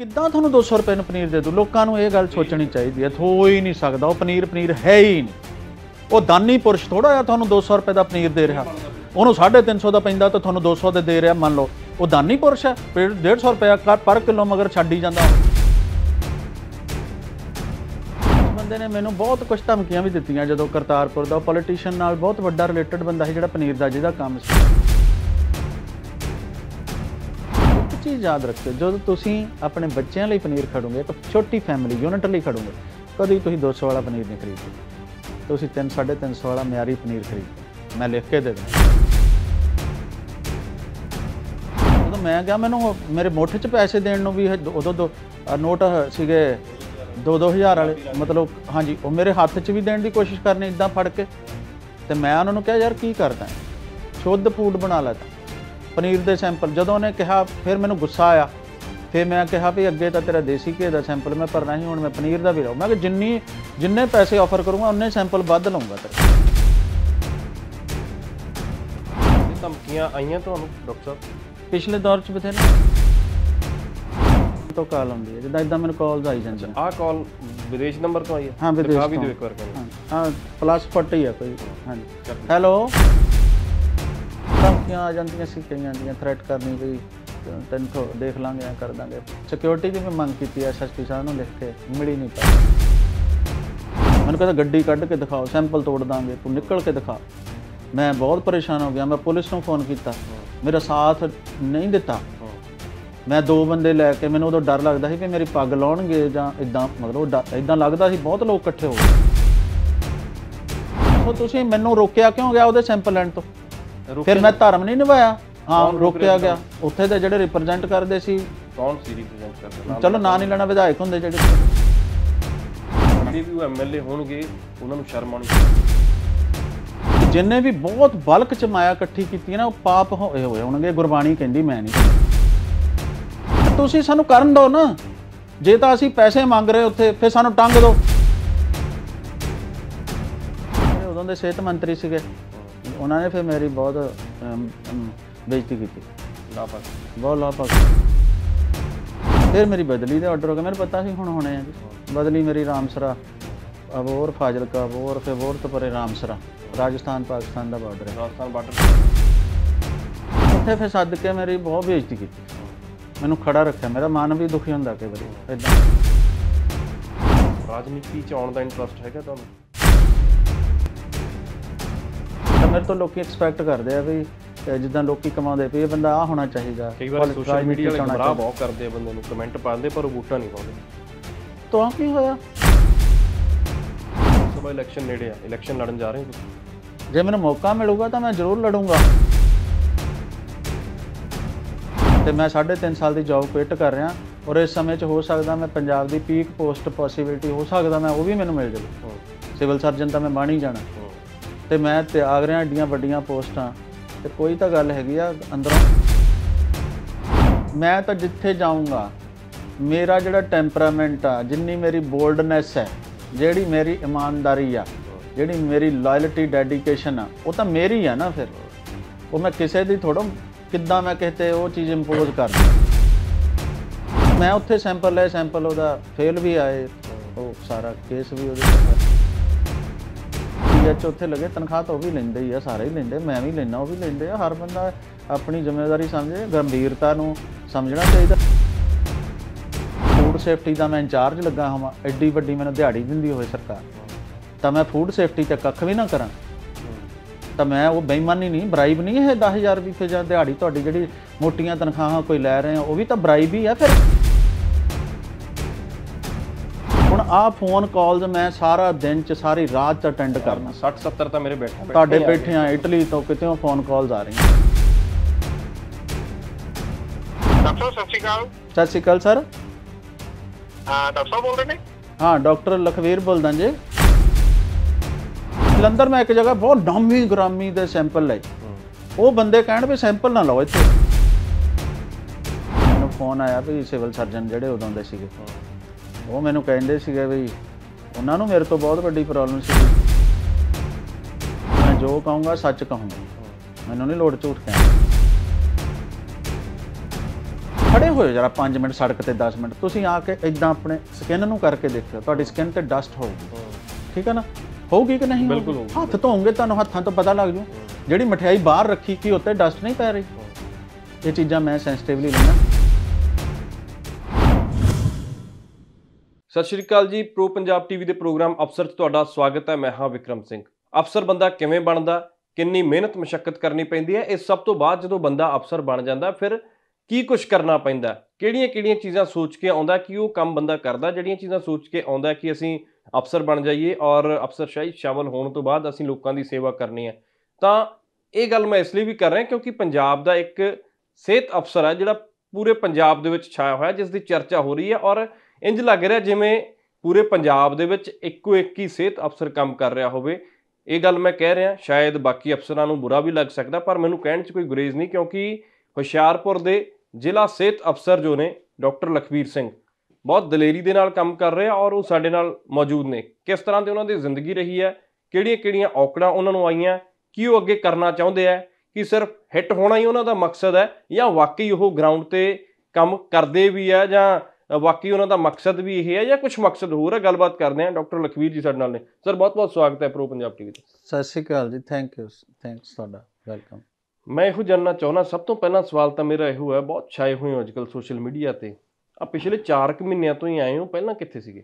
ਕਿੱਦਾਂ ਤੁਹਾਨੂੰ 200 ਰੁਪਏ ਨੂੰ ਪਨੀਰ ਦੇ ਦੂ ਲੋਕਾਂ ਨੂੰ ਇਹ ਗੱਲ ਸੋਚਣੀ ਚਾਹੀਦੀ ਹੈ ਥੋ ਹੀ ਨਹੀਂ ਸਕਦਾ ਉਹ ਪਨੀਰ ਪਨੀਰ ਹੈ ਹੀ ਨਹੀਂ ਉਹ ਦਾਨੀ ਪੁਰਸ਼ ਥੋੜਾ ਜਿਹਾ ਤੁਹਾਨੂੰ 200 ਰੁਪਏ ਦਾ ਪਨੀਰ ਦੇ ਰਿਹਾ ਉਹਨੂੰ 350 ਦਾ ਪੈਂਦਾ ਤਾਂ ਤੁਹਾਨੂੰ 200 ਦੇ ਦੇ ਰਿਹਾ ਮੰਨ ਲਓ ਉਹ ਦਾਨੀ ਪੁਰਸ਼ ਹੈ 150 ਰੁਪਏ ਪਰ ਕਿਲੋ ਮਗਰ ਛੱਡੀ ਜਾਂਦਾ ਬੰਦੇ ਨੇ ਮੈਨੂੰ ਬਹੁਤ ਕੁਝ ਧਮਕੀਆਂ ਵੀ ਦਿੱਤੀਆਂ ਜਦੋਂ ਕਰਤਾਰਪੁਰ ਦਾ ਪੋਲੀਟੀਸ਼ੀਅਨ ਨਾਲ ਬਹੁਤ ਵੱਡਾ ਰਿਲੇਟਡ ਬੰਦਾ ਹੈ ਜਿਹੜਾ ਪਨੀਰ ਦਾ ਜਿਹਦਾ ਕੰਮ ਸੀ ਚੀਜ਼ ਯਾਦ ਰੱਖਿਓ ਜਦੋਂ ਤੁਸੀਂ ਆਪਣੇ ਬੱਚਿਆਂ ਲਈ ਪਨੀਰ ਖੜੋਗੇ ਇੱਕ ਛੋਟੀ ਫੈਮਿਲੀ ਯੂਨਿਟ ਲਈ ਖੜੋਗੇ ਕਦੇ ਤੁਸੀਂ 200 ਵਾਲਾ ਪਨੀਰ ਨਹੀਂ ਖਰੀਦਦੇ ਤੁਸੀਂ 3 350 ਵਾਲਾ ਮਿਆਰੀ ਪਨੀਰ ਖਰੀਦ ਮੈਂ ਲਿਖ ਕੇ ਦੇ ਦਿੰਦਾ ਉਦੋਂ ਮੈਂ ਕਿਹਾ ਮੈਨੂੰ ਮੇਰੇ ਮੋਠੇ 'ਚ ਪੈਸੇ ਦੇਣ ਨੂੰ ਵੀ ਉਦੋਂ ਦੋ ਨੋਟ ਸੀਗੇ 2-2000 ਵਾਲੇ ਮਤਲਬ ਹਾਂਜੀ ਉਹ ਮੇਰੇ ਹੱਥ 'ਚ ਵੀ ਦੇਣ ਦੀ ਕੋਸ਼ਿਸ਼ ਕਰਨੇ ਇਦਾਂ ਫੜ ਕੇ ਤੇ ਮੈਂ ਉਹਨਾਂ ਨੂੰ ਕਿਹਾ ਯਾਰ ਕੀ ਕਰਦਾ ਸ਼ੁੱਧ ਫੂਡ ਬਣਾ ਲੈ ਪਨੀਰ ਦੇ ਸੈਂਪਲ ਜਦੋਂ ਉਹਨੇ ਕਿਹਾ ਫਿਰ ਮੈਨੂੰ ਗੁੱਸਾ ਆਇਆ ਫਿਰ ਮੈਂ ਕਿਹਾ ਵੀ ਅੱਗੇ ਤਾਂ ਤੇਰਾ ਦੇਸੀ ਘੇ ਦਾ ਸੈਂਪਲ ਮੈਂ ਪਰ ਨਹੀਂ ਹੁਣ ਮੈਂ ਪਨੀਰ ਦਾ ਵੀ ਲਾਉ ਮੈਂ ਕਿ ਜਿੰਨੀ ਜਿੰਨੇ ਪੈਸੇ ਆਫਰ ਕਰੂੰਗਾ ਉਹਨੇ ਸੈਂਪਲ ਵੱਧ ਲਾਉਂਗਾ ਤੇ ਧਮਕੀਆਂ ਆਈਆਂ ਤੁਹਾਨੂੰ ਡਾਕਟਰ ਸਾਹਿਬ ਪਿਛਲੇ ਦੌਰ ਚ ਬਥੇਰੇ ਤੋਂ ਕਾਲ ਆਉਂਦੀ ਹੈ ਜਿੱਦਾਂ ਇਦਾਂ ਮੈਨੂੰ ਕਾਲਸ ਆਈ ਜਾਂਦੇ ਆਹ ਕਾਲ ਵਿਦੇਸ਼ ਨੰਬਰ ਤੋਂ ਆਈ ਹੈ ਹਾਂ ਵਿਦੇਸ਼ ਤੋਂ ਵੀ ਇੱਕ ਵਾਰ ਹਾਂ ਪਲੱਸ 40 ਹੈ ਕੋਈ ਹਾਂਜੀ ਹੈਲੋ ਧਮਕੀਆਂ ਆ ਜਾਂਦੀਆਂ ਸੀ ਕਈਆਂ ਦੀਆਂ ਥ੍ਰੈਟ ਕਰਨੀ ਵੀ ਤੈਨੂੰ ਤੋਂ ਦੇਖ ਲਾਂਗੇ ਜਾਂ ਕਰ ਦਾਂਗੇ ਸਿਕਿਉਰਿਟੀ ਦੀ ਵੀ ਮੰਗ ਕੀਤੀ ਐਸਐਸਪੀ ਸਾਹਿਬ ਨੂੰ ਲਿਖ ਕੇ ਮਿਲੀ ਨਹੀਂ ਪਾਈ ਮੈਨੂੰ ਕਹਿੰਦਾ ਗੱਡੀ ਕੱਢ ਕੇ ਦਿਖਾਓ ਸੈਂਪਲ ਤੋੜ ਦਾਂਗੇ ਤੂੰ ਨਿਕਲ ਕੇ ਦਿਖਾ ਮੈਂ ਬਹੁਤ ਪਰੇਸ਼ਾਨ ਹੋ ਗਿਆ ਮੈਂ ਪੁਲਿਸ ਨੂੰ ਫੋਨ ਕੀਤਾ ਮੇਰਾ ਸਾਥ ਨਹੀਂ ਦਿੱਤਾ ਮੈਂ ਦੋ ਬੰਦੇ ਲੈ ਕੇ ਮੈਨੂੰ ਉਦੋਂ ਡਰ ਲੱਗਦਾ ਸੀ ਕਿ ਮੇਰੀ ਪੱਗ ਲਾਉਣਗੇ ਜਾਂ ਇਦਾਂ ਮਤਲਬ ਇਦਾਂ ਲੱਗਦਾ ਸੀ ਬਹੁਤ ਲੋਕ ਇਕੱਠੇ ਹੋ ਗਏ ਉਹ ਤੁਸੀਂ ਮੈਨੂੰ ਰੋਕਿਆ ਕਿਉਂ ਗਿਆ ਉਹਦੇ ਸੈਂਪਲ ਲੈਣ ਤੋਂ ਫਿਰ ਮੈਂ ਧਰਮ ਨਹੀਂ ਨਿਭਾਇਆ ਹਾਂ ਰੋਕਿਆ ਗਿਆ ਉੱਥੇ ਦੇ ਜਿਹੜੇ ਰਿਪਰੈਜ਼ੈਂਟ ਕਰਦੇ ਸੀ ਕੌਣ ਸੀ ਰਿਪਰੈਜ਼ੈਂਟ ਕਰਦੇ ਚਲੋ ਨਾਂ ਨਹੀਂ ਲੈਣਾ ਵਿਧਾਇਕ ਹੁੰਦੇ ਜਿਹੜੇ ਜਿਹੜੇ ਵੀ ਐਮਐਲਏ ਹੋਣਗੇ ਉਹਨਾਂ ਨੂੰ ਸ਼ਰਮ ਆਉਣੀ ਚਾਹੀਦੀ ਜਿੰਨੇ ਵੀ ਬਹੁਤ ਬਲਕ ਚ ਮਾਇਆ ਇਕੱਠੀ ਕੀਤੀ ਨਾ ਉਹ ਪਾਪ ਹੋਏ ਹੋਏ ਹੋਣਗੇ ਗੁਰਬਾਣੀ ਕਹਿੰਦੀ ਮੈਂ ਨਹੀਂ ਤੁਸੀਂ ਸਾਨੂੰ ਕਰਨ ਦਿਓ ਨਾ ਜੇ ਤਾਂ ਅਸੀਂ ਪੈਸੇ ਮੰਗ ਰਹੇ ਉੱਥੇ ਫਿਰ ਸਾਨੂੰ ਟੰਗ ਦਿਓ ਉਦੋਂ ਦੇ ਸਿਹਤ ਮੰਤਰੀ ਸੀਗੇ ਉਹਨਾਂ ਨੇ ਫਿਰ ਮੇਰੀ ਬਹੁਤ ਬੇਇੱਜ਼ਤੀ ਕੀਤੀ ਲਾਪਾਸ ਬਹੁਤ ਲਾਪਾਸ ਫਿਰ ਮੇਰੀ ਬਦਲੀ ਦੇ ਆਰਡਰ ਹੋ ਗਿਆ ਮੈਨੂੰ ਪਤਾ ਸੀ ਹੁਣ ਹੋਣੇ ਆ ਬਦਲੀ ਮੇਰੀ ਰਾਮਸਰਾ ਅਬੋਰ ਫਾਜ਼ਿਲਕਾ ਅਬੋਰ ਫਿਰ ਬੋਰ ਤੋਂ ਪਰੇ ਰਾਮਸਰਾ ਰਾਜਸਥਾਨ ਪਾਕਿਸਤਾਨ ਦਾ ਬਾਰਡਰ ਹੈ ਰਾਜਸਥਾਨ ਬਾਰਡਰ ਉੱਥੇ ਫਿਰ ਸੱਦ ਕੇ ਮੇਰੀ ਬਹੁਤ ਬੇਇੱਜ਼ਤੀ ਕੀਤੀ ਮੈਨੂੰ ਖੜਾ ਰੱਖਿਆ ਮੇਰਾ ਮਨ ਵੀ ਦੁਖੀ ਹੁੰਦਾ ਕਈ ਵਾਰੀ ਇਦਾਂ ਰਾਜਨੀਤੀ ਚ ਆਉਣ ਦਾ ਇੰਟਰਸਟ ਹੈਗਾ ਤੁਹਾਨੂੰ ਮੇਰੇ ਤੋਂ ਲੋਕੀ ਐਕਸਪੈਕਟ ਕਰਦੇ ਆ ਵੀ ਜਿੱਦਾਂ ਲੋਕੀ ਕਮਾਉਂਦੇ ਪਏ ਬੰਦਾ ਆ ਹੋਣਾ ਚਾਹੀਦਾ ਕਈ ਵਾਰ ਸੋਸ਼ਲ ਮੀਡੀਆ ਵਾਲੇ ਬੜਾ ਬਹੁਤ ਕਰਦੇ ਆ ਬੰਦੇ ਨੂੰ ਕਮੈਂਟ ਪਾਉਂਦੇ ਪਰ ਉਹ ਬੂਟਾ ਨਹੀਂ ਪਾਉਂਦੇ ਤਾਂ ਕੀ ਹੋਇਆ ਸਭਾ ਇਲੈਕਸ਼ਨ ਨੇੜੇ ਆ ਇਲੈਕਸ਼ਨ ਲੜਨ ਜਾ ਰਹੇ ਹਾਂ ਜੇ ਮੈਨੂੰ ਮੌਕਾ ਮਿਲੂਗਾ ਤਾਂ ਮੈਂ ਜ਼ਰੂਰ ਲੜੂੰਗਾ ਤੇ ਮੈਂ 3.5 ਸਾਲ ਦੀ ਜੌਬ ਕੁਇਟ ਕਰ ਰਿਹਾ ਔਰ ਇਸ ਸਮੇਂ 'ਚ ਹੋ ਸਕਦਾ ਮੈਂ ਪੰਜਾਬ ਦੀ ਪੀਕ ਪੋਸਟ ਪੋਸਿਬਿਲਟੀ ਹੋ ਸਕਦਾ ਮੈਂ ਉਹ ਵੀ ਮੈਨੂੰ ਮਿਲ ਜਾਵੇ ਸਿਵਲ ਸਰਜਨ ਤਾਂ ਮੈਂ ਬਣ ਹੀ ਜਾਣਾ ਤੇ ਮੈਂ ਤਿਆਗ ਰਿਹਾ ਏਡੀਆਂ ਵੱਡੀਆਂ ਪੋਸਟਾਂ ਤੇ ਕੋਈ ਤਾਂ ਗੱਲ ਹੈਗੀ ਆ ਅੰਦਰੋਂ ਮੈਂ ਤਾਂ ਜਿੱਥੇ ਜਾਊਂਗਾ ਮੇਰਾ ਜਿਹੜਾ ਟੈਂਪਰਾਮੈਂਟ ਆ ਜਿੰਨੀ ਮੇਰੀ ਬੋਲਡਨੈਸ ਹੈ ਜਿਹੜੀ ਮੇਰੀ ਇਮਾਨਦਾਰੀ ਆ ਜਿਹੜੀ ਮੇਰੀ ਲਾਇਲਟੀ ਡੈਡੀਕੇਸ਼ਨ ਆ ਉਹ ਤਾਂ ਮੇਰੀ ਆ ਨਾ ਫਿਰ ਉਹ ਮੈਂ ਕਿਸੇ ਦੀ ਥੋੜਾ ਕਿੱਦਾਂ ਮੈਂ ਕਹਤੇ ਉਹ ਚੀਜ਼ ਇੰਪੋਜ਼ ਕਰਦਾ ਮੈਂ ਉੱਥੇ ਸੈਂਪਲ ਲੈ ਸੈਂਪਲ ਉਹਦਾ ਫੇਲ ਵੀ ਆਏ ਉਹ ਸਾਰਾ ਕੇਸ ਵੀ ਉਹਦੇ ਪੀਐਚ ਉੱਥੇ ਲਗੇ ਤਨਖਾਹ ਤਾਂ ਉਹ ਵੀ ਲੈਂਦੇ ਹੀ ਆ ਸਾਰੇ ਹੀ ਲੈਂਦੇ ਮੈਂ ਵੀ ਲੈਣਾ ਉਹ ਵੀ ਲੈਂਦੇ ਆ ਹਰ ਬੰਦਾ ਆਪਣੀ ਜ਼ਿੰਮੇਵਾਰੀ ਸਮਝੇ ਗੰਭੀਰਤਾ ਨੂੰ ਸਮਝਣਾ ਚਾਹੀਦਾ ਫੂਡ ਸੇਫਟੀ ਦਾ ਮੈਂ ਇੰਚਾਰਜ ਲੱਗਾ ਹਾਂ ਐਡੀ ਵੱਡੀ ਮੈਨੂੰ ਦਿਹਾੜੀ ਦਿੰਦੀ ਹੋਵੇ ਸਰਕਾਰ ਤਾਂ ਮੈਂ ਫੂਡ ਸੇਫਟੀ ਤੇ ਕੱਖ ਵੀ ਨਾ ਕਰਾਂ ਤਾਂ ਮੈਂ ਉਹ ਬੇਈਮਾਨੀ ਨਹੀਂ ਬ੍ਰਾਈਬ ਨਹੀਂ ਇਹ 10000 ਰੁਪਏ ਜਾਂ ਦਿਹਾੜੀ ਤੁਹਾਡੀ ਜਿਹੜੀ ਮੋਟੀਆਂ ਤਨਖਾਹਾਂ ਕੋਈ ਲੈ ਰਹੇ ਆ ਉਹ ਵੀ ਤਾਂ ਬ੍ਰਾਈਬ ਹੀ ਆ ਫਿਰ ਆ ਫੋਨ ਕਾਲਸ ਮੈਂ ਸਾਰਾ ਦਿਨ ਚ ਸਾਰੀ ਰਾਤ ਚ ਅਟੈਂਡ ਕਰਨਾ 60 70 ਤਾਂ ਮੇਰੇ ਬੈਠੇ ਤੁਹਾਡੇ ਬੈਠੇ ਆ ਇਟਲੀ ਤੋਂ ਕਿਤੇੋਂ ਫੋਨ ਕਾਲਸ ਆ ਰਹੀਆਂ ਸਤਿ ਸ਼੍ਰੀ ਅਕਾਲ ਸਤਿ ਸ਼੍ਰੀ ਅਕਾਲ ਸਰ ਹਾਂ ਡਾਕਟਰ ਬੋਲ ਰਹੇ ਨੇ ਹਾਂ ਡਾਕਟਰ ਲਖਵੀਰ ਬੋਲਦਾ ਜੀ ਜਲੰਧਰ ਮੈਂ ਇੱਕ ਜਗ੍ਹਾ ਬਹੁਤ ਨਾਮੀ ਗ੍ਰਾਮੀ ਦੇ ਸੈਂਪਲ ਲਏ ਉਹ ਬੰਦੇ ਕਹਿਣ ਵੀ ਸੈਂਪਲ ਨਾ ਲਓ ਇੱਥੇ ਮੈਨੂੰ ਫੋਨ ਆਇਆ ਵੀ ਸਿਵਲ ਸਰਜਨ ਜਿਹੜੇ ਉਦੋਂ ਦੇ ਸੀਗੇ ਉਹ ਮੈਨੂੰ ਕਹਿੰਦੇ ਸੀਗੇ ਵੀ ਉਹਨਾਂ ਨੂੰ ਮੇਰੇ ਤੋਂ ਬਹੁਤ ਵੱਡੀ ਪ੍ਰੋਬਲਮ ਸੀ ਮੈਂ ਜੋ ਕਹੂੰਗਾ ਸੱਚ ਕਹੂੰਗਾ ਮੈਨੂੰ ਨਹੀਂ ਲੋੜ ਝੂਠ ਕਹਿਣ ਖੜੇ ਹੋਏ ਜਰਾ 5 ਮਿੰਟ ਸੜਕ ਤੇ 10 ਮਿੰਟ ਤੁਸੀਂ ਆ ਕੇ ਇਦਾਂ ਆਪਣੇ ਸਕਿਨ ਨੂੰ ਕਰਕੇ ਦੇਖਿਓ ਤੁਹਾਡੀ ਸਕਿਨ ਤੇ ਡਸਟ ਹੋਊਗੀ ਠੀਕ ਹੈ ਨਾ ਹੋਊਗੀ ਕਿ ਨਹੀਂ ਬਿਲਕੁਲ ਹੱਥ ਧੋਉਂਗੇ ਤੁਹਾਨੂੰ ਹੱਥਾਂ ਤੋਂ ਪਤਾ ਲੱਗ ਜੂ ਜਿਹੜੀ ਮਠਿਆਈ ਬਾਹਰ ਰੱਖੀ ਕੀ ਉੱਤੇ ਡਸਟ ਨਹੀਂ ਪੈ ਰਹੀ ਇਹ ਚੀਜ਼ਾਂ ਮੈਂ ਸੈਂਸਿਟਿਵਲੀ ਲੈਣਾ ਸਤਿ ਸ਼੍ਰੀ ਅਕਾਲ ਜੀ ਪ੍ਰੋ ਪੰਜਾਬ ਟੀਵੀ ਦੇ ਪ੍ਰੋਗਰਾਮ ਅਫਸਰ 'ਚ ਤੁਹਾਡਾ ਸਵਾਗਤ ਹੈ ਮੈਂ ਹਾਂ ਵਿਕਰਮ ਸਿੰਘ ਅਫਸਰ ਬੰਦਾ ਕਿਵੇਂ ਬਣਦਾ ਕਿੰਨੀ ਮਿਹਨਤ ਮਸ਼ਕਤ ਕਰਨੀ ਪੈਂਦੀ ਹੈ ਇਹ ਸਭ ਤੋਂ ਬਾਅਦ ਜਦੋਂ ਬੰਦਾ ਅਫਸਰ ਬਣ ਜਾਂਦਾ ਫਿਰ ਕੀ ਕੁਝ ਕਰਨਾ ਪੈਂਦਾ ਕਿਹੜੀਆਂ-ਕਿਹੜੀਆਂ ਚੀਜ਼ਾਂ ਸੋਚ ਕੇ ਆਉਂਦਾ ਕਿ ਉਹ ਕੰਮ ਬੰਦਾ ਕਰਦਾ ਜਿਹੜੀਆਂ ਚੀਜ਼ਾਂ ਸੋਚ ਕੇ ਆਉਂਦਾ ਕਿ ਅਸੀਂ ਅਫਸਰ ਬਣ ਜਾਈਏ ਔਰ ਅਫਸਰਸ਼ਾਹੀ ਸ਼ਾਮਲ ਹੋਣ ਤੋਂ ਬਾਅਦ ਅਸੀਂ ਲੋਕਾਂ ਦੀ ਸੇਵਾ ਕਰਨੀ ਹੈ ਤਾਂ ਇਹ ਗੱਲ ਮੈਂ ਇਸ ਲਈ ਵੀ ਕਰ ਰਿਹਾ ਕਿਉਂਕਿ ਪੰਜਾਬ ਦਾ ਇੱਕ ਸਿਹਤ ਅਫਸਰ ਹੈ ਜਿਹੜਾ ਪੂਰੇ ਪੰਜਾਬ ਦੇ ਵਿੱਚ ਛਾਇਆ ਹੋਇਆ ਜਿਸ ਦੀ ਚਰਚਾ ਹੋ ਰਹੀ ਹੈ ਔਰ ਇੰਜ ਲੱਗ ਰਿਹਾ ਜਿਵੇਂ ਪੂਰੇ ਪੰਜਾਬ ਦੇ ਵਿੱਚ ਇੱਕੋ ਇੱਕ ਹੀ ਸਿਹਤ ਅਫਸਰ ਕੰਮ ਕਰ ਰਿਹਾ ਹੋਵੇ ਇਹ ਗੱਲ ਮੈਂ ਕਹਿ ਰਿਹਾ ਸ਼ਾਇਦ ਬਾਕੀ ਅਫਸਰਾਂ ਨੂੰ ਬੁਰਾ ਵੀ ਲੱਗ ਸਕਦਾ ਪਰ ਮੈਨੂੰ ਕਹਿਣ 'ਚ ਕੋਈ ਗੁਰੇਜ਼ ਨਹੀਂ ਕਿਉਂਕਿ ਹੁਸ਼ਿਆਰਪੁਰ ਦੇ ਜ਼ਿਲ੍ਹਾ ਸਿਹਤ ਅਫਸਰ ਜੋ ਨੇ ਡਾਕਟਰ ਲਖਵੀਰ ਸਿੰਘ ਬਹੁਤ ਦਲੇਰੀ ਦੇ ਨਾਲ ਕੰਮ ਕਰ ਰਿਹਾ ਔਰ ਉਹ ਸਾਡੇ ਨਾਲ ਮੌਜੂਦ ਨੇ ਕਿਸ ਤਰ੍ਹਾਂ ਦੀ ਉਹਨਾਂ ਦੀ ਜ਼ਿੰਦਗੀ ਰਹੀ ਹੈ ਕਿਹੜੀਆਂ-ਕਿਹੜੀਆਂ ਔਕੜਾਂ ਉਹਨਾਂ ਨੂੰ ਆਈਆਂ ਕੀ ਉਹ ਅੱਗੇ ਕਰਨਾ ਚਾਹੁੰਦੇ ਆ ਕਿ ਸਿਰਫ ਹਿੱਟ ਹੋਣਾ ਹੀ ਉਹਨਾਂ ਦਾ ਮਕਸਦ ਹੈ ਜਾਂ ਵਾਕਈ ਉਹ ਗਰਾਊਂਡ ਤੇ ਕੰਮ ਕਰਦੇ ਵੀ ਆ ਜਾਂ ਵਾਕਈ ਉਹਨਾਂ ਦਾ ਮਕਸਦ ਵੀ ਇਹ ਹੈ ਜਾਂ ਕੁਝ ਮਕਸਦ ਹੋਰ ਹੈ ਗੱਲਬਾਤ ਕਰਦੇ ਹਾਂ ਡਾਕਟਰ ਲਖਵੀਰ ਜੀ ਸਾਡੇ ਨਾਲ ਨੇ ਸਰ ਬਹੁਤ ਬਹੁਤ ਸਵਾਗਤ ਹੈ ਪ੍ਰੋ ਪੰਜਾਬ ਟੀਵੀ ਤੇ ਸਤਿ ਸ਼੍ਰੀ ਅਕਾਲ ਜੀ ਥੈਂਕ ਯੂ ਥੈਂਕਸ ਤੁਹਾਡਾ ਵੈਲਕਮ ਮੈਂ ਇਹੋ ਜਾਨਣਾ ਚਾਹੁੰਦਾ ਸਭ ਤੋਂ ਪਹਿਲਾਂ ਸਵਾਲ ਤਾਂ ਮੇਰਾ ਇਹੋ ਹੈ ਬਹੁਤ ਛਾਏ ਹੋਏ ਹੋ ਅੱਜਕੱਲ ਸੋਸ਼ਲ ਮੀਡੀਆ ਤੇ ਆ ਪਿਛਲੇ 4 ਕਿ ਮਹੀਨਿਆਂ ਤੋਂ ਹੀ ਆਏ ਹੋ ਪਹਿਲਾਂ ਕਿੱਥੇ ਸੀਗੇ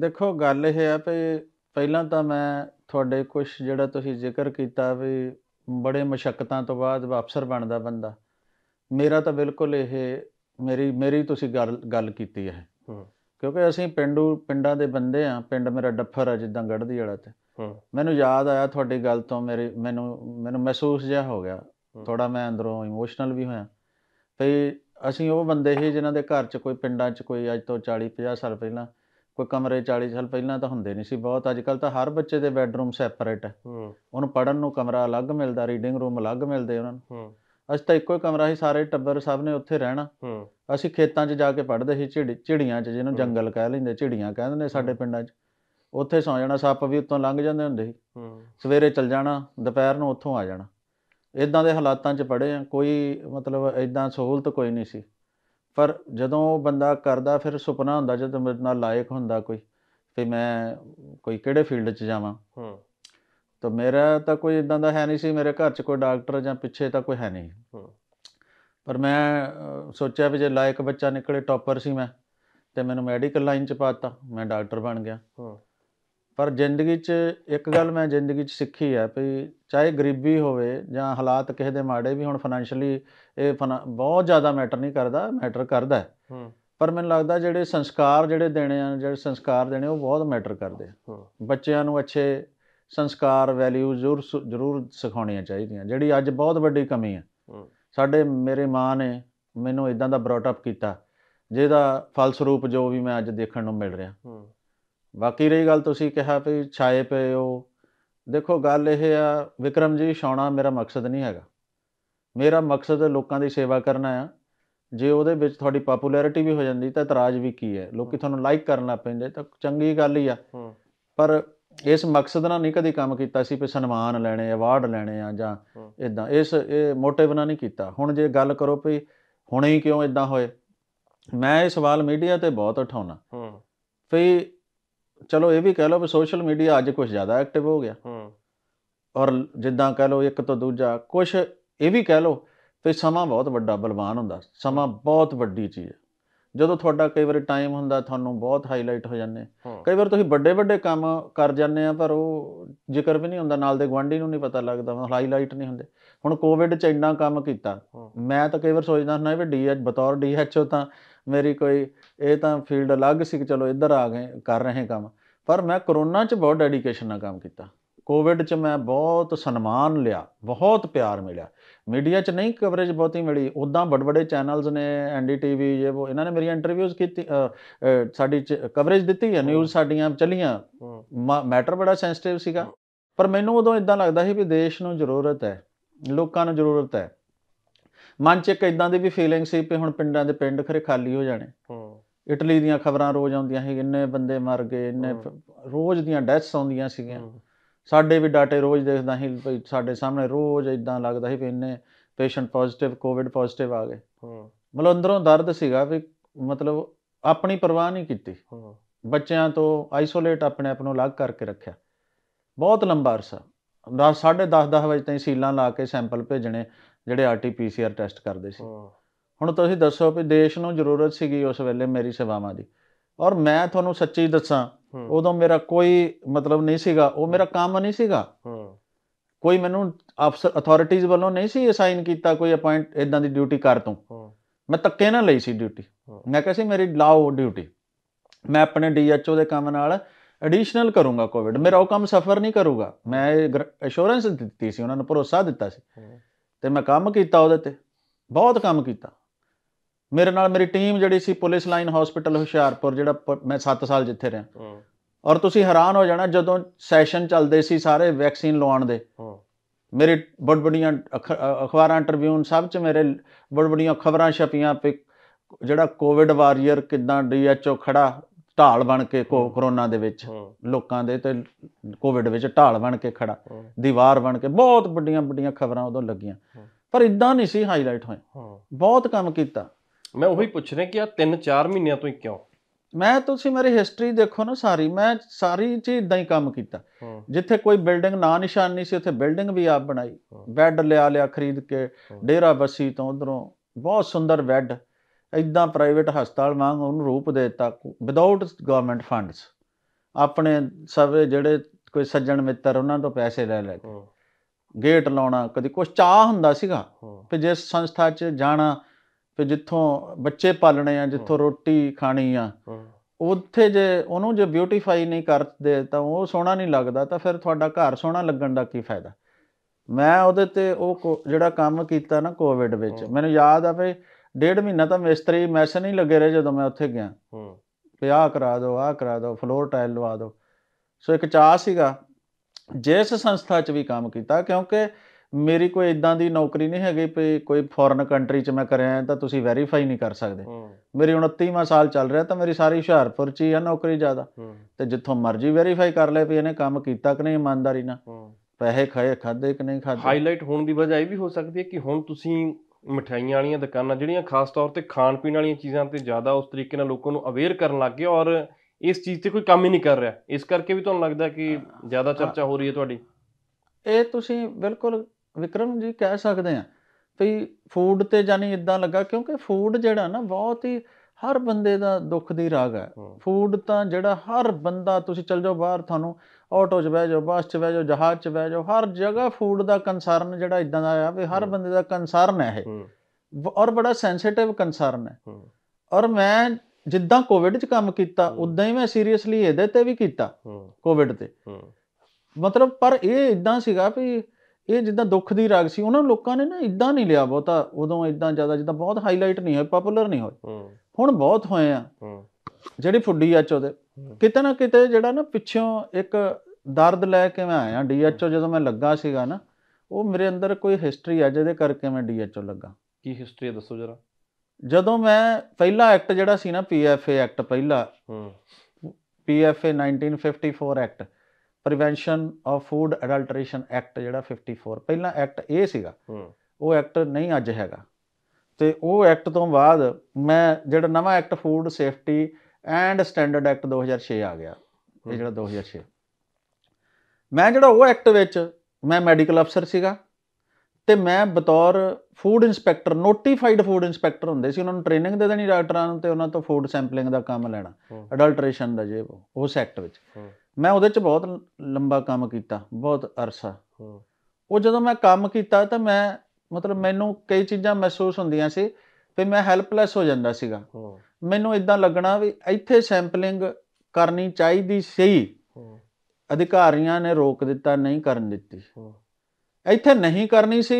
ਦੇਖੋ ਗੱਲ ਇਹ ਹੈ ਕਿ ਪਹਿਲਾਂ ਤਾਂ ਮੈਂ ਤੁਹਾਡੇ ਕੁਝ ਜਿਹੜਾ ਤੁਸੀਂ ਜ਼ਿਕਰ ਕੀਤਾ ਵੀ ਬੜੇ ਮੁਸ਼ਕਲਾਂ ਤੋਂ ਬਾਅਦ ਅਫਸਰ ਬਣਦਾ ਬੰਦਾ ਮੇਰਾ ਤਾਂ ਬਿਲਕੁਲ ਇਹ ਮੇਰੀ ਮੇਰੀ ਤੁਸੀਂ ਗੱਲ ਗੱਲ ਕੀਤੀ ਹੈ ਕਿਉਂਕਿ ਅਸੀਂ ਪਿੰਡੂ ਪਿੰਡਾਂ ਦੇ ਬੰਦੇ ਆ ਪਿੰਡ ਮੇਰਾ ਡੱਫਰ ਆ ਜਿੱਦਾਂ ਗੜਦੀ ਵਾਲਾ ਤੇ ਮੈਨੂੰ ਯਾਦ ਆਇਆ ਤੁਹਾਡੀ ਗੱਲ ਤੋਂ ਮੇਰੇ ਮੈਨੂੰ ਮੈਨੂੰ ਮਹਿਸੂਸ ਜਿਹਾ ਹੋ ਗਿਆ ਥੋੜਾ ਮੈਂ ਅੰਦਰੋਂ ਇਮੋਸ਼ਨਲ ਵੀ ਹੋਇਆ ਤੇ ਅਸੀਂ ਉਹ ਬੰਦੇ ਸੀ ਜਿਨ੍ਹਾਂ ਦੇ ਘਰ 'ਚ ਕੋਈ ਪਿੰਡਾਂ 'ਚ ਕੋਈ ਅੱਜ ਤੋਂ 40 50 ਸਾਲ ਪਹਿਲਾਂ ਕੋਈ ਕਮਰੇ 40 ਸਾਲ ਪਹਿਲਾਂ ਤਾਂ ਹੁੰਦੇ ਨਹੀਂ ਸੀ ਬਹੁਤ ਅੱਜ ਕੱਲ ਤਾਂ ਹਰ ਬੱਚੇ ਦੇ ਬੈੱਡਰੂਮ ਸੈਪਰੇਟ ਹੈ ਉਹਨੂੰ ਪੜਨ ਨੂੰ ਕਮਰਾ ਅਲੱਗ ਮਿਲਦਾ ਰੀਡਿੰਗ ਰੂਮ ਅਲੱਗ ਮਿਲਦੇ ਉਹਨਾਂ ਨੂੰ ਅਸੀਂ ਤਾਂ ਇੱਕੋ ਹੀ ਕਮਰਾ ਸੀ ਸਾਰੇ ਟੱਬਰ ਸਭ ਨੇ ਉੱਥੇ ਰਹਿਣਾ ਹੂੰ ਅਸੀਂ ਖੇਤਾਂ 'ਚ ਜਾ ਕੇ ਪੜਦੇ ਸੀ ਝਿੜੀ ਝਿੜੀਆਂ 'ਚ ਜਿਹਨੂੰ ਜੰਗਲ ਕਹਿ ਲੈਂਦੇ ਝਿੜੀਆਂ ਕਹਿੰਦੇ ਨੇ ਸਾਡੇ ਪਿੰਡਾਂ 'ਚ ਉੱਥੇ ਸੌ ਜਾਣਾ ਸੱਪ ਵੀ ਉੱਤੋਂ ਲੰਘ ਜਾਂਦੇ ਹੁੰਦੇ ਸੀ ਹੂੰ ਸਵੇਰੇ ਚੱਲ ਜਾਣਾ ਦੁਪਹਿਰ ਨੂੰ ਉੱਥੋਂ ਆ ਜਾਣਾ ਇਦਾਂ ਦੇ ਹਾਲਾਤਾਂ 'ਚ ਪੜੇ ਆ ਕੋਈ ਮਤਲਬ ਇਦਾਂ ਸਹੂਲਤ ਕੋਈ ਨਹੀਂ ਸੀ ਪਰ ਜਦੋਂ ਉਹ ਬੰਦਾ ਕਰਦਾ ਫਿਰ ਸੁਪਨਾ ਹੁੰਦਾ ਜਦੋਂ ਮੇਰੇ ਨਾਲ ਲਾਇਕ ਹੁੰਦਾ ਕੋਈ ਤੇ ਮੈਂ ਕੋਈ ਕਿਹੜੇ ਫੀਲਡ 'ਚ ਜਾਵਾਂ ਹੂੰ ਤਾਂ ਮੇਰਾ ਤਾਂ ਕੋਈ ਇਦਾਂ ਦਾ ਹੈ ਨਹੀਂ ਸੀ ਮੇਰੇ ਘਰ 'ਚ ਕੋਈ ਡਾਕਟਰ ਜਾਂ ਪਿੱਛੇ ਤਾਂ ਕੋਈ ਹੈ ਨਹੀਂ ਪਰ ਮੈਂ ਸੋਚਿਆ ਵੀ ਜੇ ਲਾਇਕ ਬੱਚਾ ਨਿਕਲੇ ਟੌਪਰ ਸੀ ਮੈਂ ਤੇ ਮੈਨੂੰ ਮੈਡੀਕਲ ਲਾਈਨ 'ਚ ਪਾਤਾ ਮੈਂ ਡਾਕਟਰ ਬਣ ਗਿਆ ਪਰ ਜ਼ਿੰਦਗੀ 'ਚ ਇੱਕ ਗੱਲ ਮੈਂ ਜ਼ਿੰਦਗੀ 'ਚ ਸਿੱਖੀ ਹੈ ਵੀ ਚਾਹੇ ਗਰੀਬੀ ਹੋਵੇ ਜਾਂ ਹਾਲਾਤ ਕਿਸੇ ਦੇ ਮਾੜੇ ਵੀ ਹੁਣ ਫਾਈਨੈਂਸ਼ਲੀ ਇਹ ਬਹੁਤ ਜ਼ਿਆਦਾ ਮੈਟਰ ਨਹੀਂ ਕਰਦਾ ਮੈਟਰ ਕਰਦਾ ਪਰ ਮੈਨੂੰ ਲੱਗਦਾ ਜਿਹੜੇ ਸੰਸਕਾਰ ਜਿਹੜੇ ਦੇਣੇ ਆ ਜਿਹੜੇ ਸੰਸਕਾਰ ਦੇਣੇ ਉਹ ਬਹੁਤ ਮੈਟਰ ਕਰਦੇ ਬੱਚਿਆਂ ਨੂੰ ਅੱਛੇ ਸੰਸਕਾਰ ਵੈਲਿਊ ਜ਼ਰੂਰ ਜ਼ਰੂਰ ਸਿਖਾਉਣੀਆਂ ਚਾਹੀਦੀਆਂ ਜਿਹੜੀ ਅੱਜ ਬਹੁਤ ਵੱਡੀ ਕਮੀ ਹੈ ਸਾਡੇ ਮੇਰੇ ਮਾਂ ਨੇ ਮੈਨੂੰ ਇਦਾਂ ਦਾ ਬ੍ਰੌਟ ਅਪ ਕੀਤਾ ਜਿਹਦਾ ਸਰੂਪ ਜੋ ਵੀ ਮੈਂ ਅੱਜ ਦੇਖਣ ਨੂੰ ਮਿਲ ਰਿਹਾ ਬਾਕੀ ਰਹੀ ਗੱਲ ਤੁਸੀਂ ਕਿਹਾ ਵੀ ਛਾਏ ਪਏ ਹੋ ਦੇਖੋ ਗੱਲ ਇਹ ਆ ਵਿਕਰਮ ਜੀ ਛਾਉਣਾ ਮੇਰਾ ਮਕਸਦ ਨਹੀਂ ਹੈਗਾ ਮੇਰਾ ਮਕਸਦ ਲੋਕਾਂ ਦੀ ਸੇਵਾ ਕਰਨਾ ਆ ਜੇ ਉਹਦੇ ਵਿੱਚ ਤੁਹਾਡੀ ਪਪੂਲੈਰਿਟੀ ਵੀ ਹੋ ਜਾਂਦੀ ਤਾਂ ਇਤਰਾਜ਼ ਵੀ ਕੀ ਹੈ ਲੋਕੀ ਤੁਹਾਨੂੰ ਲਾਈਕ ਕਰਨ ਲੱਗ ਪੈਂਦੇ ਤਾਂ ਚੰਗੀ ਗੱਲ ਹੀ ਆ ਪਰ ਇਸ ਮਕਸਦ ਨਾਲ ਨਹੀਂ ਕਦੇ ਕੰਮ ਕੀਤਾ ਸੀ ਕਿ ਸਨਮਾਨ ਲੈਣੇ ਅਵਾਰਡ ਲੈਣੇ ਆ ਜਾਂ ਇਦਾਂ ਇਸ ਇਹ ਮੋਟਿਵ ਨਾਲ ਨਹੀਂ ਕੀਤਾ ਹੁਣ ਜੇ ਗੱਲ ਕਰੋ ਵੀ ਹੁਣੇ ਹੀ ਕਿਉਂ ਇਦਾਂ ਹੋਏ ਮੈਂ ਇਹ ਸਵਾਲ ਮੀਡੀਆ ਤੇ ਬਹੁਤ ਉਠਾਉਣਾ ਹੂੰ ਫੇ ਚਲੋ ਇਹ ਵੀ ਕਹਿ ਲਓ ਵੀ ਸੋਸ਼ਲ ਮੀਡੀਆ ਅੱਜ ਕੁਝ ਜ਼ਿਆਦਾ ਐਕਟਿਵ ਹੋ ਗਿਆ ਹੂੰ ਔਰ ਜਿੱਦਾਂ ਕਹਿ ਲਓ ਇੱਕ ਤੋਂ ਦੂਜਾ ਕੁਝ ਇਹ ਵੀ ਕਹਿ ਲਓ ਤੇ ਸਮਾਂ ਬਹੁਤ ਵੱਡਾ ਬਲਵਾਨ ਹੁੰਦਾ ਸਮਾਂ ਬਹੁਤ ਵੱਡੀ ਚੀਜ਼ ਹੈ ਜਦੋਂ ਤੁਹਾਡਾ ਕਈ ਵਾਰੀ ਟਾਈਮ ਹੁੰਦਾ ਤੁਹਾਨੂੰ ਬਹੁਤ ਹਾਈਲਾਈਟ ਹੋ ਜਾਂਦੇ ਕਈ ਵਾਰ ਤੁਸੀਂ ਵੱਡੇ ਵੱਡੇ ਕੰਮ ਕਰ ਜਾਂਦੇ ਆ ਪਰ ਉਹ ਜ਼ਿਕਰ ਵੀ ਨਹੀਂ ਹੁੰਦਾ ਨਾਲ ਦੇ ਗਵਾਂਢੀ ਨੂੰ ਨਹੀਂ ਪਤਾ ਲੱਗਦਾ ਹਾਈਲਾਈਟ ਨਹੀਂ ਹੁੰਦੇ ਹੁਣ ਕੋਵਿਡ ਚ ਇੰਨਾ ਕੰਮ ਕੀਤਾ ਮੈਂ ਤਾਂ ਕਈ ਵਾਰ ਸੋਚਦਾ ਹੁੰਦਾ ਵੀ ਡੀਐਚ ਬਤੌਰ ਡੀਐਚਓ ਤਾਂ ਮੇਰੀ ਕੋਈ ਇਹ ਤਾਂ ਫੀਲਡ ਅਲੱਗ ਸੀ ਕਿ ਚਲੋ ਇੱਧਰ ਆ ਗਏ ਕਰ ਰਹੇ ਕੰਮ ਪਰ ਮੈਂ ਕਰੋਨਾ ਚ ਬਹੁਤ ਡੈਡੀਕੇਸ਼ਨ ਨਾਲ ਕੰਮ ਕੀਤਾ ਕੋਵਿਡ ਚ ਮੈਂ ਬਹੁਤ ਸਨਮਾਨ ਲਿਆ ਬਹੁਤ ਪਿਆਰ ਮਿਲਿਆ ਮੀਡੀਆ 'ਚ ਨਹੀਂ ਕਵਰੇਜ ਬਹੁਤੀ ਮਿਲੀ ਉਦਾਂ ਵੱਡ ਵੱਡੇ ਚੈਨਲਸ ਨੇ ਐਨਡੀਟੀਵੀ ਇਹ ਉਹ ਇਹਨਾਂ ਨੇ ਮੇਰੀਆਂ ਇੰਟਰਵਿਊਜ਼ ਕੀਤੀ ਸਾਡੀ ਕਵਰੇਜ ਦਿੱਤੀ ਹੈ ਨਿਊਜ਼ ਸਾਡੀਆਂ ਚੱਲੀਆਂ ਮੈਟਰ ਬੜਾ ਸੈਂਸਿਟਿਵ ਸੀਗਾ ਪਰ ਮੈਨੂੰ ਉਦੋਂ ਇਦਾਂ ਲੱਗਦਾ ਸੀ ਵੀ ਦੇਸ਼ ਨੂੰ ਜ਼ਰੂਰਤ ਹੈ ਲੋਕਾਂ ਨੂੰ ਜ਼ਰੂਰਤ ਹੈ ਮਨ 'ਚ ਇੱਕ ਇਦਾਂ ਦੀ ਵੀ ਫੀਲਿੰਗ ਸੀ ਕਿ ਹੁਣ ਪਿੰਡਾਂ ਦੇ ਪਿੰਡ ਖਰੇ ਖਾਲੀ ਹੋ ਜਾਣੇ ਇਟਲੀ ਦੀਆਂ ਖਬਰਾਂ ਰੋਜ਼ ਆਉਂਦੀਆਂ ਸੀ ਇੰਨੇ ਬੰਦੇ ਮਰ ਗਏ ਇੰਨੇ ਰੋਜ਼ ਦੀਆਂ ਡੈਥਸ ਆਉਂਦੀਆਂ ਸੀਗੀਆਂ ਸਾਡੇ ਵੀ ਡਾਟੇ ਰੋਜ਼ ਦੇਖਦਾ ਸੀ ਭਈ ਸਾਡੇ ਸਾਹਮਣੇ ਰੋਜ਼ ਇਦਾਂ ਲੱਗਦਾ ਸੀ ਵੀ ਇੰਨੇ ਪੇਸ਼ੈਂਟ ਪੋਜ਼ਿਟਿਵ ਕੋਵਿਡ ਪੋਜ਼ਿਟਿਵ ਆ ਗਏ ਹਾਂ ਮਤਲਬ ਅੰਦਰੋਂ ਦਰਦ ਸੀਗਾ ਵੀ ਮਤਲਬ ਆਪਣੀ ਪਰਵਾਹ ਨਹੀਂ ਕੀਤੀ ਹਾਂ ਬੱਚਿਆਂ ਤੋਂ ਆਈਸੋਲੇਟ ਆਪਣੇ ਆਪ ਨੂੰ ਅਲੱਗ ਕਰਕੇ ਰੱਖਿਆ ਬਹੁਤ ਲੰਬਾ ਅਰਸਾ 10 10:30 10 ਵਜੇ ਤਾਈਂ ਸੀਲਾਂ ਲਾ ਕੇ ਸੈਂਪਲ ਭੇਜਣੇ ਜਿਹੜੇ ਆਰਟੀਪੀਸੀਆਰ ਟੈਸਟ ਕਰਦੇ ਸੀ ਹੁਣ ਤੁਸੀਂ ਦੱਸੋ ਵੀ ਦੇਸ਼ ਨੂੰ ਜ਼ਰੂਰਤ ਸੀਗੀ ਉਸ ਵੇਲੇ ਮੇਰੀ ਸੇਵਾਵਾਂ ਦੀ ਔਰ ਮੈਂ ਤੁਹਾਨੂੰ ਸੱਚੀ ਦੱਸਾਂ ਉਦੋਂ ਮੇਰਾ ਕੋਈ ਮਤਲਬ ਨਹੀਂ ਸੀਗਾ ਉਹ ਮੇਰਾ ਕੰਮ ਨਹੀਂ ਸੀਗਾ ਕੋਈ ਮੈਨੂੰ ਅਫਸਰ ਅਥਾਰਟੀਜ਼ ਵੱਲੋਂ ਨਹੀਂ ਸੀ ਅਸਾਈਨ ਕੀਤਾ ਕੋਈ ਅਪਾਇੰਟ ਇਦਾਂ ਦੀ ਡਿਊਟੀ ਕਰ ਤੂੰ ਮੈਂ ਤੱਕੇ ਨਾ ਲਈ ਸੀ ਡਿਊਟੀ ਮੈਂ ਕਹਿੰਦਾ ਸੀ ਮੇਰੀ ਲਾਓ ਡਿਊਟੀ ਮੈਂ ਆਪਣੇ ਡੀਐਚਓ ਦੇ ਕੰਮ ਨਾਲ ਐਡੀਸ਼ਨਲ ਕਰੂੰਗਾ ਕੋਵਿਡ ਮੇਰਾ ਉਹ ਕੰਮ ਸਫਰ ਨਹੀਂ ਕਰੂਗਾ ਮੈਂ ਅਸ਼ੋਰੈਂਸ ਦਿੱਤੀ ਸੀ ਉਹਨਾਂ ਨੂੰ ਭਰੋਸਾ ਦਿੱਤਾ ਸੀ ਤੇ ਮੈਂ ਕੰਮ ਕੀਤਾ ਉਹਦੇ ਤੇ ਬਹੁਤ ਕੰਮ ਕੀਤਾ ਮੇਰੇ ਨਾਲ ਮੇਰੀ ਟੀਮ ਜਿਹੜੀ ਸੀ ਪੁਲਿਸ ਲਾਈਨ ਹਸਪੀਟਲ ਹੁਸ਼ਿਆਰਪੁਰ ਜਿਹੜਾ ਮੈਂ 7 ਸਾਲ ਜਿੱਥੇ ਰਿਹਾ ਔਰ ਤੁਸੀਂ ਹੈਰਾਨ ਹੋ ਜਾਣਾ ਜਦੋਂ ਸੈਸ਼ਨ ਚੱਲਦੇ ਸੀ ਸਾਰੇ ਵੈਕਸੀਨ ਲਵਾਉਣ ਦੇ ਮੇਰੇ ਬੜ ਬੜੀਆਂ ਅਖਬਾਰਾਂ ਟ੍ਰਿਬਿਊਨ ਸਭ ਚ ਮੇਰੇ ਬੜ ਬੜੀਆਂ ਖਬਰਾਂ ਛਪੀਆਂ ਪਈ ਜਿਹੜਾ ਕੋਵਿਡ ਵਾਰੀਅਰ ਕਿਦਾਂ ਡੀਐਚਓ ਖੜਾ ਢਾਲ ਬਣ ਕੇ ਕੋਰੋਨਾ ਦੇ ਵਿੱਚ ਲੋਕਾਂ ਦੇ ਤੇ ਕੋਵਿਡ ਵਿੱਚ ਢਾਲ ਬਣ ਕੇ ਖੜਾ ਦੀਵਾਰ ਬਣ ਕੇ ਬਹੁਤ ਵੱਡੀਆਂ ਵੱਡੀਆਂ ਖਬਰਾਂ ਉਦੋਂ ਲੱਗੀਆਂ ਪਰ ਇਦਾਂ ਨਹੀਂ ਸੀ ਹਾਈਲਾਈਟ ਹੋਏ ਬਹੁਤ ਕੰਮ ਕੀਤਾ ਮੈਂ ਉਹੀ ਪੁੱਛ ਰਿਹਾ ਕਿ ਆ 3-4 ਮਹੀਨਿਆਂ ਤੋਂ ਹੀ ਕਿਉਂ ਮੈਂ ਤੁਸੀਂ ਮੇਰੀ ਹਿਸਟਰੀ ਦੇਖੋ ਨਾ ਸਾਰੀ ਮੈਂ ਸਾਰੀ ਚੀਜ਼ ਇਦਾਂ ਹੀ ਕੰਮ ਕੀਤਾ ਜਿੱਥੇ ਕੋਈ ਬਿਲਡਿੰਗ ਨਾ ਨਿਸ਼ਾਨ ਨਹੀਂ ਸੀ ਉੱਥੇ ਬਿਲਡਿੰਗ ਵੀ ਆਪ ਬਣਾਈ ਬੈੱਡ ਲਿਆ ਲਿਆ ਖਰੀਦ ਕੇ ਡੇਰਾ ਬਸੀ ਤੋਂ ਉਧਰੋਂ ਬਹੁਤ ਸੁੰਦਰ ਬੈੱਡ ਇਦਾਂ ਪ੍ਰਾਈਵੇਟ ਹਸਪਤਾਲ ਵਾਂਗ ਉਹਨੂੰ ਰੂਪ ਦੇ ਦਿੱਤਾ ਵਿਦਆਊਟ ਗਵਰਨਮੈਂਟ ਫੰਡਸ ਆਪਣੇ ਸਾਰੇ ਜਿਹੜੇ ਕੋਈ ਸੱਜਣ ਮਿੱਤਰ ਉਹਨਾਂ ਤੋਂ ਪੈਸੇ ਲੈ ਲੈ ਕੇ ਗੇਟ ਲਾਉਣਾ ਕਦੀ ਕੁਝ ਚਾਹ ਹੁੰਦਾ ਸੀਗਾ ਤੇ ਜਿਸ ਸੰਸਥਾ 'ਚ ਜਾਣਾ ਤੇ ਜਿੱਥੋਂ ਬੱਚੇ ਪਾਲਣੇ ਆ ਜਿੱਥੋਂ ਰੋਟੀ ਖਾਣੀ ਆ ਉੱਥੇ ਜੇ ਉਹਨੂੰ ਜੇ ਬਿਊਟੀਫਾਈ ਨਹੀਂ ਕਰਦੇ ਤਾਂ ਉਹ ਸੋਹਣਾ ਨਹੀਂ ਲੱਗਦਾ ਤਾਂ ਫਿਰ ਤੁਹਾਡਾ ਘਰ ਸੋਹਣਾ ਲੱਗਣ ਦਾ ਕੀ ਫਾਇਦਾ ਮੈਂ ਉਹਦੇ ਤੇ ਉਹ ਜਿਹੜਾ ਕੰਮ ਕੀਤਾ ਨਾ ਕੋਵਿਡ ਵਿੱਚ ਮੈਨੂੰ ਯਾਦ ਆ ਵੀ ਡੇਢ ਮਹੀਨਾ ਤਾਂ ਮਿਸਤਰੀ ਮੈਸ ਨਹੀਂ ਲੱਗੇ ਰਹੇ ਜਦੋਂ ਮੈਂ ਉੱਥੇ ਗਿਆ ਹੂੰ ਵੀ ਕਰਾ ਦਿਓ ਆਹ ਕਰਾ ਦਿਓ ਫਲੋਰ ਟਾਈਲ ਲਵਾ ਦਿਓ ਸੋ ਇੱਕ ਚਾਹ ਸੀਗਾ ਜਿਸ ਸੰਸਥਾ 'ਚ ਵੀ ਕੰਮ ਕੀਤਾ ਕਿਉਂਕਿ ਮੇਰੀ ਕੋਈ ਇਦਾਂ ਦੀ ਨੌਕਰੀ ਨਹੀਂ ਹੈਗੀ ਕਿ ਕੋਈ ਫੋਰਨ ਕੰਟਰੀ 'ਚ ਮੈਂ ਕਰਿਆ ਤਾਂ ਤੁਸੀਂ ਵੈਰੀਫਾਈ ਨਹੀਂ ਕਰ ਸਕਦੇ ਮੇਰੀ 29ਵਾਂ ਸਾਲ ਚੱਲ ਰਿਹਾ ਤਾਂ ਮੇਰੀ ਸਾਰੀ ਹੁਸ਼ਿਆਰਪੁਰ 'ਚ ਹੀ ਆ ਨੌਕਰੀ ਜ਼ਿਆਦਾ ਤੇ ਜਿੱਥੋਂ ਮਰਜ਼ੀ ਵੈਰੀਫਾਈ ਕਰ ਲੈ ਵੀ ਇਹਨੇ ਕੰਮ ਕੀਤਾ ਕਿ ਨਹੀਂ ਇਮਾਨਦਾਰੀ ਨਾਲ ਪੈਸੇ ਖਾਏ ਖਾਦੇ ਕਿ ਨਹੀਂ ਖਾਦੇ ਹਾਈਲਾਈਟ ਹੋਣ ਦੀ ਵਜ੍ਹਾ ਇਹ ਵੀ ਹੋ ਸਕਦੀ ਹੈ ਕਿ ਹੁਣ ਤੁਸੀਂ ਮਠਿਆਈਆਂ ਵਾਲੀਆਂ ਦੁਕਾਨਾਂ ਜਿਹੜੀਆਂ ਖਾਸ ਤੌਰ ਤੇ ਖਾਣ ਪੀਣ ਵਾਲੀਆਂ ਚੀਜ਼ਾਂ ਤੇ ਜ਼ਿਆਦਾ ਉਸ ਤਰੀਕੇ ਨਾਲ ਲੋਕਾਂ ਨੂੰ ਅਵੇਅਰ ਕਰਨ ਲੱਗ ਗਏ ਔਰ ਇਸ ਚੀਜ਼ ਤੇ ਕੋਈ ਕੰਮ ਹੀ ਨਹੀਂ ਕਰ ਰਿਹਾ ਇਸ ਕਰਕੇ ਵੀ ਤੁਹਾਨੂੰ ਲੱਗਦਾ ਕਿ ਜ਼ਿਆਦਾ ਚਰਚਾ ਹੋ ਰਹੀ ਹੈ ਤੁਹਾਡੀ ਇਹ ਤੁਸੀਂ ਬਿਲਕੁਲ ਵਿਕਰਮ ਜੀ ਕਹਿ ਸਕਦੇ ਆ ਵੀ ਫੂਡ ਤੇ ਜਾਨੀ ਇਦਾਂ ਲੱਗਾ ਕਿਉਂਕਿ ਫੂਡ ਜਿਹੜਾ ਨਾ ਬਹੁਤ ਹੀ ਹਰ ਬੰਦੇ ਦਾ ਦੁੱਖ ਦੀ ਰਾਗ ਹੈ ਫੂਡ ਤਾਂ ਜਿਹੜਾ ਹਰ ਬੰਦਾ ਤੁਸੀਂ ਚਲ ਜਾਓ ਬਾਹਰ ਤੁਹਾਨੂੰ ਆਟੋ 'ਚ ਬਹਿ ਜਾਓ ਬੱਸ 'ਚ ਬਹਿ ਜਾਓ ਜਹਾਜ਼ 'ਚ ਬਹਿ ਜਾਓ ਹਰ ਜਗ੍ਹਾ ਫੂਡ ਦਾ ਕੰਸਰਨ ਜਿਹੜਾ ਇਦਾਂ ਦਾ ਆ ਵੀ ਹਰ ਬੰਦੇ ਦਾ ਕੰਸਰਨ ਹੈ ਇਹ ਔਰ ਬੜਾ ਸੈਂਸਿਟਿਵ ਕੰਸਰਨ ਹੈ ਔਰ ਮੈਂ ਜਿੱਦਾਂ ਕੋਵਿਡ 'ਚ ਕੰਮ ਕੀਤਾ ਉਦਾਂ ਹੀ ਮੈਂ ਸੀਰੀਅਸਲੀ ਇਹਦੇ ਤੇ ਵੀ ਕੀਤਾ ਕੋਵਿਡ ਤੇ ਮਤਲਬ ਪਰ ਇਹ ਇਦਾਂ ਸੀਗਾ ਵੀ ਇਹ ਜਿੱਦਾਂ ਦੁੱਖ ਦੀ ਰਾਗ ਸੀ ਉਹਨਾਂ ਲੋਕਾਂ ਨੇ ਨਾ ਇਦਾਂ ਨਹੀਂ ਲਿਆ ਬਹੁਤਾ ਉਦੋਂ ਇਦਾਂ ਜ਼ਿਆਦਾ ਜਿੱਦਾਂ ਬਹੁਤ ਹਾਈਲਾਈਟ ਨਹੀਂ ਹੋਏ ਪਪੂਲਰ ਨਹੀਂ ਹੋਏ ਹੁਣ ਬਹੁਤ ਹੋਏ ਆ ਜਿਹੜੀ ਫੁੱਡੀ ਐਚ ਉਹਦੇ ਕਿਤੇ ਨਾ ਕਿਤੇ ਜਿਹੜਾ ਨਾ ਪਿੱਛੋਂ ਇੱਕ ਦਰਦ ਲੈ ਕੇ ਮੈਂ ਆਇਆ ਡੀਐਚਓ ਜਦੋਂ ਮੈਂ ਲੱਗਾ ਸੀਗਾ ਨਾ ਉਹ ਮੇਰੇ ਅੰਦਰ ਕੋਈ ਹਿਸਟਰੀ ਆ ਜਿਹਦੇ ਕਰਕੇ ਮੈਂ ਡੀਐਚਓ ਲੱਗਾ ਕੀ ਹਿਸਟਰੀ ਹੈ ਦੱਸੋ ਜਰਾ ਜਦੋਂ ਮੈਂ ਪਹਿਲਾ ਐਕਟ ਜਿਹੜਾ ਸੀ ਨਾ ਪੀਐਫਏ ਐਕਟ ਪਹਿਲਾ ਹੂੰ PFA 1954 act prevention of food adulteration act ਜਿਹੜਾ 54 ਪਹਿਲਾਂ ਐਕਟ ਇਹ ਸੀਗਾ ਉਹ ਐਕਟ ਨਹੀਂ ਅੱਜ ਹੈਗਾ ਤੇ ਉਹ ਐਕਟ ਤੋਂ ਬਾਅਦ ਮੈਂ ਜਿਹੜਾ ਨਵਾਂ act food safety and standard act 2006 ਆ ਗਿਆ ਇਹ ਜਿਹੜਾ 2006 ਮੈਂ ਜਿਹੜਾ ਉਹ ਐਕਟ ਵਿੱਚ ਮੈਂ ਮੈਡੀਕਲ ਅਫਸਰ ਸੀਗਾ ਤੇ ਮੈਂ ਬਤੌਰ food inspector notified food inspector ਹੁੰਦੇ ਸੀ ਉਹਨਾਂ ਨੂੰ ਟ੍ਰੇਨਿੰਗ ਦੇ ਦੇਣੀ ਡਾਕਟਰਾਂ ਨੂੰ ਤੇ ਉਹਨਾਂ ਤੋਂ ਫੂਡ ਸੈਂਪਲਿੰਗ ਦਾ ਕੰਮ ਲੈਣਾ ਅਡਲਟਰੇਸ਼ਨ ਦਾ ਜੇ ਉਹ ਸੈਕਟ ਵਿੱਚ ਮੈਂ ਉਹਦੇ 'ਚ ਬਹੁਤ ਲੰਬਾ ਕੰਮ ਕੀਤਾ ਬਹੁਤ ਅਰਸਾ ਉਹ ਜਦੋਂ ਮੈਂ ਕੰਮ ਕੀਤਾ ਤਾਂ ਮੈਂ ਮਤਲਬ ਮੈਨੂੰ ਕਈ ਚੀਜ਼ਾਂ ਮਹਿਸੂਸ ਹੁੰਦੀਆਂ ਸੀ ਤੇ ਮੈਂ ਹੈਲਪਲੈਸ ਹੋ ਜਾਂਦਾ ਸੀਗਾ ਮੈਨੂੰ ਇਦਾਂ ਲੱਗਣਾ ਵੀ ਇੱਥੇ ਸੈਂਪਲਿੰਗ ਕਰਨੀ ਚਾਹੀਦੀ ਸੀ ਅਧਿਕਾਰੀਆਂ ਨੇ ਰੋਕ ਦਿੱਤਾ ਨਹੀਂ ਕਰਨ ਦਿੱਤੀ ਇੱਥੇ ਨਹੀਂ ਕਰਨੀ ਸੀ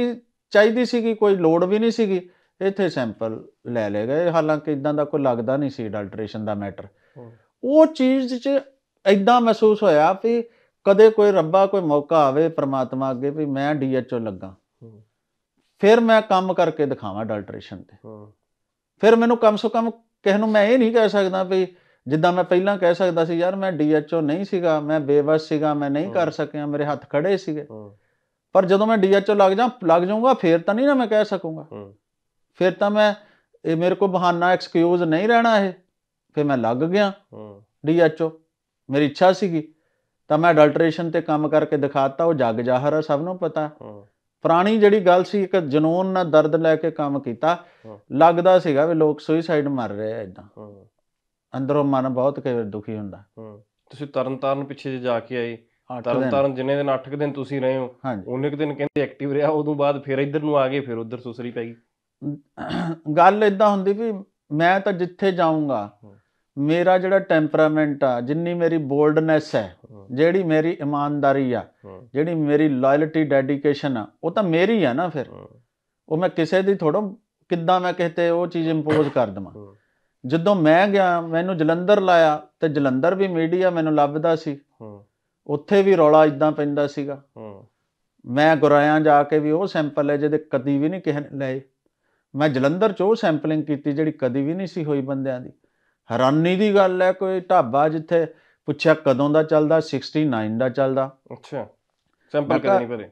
ਚਾਹੀਦੀ ਸੀ ਕਿ ਕੋਈ ਲੋਡ ਵੀ ਨਹੀਂ ਸੀਗੀ ਇੱਥੇ ਸੈਂਪਲ ਲੈ ਲਏ ਗਏ ਹਾਲਾਂਕਿ ਇਦਾਂ ਦਾ ਕੋਈ ਲੱਗਦਾ ਨਹੀਂ ਸੀ ਅਡਲਟ੍ਰੇਸ਼ਨ ਦਾ ਮੈਟਰ ਉਹ ਚੀਜ਼ 'ਚ ਇਦਾਂ ਮਹਿਸੂਸ ਹੋਇਆ ਵੀ ਕਦੇ ਕੋਈ ਰੱਬਾ ਕੋਈ ਮੌਕਾ ਆਵੇ ਪ੍ਰਮਾਤਮਾ ਅੱਗੇ ਵੀ ਮੈਂ ਡੀਐਚਓ ਲੱਗਾ ਫਿਰ ਮੈਂ ਕੰਮ ਕਰਕੇ ਦਿਖਾਵਾਂ ਅਡਲਟ੍ਰੇਸ਼ਨ ਤੇ ਫਿਰ ਮੈਨੂੰ ਕਮ ਸੋ ਕਮ ਕਿਸੇ ਨੂੰ ਮੈਂ ਇਹ ਨਹੀਂ ਕਹਿ ਸਕਦਾ ਵੀ ਜਿੱਦਾਂ ਮੈਂ ਪਹਿਲਾਂ ਕਹਿ ਸਕਦਾ ਸੀ ਯਾਰ ਮੈਂ ਡੀਐਚਓ ਨਹੀਂ ਸੀਗਾ ਮੈਂ ਬੇਵਸ ਸੀਗਾ ਮੈਂ ਨਹੀਂ ਕਰ ਸਕਿਆ ਮੇਰੇ ਹੱਥ ਖੜੇ ਸੀਗੇ ਪਰ ਜਦੋਂ ਮੈਂ ਡੀਐਚਓ ਲੱਗ ਜਾ ਲੱਗ ਜਾਊਂਗਾ ਫੇਰ ਤਾਂ ਨਹੀਂ ਨਾ ਮੈਂ ਕਹਿ ਸਕੂੰਗਾ ਫੇਰ ਤਾਂ ਮੈਂ ਇਹ ਮੇਰੇ ਕੋਲ ਬਹਾਨਾ ਐਕਸਕਿਊਜ਼ ਨਹੀਂ ਰਹਿਣਾ ਇਹ ਫੇਰ ਮੈਂ ਲੱਗ ਗਿਆ ਡੀਐਚਓ ਮੇਰੀ ਇੱਛਾ ਸੀਗੀ ਤਾਂ ਮੈਂ ਅਡਲਟਰੇਸ਼ਨ ਤੇ ਕੰਮ ਕਰਕੇ ਦਿਖਾਤਾ ਉਹ ਜੱਗ ਜਾਹਰ ਹੈ ਸਭ ਨੂੰ ਪਤਾ ਪੁਰਾਣੀ ਜਿਹੜੀ ਗੱਲ ਸੀ ਇੱਕ ਜਨੂਨ ਨਾਲ ਦਰਦ ਲੈ ਕੇ ਕੰਮ ਕੀਤਾ ਲੱਗਦਾ ਸੀਗਾ ਵੀ ਲੋਕ ਸੁਇਸਾਈਡ ਮਾਰ ਰਹੇ ਆ ਇਦਾਂ ਅੰਦਰੋਂ ਮਨ ਬਹੁਤ ਕਈ ਵਾਰ ਦੁਖੀ ਹੁੰਦਾ ਤੁਸੀਂ ਤਰਨਤਾਰਨ ਪਿੱਛੇ ਜਾ ਕੇ ਆਏ ਤਰਨ ਜਿੰਨੇ ਦਿਨ 8 ਦਿਨ ਤੁਸੀਂ ਰਹੇ ਹੋ ਉਹਨੇ ਕ ਦਿਨ ਕਹਿੰਦੇ ਐਕਟਿਵ ਰਿਹਾ ਉਦੋਂ ਬਾਅਦ ਫਿਰ ਇੱਧਰ ਨੂੰ ਆ ਗਏ ਫਿਰ ਉੱਧਰ ਸੁਸਰੀ ਪੈ ਗਈ ਗੱਲ ਇਦਾਂ ਹੁੰਦੀ ਵੀ ਮੈਂ ਤਾਂ ਜਿੱਥੇ ਜਾਊਂਗਾ ਮੇਰਾ ਜਿਹੜਾ ਟੈਂਪਰਾਮੈਂਟ ਆ ਜਿੰਨੀ ਮੇਰੀ ਬੋਲਡਨੈਸ ਹੈ ਜਿਹੜੀ ਮੇਰੀ ਇਮਾਨਦਾਰੀ ਆ ਜਿਹੜੀ ਮੇਰੀ ਲਾਇਲਟੀ ਡੈਡੀਕੇਸ਼ਨ ਆ ਉਹ ਤਾਂ ਮੇਰੀ ਆ ਨਾ ਫਿਰ ਉਹ ਮੈਂ ਕਿਸੇ ਦੀ ਥੋੜਾ ਕਿੱਦਾਂ ਮੈਂ ਕਹਤੇ ਉਹ ਚੀਜ਼ ਇੰਪੋਜ਼ ਕਰ ਦਵਾਂ ਜਦੋਂ ਮੈਂ ਗਿਆ ਮੈਨੂੰ ਜਲੰਧਰ ਲਾਇਆ ਤੇ ਜਲੰਧਰ ਵੀ ਮੀਡੀਆ ਮੈਨੂੰ ਲੱਭਦਾ ਸੀ ਉੱਥੇ ਵੀ ਰੌਲਾ ਇਦਾਂ ਪੈਂਦਾ ਸੀਗਾ ਮੈਂ ਗੁਰਾਇਆਂ ਜਾ ਕੇ ਵੀ ਉਹ ਸੈਂਪਲ ਹੈ ਜਿਹਦੇ ਕਦੀ ਵੀ ਨਹੀਂ ਕਿਸੇ ਨੇ ਲਏ ਮੈਂ ਜਲੰਧਰ 'ਚ ਉਹ ਸੈਂਪਲਿੰਗ ਕੀਤੀ ਜਿਹੜੀ ਕਦੀ ਵੀ ਨਹੀਂ ਸੀ ਹੋਈ ਬੰਦਿਆਂ ਦੀ ਹੈਰਾਨੀ ਦੀ ਗੱਲ ਹੈ ਕੋਈ ਢਾਬਾ ਜਿੱਥੇ ਪੁੱਛਿਆ ਕਦੋਂ ਦਾ ਚੱਲਦਾ 69 ਦਾ ਚੱਲਦਾ ਅੱਛਾ ਸੈਂਪਲ ਕਦੇ ਨਹੀਂ ਭਰੇ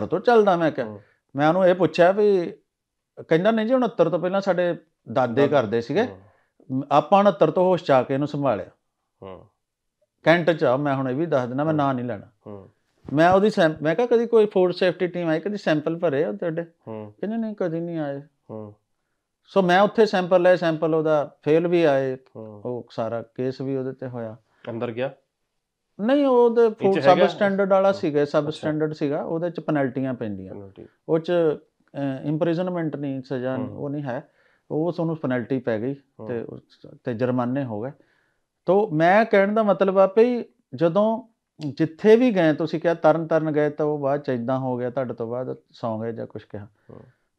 69 ਤੋਂ ਚੱਲਦਾ ਮੈਂ ਕਿਹਾ ਮੈਂ ਉਹਨੂੰ ਇਹ ਪੁੱਛਿਆ ਵੀ ਕਹਿੰਦਾ ਨਹੀਂ ਜੀ 69 ਤੋਂ ਪਹਿਲਾਂ ਸਾਡੇ ਦਾਦੇ ਕਰਦੇ ਸੀਗੇ ਆਪਾਂ 69 ਤੋਂ ਹੋਸ਼ ਚਾ ਕੇ ਇਹਨੂੰ ਸੰਭਾਲਿਆ ਹਾਂ ਕੈਂਟ ਚ ਆ ਮੈਂ ਹੁਣ ਇਹ ਵੀ ਦੱਸ ਦਿੰਦਾ ਮੈਂ ਨਾਂ ਨਹੀਂ ਲੈਣਾ ਮੈਂ ਉਹਦੀ ਮੈਂ ਕਿਹਾ ਕਦੀ ਕੋਈ ਫੂਡ ਸੇਫਟੀ ਟੀਮ ਆਈ ਕਦੀ ਸੈਂਪਲ ਭਰੇ ਉਹ ਤੁਹਾਡੇ ਕਹਿੰਦੇ ਨਹੀਂ ਕਦੀ ਨਹੀਂ ਆਏ ਸੋ ਮੈਂ ਉੱਥੇ ਸੈਂਪਲ ਲੈ ਸੈਂਪਲ ਉਹਦਾ ਫੇਲ ਵੀ ਆਏ ਉਹ ਸਾਰਾ ਕੇਸ ਵੀ ਉਹਦੇ ਤੇ ਹੋਇਆ ਅੰਦਰ ਗਿਆ ਨਹੀਂ ਉਹਦੇ ਫੂਡ ਸਬ ਸਟੈਂਡਰਡ ਵਾਲਾ ਸੀਗਾ ਸਬ ਸਟੈਂਡਰਡ ਸੀਗਾ ਉਹਦੇ ਚ ਪੈਨਲਟੀਆਂ ਪੈਂਦੀਆਂ ਉਹ ਚ ਇੰਪ੍ਰਿਜ਼ਨਮੈਂਟ ਨਹੀਂ ਸਜ਼ਾ ਉਹ ਨਹੀਂ ਹੈ ਉਹ ਉਸ ਨੂੰ ਪੈਨਲਟੀ ਪੈ ਗਈ ਤੇ ਤੇ ਜੁਰਮਾਨੇ ਹੋ ਗਏ ਸੋ ਮੈਂ ਕਹਿਣ ਦਾ ਮਤਲਬ ਆ ਭਈ ਜਦੋਂ ਜਿੱਥੇ ਵੀ ਗਏ ਤੁਸੀਂ ਕਿਹਾ ਤਰਨ ਤਰਨ ਗਏ ਤਾਂ ਉਹ ਬਾਅਦ ਚ ਇਦਾਂ ਹੋ ਗਿਆ ਤੁਹਾਡੇ ਤੋਂ ਬਾਅਦ ਸੌਂਗੇ ਜਾਂ ਕੁਝ ਕਿਹਾ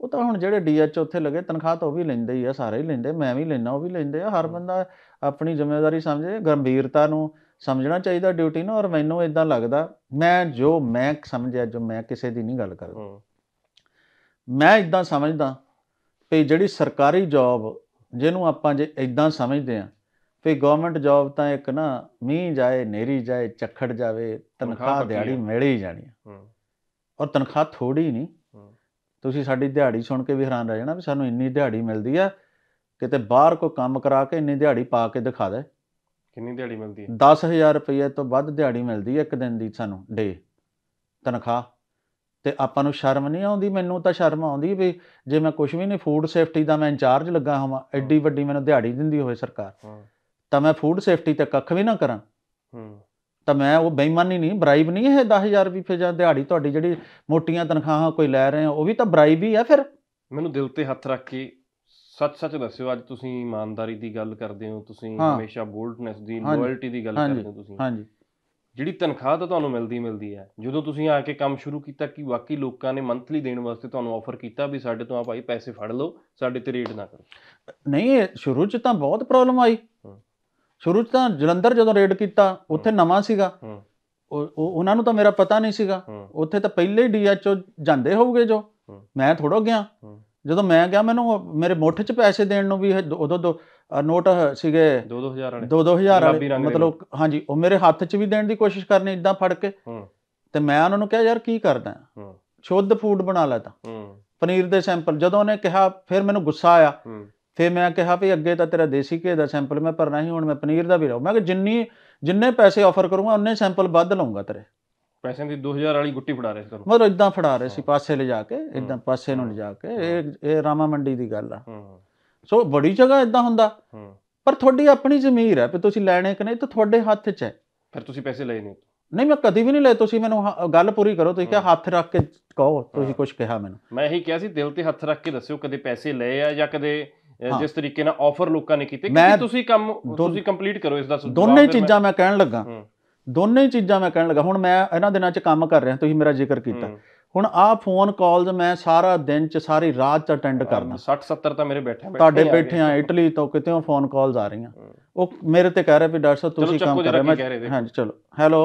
ਉਹ ਤਾਂ ਹੁਣ ਜਿਹੜੇ ਡੀਐਚ ਉੱਥੇ ਲੱਗੇ ਤਨਖਾਹ ਤਾਂ ਉਹ ਵੀ ਲੈਂਦੇ ਹੀ ਆ ਸਾਰੇ ਹੀ ਲੈਂਦੇ ਮੈਂ ਵੀ ਲੈਣਾ ਉਹ ਵੀ ਲੈਂਦੇ ਆ ਹਰ ਬੰਦਾ ਆਪਣੀ ਜ਼ਿੰਮੇਵਾਰੀ ਸਮਝੇ ਗੰਭੀਰਤਾ ਨੂੰ ਸਮਝਣਾ ਚਾਹੀਦਾ ਡਿਊਟੀ ਨੂੰ ਔਰ ਮੈਨੂੰ ਇਦਾਂ ਲੱਗਦਾ ਮੈਂ ਜੋ ਮੈਂ ਸਮਝਿਆ ਜੋ ਮੈਂ ਕਿਸੇ ਦੀ ਨਹੀਂ ਗੱਲ ਕਰਦਾ ਮੈਂ ਇਦਾਂ ਸਮਝਦਾ ਕਿ ਜਿਹੜੀ ਸਰਕਾਰੀ ਜੌਬ ਜਿਹਨੂੰ ਆਪਾਂ ਜੇ ਇਦਾਂ ਸਮਝਦੇ ਆ ਫੇ ਗਵਰਨਮੈਂਟ ਜੌਬ ਤਾਂ ਇੱਕ ਨਾ ਮੀਂਹ ਜਾਏ ਨੇਰੀ ਜਾਏ ਚੱਖੜ ਜਾਵੇ ਤਨਖਾਹ ਦਿਹਾੜੀ ਮਿਲ ਹੀ ਜਾਣੀ ਹੈ ਔਰ ਤਨਖਾਹ ਥੋੜੀ ਨਹੀਂ ਤੁਸੀਂ ਸਾਡੀ ਦਿਹਾੜੀ ਸੁਣ ਕੇ ਵੀ ਹੈਰਾਨ ਰਹਿ ਜਾਣਾ ਵੀ ਸਾਨੂੰ ਇੰਨੀ ਦਿਹਾੜੀ ਮਿਲਦੀ ਆ ਕਿਤੇ ਬਾਹਰ ਕੋਈ ਕੰਮ ਕਰਾ ਕੇ ਇੰਨੀ ਦਿਹਾੜੀ ਪਾ ਕੇ ਦਿਖਾ ਦੇ ਕਿੰਨੀ ਦਿਹਾੜੀ ਮਿਲਦੀ ਹੈ 10000 ਰੁਪਏ ਤੋਂ ਵੱਧ ਦਿਹਾੜੀ ਮਿਲਦੀ ਹੈ ਇੱਕ ਦਿਨ ਦੀ ਸਾਨੂੰ ਡੇ ਤਨਖਾਹ ਤੇ ਆਪਾਂ ਨੂੰ ਸ਼ਰਮ ਨਹੀਂ ਆਉਂਦੀ ਮੈਨੂੰ ਤਾਂ ਸ਼ਰਮ ਆਉਂਦੀ ਵੀ ਜੇ ਮੈਂ ਕੁਝ ਵੀ ਨਹੀਂ ਫੂਡ ਸੇਫਟੀ ਦਾ ਮੈਂ ਇੰਚਾਰਜ ਲੱਗਾ ਹਾਂ ਐਡੀ ਵੱਡੀ ਮੈਨੂੰ ਦਿਹਾੜੀ ਦਿੰਦੀ ਹੋਵੇ ਸਰਕਾਰ ਤਾਂ ਮੈਂ ਫੂਡ ਸੇਫਟੀ ਤੇ ਕੱਖ ਵੀ ਨਾ ਕਰਾਂ ਹੂੰ ਤਾਂ ਮੈਂ ਉਹ ਬੇਈਮਾਨੀ ਨਹੀਂ ਬ੍ਰਾਈਬ ਨਹੀਂ ਇਹ 10000 ਰੁਪਏ ਫਿਰ ਜਾਂ ਦਿਹਾੜੀ ਤੁਹਾਡੀ ਜਿਹੜੀ ਮੋਟੀਆਂ ਤਨਖਾਹਾਂ ਕੋਈ ਲੈ ਰਹੇ ਆ ਉਹ ਵੀ ਤਾਂ ਬ੍ਰਾਈਬ ਹੀ ਆ ਫਿਰ ਮੈਨੂੰ ਦਿਲ ਤੇ ਹੱਥ ਰੱਖ ਕੇ ਸੱਚ ਸੱਚ ਦੱਸਿਓ ਅੱਜ ਤੁਸੀਂ ਇਮਾਨਦਾਰੀ ਦੀ ਗੱਲ ਕਰਦੇ ਹੋ ਤੁਸੀਂ ਹਮੇਸ਼ਾ ਬੋਲਡਨੈਸ ਦੀ ਲਾਇਲਟੀ ਦੀ ਗੱਲ ਕਰਦੇ ਹੋ ਤੁਸੀਂ ਹਾਂਜੀ ਜਿਹੜੀ ਤਨਖਾਹ ਤਾਂ ਤੁਹਾਨੂੰ ਮਿਲਦੀ ਮਿਲਦੀ ਹੈ ਜਦੋਂ ਤੁਸੀਂ ਆ ਕੇ ਕੰਮ ਸ਼ੁਰੂ ਕੀਤਾ ਕਿ ਵਾਕਈ ਲੋਕਾਂ ਨੇ ਮੰਥਲੀ ਦੇਣ ਵਾਸਤੇ ਤੁਹਾਨੂੰ ਆਫਰ ਕੀਤਾ ਵੀ ਸਾਡੇ ਤੋਂ ਆ ਭਾਈ ਪੈਸੇ ਫੜ ਲਓ ਸਾਡੇ ਤੇ ਰੇਟ ਨਾ ਕਰੋ ਨਹੀਂ ਸ਼ੁਰੂ 'ਚ ਤਾਂ ਬਹੁਤ ਪ੍ਰੋਬਲਮ ਆਈ ਸ਼ੁਰੂ ਚ ਤਾਂ ਜਲੰਧਰ ਜਦੋਂ ਰੇਡ ਕੀਤਾ ਉੱਥੇ ਨਵਾਂ ਸੀਗਾ ਉਹਨਾਂ ਨੂੰ ਤਾਂ ਮੇਰਾ ਪਤਾ ਨਹੀਂ ਸੀਗਾ ਉੱਥੇ ਤਾਂ ਪਹਿਲੇ ਹੀ ਡੀਐਚਓ ਜਾਂਦੇ ਹੋਊਗੇ ਜੋ ਮੈਂ ਥੋੜੋ ਗਿਆ ਜਦੋਂ ਮੈਂ ਗਿਆ ਮੈਨੂੰ ਮੇਰੇ ਮੋਠੇ 'ਚ ਪੈਸੇ ਦੇਣ ਨੂੰ ਵੀ ਉਦੋਂ ਦੋ ਨੋਟ ਸੀਗੇ 2000 ਵਾਲੇ 2000 ਵਾਲੇ ਮਤਲਬ ਹਾਂਜੀ ਉਹ ਮੇਰੇ ਹੱਥ 'ਚ ਵੀ ਦੇਣ ਦੀ ਕੋਸ਼ਿਸ਼ ਕਰਨੀ ਇਦਾਂ ਫੜ ਕੇ ਤੇ ਮੈਂ ਉਹਨਾਂ ਨੂੰ ਕਿਹਾ ਯਾਰ ਕੀ ਕਰਦਾ ਸ਼ੁੱਧ ਫੂਡ ਬਣਾ ਲੈ ਤਾਂ ਪਨੀਰ ਦੇ ਸੈਂਪਲ ਜਦੋਂ ਉਹਨੇ ਕਿਹਾ ਫਿਰ ਮੈਨੂੰ ਗੁੱਸਾ ਆਇਆ ਫਿਰ ਮੈਂ ਕਿਹਾ ਵੀ ਅੱਗੇ ਤਾਂ ਤੇਰਾ ਦੇਸੀ ਘੇ ਦਾ ਸੈਂਪਲ ਮੈਂ ਭਰਨਾ ਹੀ ਹੁਣ ਮੈਂ ਪਨੀਰ ਦਾ ਵੀ ਲਾਉ ਮੈਂ ਕਿ ਜਿੰਨੀ ਜਿੰਨੇ ਪੈਸੇ ਆਫਰ ਕਰੂੰਗਾ ਉਹਨੇ ਸੈਂਪਲ ਵੱਧ ਲਾਉਂਗਾ ਤੇਰੇ ਪੈਸੇ ਦੀ 2000 ਵਾਲੀ ਗੁੱਟੀ ਫੜਾ ਰਹੇ ਸੀ ਤੁਹਾਨੂੰ ਮਤਲਬ ਇਦਾਂ ਫੜਾ ਰਹੇ ਸੀ ਪਾਸੇ ਲੈ ਜਾ ਕੇ ਇਦਾਂ ਪਾਸੇ ਨੂੰ ਲੈ ਜਾ ਕੇ ਇਹ ਇਹ ਰਾਮਾ ਮੰਡੀ ਦੀ ਗੱਲ ਆ ਸੋ ਬੜੀ ਜਗ੍ਹਾ ਇਦਾਂ ਹੁੰਦਾ ਪਰ ਤੁਹਾਡੀ ਆਪਣੀ ਜ਼ਮੀਰ ਹੈ ਵੀ ਤੁਸੀਂ ਲੈਣੇ ਕਿ ਨਹੀਂ ਤਾਂ ਤੁਹਾਡੇ ਹੱਥ 'ਚ ਹੈ ਫਿਰ ਤੁਸੀਂ ਪੈਸੇ ਲਏ ਨਹੀਂ ਨਹੀਂ ਮੈਂ ਕਦੀ ਵੀ ਨਹੀਂ ਲਏ ਤੁਸੀਂ ਮੈਨੂੰ ਗੱਲ ਪੂਰੀ ਕਰੋ ਤੁਸੀਂ ਕਿਹਾ ਹੱਥ ਰੱਖ ਕੇ ਕਹੋ ਤੁਸੀਂ ਕੁਝ ਕਿਹਾ ਮੈਨੂੰ ਮੈਂ ਇਹੀ ਕਿਹਾ ਸੀ ਦਿਲ ਤੇ ਹੱਥ ਰੱਖ ਕੇ ਦੱਸਿਓ ਕਦੇ ਪੈਸੇ ਲਏ ਆ ਜਾਂ ਕਦੇ ਜਿਸ ਤਰੀਕੇ ਨਾਲ ਆਫਰ ਲੋਕਾਂ ਨੇ ਕੀਤੇ ਕਿ ਤੁਸੀਂ ਕੰਮ ਤੁਸੀਂ ਕੰਪਲੀਟ ਕਰੋ ਇਸ ਦਾ ਦੋਨੇ ਚੀਜ਼ਾਂ ਮੈਂ ਕਹਿਣ ਲੱਗਾ ਦੋਨੇ ਚੀਜ਼ਾਂ ਮੈਂ ਕਹਿਣ ਲੱਗਾ ਹੁਣ ਮੈਂ ਇਹਨਾਂ ਦਿਨਾਂ 'ਚ ਕੰਮ ਕਰ ਰਿਹਾ ਤੁਸੀਂ ਮੇਰਾ ਜ਼ਿਕਰ ਕੀਤਾ ਹੁਣ ਆ ਫੋਨ ਕਾਲਸ ਮੈਂ ਸਾਰਾ ਦਿਨ 'ਚ ਸਾਰੀ ਰਾਤ 'ਚ ਅਟੈਂਡ ਕਰਦਾ 60 70 ਤਾਂ ਮੇਰੇ ਬੈਠੇ ਬੈਠੇ ਤੁਹਾਡੇ ਬੈਠੇ ਆ ਇਟਲੀ ਤੋਂ ਕਿਤੇ ਫੋਨ ਕਾਲਸ ਆ ਰਹੀਆਂ ਉਹ ਮੇਰੇ ਤੇ ਕਹਿ ਰਿਹਾ ਵੀ ਡਾਕਟਰ ਸਾਹਿਬ ਤੁਸੀਂ ਕੰਮ ਕਰ ਰਹੇ ਮੈਂ ਹਾਂਜੀ ਚਲੋ ਹੈਲੋ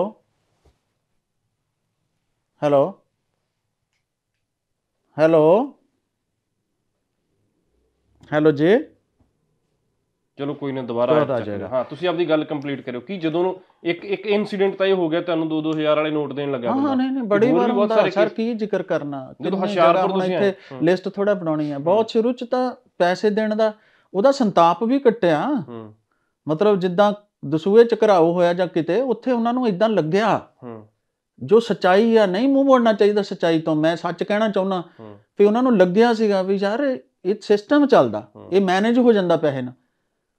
ਹੈਲੋ ਹੈਲੋ ਹੈਲੋ ਜੀ ਚਲੋ ਕੋਈ ਨਾ ਦੁਬਾਰਾ ਆ ਜਾਏਗਾ ਹਾਂ ਤੁਸੀਂ ਆਪਦੀ ਗੱਲ ਕੰਪਲੀਟ ਕਰਿਓ ਕਿ ਜਦੋਂ ਇੱਕ ਇੱਕ ਇਨਸੀਡੈਂਟ ਤਾਂ ਇਹ ਹੋ ਗਿਆ ਤੁਹਾਨੂੰ 2 2000 ਵਾਲੇ ਨੋਟ ਦੇਣ ਲੱਗਾ ਹਾਂ ਨਹੀਂ ਨਹੀਂ ਬੜੀ ਵਾਰ ਹੁੰਦਾ ਸਰ ਕੀ ਜ਼ਿਕਰ ਕਰਨਾ ਜਦੋਂ ਹਸ਼ਿਆਰਪੁਰ ਤੁਸੀਂ ਇੱਥੇ ਲਿਸਟ ਥੋੜਾ ਬਣਾਉਣੀ ਹੈ ਬਹੁਤ ਸ਼ੁਰੂ ਚ ਤਾਂ ਪੈਸੇ ਦੇਣ ਦਾ ਉਹਦਾ ਸੰਤਾਪ ਵੀ ਕੱਟਿਆ ਮਤਲਬ ਜਿੱਦਾਂ ਦਸੂਏ ਚ ਘਰਾਓ ਹੋਇਆ ਜਾਂ ਕਿਤੇ ਉੱਥੇ ਉਹਨਾਂ ਨੂੰ ਇਦਾਂ ਲੱਗਿਆ ਜੋ ਸਚਾਈ ਆ ਨਹੀਂ ਮੂੰਹ ਮੋੜਨਾ ਚਾਹੀਦਾ ਸਚਾਈ ਤੋਂ ਮੈਂ ਸੱਚ ਕਹਿਣਾ ਚਾਹੁੰਨਾ ਵੀ ਉਹਨਾਂ ਨੂੰ ਲੱਗਿਆ ਸੀਗਾ ਵੀ ਯਾਰ ਇਹ ਸਿਸਟਮ ਚੱਲਦਾ ਇਹ ਮੈਨੇਜ ਹੋ ਜਾਂਦਾ ਪੈਸੇ ਨਾਲ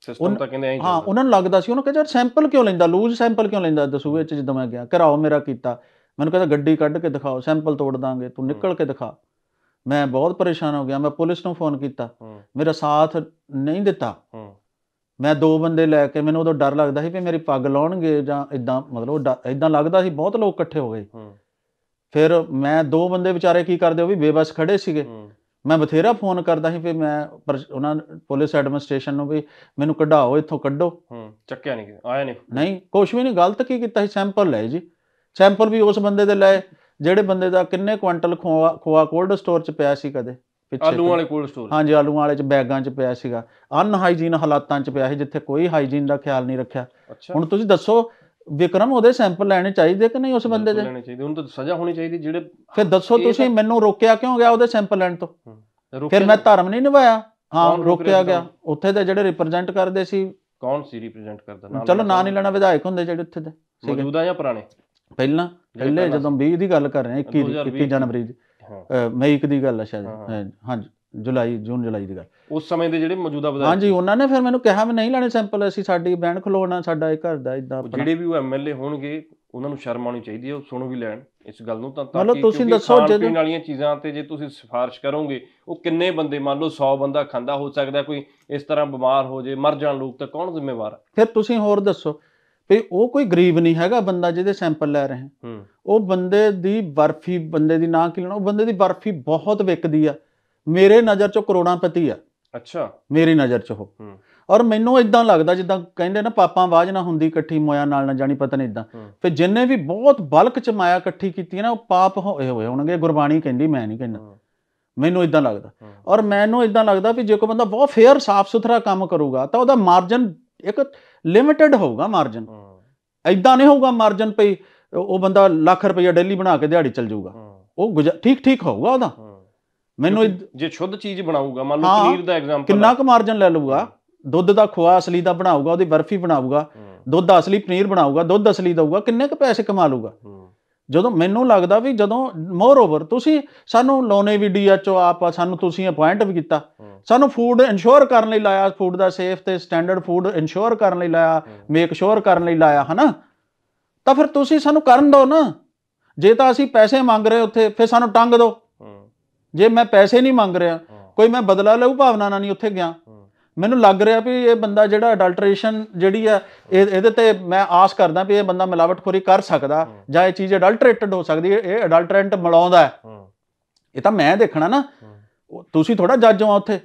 ਸਿਸਟਮ ਤਾਂ ਕਹਿੰਦੇ ਐਂ ਹਾਂ ਉਹਨਾਂ ਨੂੰ ਲੱਗਦਾ ਸੀ ਉਹਨੂੰ ਯਾਰ ਸੈਂਪਲ ਕਿਉਂ ਲੈਂਦਾ ਲੂਜ਼ ਸੈਂਪਲ ਕਿਉਂ ਲੈਂਦਾ ਦਸੂਏ ਚ ਜਦੋਂ ਮੈਂ ਗਿਆ ਘਰਾਓ ਮੇਰਾ ਕੀਤਾ ਮੈਨੂੰ ਕਹਿੰਦਾ ਗੱਡੀ ਕੱਢ ਕੇ ਦਿਖਾਓ ਸੈਂਪਲ ਤੋੜ ਦਾਂਗੇ ਤੂੰ ਨਿਕਲ ਕੇ ਦਿਖਾ ਮੈਂ ਬਹੁਤ ਪਰੇਸ਼ਾਨ ਹੋ ਗਿਆ ਮੈਂ ਪੁਲਿਸ ਨੂੰ ਫੋਨ ਕੀਤਾ ਮੇਰਾ ਸਾਥ ਨਹੀਂ ਦਿੱਤਾ ਮੈਂ ਦੋ ਬੰਦੇ ਲੈ ਕੇ ਮੈਨੂੰ ਉਦੋਂ ਡਰ ਲੱਗਦਾ ਸੀ ਵੀ ਮੇਰੀ ਪੱਗ ਲਾਉਣਗੇ ਜਾਂ ਇਦਾਂ ਮਤਲਬ ਇਦਾਂ ਲੱਗਦਾ ਸੀ ਬਹੁਤ ਲੋਕ ਇਕੱਠੇ ਹੋ ਗਏ ਫਿਰ ਮੈਂ ਦੋ ਬੰਦੇ ਵਿਚਾਰੇ ਕੀ ਕਰਦੇ ਉਹ ਵੀ ਬੇਵਸ ਖੜੇ ਸੀਗੇ ਮੈਂ ਬਥੇਰਾ ਫੋਨ ਕਰਦਾ ਸੀ ਫਿਰ ਮੈਂ ਉਹਨਾਂ ਪੁਲਿਸ ਐਡਮਿਨਿਸਟ੍ਰੇਸ਼ਨ ਨੂੰ ਵੀ ਮੈਨੂੰ ਕਢਾਓ ਇੱਥੋਂ ਕੱਢੋ ਹੂੰ ਚੱਕਿਆ ਨਹੀਂ ਆਇਆ ਨਹੀਂ ਨਹੀਂ ਕੁਝ ਵੀ ਨਹੀਂ ਗਲਤ ਕੀ ਕੀਤਾ ਸੀ ਸੈਂਪਲ ਲਏ ਜੀ ਸੈਂਪਲ ਵੀ ਉਸ ਬੰਦੇ ਦੇ ਲਏ ਜਿਹੜੇ ਬੰਦੇ ਦਾ ਕਿੰਨੇ ਕੁਇੰਟਲ ਖੋਆ ਖੋਆ ਕੋਲਡ ਸਟੋਰ 'ਚ ਪਿਆ ਸੀ ਕਦੇ ਪਿੱਛੇ ਆਲੂ ਵਾਲੇ ਕੋਲਡ ਸਟੋਰ ਹਾਂਜੀ ਆਲੂ ਵਾਲੇ 'ਚ ਬੈਗਾਂ 'ਚ ਪਿਆ ਸੀਗਾ ਅਨਹਾਈਜੀਨ ਹਾਲਾਤਾਂ 'ਚ ਪਿਆ ਸੀ ਜਿੱਥੇ ਕੋਈ ਹਾਈਜੀਨ ਦਾ ਖਿਆਲ ਨਹੀਂ ਰੱਖਿਆ ਹੁਣ ਤੁਸੀਂ ਦੱਸੋ ਵਿਕਰਮ ਉਹਦੇ ਸੈਂਪਲ ਲੈਣੇ ਚਾਹੀਦੇ ਕਿ ਨਹੀਂ ਉਸ ਬੰਦੇ ਦੇ ਲੈਣੇ ਚਾਹੀਦੇ ਉਹਨੂੰ ਤਾਂ ਸਜ਼ਾ ਹੋਣੀ ਚਾਹੀਦੀ ਜਿਹੜੇ ਫਿਰ ਦੱਸੋ ਤੁਸੀਂ ਮੈਨੂੰ ਰੋਕਿਆ ਕਿਉਂ ਗਿਆ ਉਹਦੇ ਸੈਂਪਲ ਲੈਣ ਤੋਂ ਫਿਰ ਮੈਂ ਧਰਮ ਨਹੀਂ ਨਿਭਾਇਆ ਹਾਂ ਰੋਕਿਆ ਗਿਆ ਉੱਥੇ ਦੇ ਜਿਹੜੇ ਰਿਪਰੈਜ਼ੈਂਟ ਕਰਦੇ ਸੀ ਕੌਣ ਸੀ ਰਿਪਰੈਜ਼ੈਂਟ ਕਰਦਾ ਨਾਮ ਚਲੋ ਨਾਂ ਨਹੀਂ ਲੈਣਾ ਵਿਧਾਇਕ ਹੁੰਦੇ ਜਿਹੜੇ ਉੱਥੇ ਦੇ ਮੌਜੂਦਾ ਜਾਂ ਪੁਰਾਣੇ ਪਹਿਲਾਂ ਪਹਿਲੇ ਜਦੋਂ 20 ਦੀ ਗੱਲ ਕਰ ਰਹੇ ਹਾਂ 21 21 ਜਨਵਰੀ ਦੀ ਮਈ 1 ਦੀ ਗੱਲ ਹੈ ਸ਼ਾਇਦ ਹਾਂਜੀ ਜੁਲਾਈ ਜੂਨ ਜੁਲਾਈ ਦੀ ਗੱਲ ਉਸ ਸਮੇਂ ਦੇ ਜਿਹੜੇ ਮੌਜੂਦਾ ਵਿਧਾਇਕ ਹਾਂਜੀ ਉਹਨਾਂ ਨੇ ਫਿਰ ਮੈਨੂੰ ਕਿਹਾ ਵੀ ਨਹੀਂ ਲੈਣੇ ਸੈਂਪਲ ਅਸੀਂ ਸਾਡੀ ਬੈਂਡ ਖਲੋਣਾ ਸਾਡਾ ਇਹ ਘਰ ਦਾ ਇਦਾਂ ਜਿਹੜੇ ਵੀ ਉਹ ਐਮਐਲਏ ਹੋਣਗੇ ਉਹਨਾਂ ਨੂੰ ਸ਼ਰਮ ਆਉਣੀ ਚਾਹੀਦੀ ਹੈ ਉਹ ਸੁਣ ਵੀ ਲੈਣ ਇਸ ਗੱਲ ਨੂੰ ਤਾਂ ਤਾਂ ਕਿ ਤੁਸੀਂ ਦੱਸੋ ਜਦੋਂ ਵਾਲੀਆਂ ਚੀਜ਼ਾਂ ਤੇ ਜੇ ਤੁਸੀਂ ਸਿਫਾਰਿਸ਼ ਕਰੋਗੇ ਉਹ ਕਿੰਨੇ ਬੰਦੇ ਮੰਨ ਲਓ 100 ਬੰਦਾ ਖਾਂਦਾ ਹੋ ਸਕਦਾ ਕੋਈ ਇਸ ਤਰ੍ਹਾਂ ਬਿਮਾਰ ਹੋ ਜੇ ਮਰ ਜਾਣ ਲੋਕ ਤਾਂ ਕੌਣ ਜ਼ਿੰਮੇਵਾਰ ਫਿਰ ਤੁਸੀਂ ਹੋਰ ਦੱਸੋ ਵੀ ਉਹ ਕੋਈ ਗਰੀਬ ਨਹੀਂ ਹੈਗਾ ਬੰਦਾ ਜਿਹਦੇ ਸੈਂਪਲ ਲੈ ਰਹੇ ਹਾਂ ਉਹ ਬੰਦੇ ਦੀ ਬਰਫੀ ਬੰਦੇ ਦੀ ਨਾਂ ਕਿ ਲੈਣਾ ਉਹ ਬੰਦੇ ਦੀ ਬਰਫੀ ਬਹੁਤ ਵਿਕਦੀ ਆ ਮੇਰੇ ਨਜ਼ਰ 'ਚ ਪਤੀ ਆ ਅੱਛਾ ਮੇਰੀ ਨਜ਼ਰ 'ਚ ਉਹ ਔਰ ਮੈਨੂੰ ਇਦਾਂ ਲੱਗਦਾ ਜਿੱਦਾਂ ਕਹਿੰਦੇ ਨਾ ਪਾਪਾਂ ਬਾਜ ਨਾ ਹੁੰਦੀ ਇਕੱਠੀ ਮੋਇਆ ਨਾਲ ਨਾ ਜਾਣੀ ਪਤਾ ਨਹੀਂ ਇਦਾਂ ਫਿਰ ਜਿੰਨੇ ਵੀ ਬਹੁਤ ਬਲਕ 'ਚ ਮਾਇਆ ਇਕੱਠੀ ਕੀਤੀ ਹੈ ਨਾ ਉਹ ਪਾਪ ਹੋਏ ਹੋਏ ਹੋਣਗੇ ਗੁਰਬਾਣੀ ਕਹਿੰਦੀ ਮੈਂ ਨਹੀਂ ਕਹਿੰਦਾ ਮੈਨੂੰ ਇਦਾਂ ਲੱਗਦਾ ਔਰ ਮੈਨੂੰ ਇਦਾਂ ਲੱਗਦਾ ਵੀ ਜੇ ਕੋਈ ਬੰਦਾ ਬਹੁਤ ਫੇਅਰ ਸਾਫ ਸੁਥਰਾ ਕੰਮ ਕਰੂਗਾ ਤਾਂ ਉਹਦਾ ਮਾਰਜਨ ਇੱਕ ਲਿਮਿਟਿਡ ਹੋਊਗਾ ਮਾਰਜਨ ਇਦਾਂ ਨਹੀਂ ਹੋਊਗਾ ਮਾਰਜਨ ਪਈ ਉਹ ਬੰਦਾ ਲੱਖ ਰੁਪਈਆ ਡੇਲੀ ਬਣਾ ਕੇ ਦਿਹਾੜੀ ਚੱਲ ਜਾਊਗਾ ਉਹ ਠੀਕ ਠੀਕ ਹੋਊਗਾ ਉਹਦਾ ਮੈਨੂੰ ਜੇ ਸ਼ੁੱਧ ਚੀਜ਼ ਬਣਾਊਗਾ ਮੰਨ ਲਓ ਪਨੀਰ ਦਾ ਐਗਜ਼ਾਮਪਲ ਕਿੰਨਾ ਕੁ ਮਾਰਜਨ ਲੈ ਲਊਗਾ ਦੁੱਧ ਦਾ ਖੋਆ ਅਸਲੀ ਦਾ ਬਣਾਊਗਾ ਉਹਦੀ ਬਰਫੀ ਬਣਾਊਗਾ ਦੁੱਧ ਅਸਲੀ ਪਨੀਰ ਬਣਾਊਗਾ ਦੁੱਧ ਅਸਲੀ ਦਊਗਾ ਕਿੰਨੇ ਕੁ ਪੈਸੇ ਕਮਾ ਲਊਗਾ ਜਦੋਂ ਮੈਨੂੰ ਲੱਗਦਾ ਵੀ ਜਦੋਂ ਮੋਰ ਓਵਰ ਤੁਸੀਂ ਸਾਨੂੰ ਲਾਉਨੇ ਵੀ ਡੀਐਚਓ ਆਪ ਸਾਨੂੰ ਤੁਸੀਂ ਅਪਾਇੰਟ ਵੀ ਕੀਤਾ ਸਾਨੂੰ ਫੂਡ ਇਨਸ਼ੋਰ ਕਰਨ ਲਈ ਲਾਇਆ ਫੂਡ ਦਾ ਸੇਫ ਤੇ ਸਟੈਂਡਰਡ ਫੂਡ ਇਨਸ਼ੋਰ ਕਰਨ ਲਈ ਲਾਇਆ ਮੇਕ ਸ਼ੋਰ ਕਰਨ ਲਈ ਲਾਇਆ ਹਨਾ ਤਾਂ ਫਿਰ ਤੁਸੀਂ ਸਾਨੂੰ ਕਰਨ ਦਿਓ ਨਾ ਜੇ ਤਾਂ ਅਸੀਂ ਪੈਸੇ ਮੰਗ ਰਹੇ ਉੱਥੇ ਫਿਰ ਸਾਨੂੰ ਟੰਗ ਦਿਓ ਜੇ ਮੈਂ ਪੈਸੇ ਨਹੀਂ ਮੰਗ ਰਿਹਾ ਕੋਈ ਮੈਂ ਬਦਲਾ ਲਊ ਭਾਵਨਾ ਨਾਲ ਨਹੀਂ ਉੱਥੇ ਗਿਆ ਮੈਨੂੰ ਲੱਗ ਰਿਹਾ ਵੀ ਇਹ ਬੰਦਾ ਜਿਹੜਾ ਅਡਲਟਰੇਸ਼ਨ ਜਿਹੜੀ ਆ ਇਹਦੇ ਤੇ ਮੈਂ ਆਸ ਕਰਦਾ ਵੀ ਇਹ ਬੰਦਾ ਮਿਲਾਵਟਖੋਰੀ ਕਰ ਸਕਦਾ ਜਾਂ ਇਹ ਚੀਜ਼ ਅਡਲਟਰੇਟਡ ਹੋ ਸਕਦੀ ਹੈ ਇਹ ਅਡਲਟਰੈਂਟ ਮਿਲਾਉਂਦਾ ਹੈ ਇਹ ਤਾਂ ਮੈਂ ਦੇਖਣਾ ਨਾ ਤੁਸੀਂ ਥੋੜਾ ਜੱਜ ਹੋ ਉੱਥੇ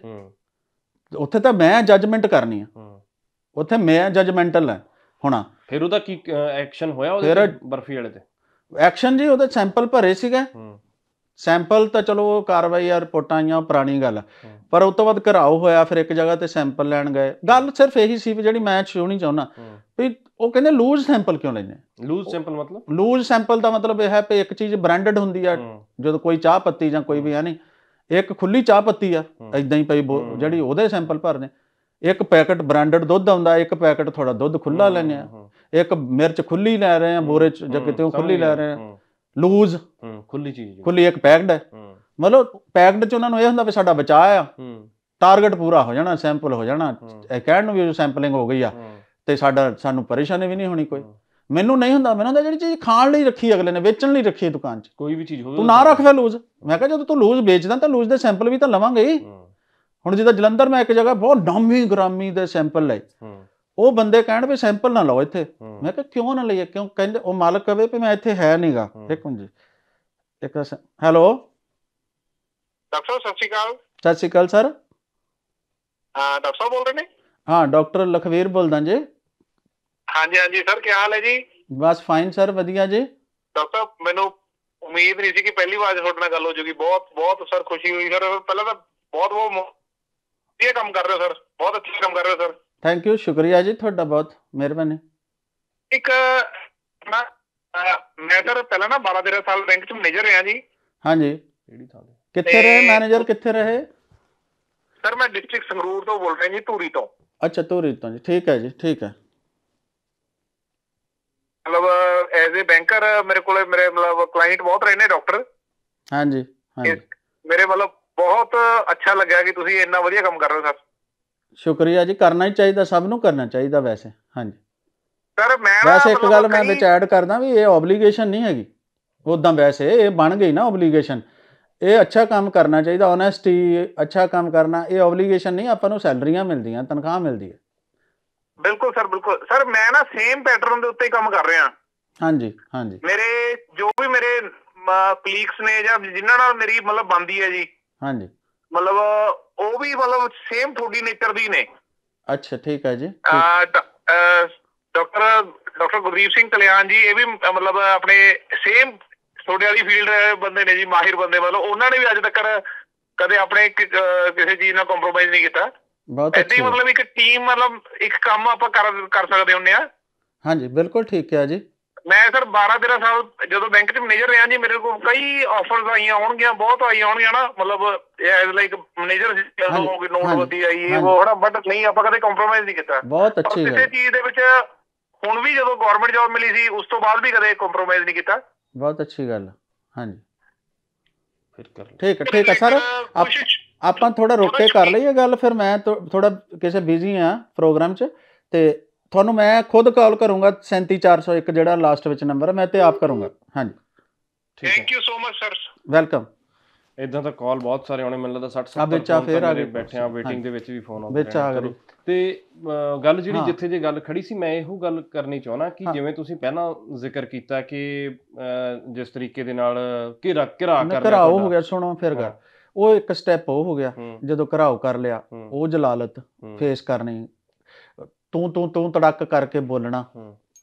ਉੱਥੇ ਤਾਂ ਮੈਂ ਜੱਜਮੈਂਟ ਕਰਨੀ ਆ ਉੱਥੇ ਮੈਂ ਜੱਜਮੈਂਟਲ ਹਾਂ ਹੁਣ ਫਿਰ ਉਹਦਾ ਕੀ ਐਕਸ਼ਨ ਹੋਇਆ ਉਹਦੇ ਬਰਫੀ ਵਾਲੇ ਤੇ ਐਕਸ਼ਨ ਜੀ ਉਹਦੇ ਸੈਂਪਲ ਭਰੇ ਸੀਗਾ ਸੈਂਪਲ ਤਾਂ ਚਲੋ ਕਾਰਵਾਈ ਆ ਰਿਪੋਰਟਾਂ ਆਈਆਂ ਪੁਰਾਣੀ ਗੱਲ ਪਰ ਉਸ ਤੋਂ ਬਾਅਦ ਘਰਾਓ ਹੋਇਆ ਫਿਰ ਇੱਕ ਜਗ੍ਹਾ ਤੇ ਸੈਂਪਲ ਲੈਣ ਗਏ ਗੱਲ ਸਿਰਫ ਇਹੀ ਸੀ ਜਿਹੜੀ ਮੈਂ ਛੋਣੀ ਚਾਹੁੰਨਾ ਵੀ ਉਹ ਕਹਿੰਦੇ ਲੂਜ਼ ਸੈਂਪਲ ਕਿਉਂ ਲੈਣੇ ਲੂਜ਼ ਸੈਂਪਲ ਮਤਲਬ ਲੂਜ਼ ਸੈਂਪਲ ਦਾ ਮਤਲਬ ਇਹ ਹੈ ਕਿ ਇੱਕ ਚੀਜ਼ ਬ੍ਰਾਂਡਡ ਹੁੰਦੀ ਆ ਜਦੋਂ ਕੋਈ ਚਾਹ ਪੱਤੀ ਜਾਂ ਕੋਈ ਵੀ ਹੈ ਨਹੀਂ ਇੱਕ ਖੁੱਲੀ ਚਾਹ ਪੱਤੀ ਆ ਇਦਾਂ ਹੀ ਪਈ ਜਿਹੜੀ ਉਹਦੇ ਸੈਂਪਲ ਭਰਨੇ ਇੱਕ ਪੈਕਟ ਬ੍ਰਾਂਡਡ ਦੁੱਧ ਆਉਂਦਾ ਇੱਕ ਪੈਕਟ ਥੋੜਾ ਦੁੱਧ ਖੁੱਲਾ ਲੈਣੇ ਆ ਇੱਕ ਮਿਰਚ ਖੁੱਲੀ ਲੈ ਰਹੇ ਆ ਬੋਰੇ ਚ ਜਾਂ ਕਿਤੇ ਉਹ ਖੁੱਲੀ ਲੈ ਰਹੇ ਆ ਲੂਜ਼ ਹੂੰ ਖੁੱਲੀ ਚੀਜ਼ ਖੁੱਲੀ ਇੱਕ ਪੈਕਡ ਹੈ ਮਤਲਬ ਪੈਕਡ ਚ ਉਹਨਾਂ ਨੂੰ ਇਹ ਹੁੰਦਾ ਵੀ ਸਾਡਾ ਬਚਾਅ ਆ ਹੂੰ ਟਾਰਗੇਟ ਪੂਰਾ ਹੋ ਜਾਣਾ ਸੈਂਪਲ ਹੋ ਜਾਣਾ ਇਹ ਕਹਿਣ ਨੂੰ ਵੀ ਜੋ ਸੈਂਪਲਿੰਗ ਹੋ ਗਈ ਆ ਤੇ ਸਾਡਾ ਸਾਨੂੰ ਪਰੇਸ਼ਾਨੀ ਵੀ ਨਹੀਂ ਹੋਣੀ ਕੋਈ ਮੈਨੂੰ ਨਹੀਂ ਹੁੰਦਾ ਮੈਨੂੰ ਹੁੰਦਾ ਜਿਹੜੀ ਚੀਜ਼ ਖਾਣ ਲਈ ਰੱਖੀ ਅਗਲੇ ਨੇ ਵੇਚਣ ਲਈ ਰੱਖੀ ਦੁਕਾਨ 'ਚ ਕੋਈ ਵੀ ਚੀਜ਼ ਹੋਵੇ ਤੂੰ ਨਾ ਰੱਖ ਫੇ ਲੂਜ਼ ਮੈਂ ਕਿਹਾ ਜਦੋਂ ਤੂੰ ਲੂਜ਼ ਵੇਚਦਾ ਤਾਂ ਲੂਜ਼ ਦੇ ਸੈਂਪਲ ਵੀ ਤਾਂ ਲਵਾਂਗੇ ਹੁਣ ਜਿੱਦਾਂ ਜਲੰਧਰ ਮੈਂ ਇੱਕ ਜਗ੍ਹਾ ਬਹੁਤ ਨਾਮੀ ਗ੍ਰਾਮੀ ਦੇ ਸੈਂਪਲ ਲਏ ਉਹ ਬੰਦੇ ਕਹਿਣ ਵੀ ਸੈਂਪਲ ਨਾ ਲਓ ਇੱਥੇ ਮੈਂ ਕਿਹਾ ਕਿਉਂ ਨਾ ਲਈਏ ਕਿਉਂ ਕਹਿੰਦੇ ਉਹ ਮਾਲਕ ਕਵੇ ਵੀ ਮੈਂ ਇੱਥੇ ਹੈ ਨਹੀਂਗਾ ਇੱਕ ਮਿੰਟ ਜੀ ਇੱਕ ਹੈਲੋ ਡਾਕਟਰ ਸਤਿ ਸ਼੍ਰੀ ਅਕਾਲ ਸਤਿ ਸ਼੍ਰੀ ਅਕਾਲ ਸਰ ਆ ਡਾਕਟਰ ਬੋਲ ਰਹੇ ਨੇ ਹਾਂ ਡਾਕਟਰ ਲਖਵੀਰ ਬੋਲਦਾ ਜੀ ਹਾਂਜੀ ਹਾਂਜੀ ਸਰ ਕੀ ਹਾਲ ਹੈ ਜੀ ਬਸ ਫਾਈਨ ਸਰ ਵਧੀਆ ਜੀ ਡਾਕਟਰ ਮੈਨੂੰ ਉਮੀਦ ਨਹੀਂ ਸੀ ਕਿ ਪਹਿਲੀ ਵਾਰ ਤੁਹਾਡੇ ਨਾਲ ਗੱਲ ਹੋ ਜੂਗੀ ਬਹੁਤ ਬਹੁਤ ਸਰ ਖੁਸ਼ੀ ਹੋਈ ਸਰ ਪਹਿਲਾਂ ਤਾਂ ਬਹੁਤ ਬਹੁਤ ਵਧੀਆ ਕੰਮ ਕਰ ਰਹੇ ਹੋ ਸਰ ਬਹੁਤ ਅੱਛਾ ਕੰਮ ਕਰ ਰਹੇ ਹੋ ਸਰ ਥੈਂਕ ਯੂ ਸ਼ੁਕਰੀਆ ਜੀ ਤੁਹਾਡਾ ਬਹੁਤ ਮਿਹਰਬਾਨੀ ਇੱਕ ਮੈਂ ਮੈਂ ਤਾਂ ਪਹਿਲਾਂ ਨਾ 12 13 ਸਾਲ ਬੈਂਕ ਚ ਮੈਨੇਜਰ ਰਿਹਾ ਜੀ ਹਾਂਜੀ ਕਿਹੜੀ ਥਾਂ ਦੇ ਕਿੱਥੇ ਰਹੇ ਮੈਨੇਜਰ ਕਿੱਥੇ ਰਹੇ ਸਰ ਮੈਂ ਡਿਸਟ੍ਰਿਕਟ ਸੰਗਰੂਰ ਤੋਂ ਬੋਲ ਰਿਹਾ ਜੀ ਧੂਰੀ ਤੋਂ ਅੱਛਾ ਧੂਰੀ ਤੋਂ ਜੀ ਠੀਕ ਹੈ ਜੀ ਠੀਕ ਹੈ ਮਤਲਬ ਐਜ਼ ਅ ਬੈਂਕਰ ਮੇਰੇ ਕੋਲੇ ਮੇਰੇ ਮਤਲਬ ਕਲਾਇੰਟ ਬਹੁਤ ਰਹੇ ਨੇ ਡਾਕਟਰ ਹਾਂਜੀ ਹਾਂਜੀ ਮੇਰੇ ਮਤਲਬ ਬਹੁਤ ਅੱਛਾ ਲੱਗਿਆ ਕਿ ਤੁਸੀਂ ਇੰਨਾ ਵਧੀਆ ਕੰਮ ਕਰ ਰਹੇ ਹੋ ਸਰ ਸ਼ੁਕਰੀਆ ਜੀ ਕਰਨਾ ਹੀ ਚਾਹੀਦਾ ਸਭ ਨੂੰ ਕਰਨਾ ਚਾਹੀਦਾ ਵੈਸੇ ਹਾਂਜੀ ਸਰ ਮੈਂ ਵੈਸੇ ਇੱਕ ਗੱਲ ਮੈਂ ਵਿੱਚ ਐਡ ਕਰਦਾ ਵੀ ਇਹ ਆਬਲੀਗੇਸ਼ਨ ਨਹੀਂ ਹੈਗੀ ਉਦਾਂ ਵੈਸੇ ਇਹ ਬਣ ਗਈ ਨਾ ਆਬਲੀਗੇਸ਼ਨ ਇਹ ਅੱਛਾ ਕੰਮ ਕਰਨਾ ਚਾਹੀਦਾ ਓਨੈਸਟੀ ਅੱਛਾ ਕੰਮ ਕਰਨਾ ਇਹ ਆਬਲੀਗੇਸ਼ਨ ਨਹੀਂ ਆਪਾਂ ਨੂੰ ਸੈਲਰੀਆਂ ਮਿਲਦੀਆਂ ਤਨਖਾਹ ਮਿਲਦੀ ਹੈ ਬਿਲਕੁਲ ਸਰ ਬਿਲਕੁਲ ਸਰ ਮੈਂ ਨਾ ਸੇਮ ਪੈਟਰਨ ਦੇ ਉੱਤੇ ਹੀ ਕੰਮ ਕਰ ਰਿਹਾ ਹਾਂਜੀ ਹਾਂਜੀ ਮੇਰੇ ਜੋ ਵੀ ਮੇਰੇ ਕਲੀਗਸ ਨੇ ਜਾਂ ਜਿਨ੍ਹਾਂ ਨਾਲ ਮੇਰੀ ਮਤਲਬ ਬੰਦੀ ਹੈ ਜੀ ਹਾਂਜੀ ਮਤਲਬ ਉਹ ਵੀ ਮਤਲਬ ਸੇਮ ਕੋਆਰਡੀਨੇਟਰ ਨੇਚਰ ਦੀ ਨੇ ਅੱਛਾ ਠੀਕ ਹੈ ਜੀ ਡਾਕਟਰ ਡਾਕਟਰ ਗੁਰਦੀਪ ਸਿੰਘ ਕਲਿਆਣ ਜੀ ਇਹ ਵੀ ਮਤਲਬ ਆਪਣੇ ਸੇਮ ਤੁਹਾਡੇ ਵਾਲੀ ਫੀਲਡ ਬੰਦੇ ਨੇ ਜੀ ਮਾਹਿਰ ਬੰਦੇ ਮਤਲਬ ਉਹਨਾਂ ਨੇ ਵੀ ਅੱਜ ਤੱਕ ਕਦੇ ਆਪਣੇ ਕਿਸੇ ਚੀਜ਼ ਨਾਲ ਕੰਪਰੋਮਾਈਜ਼ ਨਹੀਂ ਕੀਤਾ ਬਹੁਤ ਅੱਛੀ ਮਤਲਬ ਇੱਕ ਟੀਮ ਮਤਲਬ ਇੱਕ ਕੰਮ ਆਪਾਂ ਕਰ ਕਰ ਸਕਦੇ ਹੁੰਨੇ ਆ ਹਾਂਜੀ ਬਿਲਕੁਲ ਠੀਕ ਹੈ ਜੀ ਮੈਂ ਸਰ 12 13 ਸਾਲ ਜਦੋਂ ਬੈਂਕ 'ਚ ਮੈਨੇਜਰ ਰਿਹਾ ਜੀ ਮੇਰੇ ਕੋਲ ਕਈ ਆਫਰਸ ਆਈਆਂ ਹੋਣਗੀਆਂ ਬਹੁਤ ਆਈਆਂ ਹੋਣਗੀਆਂ ਨਾ ਮਤਲਬ ਐਜ਼ ਲਾਈਕ ਮੈਨੇਜਰ ਜਦੋਂ ਕੋਈ ਨੋਟਬੰਦੀ ਆਈ ਇਹ ਉਹ ਹੜਾ ਬਟ ਨਹੀਂ ਆਪਾਂ ਕਦੇ ਕੰਪਰੋਮਾਈਜ਼ ਨਹੀਂ ਕੀਤਾ ਬਹੁਤ ਅੱਛੀ ਗੱਲ ਕਿਸੇ ਚੀਜ਼ ਦੇ ਵਿੱਚ ਹੁਣ ਵੀ ਜਦੋਂ ਗਵਰਨਮੈਂਟ ਜੌਬ ਮਿਲੀ ਸੀ ਉਸ ਤੋਂ ਬਾਅਦ ਵੀ ਕਦੇ ਕੰਪਰੋਮਾਈਜ਼ ਨਹੀਂ ਕੀਤਾ ਬਹੁਤ ਅੱਛੀ ਗੱਲ ਹਾਂਜੀ ਫਿਰ ਕਰ ਠੀਕ ਹੈ ਠੀਕ ਹੈ ਸਰ ਆਪਾਂ ਥੋੜਾ ਰੋਕੇ ਕਰ ਲਈਏ ਗੱਲ ਫਿਰ ਮੈਂ ਥੋੜਾ ਕਿਸੇ ਬਿਜ਼ੀ ਆ ਪ੍ਰੋਗਰਾਮ 'ਚ ਤੇ ਤੁਹਾਨੂੰ ਮੈਂ ਖੁਦ ਕਾਲ ਕਰੂੰਗਾ 37401 ਜਿਹੜਾ ਲਾਸਟ ਵਿੱਚ ਨੰਬਰ ਹੈ ਮੈਂ ਤੇ ਆਪ ਕਰੂੰਗਾ ਹਾਂਜੀ thank you so much sir welcome ਇਦਾਂ ਤਾਂ ਕਾਲ ਬਹੁਤ ਸਾਰੇ ਆਉਣੇ ਮੈਨੂੰ ਲੱਗਦਾ 60 70 ਆ ਫੇਰ ਆ ਗਏ ਬੈਠੇ ਆ ਵੇਟਿੰਗ ਦੇ ਵਿੱਚ ਵੀ ਫੋਨ ਆਉਂਦੇ ਵਿੱਚ ਆ ਗਏ ਤੇ ਗੱਲ ਜਿਹੜੀ ਜਿੱਥੇ ਜੇ ਗੱਲ ਖੜੀ ਸੀ ਮੈਂ ਇਹੋ ਗੱਲ ਕਰਨੀ ਚਾਹਣਾ ਕਿ ਜਿਵੇਂ ਤੁਸੀਂ ਪਹਿਲਾਂ ਜ਼ਿਕਰ ਕੀਤਾ ਕਿ ਜਿਸ ਤਰੀਕੇ ਦੇ ਨਾਲ ਘਿਰਾ ਘਿਰਾ ਕਰ ਘਿਰਾ ਹੋ ਗਿਆ ਸੁਣੋ ਫਿਰ ਗੱਲ ਉਹ ਇੱਕ ਸਟੈਪ ਉਹ ਹੋ ਗਿਆ ਜਦੋਂ ਘਰਾਓ ਕਰ ਲਿਆ ਉਹ ਜਲਾਲਤ ਫੇਸ ਕਰਨੀ ਤੂੰ ਤੂੰ ਤੂੰ ਤੜੱਕ ਕਰਕੇ ਬੋਲਣਾ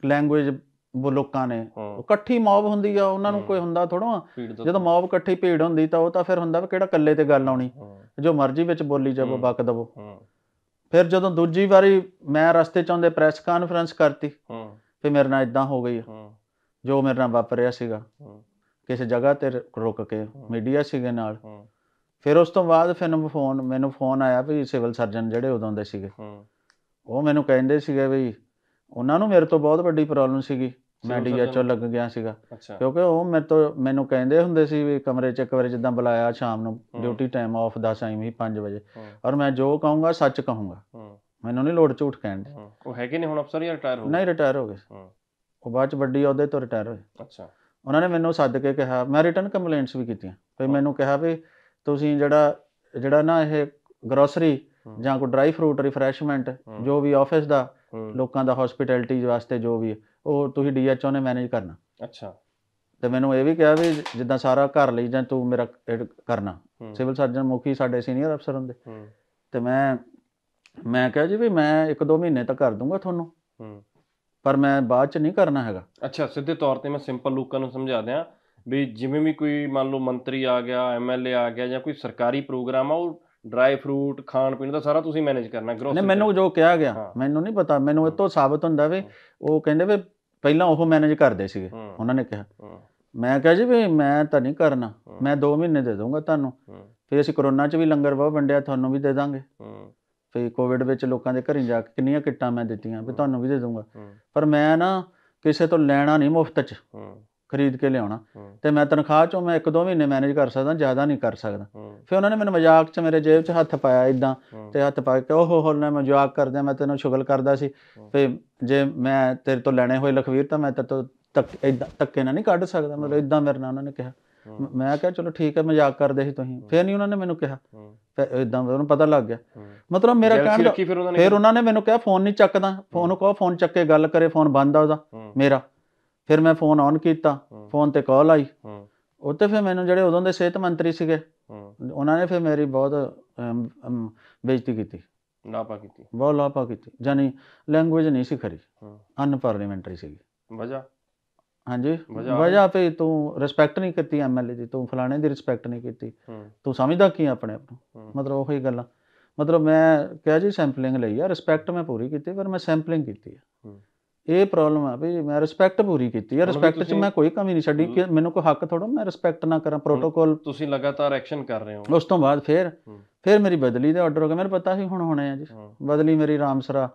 ਲੈਂਗੁਏਜ ਉਹ ਲੋਕਾਂ ਨੇ ਇਕੱਠੀ ਮੌਬ ਹੁੰਦੀ ਆ ਉਹਨਾਂ ਨੂੰ ਕੋਈ ਹੁੰਦਾ ਥੋੜਾ ਜਦੋਂ ਮੌਬ ਇਕੱਠੀ ਭੀੜ ਹੁੰਦੀ ਤਾਂ ਉਹ ਤਾਂ ਫਿਰ ਹੁੰਦਾ ਵੀ ਕਿਹੜਾ ਇਕੱਲੇ ਤੇ ਗੱਲ ਆਉਣੀ ਜੋ ਮਰਜ਼ੀ ਵਿੱਚ ਬੋਲੀ ਜਾਵੋ ਬਕ ਦਵੋ ਫਿਰ ਜਦੋਂ ਦੂਜੀ ਵਾਰੀ ਮੈਂ ਰਸਤੇ ਚ ਆਉਂਦੇ ਪ੍ਰੈਸ ਕਾਨਫਰੰਸ ਕਰਤੀ ਫਿਰ ਮੇਰੇ ਨਾਲ ਇਦਾਂ ਹੋ ਗਈ ਜੋ ਮੇਰੇ ਨਾਲ ਵਾਪਰਿਆ ਸੀਗਾ ਕਿਸੇ ਜਗ੍ਹਾ ਤੇ ਰੁਕ ਕੇ ਮੀਡੀਆ ਸੀਗੇ ਨਾਲ ਫਿਰ ਉਸ ਤੋਂ ਬਾਅਦ ਫਿਰ ਫੋਨ ਮੈਨੂੰ ਫੋਨ ਆਇਆ ਵੀ ਸਿਵਲ ਸਰਜਨ ਜਿਹੜੇ ਉਦੋਂ ਦੇ ਸੀਗੇ ਉਹ ਮੈਨੂੰ ਕਹਿੰਦੇ ਸੀਗੇ ਵੀ ਉਹਨਾਂ ਨੂੰ ਮੇਰੇ ਤੋਂ ਬਹੁਤ ਵੱਡੀ ਪ੍ਰੋਬਲਮ ਸੀਗੀ ਮੈਂ ਡੀਐਚਓ ਲੱਗ ਗਿਆ ਸੀਗਾ ਕਿਉਂਕਿ ਉਹ ਮੇਰੇ ਤੋਂ ਮੈਨੂੰ ਕਹਿੰਦੇ ਹੁੰਦੇ ਸੀ ਵੀ ਕਮਰੇ 'ਚ ਇੱਕ ਵਾਰ ਜਿੱਦਾਂ ਬੁਲਾਇਆ ਸ਼ਾਮ ਨੂੰ ਡਿਊਟੀ ਟਾਈਮ ਆਫ 10 ਆਈ ਵੀ 5 ਵਜੇ ਔਰ ਮੈਂ ਜੋ ਕਹੂੰਗਾ ਸੱਚ ਕਹੂੰਗਾ ਮੈਨੂੰ ਨਹੀਂ ਲੋੜ ਝੂਠ ਕਹਿਣ ਦੀ ਉਹ ਹੈਗੇ ਨਹੀਂ ਹੁਣ ਅਫਸਰ ਜਾਂ ਰਿਟਾਇਰ ਹੋ ਗਏ ਨਹੀਂ ਰਿਟਾਇਰ ਹੋ ਗਏ ਉਹ ਬਾਅਦ ਚ ਵੱਡੀ ਅਹੁਦੇ ਤੋਂ ਰਿਟਾਇਰ ਹੋਏ ਅੱਛਾ ਉਹਨਾਂ ਨੇ ਮੈਨੂੰ ਸੱਦ ਕੇ ਕਿਹਾ ਮੈਂ ਰਿਟਰਨ ਕੰਪਲੇਂਟਸ ਵੀ ਕੀਤੀਆਂ ਫਿਰ ਮੈਨੂੰ ਕਿਹਾ ਵੀ ਤੁਸੀਂ ਜਿਹੜਾ ਜਿਹੜਾ ਨਾ ਇਹ ਗਰੋਸਰੀ ਜਾਂ ਕੋਈ ਡਰਾਈ ਫਰੂਟ ਰਿਫਰੈਸ਼ਮੈਂਟ ਜੋ ਵੀ ਆਫਿਸ ਦਾ ਲੋਕਾਂ ਦਾ ਹਸਪੀਟੈਲਿਟੀ ਵਾਸਤੇ ਜੋ ਵੀ ਉਹ ਤੁਸੀਂ ਡੀਐਚਓ ਨੇ ਮੈਨੇਜ ਕਰਨਾ ਅੱਛਾ ਤੇ ਮੈਨੂੰ ਇਹ ਵੀ ਕਿਹਾ ਵੀ ਜਿੱਦਾਂ ਸਾਰਾ ਘਰ ਲਈ ਜਾਂ ਤੂੰ ਮੇਰਾ ਕਰਨਾ ਸਿਵਲ ਸਰਜਨ ਮੁਖੀ ਸਾਡੇ ਸੀਨੀਅਰ ਅਫਸਰ ਹੁੰਦੇ ਤੇ ਮੈਂ ਮੈਂ ਕਿਹਾ ਜੀ ਵੀ ਮੈਂ ਇੱਕ ਦੋ ਮਹੀਨੇ ਤੱਕ ਕਰ ਦੂੰਗਾ ਤੁਹਾਨੂੰ ਪਰ ਮੈਂ ਬਾਅਦ ਚ ਨਹੀਂ ਕਰਨਾ ਹੈਗਾ ਅੱਛਾ ਸਿੱਧੇ ਤੌਰ ਤੇ ਮੈਂ ਸਿੰਪਲ ਲੋਕਾਂ ਨੂੰ ਸਮਝਾ ਦਿਆਂ ਵੀ ਜਿਵੇਂ ਵੀ ਕੋਈ ਮੰਨ ਲਓ ਮੰਤਰੀ ਆ ਗਿਆ ਐਮਐਲਏ ਆ ਗਿਆ ਜਾਂ ਕੋਈ ਸਰਕਾਰੀ ਪ੍ਰੋਗਰਾਮ ਆ ਉਹ ਡਰਾਈ ਫਰੂਟ ਖਾਣ ਪੀਣ ਦਾ ਸਾਰਾ ਤੁਸੀਂ ਮੈਨੇਜ ਕਰਨਾ ਗਰੋਸਰੀ ਨਹੀਂ ਮੈਨੂੰ ਜੋ ਕਿਹਾ ਗਿਆ ਮੈਨੂੰ ਨਹੀਂ ਪਤਾ ਮੈਨੂੰ ਇਹ ਤੋਂ ਸਾਬਤ ਹੁੰਦਾ ਵੀ ਉਹ ਕਹਿੰਦੇ ਵੀ ਪਹਿਲਾਂ ਉਹ ਮੈਨੇਜ ਕਰਦੇ ਸੀਗੇ ਉਹਨਾਂ ਨੇ ਕਿਹਾ ਮੈਂ ਕਿਹਾ ਜੀ ਵੀ ਮੈਂ ਤਾਂ ਨਹੀਂ ਕਰਨਾ ਮੈਂ 2 ਮਹੀਨੇ ਦੇ ਦਊਂਗਾ ਤੁਹਾਨੂੰ ਫਿਰ ਅਸੀਂ ਕਰੋਨਾ 'ਚ ਵੀ ਲੰਗਰ ਬਹੁ ਵੰਡਿਆ ਤੁਹਾਨੂੰ ਵੀ ਦੇ ਦਾਂਗੇ ਫਿਰ ਕੋਵਿਡ ਵਿੱਚ ਲੋਕਾਂ ਦੇ ਘਰਾਂ ਜਾ ਕੇ ਕਿੰਨੀਆਂ ਕਿੱਟਾਂ ਮੈਂ ਦਿੱਤੀਆਂ ਵੀ ਤੁਹਾਨੂੰ ਵੀ ਦੇ ਦਊਂਗਾ ਪਰ ਮੈਂ ਨਾ ਕਿਸੇ ਤੋਂ ਲੈਣਾ ਨਹੀਂ ਮੁਫਤ 'ਚ ਖਰੀਦ ਕੇ ਲਿਆਉਣਾ ਤੇ ਮੈਂ ਤਨਖਾਹ ਚੋਂ ਮੈਂ 1-2 ਮਹੀਨੇ ਮੈਨੇਜ ਕਰ ਸਕਦਾ ਜ਼ਿਆਦਾ ਨਹੀਂ ਕਰ ਸਕਦਾ ਫਿਰ ਉਹਨਾਂ ਨੇ ਮੈਨੂੰ ਮਜ਼ਾਕ 'ਚ ਮੇਰੇ ਜੇਬ 'ਚ ਹੱਥ ਪਾਇਆ ਇਦਾਂ ਤੇ ਹੱਥ ਪਾ ਕੇ ਉਹ ਹੋ ਨਾ ਮਜ਼ਾਕ ਕਰਦਾ ਮੈਂ ਤੈਨੂੰ ਸ਼ੁਗਲ ਕਰਦਾ ਸੀ ਤੇ ਜੇ ਮੈਂ ਤੇਰੇ ਤੋਂ ਲੈਣੇ ਹੋਏ ਲਖਵੀਰ ਤਾਂ ਮੈਂ ਤੇਰੇ ਤੋਂ ਤੱਕ ਇਦਾਂ ਤੱਕੇ ਨਾ ਨਹੀਂ ਕੱਢ ਸਕਦਾ ਮਤਲਬ ਇਦਾਂ ਮੇਰੇ ਨਾਲ ਉਹਨਾਂ ਨੇ ਕਿਹਾ ਮੈਂ ਕਿਹਾ ਚਲੋ ਠੀਕ ਹੈ ਮਜ਼ਾਕ ਕਰਦੇ ਸੀ ਤੁਸੀਂ ਫਿਰ ਨਹੀਂ ਉਹਨਾਂ ਨੇ ਮੈਨੂੰ ਕਿਹਾ ਫਿਰ ਇਦਾਂ ਉਹਨੂੰ ਪਤਾ ਲੱਗ ਗਿਆ ਮਤਲਬ ਮੇਰਾ ਕਹਿਣ ਦਾ ਫਿਰ ਉਹਨਾਂ ਨੇ ਮੈਨੂੰ ਕਿਹਾ ਫੋਨ ਨਹੀਂ ਚੱਕਦਾ ਫੋਨ ਕੋ ਫੋਨ ਚੱਕ ਕੇ ਗੱਲ ਕਰੇ ਫੋਨ ਬੰਦ ਆ ਉਹਦਾ ਮੇਰਾ ਫਿਰ ਮੈਂ ਫੋਨ ਔਨ ਕੀਤਾ ਫੋਨ ਤੇ ਕਾਲ ਆਈ ਉਹ ਤੇ ਫਿਰ ਮੈਨੂੰ ਜਿਹੜੇ ਉਦੋਂ ਦੇ ਸਿਹਤ ਮੰਤਰੀ ਸੀਗੇ ਉਹਨਾਂ ਨੇ ਫਿਰ ਮੇਰੀ ਬਹੁਤ ਬੇਇੱਜ਼ਤੀ ਕੀਤੀ ਲਾਪਾ ਕੀਤੀ ਬਹੁਤ ਲਾਪਾ ਕੀਤੀ ਜਾਨੀ ਲੈਂਗੁਏਜ ਨਹੀਂ ਸੀ ਖਰੀ ਅਨਪਾਰਲੀਮੈਂਟਰੀ ਸੀਗੀ ਵਜਾ ਹਾਂਜੀ ਵਜਾ ਤੇ ਤੂੰ ਰਿਸਪੈਕਟ ਨਹੀਂ ਕੀਤੀ ਐਮਐਲਏ ਦੀ ਤੂੰ ਫਲਾਣੇ ਦੀ ਰਿਸਪੈਕਟ ਨਹੀਂ ਕੀਤੀ ਤੂੰ ਸਮਝਦਾ ਕੀ ਆਪਣੇ ਆਪ ਨੂੰ ਮਤਲਬ ਹੀ ਗੱਲਾਂ ਮਤਲਬ ਮੈਂ ਕਿਹਾ ਜੀ ਸੈਂਪਲਿੰਗ ਲਈ ਆ ਰਿਸਪੈਕਟ ਮੈਂ ਪੂਰੀ ਕੀਤੀ ਪਰ ਮੈਂ ਸੈਂਪਲਿੰਗ ਕੀਤੀ ਆ ਇਹ ਪ੍ਰੋਬਲਮ ਆ ਵੀ ਮੈਂ ਰਿਸਪੈਕਟ ਪੂਰੀ ਕੀਤੀ ਯਾਰ ਰਿਸਪੈਕਟ 'ਚ ਮੈਂ ਕੋਈ ਕਮੀ ਨਹੀਂ ਛੱਡੀ ਕਿ ਮੈਨੂੰ ਕੋਈ ਹੱਕ ਥੋੜਾ ਮੈਂ ਰਿਸਪੈਕਟ ਨਾ ਕਰਾਂ ਪ੍ਰੋਟੋਕੋਲ ਤੁਸੀਂ ਲਗਾਤਾਰ ਐਕਸ਼ਨ ਕਰ ਰਹੇ ਹੋ ਉਸ ਤੋਂ ਬਾਅਦ ਫਿਰ ਫਿਰ ਮੇਰੀ ਬਦਲੀ ਦਾ ਆਰਡਰ ਹੋ ਗਿਆ ਮੈਨੂੰ ਪਤਾ ਸੀ ਹੁਣ ਹੋਣੇ ਆ ਜੀ ਬਦਲੀ ਮੇਰੀ ਰਾਮਸਰਾ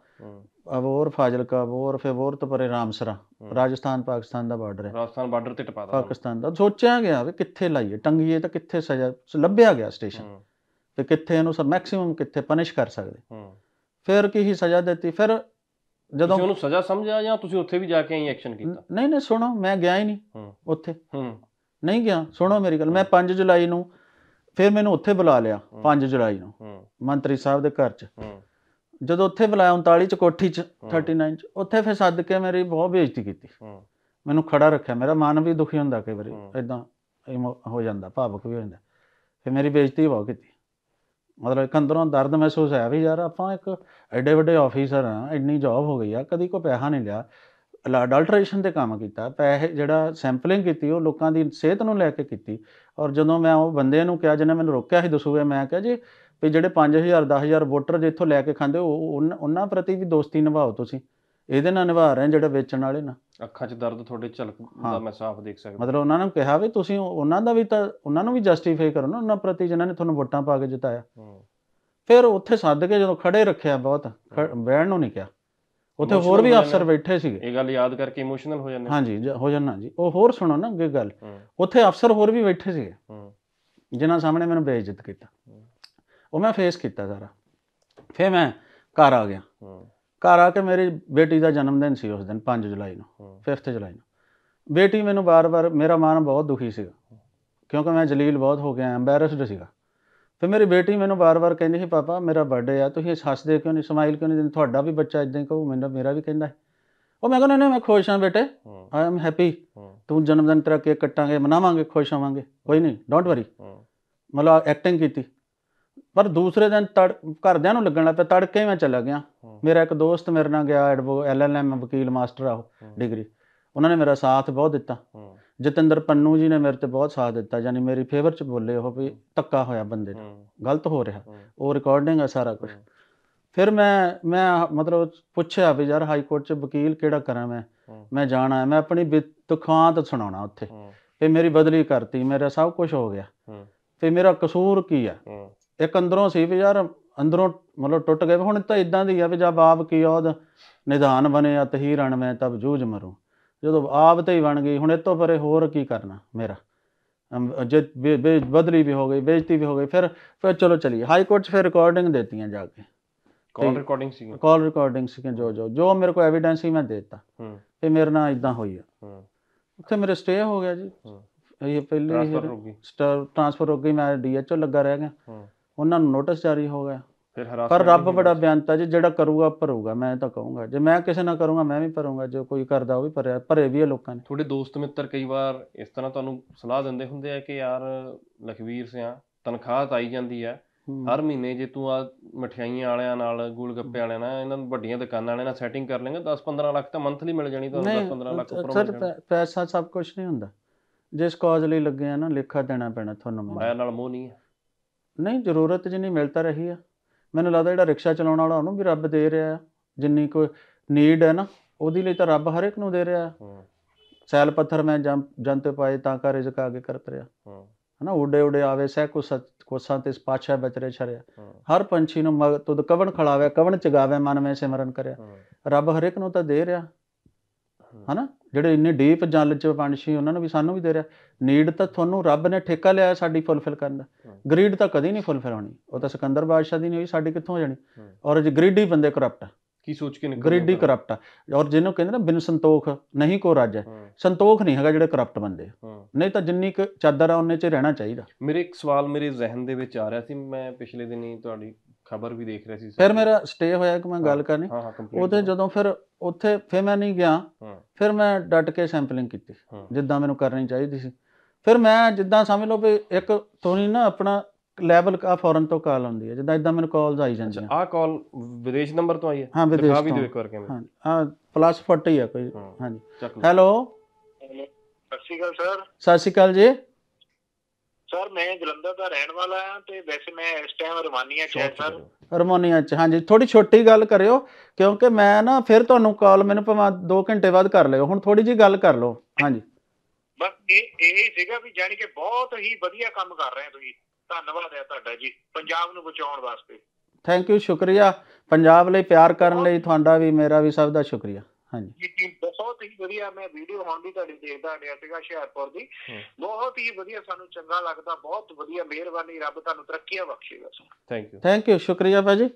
ਅਬੋਰ ਫਾਜ਼ਿਲਕਾ ਅਬੋਰ ਫੇ ਅਬੋਰ ਤੋਂ ਪਰੇ ਰਾਮਸਰਾ ਰਾਜਸਥਾਨ ਪਾਕਿਸਤਾਨ ਦਾ ਬਾਰਡਰ ਹੈ ਰਾਜਸਥਾਨ ਬਾਰਡਰ ਤੇ ਟਪਾਦਾ ਪਾਕਿਸਤਾਨ ਦਾ ਸੋਚਿਆ ਗਿਆ ਵੀ ਕਿੱਥੇ ਲਾਈਏ ਟੰਗੀਏ ਤਾਂ ਕਿੱਥੇ ਸਜ਼ਾ ਲੱਭਿਆ ਗਿਆ ਸਟੇਸ਼ਨ ਤੇ ਕਿੱਥੇ ਇਹਨੂੰ ਸਰ ਮੈਕਸਿਮਮ ਕਿੱਥੇ ਪਨਿਸ਼ ਕਰ ਸਕਦੇ ਫਿਰ ਕੀ ਹੀ ਸਜ਼ਾ ਦਿੱਤੀ ਫਿਰ ਜਦੋਂ ਉਹਨੂੰ ਸਜ਼ਾ ਸਮਝਿਆ ਜਾਂ ਤੁਸੀਂ ਉੱਥੇ ਵੀ ਜਾ ਕੇ ਹੀ ਐਕਸ਼ਨ ਕੀਤਾ ਨਹੀਂ ਨਹੀਂ ਸੁਣੋ ਮੈਂ ਗਿਆ ਹੀ ਨਹੀਂ ਉੱਥੇ ਨਹੀਂ ਗਿਆ ਸੁਣੋ ਮੇਰੀ ਗੱਲ ਮੈਂ 5 ਜੁਲਾਈ ਨੂੰ ਫਿਰ ਮੈਨੂੰ ਉੱਥੇ ਬੁਲਾ ਲਿਆ 5 ਜੁਲਾਈ ਨੂੰ ਮੰਤਰੀ ਸਾਹਿਬ ਦੇ ਘਰ 'ਚ ਜਦੋਂ ਉੱਥੇ ਬੁਲਾਇਆ 39 'ਚ ਕੋਠੀ 'ਚ 39 'ਚ ਉੱਥੇ ਫਿਰ ਸੱਦ ਕੇ ਮੇਰੀ ਬਹੁਤ ਬੇਇੱਜ਼ਤੀ ਕੀਤੀ ਮੈਨੂੰ ਖੜਾ ਰੱਖਿਆ ਮੇਰਾ ਮਨ ਵੀ ਦੁਖੀ ਹੁੰਦਾ ਕਈ ਵਾਰੀ ਐਦਾਂ ਹੋ ਜਾਂਦਾ ਭਾਵਕ ਵੀ ਹੋ ਜਾਂਦਾ ਫਿਰ ਮੇਰੀ ਬੇਇੱਜ਼ਤੀ ਬਹੁਤ ਕੀਤੀ ਮਤਲਬ ਇੱਕ ਅੰਦਰੋਂ ਦਰਦ ਮਹਿਸੂਸ ਹੋਇਆ ਵੀ ਯਾਰ ਆਪਾਂ ਇੱਕ ਐਡੇ ਵੱਡੇ ਆਫੀਸਰ ਆ ਇੰਨੀ ਜੌਬ ਹੋ ਗਈ ਆ ਕਦੀ ਕੋ ਪੈਸਾ ਨਹੀਂ ਲਿਆ ਅਡਲਟਰੇਸ਼ਨ ਤੇ ਕੰਮ ਕੀਤਾ ਪੈਸੇ ਜਿਹੜਾ ਸੈਂਪਲਿੰਗ ਕੀਤੀ ਉਹ ਲੋਕਾਂ ਦੀ ਸਿਹਤ ਨੂੰ ਲੈ ਕੇ ਕੀਤੀ ਔਰ ਜਦੋਂ ਮੈਂ ਉਹ ਬੰਦੇ ਨੂੰ ਕਿਹਾ ਜਿਹਨੇ ਮੈਨੂੰ ਰੋਕਿਆ ਸੀ ਦਸੂਏ ਮੈਂ ਕਿਹਾ ਜੀ ਵੀ ਜਿਹੜੇ 5000 10000 ਵੋਟਰ ਜਿੱਥੋਂ ਲੈ ਕੇ ਖਾਂਦੇ ਉਹ ਉਹਨਾਂ ਪ੍ਰਤੀ ਵੀ ਦੋਸਤੀ ਨਿਭਾਓ ਤੁਸੀਂ ਇਹਦੇ ਨਾਲ ਨਿਭਾ ਰਹੇ ਜਿਹੜੇ ਵੇਚਣ ਵਾਲੇ ਨਾ ਅੱਖਾਂ 'ਚ ਦਰਦ ਤੁਹਾਡੇ ਝਲਕ ਦਾ ਮੈਂ ਸਾਫ਼ ਦੇਖ ਸਕਦਾ ਮਤਲਬ ਉਹਨਾਂ ਨੇ ਕਿਹਾ ਵੀ ਤੁਸੀਂ ਉਹਨਾਂ ਦਾ ਵੀ ਤਾਂ ਉਹਨਾਂ ਨੂੰ ਵੀ ਜਸਟੀਫਾਈ ਕਰੋ ਨਾ ਉਹਨਾਂ ਪ੍ਰਤੀ ਜਿਨ੍ਹਾਂ ਨੇ ਤੁਹਾਨੂੰ ਵੋਟਾਂ ਪਾ ਕੇ ਜਿਤਾਇਆ ਫਿਰ ਉੱਥੇ ਸੱਦ ਕੇ ਜਦੋਂ ਖੜੇ ਰੱਖਿਆ ਬਹੁਤ ਬਹਿਣ ਨੂੰ ਨਹੀਂ ਕਿਹਾ ਉੱਥੇ ਹੋਰ ਵੀ ਅਫਸਰ ਬੈਠੇ ਸੀਗੇ ਇਹ ਗੱਲ ਯਾਦ ਕਰਕੇ ਇਮੋਸ਼ਨਲ ਹੋ ਜਾਂਦੇ ਹਾਂਜੀ ਹੋ ਜਾਂਦਾ ਜੀ ਉਹ ਹੋਰ ਸੁਣੋ ਨਾ ਅੱਗੇ ਗੱਲ ਉੱਥੇ ਅਫਸਰ ਹੋਰ ਵੀ ਬੈਠੇ ਸੀਗੇ ਜਿਨ੍ਹਾਂ ਸਾਹਮਣੇ ਮੈਨੂੰ ਬੇਇੱਜ਼ਤ ਕੀਤਾ ਉਹ ਮੈਂ ਫੇਸ ਕੀਤਾ ਸਾਰਾ ਫਿਰ ਮੈਂ ਘਰ ਆ ਗਿਆ ਘਰ ਆ ਕੇ ਮੇਰੀ ਬੇਟੀ ਦਾ ਜਨਮ ਦਿਨ ਸੀ ਉਸ ਦਿਨ 5 ਜੁਲਾਈ ਨੂੰ 5th ਜੁਲਾਈ ਨੂੰ ਬੇਟੀ ਮੈਨੂੰ ਬਾਰ-ਬਾਰ ਮੇਰਾ ਮਨ ਬਹੁਤ ਦੁਖੀ ਸੀਗਾ ਕਿਉਂਕਿ ਮੈਂ ਜਲੀਲ ਬਹੁਤ ਹੋ ਗਿਆ ਐਮਬੈਰਸਡ ਸੀਗਾ ਫਿਰ ਮੇਰੀ ਬੇਟੀ ਮੈਨੂੰ ਬਾਰ-ਬਾਰ ਕਹਿੰਦੀ ਸੀ ਪਾਪਾ ਮੇਰਾ ਬਰਥਡੇ ਆ ਤੁਸੀਂ ਹੱਸਦੇ ਕਿਉਂ ਨਹੀਂ ਸਮਾਈਲ ਕਿਉਂ ਨਹੀਂ ਤੁਹਾਡਾ ਵੀ ਬੱਚਾ ਇਦਾਂ ਹੀ ਕਹੂ ਮੈਨੂੰ ਮੇਰਾ ਵੀ ਕਹਿੰਦਾ ਉਹ ਮੈਂ ਕਹਿੰਦਾ ਨਹੀਂ ਮੈਂ ਖੁਸ਼ ਹਾਂ ਬੇਟੇ ਆਈ ਐਮ ਹੈਪੀ ਤੂੰ ਜਨਮ ਦਿਨ ਤੇਰਾ ਕੇਕ ਕੱਟਾਂਗੇ ਮਨਾਵਾਂਗੇ ਖੁਸ਼ ਹੋਵਾਂਗੇ ਕੋਈ ਨਹੀਂ ਡੋਂਟ ਵਰੀ ਮਤਲਬ ਐਕਟਿੰਗ ਕੀਤੀ ਪਰ ਦੂਸਰੇ ਦਿਨ ਤੜ ਘਰਦਿਆਂ ਨੂੰ ਲੱਗਣ ਲੱਗ ਪਿਆ ਤੜਕੇ ਮੈਂ ਚਲਾ ਗਿਆ ਮੇਰਾ ਇੱਕ ਦੋਸਤ ਮੇਰੇ ਨਾਲ ਗਿਆ ਐਡਵੋ ਐਲਐਲਐਮ ਵਕੀਲ ਮਾਸਟਰ ਆ ਉਹ ਡਿਗਰੀ ਉਹਨਾਂ ਨੇ ਮੇਰਾ ਸਾਥ ਬਹੁਤ ਦਿੱਤਾ ਜਤਿੰਦਰ ਪੰਨੂ ਜੀ ਨੇ ਮੇਰੇ ਤੇ ਬਹੁਤ ਸਾਥ ਦਿੱਤਾ ਯਾਨੀ ਮੇਰੀ ਫੇਵਰ ਚ ਬੋਲੇ ਉਹ ਵੀ ਤੱਕਾ ਹੋਇਆ ਬੰਦੇ ਦਾ ਗਲਤ ਹੋ ਰਿਹਾ ਉਹ ਰਿਕਾਰਡਿੰਗ ਆ ਸਾਰਾ ਕੁਝ ਫਿਰ ਮੈਂ ਮੈਂ ਮਤਲਬ ਪੁੱਛਿਆ ਵੀ ਯਾਰ ਹਾਈ ਕੋਰਟ ਚ ਵਕੀਲ ਕਿਹੜਾ ਕਰਾਂ ਮੈਂ ਮੈਂ ਜਾਣਾ ਮੈਂ ਆਪਣੀ ਤੁਖਾਂਤ ਸੁਣਾਉਣਾ ਉੱਥੇ ਤੇ ਮੇਰੀ ਬਦਲੀ ਕਰਤੀ ਮੇਰਾ ਸਭ ਕੁਝ ਹੋ ਗਿਆ ਤੇ ਮੇਰਾ ਕਸੂਰ ਕੀ ਆ ਇੱਕ ਅੰਦਰੋਂ ਸੀ ਵੀ ਯਾਰ ਅੰਦਰੋਂ ਮਤਲਬ ਟੁੱਟ ਗਏ ਹੁਣ ਤਾਂ ਇਦਾਂ ਦੀ ਆ ਵੀ ਜਦ ਆਪ ਕੀ ਔਦ ਨਿਧਾਨ ਬਣੇ ਆ ਤਹੀ ਰਣ ਮੈਂ ਤਬ ਜੂਝ ਮਰੂ ਜਦੋਂ ਆਪ ਤੇ ਹੀ ਬਣ ਗਈ ਹੁਣ ਇਹ ਤੋਂ ਪਰੇ ਹੋਰ ਕੀ ਕਰਨਾ ਮੇਰਾ ਜੇ ਬਦਲੀ ਵੀ ਹੋ ਗਈ ਬੇਇੱਜ਼ਤੀ ਵੀ ਹੋ ਗਈ ਫਿਰ ਫਿਰ ਚਲੋ ਚਲੀਏ ਹਾਈ ਕੋਰਟ 'ਚ ਫਿਰ ਰਿਕਾਰਡਿੰਗ ਦਿੱਤੀਆਂ ਜਾ ਕੇ ਕਾਲ ਰਿਕਾਰਡਿੰਗ ਸੀ ਕਾਲ ਰਿਕਾਰਡਿੰਗ ਸੀ ਜੋ ਜੋ ਜੋ ਮੇਰੇ ਕੋ ਐਵੀਡੈਂਸ ਸੀ ਮੈਂ ਦਿੱਤਾ ਹੂੰ ਤੇ ਮੇਰੇ ਨਾਲ ਇਦਾਂ ਹੋਈ ਆ ਉੱਥੇ ਮੇਰੇ ਸਟੇ ਹੋ ਗਿਆ ਜੀ ਇਹ ਪਹਿਲੇ ਹੀ ਟ੍ਰਾਂਸਫਰ ਹੋ ਗਈ ਮੈਂ ਡੀਐਚਓ ਲੱਗਾ ਰਹਿ ਗਿਆ ਉਹਨਾਂ ਨੂੰ ਨੋਟਿਸ ਜਾਰੀ ਹੋ ਗਿਆ ਫਿਰ ਪਰ ਰੱਬ ਬੜਾ ਬਿਆਨਤਾ ਜੀ ਜਿਹੜਾ ਕਰੂਗਾ ਭਰੂਗਾ ਮੈਂ ਤਾਂ ਕਹੂੰਗਾ ਜੇ ਮੈਂ ਕਿਸੇ ਨਾਲ ਕਰੂੰਗਾ ਮੈਂ ਵੀ ਭਰੂੰਗਾ ਜੋ ਕੋਈ ਕਰਦਾ ਉਹ ਵੀ ਭਰਿਆ ਭਰੇ ਵੀ ਇਹ ਲੋਕਾਂ ਨੇ ਤੁਹਾਡੇ ਦੋਸਤ ਮਿੱਤਰ ਕਈ ਵਾਰ ਇਸ ਤਰ੍ਹਾਂ ਤੁਹਾਨੂੰ ਸਲਾਹ ਦਿੰਦੇ ਹੁੰਦੇ ਆ ਕਿ ਯਾਰ ਲਖਵੀਰ ਸਿਆ ਤਨਖਾਹ ਤਾਂ ਆਈ ਜਾਂਦੀ ਆ ਹਰ ਮਹੀਨੇ ਜੇ ਤੂੰ ਆ ਮਠਿਆਈਆਂ ਵਾਲਿਆਂ ਨਾਲ ਗੋਲ ਵਾਲਿਆਂ ਨਾਲ ਇਹਨਾਂ ਵੱਡੀਆਂ ਦੁਕਾਨਾਂ ਵਾਲਿਆਂ ਨਾਲ ਸੈਟਿੰਗ ਕਰ ਲੇਂਗਾ 10-15 ਲੱਖ ਤਾਂ ਮੰਥਲੀ ਮਿਲ ਜਾਣੀ ਤੁਹਾਨੂੰ 10-15 ਲੱਖ ਉੱਪਰ ਹੋ ਜਾਣਾ ਪੈਸਾ ਸਭ ਕੁਝ ਨਹੀਂ ਹੁੰਦਾ ਜਿਸ ਕਾਜ਼ ਲਈ ਲੱਗੇ ਆ ਨਾ ਲੇਖਾ ਦੇਣਾ ਪੈਣਾ ਤੁਹਾਨੂੰ ਮੈਂ ਨਾਲ ਮੋਹ ਨਹੀਂ ਆ ਨਹੀਂ ਜ਼ਰੂਰਤ ਜਿੰਨੀ ਮਿਲਤਾ ਰਹੀ ਆ ਮੈਨੂੰ ਲੱਗਦਾ ਜਿਹੜਾ ਰਿਕਸ਼ਾ ਚਲਾਉਣ ਵਾਲਾ ਉਹਨੂੰ ਵੀ ਰੱਬ ਦੇ ਰਿਹਾ ਜਿੰਨੀ ਕੋਈ ਨੀਡ ਹੈ ਨਾ ਉਹਦੇ ਲਈ ਤਾਂ ਰੱਬ ਹਰ ਇੱਕ ਨੂੰ ਦੇ ਰਿਹਾ ਸੈਲ ਪੱਥਰ ਮੈਂ ਜੰਤੇ ਪਾਏ ਤਾਂ ਕਾ ਰਿਜ਼ਕ ਆਗੇ ਕਰਤ ਰਿਹਾ ਹਨਾ ਉਡੇ ਉਡੇ ਆਵੇ ਸਹਿ ਕੋ ਸਤ ਕੋਸਾਂ ਤੇ ਪਾਛਾ ਬਚਰੇ ਛਰਿਆ ਹਰ ਪੰਛੀ ਨੂੰ ਤੁਦ ਕਵਣ ਖੜਾਵੇ ਕਵਣ ਚਗਾਵੇ ਮਨ ਵਿੱਚ ਸਿਮਰਨ ਕਰਿਆ ਰੱਬ ਹਰ ਇੱਕ ਨੂੰ ਤਾਂ ਦੇ ਰਿਹਾ ਹਨਾ ਜਿਹੜੇ ਇੰਨੇ ਡੀਪ ਜਲ ਚ ਪੰਛੀ ਉਹਨਾਂ ਨੂੰ ਵੀ ਸਾਨੂੰ ਵੀ ਦੇ ਰਿਹਾ ਨੀਡ ਤਾਂ ਤੁਹਾਨੂੰ ਰੱਬ ਨੇ ਠੇਕਾ ਲਿਆ ਸਾਡੀ ਫੁੱਲਫਿਲ ਕਰਨ ਦਾ ਗਰੀਡ ਤਾਂ ਕਦੀ ਨਹੀਂ ਫੁੱਲਫਿਲ ਹੋਣੀ ਉਹ ਤਾਂ ਸਿਕੰਦਰ ਬਾਦਸ਼ਾਹ ਦੀ ਨਹੀਂ ਹੋਈ ਸਾਡੀ ਕਿੱਥੋਂ ਆ ਜਾਣੀ ਔਰ ਜੇ ਗਰੀਡੀ ਬੰਦੇ ਕਰਪਟ ਕੀ ਸੋਚ ਕੇ ਨਿਕਲ ਗਰੀਡੀ ਕਰਪਟ ਔਰ ਜਿਹਨੂੰ ਕਹਿੰਦੇ ਨਾ ਬਿਨ ਸੰਤੋਖ ਨਹੀਂ ਕੋ ਰਾਜ ਹੈ ਸੰਤੋਖ ਨਹੀਂ ਹੈਗਾ ਜਿਹੜੇ ਕਰਪਟ ਬੰਦੇ ਨਹੀਂ ਤਾਂ ਜਿੰਨੀ ਕ ਚਾਦਰ ਆ ਉਹਨੇ ਚ ਰਹਿਣਾ ਚਾਹੀਦਾ ਮੇਰੇ ਇੱਕ ਸਵਾਲ ਮੇਰੇ ਜ਼ਿਹਨ ਦੇ ਵਿੱਚ ਆ ਰਿਹਾ ਸੀ ਮੈਂ ਪਿਛਲੇ ਦਿਨੀ ਤੁਹਾਡੀ ਖਬਰ ਵੀ ਦੇਖ ਰਿਹਾ ਸੀ ਫਿਰ ਮੇਰਾ ਸਟੇ ਹੋਇਆ ਕਿ ਮੈਂ ਗੱਲ ਕਰਨੀ ਉਹਦੇ ਜਦੋਂ ਫਿਰ ਉੱਥੇ ਫਿਰ ਮੈਂ ਨਹੀਂ ਗਿਆ ਫਿਰ ਮੈਂ ਡਟ ਕੇ ਸੈਂਪਲਿੰਗ ਕੀਤੀ ਜਿੱਦਾਂ ਮੈਨੂੰ ਕਰਨੀ ਚਾਹੀਦੀ ਸੀ ਫਿਰ ਮੈਂ ਜਿੱਦਾਂ ਸਮਝ ਲਓ ਵੀ ਇੱਕ ਤੋਣੀ ਨਾ ਆਪਣਾ ਲੈਵਲ ਆ ਫੌਰਨ ਤੋਂ ਕਾਲ ਆਉਂਦੀ ਹੈ ਜਿੱਦਾਂ ਇਦਾਂ ਮੈਨੂੰ ਕਾਲਸ ਆਈ ਜਾਂਦੀਆਂ ਆ ਕਾਲ ਵਿਦੇਸ਼ ਨੰਬਰ ਤੋਂ ਆਈ ਹੈ ਹਾਂ ਵਿਦੇਸ਼ ਤੋਂ ਵੀ ਇੱਕ ਵਾਰ ਕਿਵੇਂ ਹਾਂ ਹਾਂ ਪਲੱਸ 40 ਹੈ ਕੋਈ ਹਾਂਜੀ ਹੈਲੋ ਸਤਿ ਸ਼੍ਰੀ ਅਕਾਲ ਸਰ ਸਤਿ ਸ਼੍ਰੀ ਅਕਾਲ ਜੀ ਸਰ ਮੈਂ ਜਲੰਧਰ ਦਾ ਰਹਿਣ ਵਾਲਾ ਹਾਂ ਤੇ ਵੈਸੇ ਮੈਂ ਇਸ ਟਾਈਮ ਰਮਾਨੀਆ ਚ ਹਾਂ ਸਰ ਰਮਾਨੀਆ ਚ ਹਾਂਜੀ ਥੋੜੀ ਛੋਟੀ ਗੱਲ ਕਰਿਓ ਕਿਉਂਕਿ ਮੈਂ ਨਾ ਫਿਰ ਤੁਹਾਨੂੰ ਕਾਲ ਮੈਨੂੰ ਪਵਾ 2 ਘੰਟੇ ਬਾਅਦ ਕਰ ਲਿਓ ਹੁਣ ਥੋੜੀ ਜੀ ਗੱਲ ਕਰ ਲਓ ਹਾਂਜੀ ਬਸ ਇਹ ਇਹ ਸੀਗਾ ਵੀ ਜਾਨੀ ਕਿ ਬਹੁਤ ਹੀ ਵਧੀਆ ਕੰਮ ਕਰ ਰਹੇ ਹੋ ਤੁਸੀਂ ਧੰਨਵਾਦ ਹੈ ਤੁਹਾਡਾ ਜੀ ਪੰਜਾਬ ਨੂੰ ਬਚਾਉਣ ਵਾਸਤੇ ਥੈਂਕ ਯੂ ਸ਼ੁਕਰੀਆ ਪੰਜਾਬ ਲਈ ਪਿਆਰ ਕਰਨ ਲਈ ਤੁਹਾਡਾ ਵੀ ਮੇਰਾ ਵੀ ਸਭ ਦਾ ਸ਼ੁਕਰੀਆ ਹਾਂਜੀ ਜੀ ਬਹੁਤ ਹੀ ਵਧੀਆ ਮੈਂ ਵੀਡੀਓ ਹੁਣ ਵੀ ਤੁਹਾਡੀ ਦੇਖਦਾ ਰਿਹਾ ਸੀਗਾ ਹੁਸ਼ਿਆਰਪੁਰ ਦੀ ਬਹੁਤ ਹੀ ਵਧੀਆ ਸਾਨੂੰ ਚੰਗਾ ਲੱਗਦਾ ਬਹੁਤ ਵਧੀਆ ਮਿਹਰਬਾਨੀ ਰੱਬ ਤੁਹਾਨੂੰ ਤਰੱਕੀਆਂ ਬਖਸ਼ੇਗਾ ਥੈਂਕ ਯੂ ਥੈਂਕ ਯੂ ਸ਼ੁਕਰੀਆ ਭਾਜੀ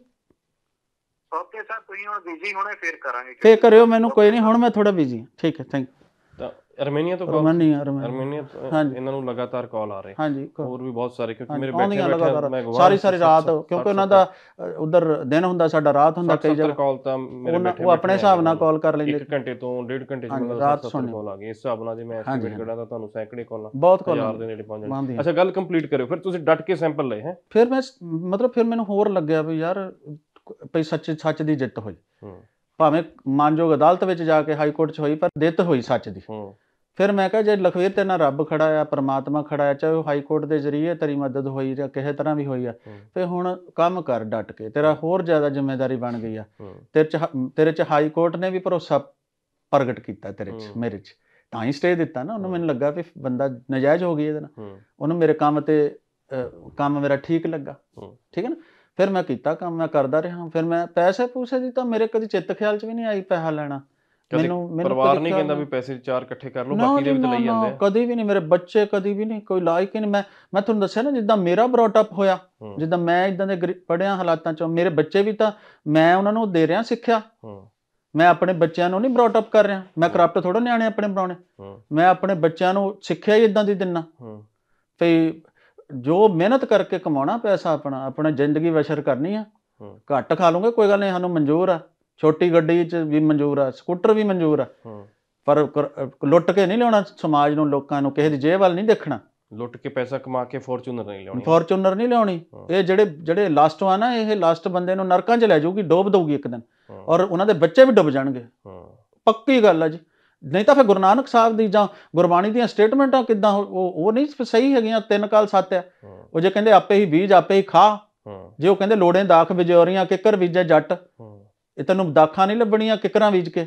ਓਕੇ ਸਰ ਤੁਸੀਂ ਹੁਣ ਬਿਜ਼ੀ ਹੋਣੇ ਫੇਰ ਕਰਾਂਗੇ ਫੇਰ ਕਰਿਓ ਮੈਨੂੰ ਕੋਈ ਨਹੀਂ ਹੁਣ ਮੈਂ ਥੋੜਾ ਬਿਜ਼ੀ ਠੀਕ ਹੈ ਥੈਂਕ ਯੂ ਤਾਂ ਅਰਮੇਨੀਆ ਤੋਂ ਅਰਮੇਨੀਆ ਅਰਮੇਨੀਆ ਇਹਨਾਂ ਨੂੰ ਲਗਾਤਾਰ ਕਾਲ ਆ ਰਹੇ ਹਾਂਜੀ ਹੋਰ ਵੀ ਬਹੁਤ ਸਾਰੇ ਕਿਉਂਕਿ ਮੇਰੇ ਬੈਠੇ ਬੈਠੇ ਮੈਂ ਸਾਰੀ ਸਾਰੀ ਰਾਤ ਕਿਉਂਕਿ ਉਹਨਾਂ ਦਾ ਉਧਰ ਦਿਨ ਹੁੰਦਾ ਸਾਡਾ ਰਾਤ ਹੁੰਦਾ ਕਈ ਜਗ੍ਹਾ ਕਾਲ ਤਾਂ ਮੇਰੇ ਬੈਠੇ ਉਹ ਆਪਣੇ ਹਿਸਾਬ ਨਾਲ ਕਾਲ ਕਰ ਲੈਂਦੇ 1 ਘੰਟੇ ਤੋਂ 1.5 ਘੰਟੇ ਜਿਵੇਂ ਦਾ ਰਾਤ ਸੁਣ ਕਾਲ ਆ ਗਈ ਇਸ ਹਿਸਾਬ ਨਾਲ ਜੇ ਮੈਂ ਐਸਟੀਮੇਟ ਕਰਾਂ ਤਾਂ ਤੁਹਾਨੂੰ ਸੈਂਕੜੇ ਕਾਲਾਂ ਬਹੁਤ ਕਾਲ ਯਾਰ ਦੇ ਨੇੜੇ ਪਹੁੰਚ ਜਾਂਦੇ ਅੱਛਾ ਗੱਲ ਕੰਪਲੀਟ ਕਰਿਓ ਫਿਰ ਤੁਸੀਂ ਡਟ ਕੇ ਸੈਂਪਲ ਲਏ ਹੈ ਫਿਰ ਮੈਂ ਮਤਲਬ ਫਿਰ ਮੈਨੂੰ ਹੋਰ ਲੱਗਿਆ ਵੀ ਯਾਰ ਪਈ ਸੱਚ ਸੱਚ ਦੀ ਜਿੱਤ ਹੋਈ ਭਾਵੇਂ ਮਾਨਯੋਗ ਅਦਾਲਤ ਵਿੱਚ ਜਾ ਕੇ ਹਾਈ ਕੋਰਟ 'ਚ ਹੋਈ ਪਰ ਦਿੱਤ ਹੋਈ ਸੱਚ ਦੀ ਫਿਰ ਮੈਂ ਕਿਹਾ ਜੇ ਲਖਵੀਰ ਤੇ ਨਾ ਰੱਬ ਖੜਾ ਆ ਪ੍ਰਮਾਤਮਾ ਖੜਾ ਆ ਚਾਹੇ ਉਹ ਹਾਈ ਕੋਰਟ ਦੇ ਜ਼ਰੀਏ ਤੇਰੀ ਮਦਦ ਹੋਈ ਜਾਂ ਕਿਸੇ ਤਰ੍ਹਾਂ ਵੀ ਹੋਈ ਆ ਤੇ ਹੁਣ ਕੰਮ ਕਰ ਡਟ ਕੇ ਤੇਰਾ ਹੋਰ ਜ਼ਿਆਦਾ ਜ਼ਿੰਮੇਵਾਰੀ ਬਣ ਗਈ ਆ ਤੇਰੇ 'ਚ ਤੇਰੇ 'ਚ ਹਾਈ ਕੋਰਟ ਨੇ ਵੀ ਭਰੋਸਾ ਪ੍ਰਗਟ ਕੀਤਾ ਤੇਰੇ 'ਚ ਮੇਰੇ 'ਚ ਤਾਂ ਹੀ ਸਟੇ ਦਿੱਤਾ ਨਾ ਉਹਨੂੰ ਮੈਨੂੰ ਲੱਗਾ ਵੀ ਬੰਦਾ ਨਜਾਇਜ਼ ਹੋ ਗਈ ਇਹਦੇ ਨਾਲ ਉਹਨੂੰ ਮੇਰੇ ਕੰਮ ਤੇ ਕੰਮ ਮੇਰਾ ਠੀਕ ਲੱਗਾ ਠੀਕ ਹੈ ਨਾ ਫਿਰ ਮੈਂ ਕੀਤਾ ਕੰਮ ਮੈਂ ਕਰਦਾ ਰਿਹਾ ਫਿਰ ਮੈਂ ਪੈਸੇ ਪੂਸੇ ਦੀ ਤਾਂ ਮੇਰੇ ਕਦੀ ਚਿੱਤ ਖਿਆਲ ਚ ਵੀ ਨਹੀਂ ਆਈ ਪੈਸਾ ਲੈਣਾ ਮੈਨੂੰ ਮੈਨੂੰ ਪਰਿਵਾਰ ਨਹੀਂ ਕਹਿੰਦਾ ਵੀ ਪੈਸੇ ਚਾਰ ਇਕੱਠੇ ਕਰ ਲਓ ਬਾਕੀ ਦੇ ਵੀ ਲਈ ਜਾਂਦੇ ਆ ਕਦੀ ਵੀ ਨਹੀਂ ਮੇਰੇ ਬੱਚੇ ਕਦੀ ਵੀ ਨਹੀਂ ਕੋਈ ਲਾਇਕ ਨਹੀਂ ਮੈਂ ਮੈਂ ਤੁਹਾਨੂੰ ਦੱਸਿਆ ਨਾ ਜਿੱਦਾਂ ਮੇਰਾ ਬ੍ਰੌਟ ਅਪ ਹੋਇਆ ਜਿੱਦਾਂ ਮੈਂ ਇਦਾਂ ਦੇ ਪੜਿਆ ਹਾਲਾਤਾਂ ਚ ਮੇਰੇ ਬੱਚੇ ਵੀ ਤਾਂ ਮੈਂ ਉਹਨਾਂ ਨੂੰ ਦੇ ਰਿਹਾ ਸਿੱਖਿਆ ਮੈਂ ਆਪਣੇ ਬੱਚਿਆਂ ਨੂੰ ਨਹੀਂ ਬ੍ਰੌਟ ਅਪ ਕਰ ਰਿਹਾ ਮੈਂ ਕਰਪਟ ਥੋੜਾ ਨਿਆਣੇ ਆਪਣੇ ਬਣਾਉਣੇ ਮੈਂ ਆਪਣੇ ਬੱਚਿਆਂ ਨੂੰ ਸਿੱਖਿਆ ਹੀ ਇਦਾਂ ਦੀ ਦਿੰਨਾ ਤੇ ਜੋ ਮਿਹਨਤ ਕਰਕੇ ਕਮਾਉਣਾ ਪੈਸਾ ਆਪਣਾ ਆਪਣਾ ਜ਼ਿੰਦਗੀ ਬਸ਼ਰ ਕਰਨੀ ਆ ਘੱਟ ਖਾ ਲੂਗੇ ਕੋਈ ਗੱਲ ਨਹੀਂ ਸਾਨੂੰ ਮਨਜ਼ੂਰ ਆ ਛੋਟੀ ਗੱਡੀ 'ਚ ਵੀ ਮਨਜ਼ੂਰ ਆ ਸਕੂਟਰ ਵੀ ਮਨਜ਼ੂਰ ਆ ਪਰ ਲੁੱਟ ਕੇ ਨਹੀਂ ਲਿਆਉਣਾ ਸਮਾਜ ਨੂੰ ਲੋਕਾਂ ਨੂੰ ਕਿਸੇ ਦੀ ਜੇਬ ਵੱਲ ਨਹੀਂ ਦੇਖਣਾ ਲੁੱਟ ਕੇ ਪੈਸਾ ਕਮਾ ਕੇ ਫੋਰਚੂਨਰ ਨਹੀਂ ਲਿਆਉਣੀ ਫੋਰਚੂਨਰ ਨਹੀਂ ਲਿਆਉਣੀ ਇਹ ਜਿਹੜੇ ਜਿਹੜੇ ਲਾਸਟ ਆ ਨਾ ਇਹ ਲਾਸਟ ਬੰਦੇ ਨੂੰ ਨਰਕਾਂ 'ਚ ਲੈ ਜਾਊਗੀ ਡੋਬ ਦਊਗੀ ਇੱਕ ਦਿਨ ਔਰ ਉਹਨਾਂ ਦੇ ਬੱਚੇ ਵੀ ਡੁੱਬ ਜਾਣਗੇ ਪੱਕੀ ਗੱਲ ਆ ਜੀ ਨਹੀਂ ਤਾਂ ਫਿਰ ਗੁਰੂ ਨਾਨਕ ਸਾਹਿਬ ਦੀ ਜਾਂ ਗੁਰਬਾਣੀ ਦੀਆਂ ਸਟੇਟਮੈਂਟਾਂ ਕਿੱਦਾਂ ਉਹ ਨਹੀਂ ਸਹੀ ਹੈਗੀਆਂ ਤਿੰਨ ਕਾਲ ਸੱਤ ਆ ਉਹ ਜੇ ਕਹਿੰਦੇ ਆਪੇ ਹੀ ਬੀਜ ਆਪੇ ਹੀ ਖਾ ਜੇ ਉਹ ਕਹਿੰਦੇ ਲੋੜੇ ਦਾਖ ਵਿਜੋਰੀਆਂ ਕਿਕਰ ਬੀਜੇ ਜੱਟ ਇਹ ਤੈਨੂੰ ਦਾਖਾਂ ਨਹੀਂ ਲੱਭਣੀਆਂ ਕਿਕਰਾਂ ਬੀਜ ਕੇ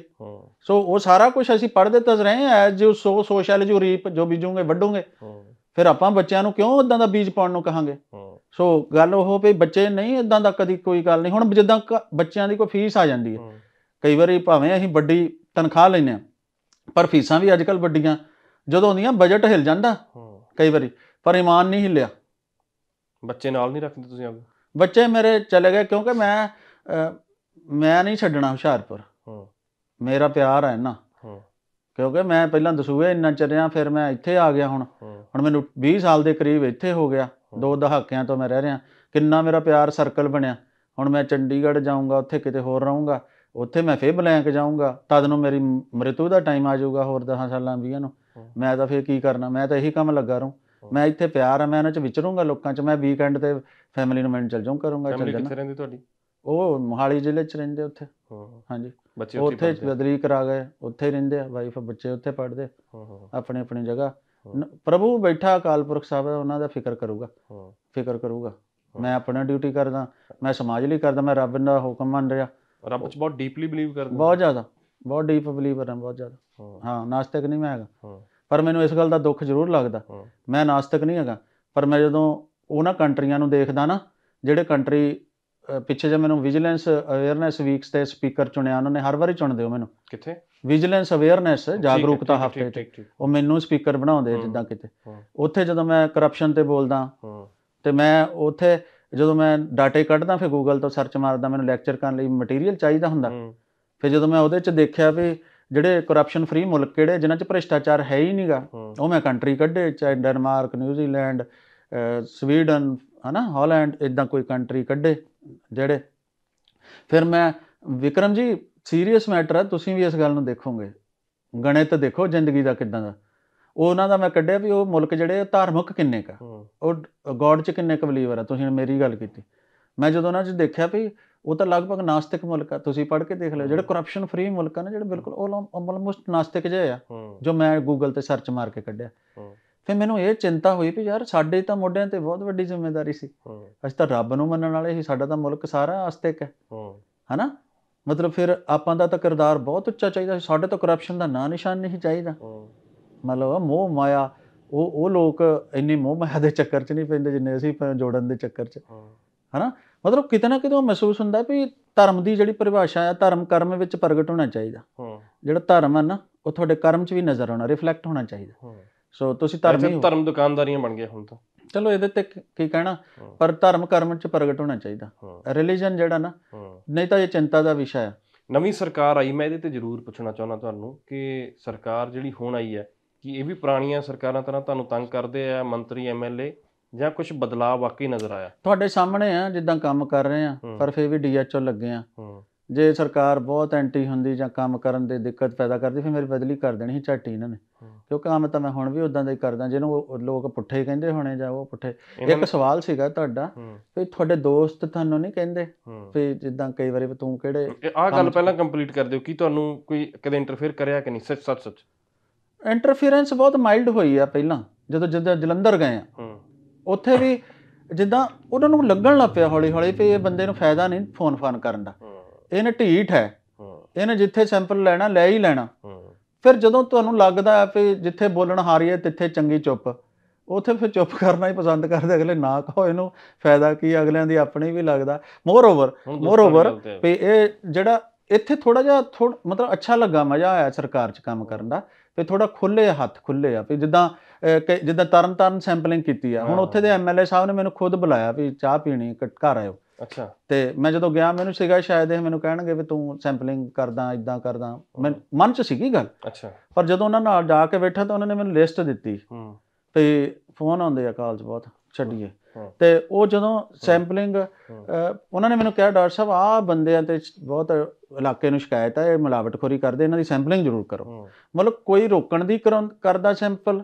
ਸੋ ਉਹ ਸਾਰਾ ਕੁਝ ਅਸੀਂ ਪੜਦੇ ਤਜ ਰਹੇ ਆ ਜੋ ਸੋ ਸੋਸ਼ਲ ਜੋ ਰੀਪ ਜੋ ਬੀਜੂਗੇ ਵੱਢੋਗੇ ਫਿਰ ਆਪਾਂ ਬੱਚਿਆਂ ਨੂੰ ਕਿਉਂ ਇਦਾਂ ਦਾ ਬੀਜ ਪਾਉਣ ਨੂੰ ਕਹਾਂਗੇ ਸੋ ਗੱਲ ਉਹ ਵੀ ਬੱਚੇ ਨਹੀਂ ਇਦਾਂ ਦਾ ਕਦੀ ਕੋਈ ਗੱਲ ਨਹੀਂ ਹੁਣ ਜਿੱਦਾਂ ਬੱਚਿਆਂ ਦੀ ਕੋਈ ਫੀਸ ਆ ਜਾਂਦੀ ਹੈ ਕਈ ਵਾਰੀ ਭਾਵੇਂ ਅਸੀਂ ਵੱਡੀ ਤਨਖਾਹ ਲੈਨੇ ਆ ਪਰ ਫੀਸਾਂ ਵੀ ਅੱਜ ਕੱਲ ਵੱਡੀਆਂ ਜਦੋਂ ਆਉਂਦੀਆਂ ਬਜਟ ਹਿਲ ਜਾਂਦਾ ਕਈ ਵਾਰੀ ਪਰ ਇਮਾਨ ਨਹੀਂ ਹਿੱਲਿਆ ਬੱਚੇ ਨਾਲ ਨਹੀਂ ਰੱਖਦੇ ਤੁਸੀਂ ਆਪ ਬੱਚੇ ਮੇਰੇ ਚਲੇ ਗਏ ਕਿਉਂਕਿ ਮੈਂ ਮੈਂ ਨਹੀਂ ਛੱਡਣਾ ਹੁਸ਼ਿਆਰਪੁਰ ਮੇਰਾ ਪਿਆਰ ਹੈ ਨਾ ਕਿਉਂਕਿ ਮੈਂ ਪਹਿਲਾਂ ਦਸੂਏ ਇੰਨਾ ਚਰਿਆ ਫਿਰ ਮੈਂ ਇੱਥੇ ਆ ਗਿਆ ਹੁਣ ਹੁਣ ਮੈਨੂੰ 20 ਸਾਲ ਦੇ ਕਰੀਬ ਇੱਥੇ ਹੋ ਗਿਆ ਦੋ ਦਹਾਕਿਆਂ ਤੋਂ ਮੈਂ ਰਹਿ ਰਿਹਾ ਕਿੰਨਾ ਮੇਰਾ ਪਿਆਰ ਸਰਕਲ ਬਣਿਆ ਹੁਣ ਮੈਂ ਚੰਡੀਗੜ੍ਹ ਜਾਊਂਗਾ ਉੱਥੇ ਕਿਤੇ ਹੋਰ ਰਹੂੰਗਾ ਉੱਥੇ ਮੈਂ ਫੇਰ ਬਲੈਂਕ ਜਾਊਂਗਾ ਤਦ ਨੂੰ ਮੇਰੀ ਮ੍ਰਿਤੂ ਦਾ ਟਾਈਮ ਆ ਜਾਊਗਾ ਹੋਰ 10 ਸਾਲਾਂ 20 ਨੂੰ ਮੈਂ ਤਾਂ ਫੇਰ ਕੀ ਕਰਨਾ ਮੈਂ ਤਾਂ ਇਹੀ ਕੰਮ ਲੱਗਾ ਰਹੂੰ ਮੈਂ ਇੱਥੇ ਪਿਆਰ ਆ ਮੈਂ ਇਹਨਾਂ ਚ ਵਿਚਰੂੰਗਾ ਲੋਕਾਂ ਚ ਮੈਂ ਵੀਕਐਂਡ ਤੇ ਫੈਮਿਲੀ ਨੂੰ ਮੈਂ ਚਲ ਜਾਊਂ ਕਰੂੰਗਾ ਚਲ ਜਾਣਾ ਰਹਿੰਦੀ ਤੁਹਾਡੀ ਉਹ ਮੋਹਾਲੀ ਜ਼ਿਲ੍ਹੇ ਚ ਰਹਿੰਦੇ ਉੱਥੇ ਹਾਂਜੀ ਬੱਚੇ ਉੱਥੇ ਬਦਲੀ ਕਰਾ ਗਏ ਉੱਥੇ ਹੀ ਰਹਿੰਦੇ ਆ ਵਾਈਫ ਬੱਚੇ ਉੱਥੇ ਪੜਦੇ ਆਪਣੇ ਆਪਣੀ ਜਗ੍ਹਾ ਪ੍ਰਭੂ ਬੈਠਾ ਕਾਲਪੁਰਖ ਸਾਹਿਬ ਹੈ ਉਹਨਾਂ ਦਾ ਫਿਕਰ ਕਰੂਗਾ ਫਿਕਰ ਕਰੂਗਾ ਮੈਂ ਆਪਣਾ ਡਿਊਟੀ ਕਰਦਾ ਮੈਂ ਸਮਾਜ ਲਈ ਕਰਦਾ ਮੈਂ ਰੱਬ ਦਾ ਹੁਕਮ ਮੰਨ ਰਿਹਾ ਰੱਬ 'ਚ ਬਹੁਤ ਡੀਪਲੀ ਬਲੀਵ ਕਰਦੇ ਬਹੁਤ ਜ਼ਿਆਦਾ ਬਹੁਤ ਡੀਪ ਬਲੀਵਰ ਹਾਂ ਬਹੁਤ ਜ਼ਿਆਦਾ ਹਾਂ ਨਾਸਤਿਕ ਨਹੀਂ ਮੈਂ ਹੈਗਾ ਪਰ ਮੈਨੂੰ ਇਸ ਗੱਲ ਦਾ ਦੁੱਖ ਜ਼ਰੂਰ ਲੱਗਦਾ ਮੈਂ ਨਾਸਤਿਕ ਨਹੀਂ ਹੈਗਾ ਪਰ ਮੈਂ ਜਦੋਂ ਉਹਨਾਂ ਕੰਟਰੀਆਂ ਨੂੰ ਦੇਖਦਾ ਨਾ ਜਿਹੜੇ ਕੰਟਰੀ ਪਿੱਛੇ ਜੇ ਮੈਨੂੰ ਵਿਜੀਲੈਂਸ ਅਵੇਅਰਨੈਸ ਵੀਕਸ ਤੇ ਸਪੀਕਰ ਚੁਣਿਆ ਉਹਨਾਂ ਨੇ ਹਰ ਵਾਰੀ ਚੁਣਦੇ ਹੋ ਮੈਨੂੰ ਕਿੱਥੇ ਵਿਜੀਲੈਂਸ ਅਵੇਅਰਨੈਸ ਜਾਗਰੂਕਤਾ ਹਫਤੇ ਤੇ ਉਹ ਮੈਨੂੰ ਸਪੀਕਰ ਬਣਾਉਂਦੇ ਜਿੱਦਾਂ ਕਿਤੇ ਉੱਥੇ ਜਦੋਂ ਮੈਂ ਕਰਪਸ਼ਨ ਤੇ ਬੋਲਦਾ ਤੇ ਮੈਂ ਉੱਥੇ ਜਦੋਂ ਮੈਂ ਡਾਟੇ ਕੱਢਦਾ ਫਿਰ ਗੂਗਲ ਤੋਂ ਸਰਚ ਮਾਰਦਾ ਮੈਨੂੰ ਲੈਕਚਰ ਕਰਨ ਲਈ ਮਟੀਰੀਅਲ ਚਾਹੀਦਾ ਹੁੰਦਾ ਫਿਰ ਜਦੋਂ ਮੈਂ ਉਹਦੇ 'ਚ ਦੇਖਿਆ ਵੀ ਜਿਹੜੇ ਕਰਪਸ਼ਨ ਫ੍ਰੀ ਮੁਲਕ ਕਿਹੜੇ ਜਿਨ੍ਹਾਂ 'ਚ ਭ੍ਰਿਸ਼ਟਾਚਾਰ ਹੈ ਹੀ ਨਹੀਂਗਾ ਉਹ ਮੈਂ ਕੰਟਰੀ ਕੱਢੇ ਚਾਹੇ ਡੈਨਮਾਰਕ ਨਿਊਜ਼ੀਲੈਂਡ ਸਵੀਡਨ ਹਨਾ ਹਾਲੈਂਡ ਇਦਾਂ ਕੋਈ ਕੰਟਰੀ ਕੱਢੇ ਜਿਹੜੇ ਫਿਰ ਮੈਂ ਵਿਕਰਮ ਜੀ ਸੀਰੀਅਸ ਮੈਟਰ ਹੈ ਤੁਸੀਂ ਵੀ ਇਸ ਗੱਲ ਨੂੰ ਦੇਖੋਗੇ ਗਣਿਤ ਦੇਖੋ ਜ਼ਿੰਦਗੀ ਦਾ ਕਿਦਾਂ ਦਾ ਉਹ ਉਹਨਾਂ ਦਾ ਮੈਂ ਕੱਢਿਆ ਵੀ ਉਹ ਮੁਲਕ ਜਿਹੜੇ ਧਾਰਮਿਕ ਕਿੰਨੇ ਕ ਉਹ ਗੋਡ 'ਚ ਕਿੰਨੇ ਕ ਬਲੀਵਰ ਆ ਤੁਸੀਂ ਮੇਰੀ ਗੱਲ ਕੀਤੀ ਮੈਂ ਜਦੋਂ ਉਹਨਾਂ 'ਚ ਦੇਖਿਆ ਵੀ ਉਹ ਤਾਂ ਲਗਭਗ ਨਾਸਤਿਕ ਮੁਲਕ ਆ ਤੁਸੀਂ ਪੜ੍ਹ ਕੇ ਦੇਖ ਲਓ ਜਿਹੜੇ ਕਰਪਸ਼ਨ ਫ੍ਰੀ ਮੁਲਕ ਆ ਨਾ ਜਿਹੜੇ ਬਿਲਕੁਲ ਉਹ ਆਲਮੋਸਟ ਨਾਸਤਿਕ ਜਿਹੇ ਆ ਜੋ ਮੈਂ ਗੂਗਲ ਤੇ ਸਰਚ ਮਾਰ ਕੇ ਕੱਢਿਆ ਫਿਰ ਮੈਨੂੰ ਇਹ ਚਿੰਤਾ ਹੋਈ ਵੀ ਯਾਰ ਸਾਡੇ ਤਾਂ ਮੋਢਿਆਂ ਤੇ ਬਹੁਤ ਵੱਡੀ ਜ਼ਿੰਮੇਵਾਰੀ ਸੀ ਅਸੀਂ ਤਾਂ ਰੱਬ ਨੂੰ ਮੰਨਣ ਵਾਲੇ ਸੀ ਸਾਡਾ ਤਾਂ ਮੁਲਕ ਸਾਰਾ ਆਸਤਿਕ ਹੈ ਹਨਾ ਮਤਲਬ ਫਿਰ ਆਪਾਂ ਦਾ ਤਾਂ ਕਿਰਦਾਰ ਬਹੁਤ ਉੱਚਾ ਚਾਹੀਦਾ ਸਾਡੇ ਤਾਂ ਕਰਪਸ਼ਨ ਦਾ ਨਾਂ ਨਿਸ਼ਾਨ ਨਹੀਂ ਚਾਹੀਦਾ ਮਤਲਬ ਮੋਹ ਮਾਇਆ ਉਹ ਉਹ ਲੋਕ ਇੰਨੇ ਮੋਹ ਮਾਇਆ ਦੇ ਚੱਕਰ 'ਚ ਨਹੀਂ ਪੈਂਦੇ ਜਿੰਨੇ ਅਸੀਂ ਜੋੜਨ ਦੇ ਚੱਕਰ 'ਚ ਹਨਾ ਮਤਲਬ ਕਿਤੇ ਨਾ ਕਿਤੇ ਮਹਿਸੂਸ ਹੁੰਦਾ ਵੀ ਧਰਮ ਦੀ ਜਿਹੜੀ ਪਰਿਭਾਸ਼ਾ ਆ ਧਰਮ ਕਰਮ ਵਿੱਚ ਪ੍ਰਗਟ ਹੋਣਾ ਚਾਹੀਦਾ ਜਿਹੜਾ ਧਰਮ ਹੈ ਨਾ ਉਹ ਤੁਹਾਡੇ ਕਰਮ 'ਚ ਵੀ ਨਜ਼ਰ ਆਉਣਾ ਰਿਫਲੈਕਟ ਹੋਣਾ ਚਾਹੀਦਾ ਸੋ ਤੁਸੀਂ ਧਰਮ ਹੀ ਧਰਮ ਦੁਕਾਨਦਾਰੀਆਂ ਬਣ ਗਏ ਹੁਣ ਤਾਂ ਚਲੋ ਇਹਦੇ ਤੇ ਕੀ ਕਹਿਣਾ ਪਰ ਧਰਮ ਕਰਮ 'ਚ ਪ੍ਰਗਟ ਹੋਣਾ ਚਾਹੀਦਾ ਰਿਲੀਜੀਅਨ ਜਿਹੜਾ ਨਾ ਨਹੀਂ ਤਾਂ ਇਹ ਚਿੰਤਾ ਦਾ ਵਿਸ਼ਾ ਹੈ ਨਵੀਂ ਸਰਕਾਰ ਆਈ ਮੈਂ ਇਹਦੇ ਤੇ ਜ਼ਰੂਰ ਪੁੱਛਣਾ ਚਾਹੁੰਦਾ ਤੁਹਾਨੂੰ ਕਿ ਸਰਕਾਰ ਜਿਹੜੀ ਹੁਣ ਆਈ ਹੈ ਕਿ ਇਹ ਵੀ ਪੁਰਾਣੀਆਂ ਸਰਕਾਰਾਂ ਤਰ੍ਹਾਂ ਤੁਹਾਨੂੰ ਤੰਗ ਕਰਦੇ ਆ ਮੰਤਰੀ ਐਮਐਲਏ ਜਾਂ ਕੁਝ ਬਦਲਾਅ ਵਾਕਈ ਨਜ਼ਰ ਆਇਆ ਤੁਹਾਡੇ ਸਾਹਮਣੇ ਆ ਜਿੱਦਾਂ ਕੰਮ ਕਰ ਰਹੇ ਆ ਪਰ ਫਿਰ ਵੀ ਡੀਐਚਓ ਲੱਗੇ ਆ ਜੇ ਸਰਕਾਰ ਬਹੁਤ ਐਂਟੀ ਹੁੰਦੀ ਜਾਂ ਕੰਮ ਕਰਨ ਦੇ ਦਿੱਕਤ ਪੈਦਾ ਕਰਦੀ ਫਿਰ ਮੇਰੀ ਬਦਲੀ ਕਰ ਦੇਣੀ ਸੀ ਝੱਟ ਇਹਨਾਂ ਨੇ ਕਿਉਂਕਿ ਕੰਮ ਤਾਂ ਮੈਂ ਹੁਣ ਵੀ ਉਦਾਂ ਦਾ ਹੀ ਕਰਦਾ ਜਿਹਨੂੰ ਲੋਕ ਪੁੱਠੇ ਕਹਿੰਦੇ ਹੋਣੇ ਜਾਂ ਉਹ ਪੁੱਠੇ ਇੱਕ ਸਵਾਲ ਸੀਗਾ ਤੁਹਾਡਾ ਵੀ ਤੁਹਾਡੇ ਦੋਸਤ ਤੁਹਾਨੂੰ ਨਹੀਂ ਕਹਿੰਦੇ ਵੀ ਜਿੱਦਾਂ ਕਈ ਵਾਰੀ ਤੂੰ ਕਿਹੜੇ ਆਹ ਗੱਲ ਪਹਿਲਾਂ ਕੰਪਲੀਟ ਕਰ ਦਿਓ ਕੀ ਤੁਹਾਨੂੰ ਕੋਈ ਕਦੇ ਇੰਟਰਫੇਅਰ ਕਰਿਆ ਕਿ ਨਹੀਂ ਸੱਚ ਸੱਚ ਸੱਚ ਇੰਟਰਫੀਰੈਂਸ ਬਹੁਤ ਮਾਈਲਡ ਹੋਈ ਆ ਪਹਿਲਾਂ ਜਦੋਂ ਜਦੋਂ ਜਲੰਧਰ ਗਏ ਆ ਉੱਥੇ ਵੀ ਜਿੱਦਾਂ ਉਹਨਾਂ ਨੂੰ ਲੱਗਣ ਲੱਗ ਪਿਆ ਹੌਲੀ ਹੌਲੀ ਵੀ ਇਹ ਬੰਦੇ ਨੂੰ ਫਾਇਦਾ ਨਹੀਂ ਫੋਨ ਫਾਨ ਕਰਨ ਦਾ ਇਹਨੇ ਢੀਠ ਹੈ ਇਹਨੇ ਜਿੱਥੇ ਸੈਂਪਲ ਲੈਣਾ ਲੈ ਹੀ ਲੈਣਾ ਫਿਰ ਜਦੋਂ ਤੁਹਾਨੂੰ ਲੱਗਦਾ ਹੈ ਵੀ ਜਿੱਥੇ ਬੋਲਣ ਹਾਰੀ ਹੈ ਤਿੱਥੇ ਚੰਗੀ ਚੁੱਪ ਉਥੇ ਫਿਰ ਚੁੱਪ ਕਰਨਾ ਹੀ ਪਸੰਦ ਕਰਦੇ ਅਗਲੇ ਨਾ ਕਹੋ ਇਹਨੂੰ ਫਾਇਦਾ ਕੀ ਅਗਲਿਆਂ ਦੀ ਆਪਣੀ ਵੀ ਲੱਗਦਾ ਮੋਰ ਓਵਰ ਮੋਰ ਓਵਰ ਵੀ ਇਹ ਜਿਹੜਾ ਇੱਥੇ ਥੋੜਾ ਜਿਹਾ ਮਤਲਬ ਅੱਛਾ ਲੱਗਾ ਮਜ਼ਾ ਆਇਆ ਸਰਕਾਰ 'ਚ ਕੰਮ ਕਰਨ ਦਾ ਤੇ ਥੋੜਾ ਖੁੱਲੇ ਹੱਥ ਖੁੱਲੇ ਆ ਵੀ ਜਿੱਦਾਂ ਜਿੱਦਾਂ ਤਰਨ ਤਰਨ ਸੈਂਪਲਿੰਗ ਕੀਤੀ ਆ ਹੁਣ ਉੱਥੇ ਦੇ ਐਮਐਲਏ ਸਾਹਿਬ ਨੇ ਮੈਨੂੰ ਖੁਦ ਬੁਲਾਇਆ ਵੀ ਚਾਹ ਪੀਣੀ ਘਰ ਆਇਓ ਅੱਛਾ ਤੇ ਮੈਂ ਜਦੋਂ ਗਿਆ ਮੈਨੂੰ ਸੀਗਾ ਸ਼ਾਇਦ ਇਹ ਮੈਨੂੰ ਕਹਿਣਗੇ ਵੀ ਤੂੰ ਸੈਂਪਲਿੰਗ ਕਰਦਾ ਇਦਾਂ ਕਰਦਾ ਮੈਂ ਮਨ ਚ ਸੀਗੀ ਗੱਲ ਅੱਛਾ ਪਰ ਜਦੋਂ ਉਹਨਾਂ ਨਾਲ ਜਾ ਕੇ ਬੈਠਾ ਤਾਂ ਉਹਨਾਂ ਨੇ ਮੈਨੂੰ ਲਿਸਟ ਦਿੱਤੀ ਹੂੰ ਤੇ ਫੋਨ ਆਉਂਦੇ ਆ ਕਾਲਜ ਬਹੁਤ ਛੱਡੀਏ ਤੇ ਉਹ ਜਦੋਂ ਸੈਂਪਲਿੰਗ ਉਹਨਾਂ ਨੇ ਮੈਨੂੰ ਕਿਹਾ ਡਾਕਟਰ ਸਾਹਿਬ ਆ ਆ ਤੇ ਬਹੁਤ ਇਲਾਕੇ ਨੂੰ ਸ਼ਿਕਾਇਤ ਹੈ ਇਹ ਮਿਲਾਵਟਖੋਰੀ ਕਰਦੇ ਇਹਨਾਂ ਦੀ ਸੈਂਪਲਿੰਗ ਜ਼ਰੂਰ ਕਰੋ ਮਤਲਬ ਕੋਈ ਰੋਕਣ ਦੀ ਕਰਦਾ ਸੈਂਪਲ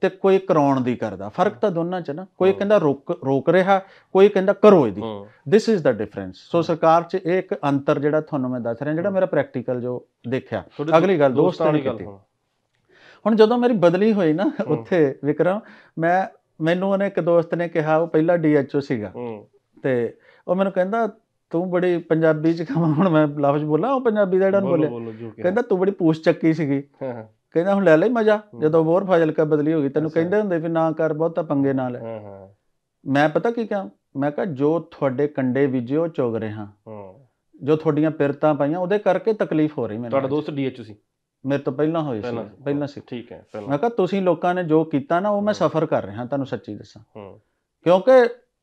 ਤੇ ਕੋਈ ਕਰਾਉਣ ਦੀ ਕਰਦਾ ਫਰਕ ਤਾਂ ਦੋਨਾਂ 'ਚ ਨਾ ਕੋਈ ਕਹਿੰਦਾ ਰੋਕ ਰੋਕ ਰਿਹਾ ਕੋਈ ਕਹਿੰਦਾ ਕਰੋ ਇਹਦੀ this is the difference so ਸਰਕਾਰ 'ਚ ਇਹ ਇੱਕ ਅੰਤਰ ਜਿਹੜਾ ਤੁਹਾਨੂੰ ਮੈਂ ਦੱਸ ਰਿਹਾ ਜਿਹੜਾ ਮੇਰਾ ਪ੍ਰੈਕਟੀਕਲ ਜੋ ਦੇਖਿਆ ਅਗਲੀ ਗੱਲ ਦੋਸਤਾਂ ਦੀ ਕੀਤੀ ਹੁਣ ਜਦੋਂ ਮੇਰੀ ਬਦਲੀ ਹੋਈ ਨਾ ਉੱਥੇ ਵਿਕਰਮ ਮੈਂ ਮੈਨੂੰ ਉਹਨੇ ਇੱਕ ਦੋਸਤ ਨੇ ਕਿਹਾ ਉਹ ਪਹਿਲਾ ਡੀਐਚਓ ਸੀਗਾ ਤੇ ਉਹ ਮੈਨੂੰ ਕਹਿੰਦਾ ਤੂੰ ਬੜੀ ਪੰਜਾਬੀ ਚ ਕਮਾ ਹੁਣ ਮੈਂ ਲਫ਼ਜ਼ ਬੋਲਾਂ ਉਹ ਪੰਜਾਬੀ ਦਾ ਜਿਹੜਾ ਬੋਲੇ ਕਹਿੰਦਾ ਤੂੰ ਬੜੀ ਪੂਛ ਚੱਕੀ ਸੀਗੀ ਕਹਿੰਦਾ ਹੁਣ ਲੈ ਲੈ ਮਜ਼ਾ ਜਦੋਂ ਹੋਰ ਫਾਜ਼ਿਲਕਾ ਬਦਲੀ ਹੋ ਗਈ ਤੈਨੂੰ ਕਹਿੰਦੇ ਹੁੰਦੇ ਵੀ ਨਾ ਕਰ ਬਹੁਤਾ ਪੰਗੇ ਨਾਲ ਹਾਂ ਮੈਂ ਪਤਾ ਕੀ ਕਹਾਂ ਮੈਂ ਕਹਾਂ ਜੋ ਤੁਹਾਡੇ ਕੰਡੇ ਬੀਜੇ ਉਹ ਚੋਗ ਰਹੇ ਹਾਂ ਜੋ ਤੁਹਾਡੀਆਂ ਪਿਰਤਾਂ ਪਾਈਆਂ ਉਹਦੇ ਕਰਕੇ ਤਕਲੀਫ ਹੋ ਰਹੀ ਮੈਨੂੰ ਤੁਹਾਡਾ ਦੋਸਤ ਡੀਐਚ ਸੀ ਮੇਰੇ ਤੋਂ ਪਹਿਲਾਂ ਹੋਈ ਸੀ ਪਹਿਲਾਂ ਸੀ ਠੀਕ ਹੈ ਪਹਿਲਾਂ ਮੈਂ ਕਹਾਂ ਤੁਸੀਂ ਲੋਕਾਂ ਨੇ ਜੋ ਕੀਤਾ ਨਾ ਉਹ ਮੈਂ ਸਫਰ ਕਰ ਰਿਹਾ ਤੁਹਾਨੂੰ ਸੱਚੀ ਦੱਸਾਂ ਕਿਉਂਕਿ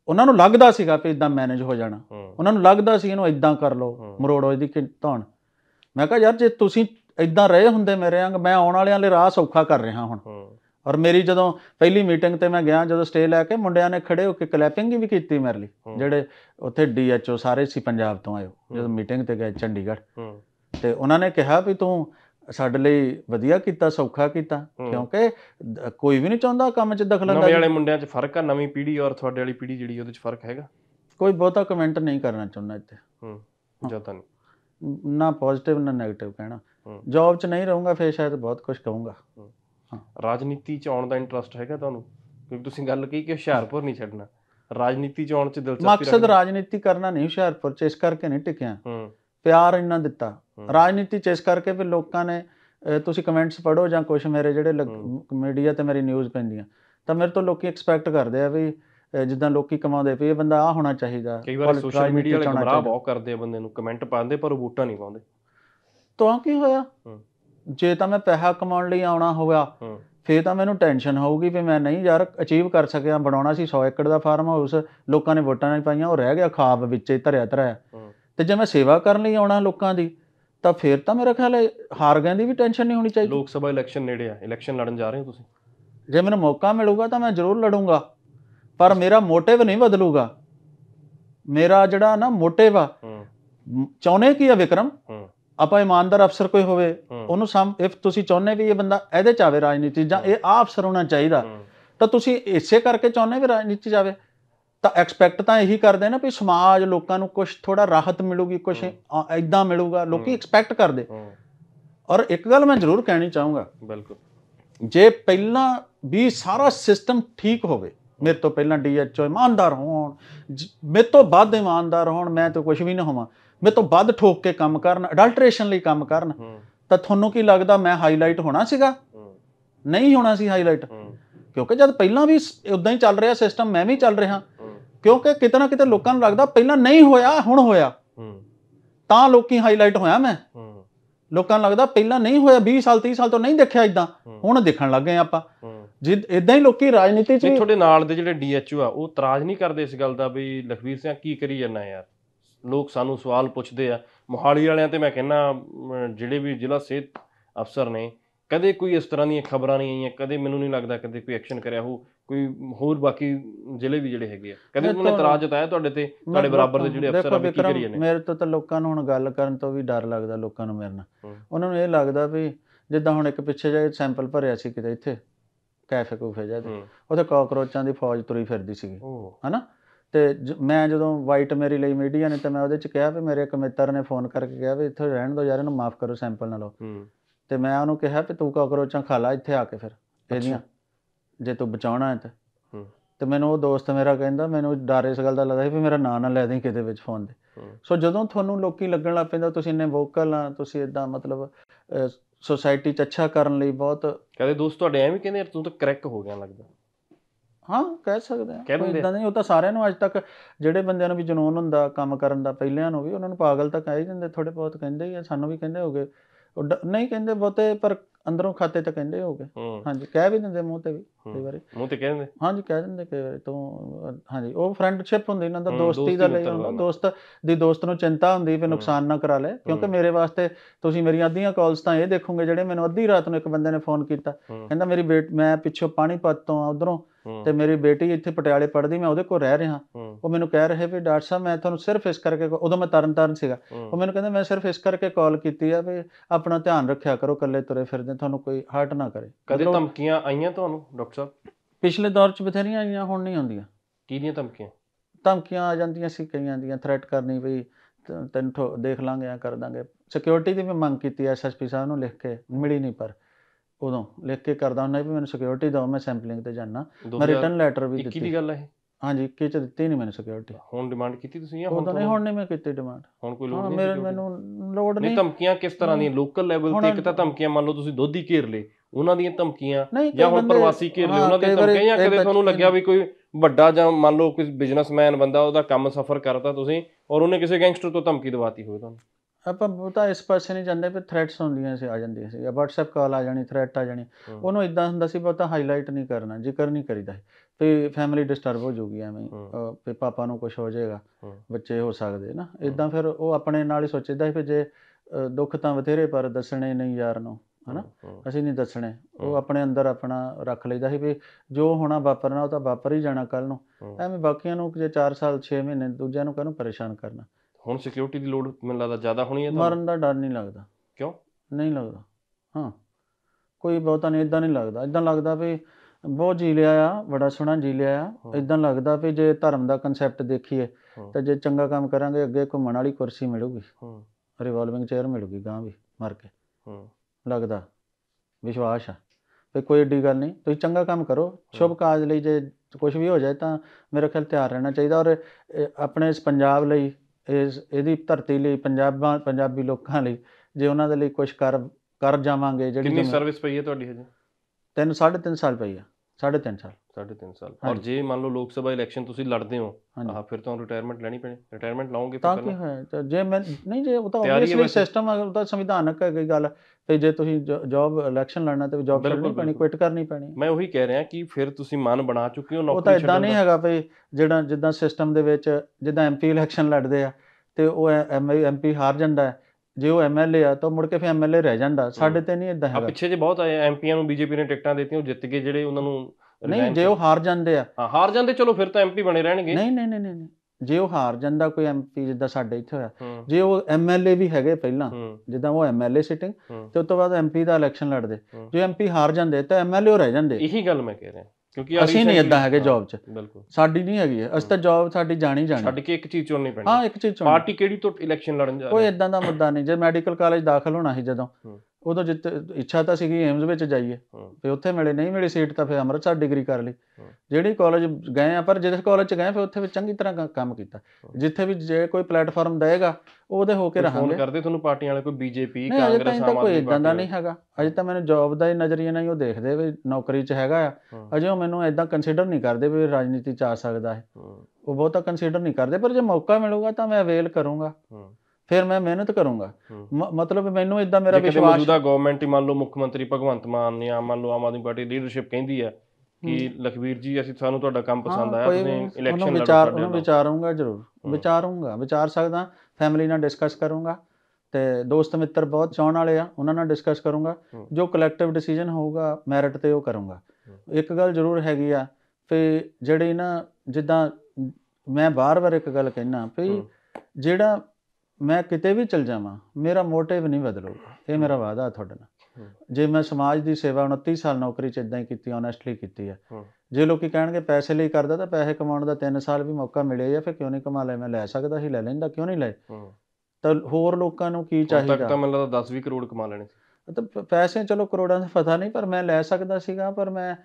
ਉਹਨਾਂ ਨੂੰ ਲੱਗਦਾ ਸੀਗਾ ਕਿ ਇਦਾਂ ਮੈਨੇਜ ਹੋ ਜਾਣਾ ਉਹਨਾਂ ਨੂੰ ਲੱਗਦਾ ਸੀ ਇਹਨੂੰ ਇਦਾਂ ਕਰ ਲਓ ਮਰੋੜੋ ਇਹਦੀ ਧੌਣ ਮੈਂ ਕਿਹਾ ਯਾਰ ਜੇ ਤੁਸੀਂ ਇਦਾਂ ਰਹੇ ਹੁੰਦੇ ਮੇਰੇ ਅੰਗ ਮੈਂ ਆਉਣ ਵਾਲਿਆਂ ਲਈ ਰਾਹ ਸੌਖਾ ਕਰ ਰਿਹਾ ਹੁਣ ਔਰ ਮੇਰੀ ਜਦੋਂ ਪਹਿਲੀ ਮੀਟਿੰਗ ਤੇ ਮੈਂ ਗਿਆ ਜਦੋਂ ਸਟੇ ਲੈ ਕੇ ਮੁੰਡਿਆਂ ਨੇ ਖੜੇ ਹੋ ਕੇ ਕਲੈਪਿੰਗ ਵੀ ਕੀਤੀ ਮੇਰੇ ਲਈ ਜਿਹੜੇ ਉੱਥੇ ਡੀਐਚਓ ਸਾਰੇ ਸੀ ਪੰਜਾਬ ਤੋਂ ਆਏ ਜਦੋਂ ਮੀਟਿੰਗ ਤੇ ਗਏ ਚੰਡੀਗੜ੍ਹ ਤੇ ਉਹਨਾਂ ਨੇ ਕਿਹਾ ਵੀ ਤੂੰ ਸਾਡੇ ਲਈ ਵਧੀਆ ਕੀਤਾ ਸੌਖਾ ਕੀਤਾ ਕਿਉਂਕਿ ਕੋਈ ਵੀ ਨਹੀਂ ਚਾਹੁੰਦਾ ਕੰਮ 'ਚ ਦਖਲ ਅੰਦਾਜ਼ੀ ਨਵੇਂ ਵਾਲੇ ਮੁੰਡਿਆਂ 'ਚ ਫਰਕ ਆ ਨਵੀਂ ਪੀੜ੍ਹੀ ਔਰ ਤੁਹਾਡੇ ਵਾਲੀ ਪੀੜ੍ਹੀ ਜਿਹੜੀ ਉਹਦੇ 'ਚ ਫਰਕ ਹੈਗਾ ਕੋਈ ਬਹੁਤਾ ਕਮੈਂਟ ਨਹੀਂ ਕਰਨਾ ਚਾਹੁੰਦਾ ਇੱਥੇ ਹੂੰ ਜਾਂ ਤਾਂ ਨਹੀਂ ਨਾ ਪੋਜ਼ਿਟਿਵ ਨਾ 네ਗੇਟਿਵ ਕਹਿਣਾ ਜੌਬ 'ਚ ਨਹੀਂ ਰਹੂੰਗਾ ਫੇਰ ਸ਼ਾਇਦ ਬਹੁਤ ਕੁਝ ਕਹੂੰਗਾ ਰਾਜਨੀਤੀ 'ਚ ਆਉਣ ਦਾ ਇੰਟਰਸਟ ਹੈਗਾ ਤੁਹਾਨੂੰ ਕਿਉਂਕਿ ਤੁਸੀਂ ਗੱਲ ਕਹੀ ਕਿ ਹੁਸ਼ਿਆਰਪੁਰ ਨਹੀਂ ਛੱਡਣਾ ਰਾਜਨੀਤੀ 'ਚ ਆਉਣ 'ਚ ਦਿਲਚਸਪੀ ਮਕਸਦ ਰਾਜਨੀਤੀ ਕਰਨਾ ਨਹੀਂ ਹੁਸ਼ਿਆਰਪੁਰ 'ਚ ਇਸ ਕਰਕੇ ਨਹੀਂ ਟਿਕਿਆ ਹੂੰ ਪਿਆਰ ਇਹਨਾਂ ਦਿੱਤਾ ਰਾਜਨੀਤੀ ਚੇਸ ਕਰਕੇ ਵੀ ਲੋਕਾਂ ਨੇ ਤੁਸੀਂ ਕਮੈਂਟਸ ਪੜੋ ਜਾਂ ਕੁਝ ਮੇਰੇ ਜਿਹੜੇ ਮੀਡੀਆ ਤੇ ਮੇਰੀ ਨਿਊਜ਼ ਪੈਂਦੀਆਂ ਤਾਂ ਮੇਰੇ ਤੋਂ ਲੋਕੀ ਐਕਸਪੈਕਟ ਕਰਦੇ ਆ ਵੀ ਜਿੱਦਾਂ ਲੋਕੀ ਕਮਾਉਂਦੇ ਪਏ ਇਹ ਬੰਦਾ ਆ ਹੋਣਾ ਚਾਹੀਦਾ ਕਈ ਵਾਰ ਸੋਸ਼ਲ ਮੀਡੀਆ ਵਾਲੇ ਗਮਰਾਹ ਬਹੁਤ ਕਰਦੇ ਆ ਬੰਦੇ ਨੂੰ ਕਮੈਂਟ ਪਾਉਂਦੇ ਪਰ ਉਹ ਵੋਟਾਂ ਨਹੀਂ ਪਾਉਂਦੇ ਤਾਂ ਕੀ ਹੋਇਆ ਜੇ ਤਾਂ ਮੈਂ ਪੈਸਾ ਕਮਾਉਣ ਲਈ ਆਉਣਾ ਹੋਇਆ ਫੇਰ ਤਾਂ ਮੈਨੂੰ ਟੈਨਸ਼ਨ ਹੋਊਗੀ ਵੀ ਮੈਂ ਨਹੀਂ ਯਾਰ ਅਚੀਵ ਕਰ ਸਕਿਆ ਬਣਾਉਣਾ ਸੀ 100 ਏਕੜ ਦਾ ਫਾਰਮ ਹਾਊਸ ਲੋਕਾਂ ਨੇ ਵੋਟਾਂ ਨਹੀਂ ਪਾਈਆਂ ਉਹ ਰਹਿ ਗਿਆ ਖਾਬ ਵਿੱਚ ਹੀ ਧਰਿਆ ਧਰਿਆ ਤੇ ਜੇ ਮੈਂ ਸੇਵਾ ਕਰਨ ਲਈ ਆਉਣਾ ਲੋਕਾਂ ਦੀ ਤਾਂ ਫਿਰ ਤਾਂ ਮੇਰਾ ਖਿਆਲ ਹੈ ਹਾਰ ਗਏ ਦੀ ਵੀ ਟੈਨਸ਼ਨ ਨਹੀਂ ਹੋਣੀ ਚਾਹੀਦੀ ਲੋਕ ਸਭਾ ਇਲੈਕਸ਼ਨ ਨੇੜੇ ਆ ਇਲੈਕਸ਼ਨ ਲੜਨ ਜਾ ਰਹੇ ਹੋ ਤੁਸੀਂ ਜੇ ਮੈਨੂੰ ਮੌਕਾ ਮਿਲੂਗਾ ਤਾਂ ਮੈਂ ਜ਼ਰੂਰ ਲੜੂੰਗਾ ਪਰ ਮੇਰਾ ਮੋਟਿਵ ਨਹੀਂ ਬਦਲੂਗਾ ਮੇਰਾ ਜਿਹੜਾ ਨਾ ਮੋਟਿਵ ਆ ਚਾਹੁੰਦੇ ਕੀ ਆ ਵਿਕਰਮ ਆਪਾਂ ਇਮਾਨਦਾਰ ਅਫਸਰ ਕੋਈ ਹੋਵੇ ਉਹਨੂੰ ਸਮ ਇਫ ਤੁਸੀਂ ਚਾਹੁੰਦੇ ਵੀ ਇਹ ਬੰਦਾ ਇਹਦੇ ਚ ਆਵੇ ਰਾਜਨੀਤੀ ਜਾਂ ਇਹ ਆ ਅਫਸਰ ਹੋਣਾ ਚਾਹੀਦਾ ਤਾਂ ਤੁਸੀਂ ਇਸੇ ਕਰਕੇ ਚਾਹੁੰਦੇ ਵੀ ਰਾਜਨੀਤੀ ਜਾਵੇ ਤਾਂ ਐਕਸਪੈਕਟ ਤਾਂ ਇਹੀ ਕਰਦੇ ਨੇ ਵੀ ਸਮਾਜ ਲੋਕਾਂ ਨੂੰ ਕੁਝ ਥੋੜਾ ਰਾਹਤ ਮਿਲੂਗੀ ਕੁਝ ਐਦਾਂ ਮਿਲੂਗਾ ਲੋਕੀ ਐਕਸਪੈਕਟ ਕਰਦੇ ਔਰ ਇੱਕ ਗੱਲ ਮੈਂ ਜ਼ਰੂਰ ਕਹਿਣੀ ਚਾਹੂੰਗਾ ਬਿਲਕੁਲ ਜੇ ਪਹਿਲਾਂ ਵੀ ਸਾਰਾ ਸਿਸਟਮ ਠੀਕ ਹੋਵੇ ਮੇਰੇ ਤੋਂ ਪਹਿਲਾਂ ਡੀਐਚਓ ਇਮਾਨਦਾਰ ਹੋਣ ਮੇਰੇ ਤੋਂ ਬਾਅਦ ਇਮਾਨਦਾਰ ਹੋਣ ਮੈਂ ਤਾਂ ਕੁਝ ਵੀ ਨਾ ਹੋਵਾਂ ਮੇਰੇ ਤੋਂ ਵੱਧ ਠੋਕ ਕੇ ਕੰਮ ਕਰਨ ਅਡਲਟਰੇਸ਼ਨ ਲਈ ਕੰਮ ਕਰਨ ਤਾਂ ਤੁਹਾਨੂੰ ਕੀ ਲੱਗਦਾ ਮੈਂ ਹਾਈਲਾਈਟ ਹੋਣਾ ਸੀਗਾ ਨਹੀਂ ਹੋਣਾ ਸੀ ਹਾਈਲਾਈਟ ਕਿਉਂਕਿ ਜਦ ਪਹਿਲਾਂ ਵੀ ਉਦਾਂ ਹੀ ਚੱਲ ਰਿਹਾ ਸਿਸਟਮ ਮੈਂ ਵੀ ਚੱਲ ਰਿਹਾ ਕਿਉਂਕਿ ਕਿਤੇ ਨਾ ਕਿਤੇ ਲੋਕਾਂ ਨੂੰ ਲੱਗਦਾ ਪਹਿਲਾਂ ਨਹੀਂ ਹੋਇਆ ਹੁਣ ਹੋਇਆ ਹੂੰ ਤਾਂ ਲੋਕੀ ਹਾਈਲਾਈਟ ਹੋਇਆ ਮੈਂ ਹੂੰ ਲੋਕਾਂ ਨੂੰ ਲੱਗਦਾ ਪਹਿਲਾਂ ਨਹੀਂ ਹੋਇਆ 20 ਸਾਲ 30 ਸਾਲ ਤੋਂ ਨਹੀਂ ਦੇਖਿਆ ਇਦਾਂ ਹੁਣ ਦੇਖਣ ਲੱਗ ਗਏ ਆਪਾਂ ਜਿੱਦ ਇਦਾਂ ਹੀ ਲੋਕੀ ਰਾਜਨੀਤੀ 'ਚ ਤੁਹਾਡੇ ਨਾਲ ਦੇ ਜਿਹੜੇ ਡੀਐਚਓ ਆ ਉਹ ਤਰਾਜ ਨਹੀਂ ਕਰਦੇ ਇਸ ਗੱਲ ਦਾ ਵੀ ਲਖਵੀਰ ਸਿੰਘ ਕੀ ਕਰੀ ਜਾਂਦਾ ਯਾਰ ਲੋਕ ਸਾਨੂੰ ਸਵਾਲ ਪੁੱਛਦੇ ਆ ਮੋਹਾਲੀ ਵਾਲਿਆਂ ਤੇ ਮੈਂ ਕਹਿੰਨਾ ਜਿਹੜੇ ਵੀ ਜ਼ਿਲ੍ਹਾ ਸਿਹਤ ਅਫਸਰ ਨੇ ਕਦੇ ਕੋਈ ਇਸ ਤਰ੍ਹਾਂ ਦੀਆਂ ਖਬਰਾਂ ਨਹੀਂ ਆਈਆਂ ਕਦੇ ਮੈਨੂੰ ਨਹੀਂ ਲੱਗਦਾ ਕਦੇ ਕੋਈ ਐਕਸ਼ਨ ਕਰਿਆ ਹੋ ਕੋਈ ਹੋਰ ਬਾਕੀ ਜ਼ਿਲ੍ਹੇ ਵੀ ਜਿਹੜੇ ਹੈਗੇ ਆ ਕਦੇ ਉਹਨਾਂ ਨੇ ਇਤਰਾਜ਼ ਜਤਾਇਆ ਤੁਹਾਡੇ ਤੇ ਤੁਹਾਡੇ ਬਰਾਬਰ ਦੇ ਜਿਹੜੇ ਅਫਸਰ ਆ ਵੀ ਕੀ ਕਰੀ ਜਾਂਦੇ ਮੇਰੇ ਤੋਂ ਤਾਂ ਲੋਕਾਂ ਨੂੰ ਹੁਣ ਗੱਲ ਕਰਨ ਤੋਂ ਵੀ ਡਰ ਲੱਗਦਾ ਲੋਕਾਂ ਨੂੰ ਮੇਰੇ ਨਾਲ ਉਹਨਾਂ ਨੂੰ ਇਹ ਲੱਗਦਾ ਵੀ ਜਿੱਦਾਂ ਹੁਣ ਇੱਕ ਪਿੱਛੇ ਜਾ ਸੈਂਪਲ ਭਰਿਆ ਸੀ ਕਿਤੇ ਇੱਥੇ ਕੈਫੇ ਕੋਫੇ ਜਾ ਤੇ ਉੱਥੇ ਕਾਕਰੋਚਾਂ ਦੀ ਫੌਜ ਤੁਰੀ ਫਿਰਦੀ ਸੀਗੀ ਹਨਾ ਤੇ ਮੈਂ ਜਦੋਂ ਵਾਈਟ ਮੇਰੀ ਲਈ ਮੀਡੀਆ ਨੇ ਤਾਂ ਮੈਂ ਉਹਦੇ ਚ ਕਿਹਾ ਵੀ ਮੇਰੇ ਇੱਕ ਮਿੱਤਰ ਨੇ ਫੋਨ ਕਰਕੇ ਕਿਹਾ ਵੀ ਇੱਥੇ ਰਹਿਣ ਦਿਓ ਯਾਰ ਇਹਨੂੰ ਮਾਫ ਕਰੋ ਸੈਂਪਲ ਨਾ ਲਓ ਤੇ ਮੈਂ ਉਹਨੂੰ ਕਿਹਾ ਕਿ ਤੂੰ ਕਾਕਰੋਚਾਂ ਖਾ ਲੈ ਇੱਥੇ ਆ ਕੇ ਫਿਰ ਇਹਦੀਆਂ ਜੇ ਤੂੰ ਬਚਾਉਣਾ ਹੈ ਤਾਂ ਤੇ ਮੈਨੂੰ ਉਹ ਦੋਸਤ ਮੇਰਾ ਕਹਿੰਦਾ ਮੈਨੂੰ ਡਰ ਇਸ ਗੱਲ ਦਾ ਲੱਗਦਾ ਵੀ ਮੇਰਾ ਨਾਂ ਨਾ ਲੈ ਦੇ ਕਿਤੇ ਵਿੱਚ ਫੋਨ ਦੇ ਸੋ ਜਦੋਂ ਤੁਹਾਨੂੰ ਲੋਕੀ ਲੱਗਣ ਲੱਗ ਪੈਂਦਾ ਤੁਸੀਂ ਇੰਨੇ ਵੋਕਲ ਆ ਤੁਸੀਂ ਇਦਾਂ ਮਤਲਬ ਸੋਸਾਇਟੀ ਚ ਅੱਛਾ ਕਰਨ ਲਈ ਬਹੁਤ ਕਹਿੰਦੇ ਦੋਸਤ ਤੁਹਾਡੇ ਐਵੇਂ ਕਹਿੰਦੇ ਤੂੰ ਤਾਂ ਕਰੈਕ ਹੋ ਗਿਆ ਲੱਗਦਾ ਹਾਂ ਕਹਿ ਸਕਦੇ ਆ ਕੋਈ ਇਦਾਂ ਨਹੀਂ ਉਹ ਤਾਂ ਸਾਰਿਆਂ ਨੂੰ ਅੱਜ ਤੱਕ ਜਿਹੜੇ ਬੰਦਿਆਂ ਨੂੰ ਵੀ ਜਨੂਨ ਹੁੰਦਾ ਕੰਮ ਕਰਨ ਦਾ ਪਹਿਲਿਆਂ ਨੂੰ ਵੀ ਉਹਨਾਂ ਨੂੰ ਪਾਗਲ ਤਾਂ ਕਹਿ ਜਾਂਦੇ ਥੋੜੇ ਬਹੁਤ ਕਹਿੰਦੇ ਆ ਸਾਨੂੰ ਵੀ ਕਹਿੰਦੇ ਹੋਗੇ ਨਹੀਂ ਕਹਿੰਦੇ ਬਹੁਤੇ ਪਰ ਅੰਦਰੋਂ ਖਾਤੇ ਤਾਂ ਕਹਿੰਦੇ ਹੋਗੇ ਹਾਂਜੀ ਕਹਿ ਵੀ ਦਿੰਦੇ ਮੂੰਹ ਤੇ ਵੀ ਕਈ ਵਾਰੀ ਮੂੰਹ ਤੇ ਕਹਿੰਦੇ ਹਾਂਜੀ ਕਹਿ ਦਿੰਦੇ ਕਈ ਵਾਰੀ ਤੋਂ ਹਾਂਜੀ ਉਹ ਫਰੈਂਡਸ਼ਿਪ ਹੁੰਦੀ ਇਹਨਾਂ ਦਾ ਦੋਸਤੀ ਦਾ ਲਈ ਹੁੰਦਾ ਦੋਸਤ ਦੀ ਦੋਸਤ ਨੂੰ ਚਿੰਤਾ ਹੁੰਦੀ ਵੀ ਨੁਕਸਾਨ ਨਾ ਕਰਾ ਲੈ ਕਿਉਂਕਿ ਮੇਰੇ ਵਾਸਤੇ ਤੁਸੀਂ ਮੇਰੀਆਂ ਅੱਧੀਆਂ ਕਾਲਸ ਤਾਂ ਇਹ ਦੇਖੋਗੇ ਜਿਹੜੇ ਮੈਨੂੰ ਅੱਧੀ ਰਾਤ ਨੂੰ ਇੱਕ ਬੰਦੇ ਨੇ ਫੋਨ ਕੀਤਾ ਕਹਿੰਦਾ ਮੇਰੀ ਬੇਟ ਮੈਂ ਪਿੱਛੋਂ ਪਾਣੀਪਤ ਤੋਂ ਆ ਉਧਰੋਂ ਤੇ ਮੇਰੀ ਬੇਟੀ ਇੱਥੇ ਪਟਿਆਲੇ ਪੜ੍ਹਦੀ ਮੈਂ ਉਹਦੇ ਕੋਲ ਰਹਿ ਰਿਹਾ ਉਹ ਮੈਨੂੰ ਕਹਿ ਰਹੇ ਵੀ ਡਾਕਟਰ ਸਾਹਿਬ ਮੈਂ ਤੁਹਾਨੂੰ ਸਿਰਫ ਇਸ ਕਰਕੇ ਉਦੋਂ ਮੈਂ ਤਰਨਤਾਰਨ ਸੀਗਾ ਉਹ ਮੈਨੂੰ ਕਹਿੰਦਾ ਮੈਂ ਸਿਰਫ ਇਸ ਕਰਕੇ ਕਾਲ ਕੀਤੀ ਆ ਵੀ ਆਪਣਾ ਧਿਆਨ ਰੱਖਿਆ ਕਰੋ ਇਕੱਲੇ ਤੁਰੇ ਫਿਰਦੇ ਤੁਹਾਨੂੰ ਕੋਈ ਹਰਟ ਨਾ ਕਰੇ ਕਦੇ ਧਮਕੀਆਂ ਆਈਆਂ ਤੁਹਾਨੂੰ ਡਾਕਟਰ ਸਾਹਿਬ ਪਿਛਲੇ ਦੌਰ 'ਚ ਬਥੇਰੀਆਂ ਆਈਆਂ ਹੁਣ ਨਹੀਂ ਆਉਂਦੀਆਂ ਕਿਹਦੀਆਂ ਧਮਕੀਆਂ ਧਮਕੀਆਂ ਆ ਜਾਂਦੀਆਂ ਸੀ ਕਈਆਂ ਦੀਆਂ ਥ੍ਰੈਟ ਕਰਨੀ ਵੀ ਤੈਨੂੰ ਦੇਖ ਲਾਂਗੇ ਆ ਕਰ ਦਾਂਗੇ ਸਿਕਿਉਰਿਟੀ ਦੀ ਵੀ ਮੰਗ ਕੀਤੀ ਐਸਐਸਪੀ ਸਾਹਿਬ ਨੂੰ ਲਿਖ ਕੇ ਮਿਲੀ ਨਹੀਂ ਪਰ ਉਦੋਂ ਲਿਖ ਕੇ ਕਰਦਾ ਹੁੰਦਾ ਵੀ ਮੈਨੂੰ ਸਿਕਿਉਰਿਟੀ ਦਿਓ ਮੈਂ ਸੈਂਪਲਿੰਗ ਤੇ ਜਾਣਾ ਮੈਂ ਰਿਟਰਨ ਲੈਟਰ ਵੀ ਦਿੱਤੀ ਕੀ ਦੀ ਗੱਲ ਹੈ ਹਾਂਜੀ ਕਿ ਚ ਦਿੱਤੀ ਨਹੀਂ ਮੈਨੂੰ ਸਿਕਿਉਰਿਟੀ ਹੁਣ ਡਿਮਾਂਡ ਕੀਤੀ ਤੁਸੀਂ ਜਾਂ ਹੁਣ ਨਹੀਂ ਹੁਣ ਨਹੀਂ ਮੈਂ ਕੀਤੀ ਡਿਮਾਂਡ ਹੁਣ ਕੋਈ ਲੋੜ ਨਹੀਂ ਮੇਰੇ ਮੈਨੂੰ ਲੋੜ ਨਹੀਂ ਧਮਕੀਆਂ ਕਿਸ ਤਰ੍ਹਾਂ ਦੀਆਂ ਲੋਕਲ ਲੈਵਲ ਤੇ ਇੱਕ ਤਾਂ ਧਮਕੀਆਂ ਮੰਨ ਲਓ ਤੁਸੀਂ ਦੋਧੀ ਘੇਰ ਲੇ ਉਹਨਾਂ ਦੀਆਂ ਧਮਕੀਆਂ ਜਾਂ ਹੁਣ ਪ੍ਰਵਾਸੀ ਘੇਰ ਲੇ ਉਹਨਾਂ ਦੀਆਂ ਧਮਕੀਆਂ ਜਾਂ ਕਦੇ ਤੁਹਾਨੂੰ ਲੱਗਿਆ ਵੀ ਕੋਈ ਵੱਡਾ ਜਾਂ ਮੰਨ ਲਓ ਕੋਈ ਬਿਜ਼ਨਸਮੈਨ ਬੰਦਾ ਉਹਦਾ ਕੰਮ ਸਫਰ ਕਰਤਾ ਤੁਸੀਂ ਔਰ ਉਹਨੇ ਕਿਸੇ ਗੈਂਗਸਟਰ ਤੋਂ ਧਮਕੀ ਦਵਾਤੀ ਹੋਵੇ ਤੁਹਾਨੂੰ ਆਪਾਂ ਉਹ ਤਾਂ ਇਸ ਪਾਸੇ ਨਹੀਂ ਜਾਂਦੇ ਪਰ ਥ੍ਰੈਟਸ ਹੁੰਦੀਆਂ ਸੀ ਆ ਜਾਂਦੀਆਂ ਸੀ WhatsApp ਕਾਲ ਆ ਜਾਣੀ ਥ੍ਰੈਟ ਆ ਜਾਣੀ ਉਹਨੂੰ ਇਦਾਂ ਹੁੰਦਾ ਸੀ ਬਹੁਤਾ ਹਾਈਲਾਈਟ ਨਹੀਂ ਕਰਨਾ ਜ਼ਿਕਰ ਨਹੀਂ ਕਰੀਦਾ ਤੇ ਫੈਮਿਲੀ ਡਿਸਟਰਬ ਹੋ ਜੂਗੀ ਐਵੇਂ ਤੇ ਪਾਪਾ ਨੂੰ ਕੁਝ ਹੋ ਜਾਏਗਾ ਬੱਚੇ ਹੋ ਸਕਦੇ ਨਾ ਇਦਾਂ ਫਿਰ ਉਹ ਆਪਣੇ ਨਾਲ ਹੀ ਸੋਚਦਾ ਸੀ ਜੇ ਦੁੱਖ ਤਾਂ ਬਥੇਰੇ ਪਰ ਦੱਸਣੇ ਨਹੀਂ ਯਾਰ ਨੂੰ ਹਨਾ ਅਸੀਂ ਨਹੀਂ ਦੱਸਣੇ ਉਹ ਆਪਣੇ ਅੰਦਰ ਆਪਣਾ ਰੱਖ ਲਈਦਾ ਸੀ ਵੀ ਜੋ ਹੋਣਾ ਵਾਪਰਨਾ ਉਹ ਤਾਂ ਵਾਪਰ ਹੀ ਜਾਣਾ ਕੱਲ ਨੂੰ ਐਵੇਂ ਬਾਕੀਆਂ ਨੂੰ ਜੇ 4 ਸਾਲ 6 ਮਹੀਨੇ ਦੂਜਿਆਂ ਨੂੰ ਕਾਹਨੂੰ ਪਰੇਸ਼ਾਨ ਕਰਨਾ ਹੁਣ ਸਿਕਿਉਰਿਟੀ ਦੀ ਲੋੜ ਮੈਨੂੰ ਲੱਗਦਾ ਜ਼ਿਆਦਾ ਹੋਣੀ ਹੈ ਤਾਂ ਮਰਨ ਦਾ ਡਰ ਨਹੀਂ ਲੱਗਦਾ ਕਿਉਂ ਨਹੀਂ ਲੱਗਦਾ ਹਾਂ ਕੋਈ ਬਹੁਤਾ ਨਹੀਂ ਇਦਾਂ ਨਹੀਂ ਲੱਗਦਾ ਇਦਾਂ ਲੱਗਦਾ ਵੀ ਬਹੁਤ ਜੀ ਲਿਆ ਆ ਬੜਾ ਸੋਹਣਾ ਜੀ ਲਿਆ ਆ ਇਦਾਂ ਲੱਗਦਾ ਵੀ ਜੇ ਧਰਮ ਦਾ ਕਨਸੈਪਟ ਦੇਖੀਏ ਤਾਂ ਜੇ ਚੰਗਾ ਕੰਮ ਕਰਾਂਗੇ ਅੱਗੇ ਘੁੰਮਣ ਵਾਲੀ ਕੁਰਸੀ ਮਿਲੂਗੀ ਹੂੰ ਰਿਵੋਲਵਿੰਗ ਚੇਅਰ ਮਿਲੂਗੀ ਗਾਂ ਵੀ ਮਰ ਕੇ ਹੂੰ ਲੱਗਦਾ ਵਿਸ਼ਵਾਸ ਆ ਤੇ ਕੋਈ ਏਡੀ ਗੱਲ ਨਹੀਂ ਤੁਸੀਂ ਚੰਗਾ ਕੰਮ ਕਰੋ ਸ਼ੁਭ ਕਾਜ ਲਈ ਜੇ ਕੁਝ ਵੀ ਹੋ ਜਾਏ ਤਾਂ ਮੇਰੇ ਖਿਆਲ ਤਿਆਰ ਰਹਿਣਾ ਚਾਹੀਦਾ ਔਰ ਆਪਣੇ ਇਸ ਪੰਜਾਬ ਲਈ ਇਸ ਇਹਦੀ ਧਰਤੀ ਲਈ ਪੰਜਾਬਾਂ ਪੰਜਾਬੀ ਲੋਕਾਂ ਲਈ ਜੇ ਉਹਨਾਂ ਦੇ ਲਈ ਕੁਝ ਕਰ ਕਰ ਜਾਵਾਂਗੇ ਜਿਹੜੀ ਕਿੰਨੀ ਸਰਵਿਸ ਪਈ ਹੈ ਤੁਹਾਡੀ ਹਜੇ ਤਿੰਨ 3.5 ਸਾਲ ਪਈ ਆ 3 ਸਾਲ 3 ਸਾਲ ਔਰ ਜੇ ਮੰਨ ਲਓ ਲੋਕ ਸਭਾ ਇਲੈਕਸ਼ਨ ਤੁਸੀਂ ਲੜਦੇ ਹੋ ਆ ਫਿਰ ਤੁਹਾਨੂੰ ਰਿਟਾਇਰਮੈਂਟ ਲੈਣੀ ਪੈਣੀ ਰਿਟਾਇਰਮੈਂਟ ਲਾਉਂਗੇ ਤਾਂ ਕੀ ਹੈ ਜੇ ਮੈਂ ਨਹੀਂ ਜੇ ਉਹ ਤਾਂ ਆਬਵੀਅਸਲੀ ਸਿਸਟਮ ਹੈ ਉਹ ਤਾਂ ਸੰਵਿਧਾਨਕ ਹੈ ਕੋਈ ਗੱਲ ਤੇ ਜੇ ਤੁਸੀਂ ਜੌਬ ਇਲੈਕਸ਼ਨ ਲੜਨਾ ਤੇ ਜੌਬ ਕਰਨੀ ਪੈਣੀ ਕੁਇਟ ਕਰਨੀ ਪੈਣੀ ਮੈਂ ਉਹੀ ਕਹਿ ਰਿਹਾ ਕਿ ਫਿਰ ਤੁਸੀਂ ਮਨ ਬਣਾ ਚੁੱਕੇ ਹੋ ਨੌਕਰੀ ਛੱਡਣ ਦਾ ਉਹ ਤਾਂ ਇਦਾਂ ਨਹੀਂ ਹੈਗਾ ਭਈ ਜਿਹੜਾ ਜਿੱਦਾਂ ਸਿਸਟਮ ਦੇ ਵਿੱਚ ਜਿੱਦਾਂ ਐਮਪੀ ਇਲੈਕਸ਼ਨ ਲੜਦੇ ਆ ਤੇ ਉਹ ਐਮਪੀ ਹਾਰ ਜਾਂਦਾ ਹੈ ਜੇ ਉਹ ਐਮਐਲਏ ਆ ਤਾਂ ਮੁੜ ਕੇ ਫਿਰ ਐਮਐਲਏ ਰਹਿ ਜਾਂਦਾ ਸਾਡੇ ਤੇ ਨਹੀਂ ਇਦਾਂ ਹੈਗਾ ਪਿੱਛੇ ਜੇ ਬਹੁਤ ਆਏ ਐਮਪੀਆਂ ਨੂੰ ਬੀਜੇਪੀ ਨੇ ਟਿਕਟਾਂ ਦਿੱਤੀਆਂ ਉਹ ਜਿੱਤ ਕੇ ਜਿਹੜੇ ਉਹਨਾਂ ਨੂੰ ਨਹੀਂ ਜੇ ਉਹ ਹਾਰ ਜਾਂਦੇ ਆ ਹਾਂ ਹਾਰ ਜਾਂਦੇ ਚਲੋ ਫਿਰ ਤਾਂ ਐਮਪੀ ਬਣੇ ਰਹਿਣਗੇ ਨਹੀਂ ਨਹੀਂ ਨਹੀਂ ਨਹੀਂ ਜੇ ਉਹ ਹਾਰ ਜਾਂਦਾ ਕੋਈ ਐਮਪੀ ਜਿੱਦਾਂ ਸਾਡੇ ਇੱਥੇ ਹੋਇਆ ਜੇ ਉਹ ਐਮਐਲਏ ਵੀ ਹੈਗੇ ਪਹਿਲਾਂ ਜਿੱਦਾਂ ਉਹ ਐਮਐਲਏ ਸਿਟਿੰਗ ਤੇ ਉਸ ਤੋਂ ਬਾਅਦ ਐਮਪੀ ਦਾ ਇਲੈਕਸ਼ਨ ਲੜਦੇ ਜੇ ਐਮਪੀ ਹਾਰ ਜਾਂਦੇ ਤਾਂ ਐਮਐਲਏ ਰਹਿ ਜਾਂਦੇ ਇਹੀ ਗੱਲ ਮੈਂ ਕਹਿ ਰਿਹਾ ਕਿਉਂਕਿ ਅਸੀਂ ਨਹੀਂ ਇਦਾਂ ਹੈਗੇ ਜੌਬ 'ਚ ਬਿਲਕੁਲ ਸਾਡੀ ਨਹੀਂ ਹੈਗੀ ਅਸੀਂ ਤਾਂ ਜੌਬ ਸਾਡੀ ਜਾਣੀ ਜਾਣੀ ਛੱਡ ਕੇ ਇੱਕ ਚੀਜ਼ ਚੁਣਨੀ ਪੈਣੀ ਹਾਂ ਇੱਕ ਚੀਜ਼ ਚੁਣ ਪਾਰਟੀ ਕਿਹੜੀ ਤੋਂ ਇਲੈਕਸ਼ਨ ਲੜਨ ਜਾ ਰਹੀ ਕੋਈ ਇਦਾਂ ਦਾ ਮੁੱਦਾ ਨਹੀਂ ਜੇ ਮੈਡੀਕਲ ਕਾਲਜ ਦਾਖਲ ਹੋਣਾ ਸੀ ਜਦੋਂ ਉਦੋਂ ਜਿੱਤ ਇੱਛਾ ਤਾਂ ਸੀਗੀ ਏਮਸ ਵਿੱਚ ਜਾਈਏ ਫਿਰ ਉੱਥੇ ਮਿਲੇ ਨਹੀਂ ਮਿਲੀ ਸੀਟ ਤਾਂ ਫਿਰ ਅੰਮ੍ਰਿਤਸਰ ਡਿਗਰੀ ਕਰ ਲਈ ਜਿਹੜੀ ਕਾਲਜ ਗਏ ਆ ਪਰ ਜਿਹੜੇ ਕਾਲਜ ਚ ਗਏ ਫਿਰ ਉੱਥੇ ਵੀ ਚੰਗੀ ਤਰ੍ਹਾਂ ਕੰਮ ਕੀਤਾ ਜਿੱਥੇ ਵੀ ਜੇ ਕੋਈ ਪਲੇਟਫਾਰਮ ਦੇਗਾ ਉਹਦੇ ਹੋ ਕੇ ਰਹਾਂਗੇ ਫੋਨ ਕਰਦੇ ਤੁਹਾਨੂੰ ਪਾਰਟੀਆਂ ਵਾਲੇ ਕੋਈ ਬੀਜੇਪੀ ਕਾਂਗਰਸ ਆਮ ਆਦਮੀ ਕੋਈ ਇਦਾਂ ਦਾ ਨਹੀਂ ਹੈਗਾ ਅਜੇ ਤਾਂ ਮੈਨੂੰ ਜੌਬ ਦਾ ਹੀ ਨਜ਼ਰੀਆ ਨਹੀਂ ਉਹ ਦੇਖਦੇ ਵੀ ਨੌਕਰੀ 'ਚ ਹੈਗਾ ਆ ਅਜੇ ਉਹ ਮੈਨੂੰ ਇਦਾਂ ਕੰਸੀਡਰ ਨਹੀਂ ਕਰਦੇ ਵੀ ਰਾਜਨੀਤੀ 'ਚ ਆ ਸਕਦਾ ਹੈ ਉਹ ਬਹੁਤਾ ਕੰਸੀਡਰ ਨਹੀਂ ਕਰਦੇ ਪਰ ਜੇ ਮੌਕਾ ਮਿਲੂਗਾ ਤਾਂ ਮੈਂ ਅਵੇਲ ਕਰੂੰਗਾ ਫਿਰ ਮੈਂ ਮਿਹਨਤ ਕਰੂੰਗਾ ਮਤਲਬ ਮੈਨੂੰ ਇਦਾਂ ਮੇਰਾ ਵਿਸ਼ਵਾਸ ਹੈ ਮੌਜੂਦਾ ਗਵਰਨਮੈਂਟ ਹੀ ਮੰਨ ਲਓ ਮੁੱਖ ਮੰਤਰੀ ਭਗਵੰਤ ਮਾਨ ਨੇ ਆ ਮੰਨ ਲਓ ਆਮ ਆਦਮੀ ਪਾਰਟੀ ਲੀਡਰਸ਼ਿਪ ਕਹਿੰਦੀ ਹੈ ਕਿ ਲਖਵੀਰ ਜੀ ਅਸੀਂ ਤੁਹਾਨੂੰ ਤੁਹਾਡਾ ਕੰਮ ਪਸੰਦ ਆਇਆ ਤੁਸੀਂ ਇਲੈਕਸ਼ਨ ਲੜੋ ਵਿਚਾਰ ਉਹਨਾਂ ਵਿਚਾਰੂੰਗਾ ਜ਼ਰੂਰ ਵਿਚਾਰੂੰਗਾ ਵਿਚਾਰ ਸਕਦਾ ਫੈਮਿਲੀ ਨਾਲ ਡਿਸਕਸ ਕਰੂੰਗਾ ਤੇ ਦੋਸਤ ਮਿੱਤਰ ਬਹੁਤ ਚਾਹਣ ਵਾਲੇ ਆ ਉਹਨਾਂ ਨਾਲ ਡਿਸਕਸ ਕਰੂੰਗਾ ਜੋ ਕਲੈਕਟਿਵ ਡਿਸੀਜਨ ਹੋਊਗਾ ਮੈਰਿਟ ਤੇ ਉਹ ਕਰੂੰਗਾ ਇੱਕ ਗੱਲ ਜ਼ਰੂਰ ਹੈਗੀ ਆ ਤੇ ਜਿਹੜੇ ਨਾ ਜਿੱਦਾਂ ਮੈਂ ਬਾਰ-ਬਾਰ ਇੱਕ ਗੱਲ ਕਹਿਣਾ ਵੀ ਜਿਹੜਾ ਮੈਂ ਕਿਤੇ ਵੀ ਚਲ ਜਾਵਾਂ ਮੇਰਾ ਮੋਟਿਵ ਨਹੀਂ ਬਦਲੂਗਾ ਇਹ ਮੇਰਾ ਵਾਅਦਾ ਤੁਹਾਡੇ ਨਾਲ ਜੇ ਮੈਂ ਸਮਾਜ ਦੀ ਸੇਵਾ 29 ਸਾਲ ਨੌਕਰੀ ਚ ਇਦਾਂ ਹੀ ਕੀਤੀ ਓਨੈਸਟਲੀ ਕੀਤੀ ਹੈ ਜੇ ਲੋਕੀ ਕਹਿਣਗੇ ਪੈਸੇ ਲਈ ਕਰਦਾ ਤਾਂ ਪੈਸੇ ਕਮਾਉਣ ਦਾ 3 ਸਾਲ ਵੀ ਮੌਕਾ ਮਿਲੇ ਜਾਂ ਫਿਰ ਕਿਉਂ ਨਹੀਂ ਕਮਾ ਲੈ ਮੈਂ ਲੈ ਸਕਦਾ ਸੀ ਲੈ ਲੈਂਦਾ ਕਿਉਂ ਨਹੀਂ ਲੈ ਤਾਂ ਹੋਰ ਲੋਕਾਂ ਨੂੰ ਕੀ ਚਾਹੀਦਾ ਤੱਕ ਤਾਂ ਮੈਨੂੰ ਲੱਗਦਾ 10 ਵੀ ਕਰੋੜ ਕਮਾ ਲੈਣੇ ਸੀ ਤਾਂ ਪੈਸੇ ਚਲੋ ਕਰੋੜਾਂ ਦਾ ਪਤਾ ਨਹੀਂ ਪਰ ਮੈਂ ਲੈ ਸਕਦਾ ਸੀਗਾ ਪਰ ਮੈਂ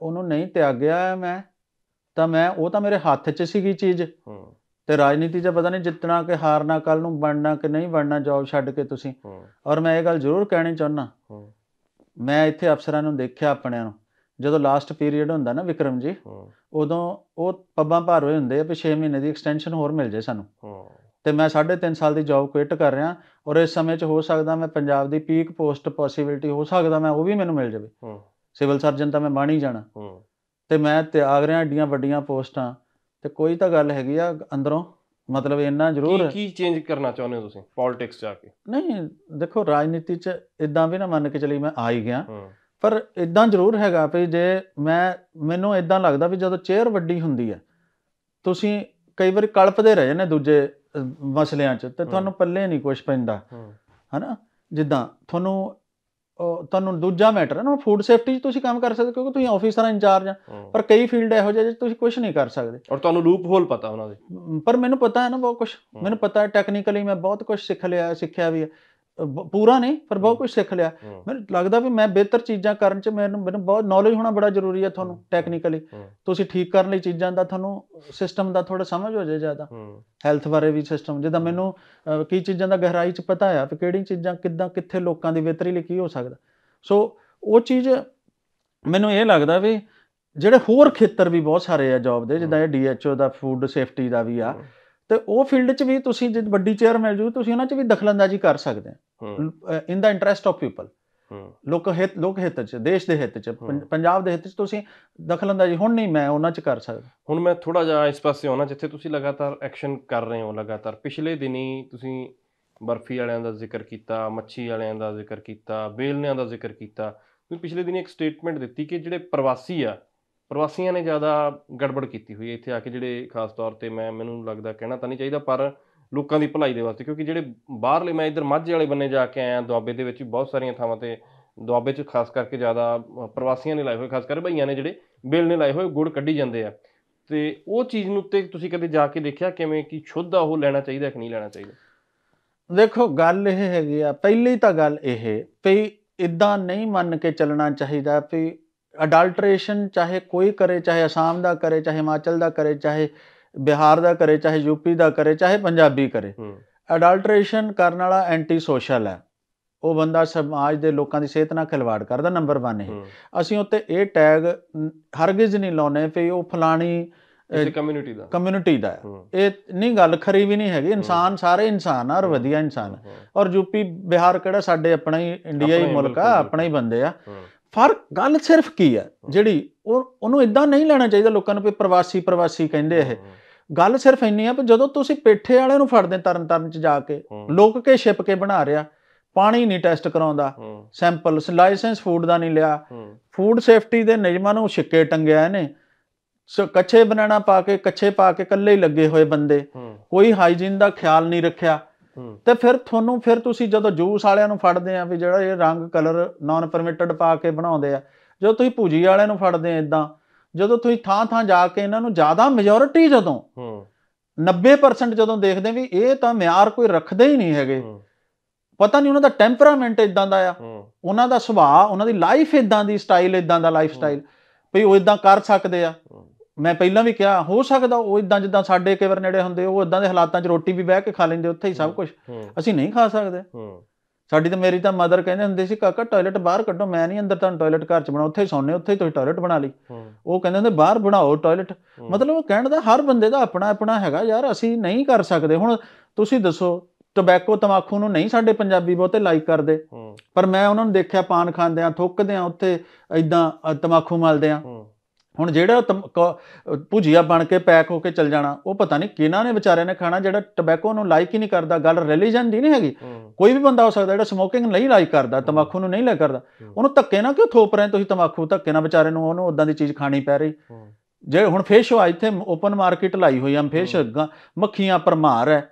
ਉਹਨੂੰ ਨਹੀਂ ਤਿਆਗਿਆ ਮੈਂ ਤਾਂ ਮੈਂ ਉਹ ਤਾਂ ਮੇਰੇ ਹੱਥ 'ਚ ਸੀਗੀ ਚੀਜ਼ ਤੇ ਰਾਜਨੀਤੀ 'ਚ ਪਤਾ ਨਹੀਂ ਜਿੱਤਣਾ ਕਿ ਹਾਰਨਾ ਕੱਲ ਨੂੰ ਬਣਨਾ ਕਿ ਨਹੀਂ ਬਣਨਾ ਜੌਬ ਛੱਡ ਕੇ ਤੁਸੀਂ ਔਰ ਮੈਂ ਇਹ ਗੱਲ ਜ਼ਰੂਰ ਕਹਿਣੀ ਚਾਹੁੰਨਾ ਮੈਂ ਇੱਥੇ ਅਫਸਰਾਂ ਨੂੰ ਦੇਖਿਆ ਆਪਣਿਆਂ ਨੂੰ ਜਦੋਂ ਲਾਸਟ ਪੀਰੀਅਡ ਹੁੰਦਾ ਨਾ ਵਿਕਰਮ ਜੀ ਉਦੋਂ ਉਹ ਪੱਬਾਂ ਭਰ ਹੋਏ ਹੁੰਦੇ ਆ ਪਿਛੇ 6 ਮਹੀਨੇ ਦੀ ਐਕਸਟੈਂਸ਼ਨ ਹੋਰ ਮਿਲ ਜੇ ਸਾਨੂੰ ਤੇ ਮੈਂ 3.5 ਸਾਲ ਦੀ ਜੌਬ ਕੁਇਟ ਕਰ ਰਿਹਾ ਔਰ ਇਸ ਸਮੇਂ 'ਚ ਹੋ ਸਕਦਾ ਮੈਂ ਪੰਜਾਬ ਦੀ ਪੀਕ ਪੋਸਟ ਪੋਸਿਬਿਲਟੀ ਹੋ ਸਕਦਾ ਮੈਂ ਉਹ ਵੀ ਮੈਨੂੰ ਮਿਲ ਜਾਵੇ ਸਿਵਲ ਸਰਜਨ ਤਾਂ ਮੈਂ ਬਣ ਹੀ ਜਾਣਾ ਤੇ ਮੈਂ ਤਿਆਗ ਰਿਹਾ ਏਡੀਆਂ ਵੱਡੀਆਂ ਪੋਸਟਾਂ ਤੇ ਕੋਈ ਤਾਂ ਗੱਲ ਹੈਗੀ ਆ ਅੰਦਰੋਂ ਮਤਲਬ ਇੰਨਾ ਜ਼ਰੂਰ ਕੀ ਕੀ ਚੇਂਜ ਕਰਨਾ ਚਾਹੁੰਦੇ ਹੋ ਤੁਸੀਂ ਪੋਲਿਟਿਕਸ ਜਾ ਕੇ ਨਹੀਂ ਦੇਖੋ ਰਾਜਨੀਤੀ 'ਚ ਇਦਾਂ ਵੀ ਨਾ ਮੰਨ ਕੇ ਚਲੀ ਮੈਂ ਆ ਹੀ ਗਿਆ ਪਰ ਇਦਾਂ ਜ਼ਰੂਰ ਹੈਗਾ ਵੀ ਜੇ ਮੈਂ ਮੈਨੂੰ ਇਦਾਂ ਲੱਗਦਾ ਵੀ ਜਦੋਂ ਚੇਅਰ ਵੱਡੀ ਹੁੰਦੀ ਹੈ ਤੁਸੀਂ ਕਈ ਵਾਰ ਕਲਪਦੇ ਰਹੇ ਜਾਂਦੇ ਦੂਜੇ ਮਸਲਿਆਂ 'ਚ ਤੇ ਤੁਹਾਨੂੰ ਪੱਲੇ ਨਹੀਂ ਕੁਝ ਪੈਂਦਾ ਹਨਾ ਜਿੱਦਾਂ ਤੁਹਾਨੂੰ ਤੁਹਾਨੂੰ ਦੂਜਾ ਮੈਟਰ ਹੈ ਨਾ ਫੂਡ ਸੇਫਟੀ 'ਚ ਤੁਸੀਂ ਕੰਮ ਕਰ ਸਕਦੇ ਕਿਉਂਕਿ ਤੁਸੀਂ ਆਫੀਸਰ ਇੰਚਾਰਜ ਆ ਪਰ ਕਈ ਫੀਲਡ ਇਹੋ ਜਿਹੇ ਜਿੱਥੇ ਤੁਸੀਂ ਕੁਝ ਨਹੀਂ ਕਰ ਸਕਦੇ ਔਰ ਤੁਹਾਨੂੰ ਲੂਪ ਹੋਲ ਪਤਾ ਉਹਨਾਂ ਦੇ ਪਰ ਮੈਨੂੰ ਪਤਾ ਹੈ ਨਾ ਬਹੁਤ ਕੁਝ ਮੈਨੂੰ ਪਤਾ ਹੈ ਟੈਕਨੀਕਲੀ ਮੈਂ ਬਹੁਤ ਕੁਝ ਸਿੱਖ ਲਿਆ ਸਿੱਖਿਆ ਵੀ ਹੈ ਪੂਰਾ ਨਹੀਂ ਪਰ ਬਹੁਤ ਕੁਝ ਸਿੱਖ ਲਿਆ ਮੈਨੂੰ ਲੱਗਦਾ ਵੀ ਮੈਂ ਬਿਹਤਰ ਚੀਜ਼ਾਂ ਕਰਨ ਚ ਮੈਨੂੰ ਮੈਨੂੰ ਬਹੁਤ ਨੌਲੇਜ ਹੋਣਾ ਬੜਾ ਜ਼ਰੂਰੀ ਹੈ ਤੁਹਾਨੂੰ ਟੈਕਨੀਕਲੀ ਤੁਸੀਂ ਠੀਕ ਕਰਨ ਲਈ ਚੀਜ਼ਾਂ ਦਾ ਤੁਹਾਨੂੰ ਸਿਸਟਮ ਦਾ ਥੋੜਾ ਸਮਝ ਹੋ ਜਾਏ ਜ਼ਿਆਦਾ ਹੈਲਥ ਬਾਰੇ ਵੀ ਸਿਸਟਮ ਜਿੱਦਾਂ ਮੈਨੂੰ ਕੀ ਚੀਜ਼ਾਂ ਦਾ ਗਹਿਰਾਈ ਚ ਪਤਾ ਆ ਵੀ ਕਿਹੜੀ ਚੀਜ਼ਾਂ ਕਿੱਦਾਂ ਕਿੱਥੇ ਲੋਕਾਂ ਦੀ ਬਿਹਤਰੀ ਲਈ ਕੀ ਹੋ ਸਕਦਾ ਸੋ ਉਹ ਚੀਜ਼ ਮੈਨੂੰ ਇਹ ਲੱਗਦਾ ਵੀ ਜਿਹੜੇ ਹੋਰ ਖੇਤਰ ਵੀ ਬਹੁਤ ਸਾਰੇ ਆ ਜੌਬ ਦੇ ਜਿੱਦਾਂ ਇਹ ਡੀਐਚਓ ਦਾ ਫੂਡ ਸੇਫਟੀ ਦਾ ਵੀ ਆ ਤੇ ਉਹ ਫੀਲਡ 'ਚ ਵੀ ਤੁਸੀਂ ਜੇ ਵੱਡੀ ਚੇਅਰ ਮਿਲ ਜੂ ਤੁਸੀਂ ਉਹਨਾਂ 'ਚ ਵੀ ਦਖਲਅੰਦਾਜ਼ੀ ਕਰ ਸਕਦੇ ਆ in the interest of people ਲੋਕ ਹਿੱਤ ਲੋਕ ਹਿੱਤ ਚ ਦੇਸ਼ ਦੇ ਹਿੱਤ ਚ ਪੰਜਾਬ ਦੇ ਹਿੱਤ ਚ ਤੁਸੀਂ ਦਖਲ ਅੰਦਾਜ਼ੀ ਹੁਣ ਨਹੀਂ ਮੈਂ ਉਹਨਾਂ ਚ ਕਰ ਸਕਦਾ ਹੁਣ ਮੈਂ ਥੋੜਾ ਜਿਹਾ ਇਸ ਪਾਸੇ ਆਉਣਾ ਜਿੱਥੇ ਤੁਸੀਂ ਲਗਾਤਾਰ ਐਕਸ਼ਨ ਕਰ ਰਹੇ ਹੋ ਲਗਾਤਾਰ ਪਿਛਲੇ ਦਿਨੀ ਤੁਸੀਂ ਬਰਫੀ ਵਾਲਿਆਂ ਦਾ ਜ਼ਿਕਰ ਕੀਤਾ ਮੱਛੀ ਵਾਲਿਆਂ ਦਾ ਜ਼ਿਕਰ ਕੀਤਾ ਬੇਲਨਿਆਂ ਦਾ ਜ਼ਿਕਰ ਕੀਤਾ ਤੁਸੀਂ ਪਿਛਲੇ ਦਿਨੀ ਇੱਕ ਸਟੇਟਮੈਂਟ ਦਿੱਤੀ ਕਿ ਜਿਹੜੇ ਪ੍ਰਵਾਸੀ ਆ ਪ੍ਰਵਾਸੀਆਂ ਨੇ ਜ਼ਿਆਦਾ ਗੜਬੜ ਕੀਤੀ ਹੋਈ ਹੈ ਇੱਥੇ ਆ ਕੇ ਜਿਹੜੇ ਖਾਸ ਤੌਰ ਤੇ ਮੈਂ ਮੈਨੂੰ ਲੱਗਦਾ ਕਹਿਣਾ ਤਾਂ ਨਹੀਂ ਚਾਹੀਦਾ ਪਰ ਲੋਕਾਂ ਦੀ ਭਲਾਈ ਦੇ ਵਾਸਤੇ ਕਿਉਂਕਿ ਜਿਹੜੇ ਬਾਹਰਲੇ ਮੈਂ ਇਧਰ ਮਾਝੇ ਵਾਲੇ ਬੰਨੇ ਜਾ ਕੇ ਆਇਆ ਦੁਆਬੇ ਦੇ ਵਿੱਚ ਬਹੁਤ ਸਾਰੀਆਂ ਥਾਵਾਂ ਤੇ ਦੁਆਬੇ 'ਚ ਖਾਸ ਕਰਕੇ ਜ਼ਿਆਦਾ ਪ੍ਰਵਾਸੀਆਂ ਨੇ ਲਾਏ ਹੋਏ ਖਾਸ ਕਰਕੇ ਭਈਆਂ ਨੇ ਜਿਹੜੇ ਬੇਲ ਨੇ ਲਾਏ ਹੋਏ ਗੁੜ ਕੱਢੀ ਜਾਂਦੇ ਆ ਤੇ ਉਹ ਚੀਜ਼ ਨੂੰ ਉੱਤੇ ਤੁਸੀਂ ਕਦੇ ਜਾ ਕੇ ਦੇਖਿਆ ਕਿਵੇਂ ਕਿ ਸ਼ੁੱਧ ਆ ਉਹ ਲੈਣਾ ਚਾਹੀਦਾ ਕਿ ਨਹੀਂ ਲੈਣਾ ਚਾਹੀਦਾ ਦੇਖੋ ਗੱਲ ਇਹ ਹੈਗੀ ਆ ਪਹਿਲੀ ਤਾਂ ਗੱਲ ਇਹ ਵੀ ਇਦਾਂ ਨਹੀਂ ਮੰਨ ਕੇ ਚੱਲਣਾ ਚਾਹੀਦਾ ਵੀ ਅਡਲਟਰੇਸ਼ਨ ਚਾਹੇ ਕੋਈ ਕਰੇ ਚਾਹੇ ਅਸਾਮ ਦਾ ਕਰੇ ਚਾਹੇ ਹਿਮਾਚਲ ਦਾ ਕਰੇ ਚਾਹੇ ਬਿਹਾਰ ਦਾ ਕਰੇ ਚਾਹੇ ਯੂਪੀ ਦਾ ਕਰੇ ਚਾਹੇ ਪੰਜਾਬੀ ਕਰੇ ਅਡਲਟਰੇਸ਼ਨ ਕਰਨ ਵਾਲਾ ਐਂਟੀ ਸੋਸ਼ਲ ਹੈ ਉਹ ਬੰਦਾ ਸਮਾਜ ਦੇ ਲੋਕਾਂ ਦੀ ਸਿਹਤ ਨਾਲ ਖਿਲਵਾੜ ਕਰਦਾ ਨੰਬਰ 1 ਇਹ ਅਸੀਂ ਉੱਤੇ ਇਹ ਟੈਗ ਹਰਗਿਜ਼ ਨਹੀਂ ਲਾਉਨੇ ਪਈ ਉਹ ਫਲਾਣੀ ਇਸ ਕਮਿਊਨਿਟੀ ਦਾ ਕਮਿਊਨਿਟੀ ਦਾ ਇਹ ਨਹੀਂ ਗੱਲ ਖਰੀ ਵੀ ਨਹੀਂ ਹੈਗੀ ਇਨਸਾਨ ਸਾਰੇ ਇਨਸਾਨ ਆ ਔਰ ਵਧੀਆ ਇਨਸਾਨ ਔਰ ਯੂਪੀ ਬਿਹਾਰ ਕਿਹੜਾ ਸਾਡੇ ਆਪਣਾ ਹੀ ਇੰਡੀਆ ਹੀ ਮੁਲਕ ਆ ਆਪਣਾ ਹੀ ਬੰਦੇ ਆ ਫਰਕ ਗੱਲ ਸਿਰਫ ਕੀ ਆ ਜਿਹੜੀ ਉਹ ਉਹਨੂੰ ਇਦਾਂ ਨਹੀਂ ਲੈਣਾ ਚਾਹੀਦਾ ਲੋਕਾਂ ਨੂੰ ਵੀ ਪ੍ਰਵਾਸੀ ਪ੍ਰਵਾਸੀ ਕਹਿੰਦੇ ਇਹ ਗੱਲ ਸਿਰਫ ਇੰਨੀ ਆ ਕਿ ਜਦੋਂ ਤੁਸੀਂ ਪੇਠੇ ਵਾਲਿਆਂ ਨੂੰ ਫੜਦੇ ਤਰਨ ਤਰਨ ਚ ਜਾ ਕੇ ਲੋਕ ਕੇ ਛਿਪ ਕੇ ਬਣਾ ਰਿਆ ਪਾਣੀ ਨਹੀਂ ਟੈਸਟ ਕਰਾਉਂਦਾ ਸੈਂਪਲ ਲਾਇਸੈਂਸ ਫੂਡ ਦਾ ਨਹੀਂ ਲਿਆ ਫੂਡ ਸੇਫਟੀ ਦੇ ਨਿਯਮਾਂ ਨੂੰ ਛਿੱਕੇ ਟੰਗਿਆ ਇਹਨੇ ਸੋ ਕੱਚੇ ਬਣਾਣਾ ਪਾ ਕੇ ਕੱਚੇ ਪਾ ਕੇ ਕੱਲੇ ਹੀ ਲੱਗੇ ਹੋਏ ਬੰਦੇ ਕੋਈ ਹਾਈਜੀਨ ਦਾ ਖਿਆਲ ਨਹੀਂ ਰੱਖਿਆ ਤੇ ਫਿਰ ਤੁਹਾਨੂੰ ਫਿਰ ਤੁਸੀਂ ਜਦੋਂ ਜੂਸ ਵਾਲਿਆਂ ਨੂੰ ਫੜਦੇ ਆ ਵੀ ਜਿਹੜਾ ਇਹ ਰੰਗ ਕਲਰ ਨਾਨ ਪਰਮਿਟਡ ਪਾ ਕੇ ਬਣਾਉਂਦੇ ਆ ਜਦੋਂ ਤੁਸੀਂ ਪੂਜੀ ਵਾਲਿਆਂ ਨੂੰ ਫੜਦੇ ਆ ਇਦਾਂ ਜਦੋਂ ਤੁਸੀਂ ਥਾਂ-ਥਾਂ ਜਾ ਕੇ ਇਹਨਾਂ ਨੂੰ ਜ਼ਿਆਦਾ ਮੈਜੋਰਿਟੀ ਜਦੋਂ ਹੂੰ 90% ਜਦੋਂ ਦੇਖਦੇ ਵੀ ਇਹ ਤਾਂ ਮਿਆਰ ਕੋਈ ਰੱਖਦੇ ਹੀ ਨਹੀਂ ਹੈਗੇ ਪਤਾ ਨਹੀਂ ਉਹਨਾਂ ਦਾ ਟੈਂਪਰਾਮੈਂਟ ਇਦਾਂ ਦਾ ਆ ਉਹਨਾਂ ਦਾ ਸੁਭਾਅ ਉਹਨਾਂ ਦੀ ਲਾਈਫ ਇਦਾਂ ਦੀ ਸਟਾਈਲ ਇਦਾਂ ਦਾ ਲਾਈਫ ਸਟਾਈਲ ਵੀ ਉਹ ਇਦਾਂ ਕਰ ਸਕਦੇ ਆ ਮੈਂ ਪਹਿਲਾਂ ਵੀ ਕਿਹਾ ਹੋ ਸਕਦਾ ਉਹ ਇਦਾਂ ਜਿੱਦਾਂ ਸਾਡੇ ਕੇਵਰ ਨੇੜੇ ਹੁੰਦੇ ਉਹ ਇਦਾਂ ਦੇ ਹਾਲਾਤਾਂ 'ਚ ਰੋਟੀ ਵੀ ਬਹਿ ਕੇ ਖਾ ਲੈਂਦੇ ਉੱਥੇ ਹੀ ਸਭ ਕੁਝ ਅਸੀਂ ਨਹੀਂ ਖਾ ਸਕਦੇ ਸਾਡੀ ਤਾਂ ਮੇਰੀ ਤਾਂ ਮਦਰ ਕਹਿੰਦੇ ਹੁੰਦੇ ਸੀ ਕਾਕਾ ਟਾਇਲਟ ਬਾਹਰ ਕੱਢੋ ਮੈਂ ਨਹੀਂ ਅੰਦਰ ਤੁਹਾਨੂੰ ਟਾਇਲਟ ਘਰ ਚ ਬਣਾ ਉੱਥੇ ਹੀ ਸੌਣੇ ਉੱਥੇ ਹੀ ਤੁਸੀਂ ਟਾਇਲਟ ਬਣਾ ਲਈ ਉਹ ਕਹਿੰਦੇ ਹੁੰਦੇ ਬਾਹਰ ਬਣਾਓ ਟਾਇਲਟ ਮਤਲਬ ਉਹ ਕਹਿਣ ਦਾ ਹਰ ਬੰਦੇ ਦਾ ਆਪਣਾ ਆਪਣਾ ਹੈਗਾ ਯਾਰ ਅਸੀਂ ਨਹੀਂ ਕਰ ਸਕਦੇ ਹੁਣ ਤੁਸੀਂ ਦੱਸੋ ਟਬੈਕੋ ਤਮਾਕੂ ਨੂੰ ਨਹੀਂ ਸਾਡੇ ਪੰਜਾਬੀ ਬਹੁਤੇ ਲਾਈਕ ਕਰਦੇ ਪਰ ਮੈਂ ਉਹਨਾਂ ਨੂੰ ਦੇਖਿਆ ਪਾਨ ਖਾਂਦੇ ਆ ਥੁੱਕਦੇ ਆ ਉੱਥੇ ਐਦਾਂ ਤਮਾਕੂ ਮਲਦੇ ਆ ਹੁਣ ਜਿਹੜਾ ਭੁਜੀਆ ਬਣ ਕੇ ਪੈਕ ਹੋ ਕੇ ਚਲ ਜਾਣਾ ਉਹ ਪਤਾ ਨਹੀਂ ਕਿਹਨਾਂ ਨੇ ਵਿਚਾਰਿਆਂ ਨੇ ਖਾਣਾ ਜਿਹੜਾ ਟਬੈਕੋ ਨੂੰ ਲਾਈਕ ਹੀ ਨਹੀਂ ਕਰਦਾ ਗੱਲ ਰਿਲੀਜੀਅਨ ਦੀ ਨਹੀਂ ਹੈਗੀ ਕੋਈ ਵੀ ਬੰਦਾ ਹੋ ਸਕਦਾ ਜਿਹੜਾ ਸਮੋਕਿੰਗ ਨਹੀਂ ਲਾਈਕ ਕਰਦਾ ਤਮਾਕੂ ਨੂੰ ਨਹੀਂ ਲਾਈਕ ਕਰਦਾ ਉਹਨੂੰ ਧੱਕੇ ਨਾ ਕਿਉਂ ਥੋਪ ਰਹੇ ਤੁਸੀਂ ਤਮਾਕੂ ਧੱਕੇ ਨਾ ਵਿਚਾਰੇ ਨੂੰ ਉਹਨੂੰ ਉਦਾਂ ਦੀ ਚੀਜ਼ ਖਾਣੀ ਪੈ ਰਹੀ ਜੇ ਹੁਣ ਸ਼ੋ ਆ ਇੱਥੇ ਓਪਨ ਮਾਰਕੀਟ ਲਾਈ ਹੋਈ ਆ ਫੇਸ਼ ਮੱਖੀਆਂ ਪਰਮਾਰ ਹੈ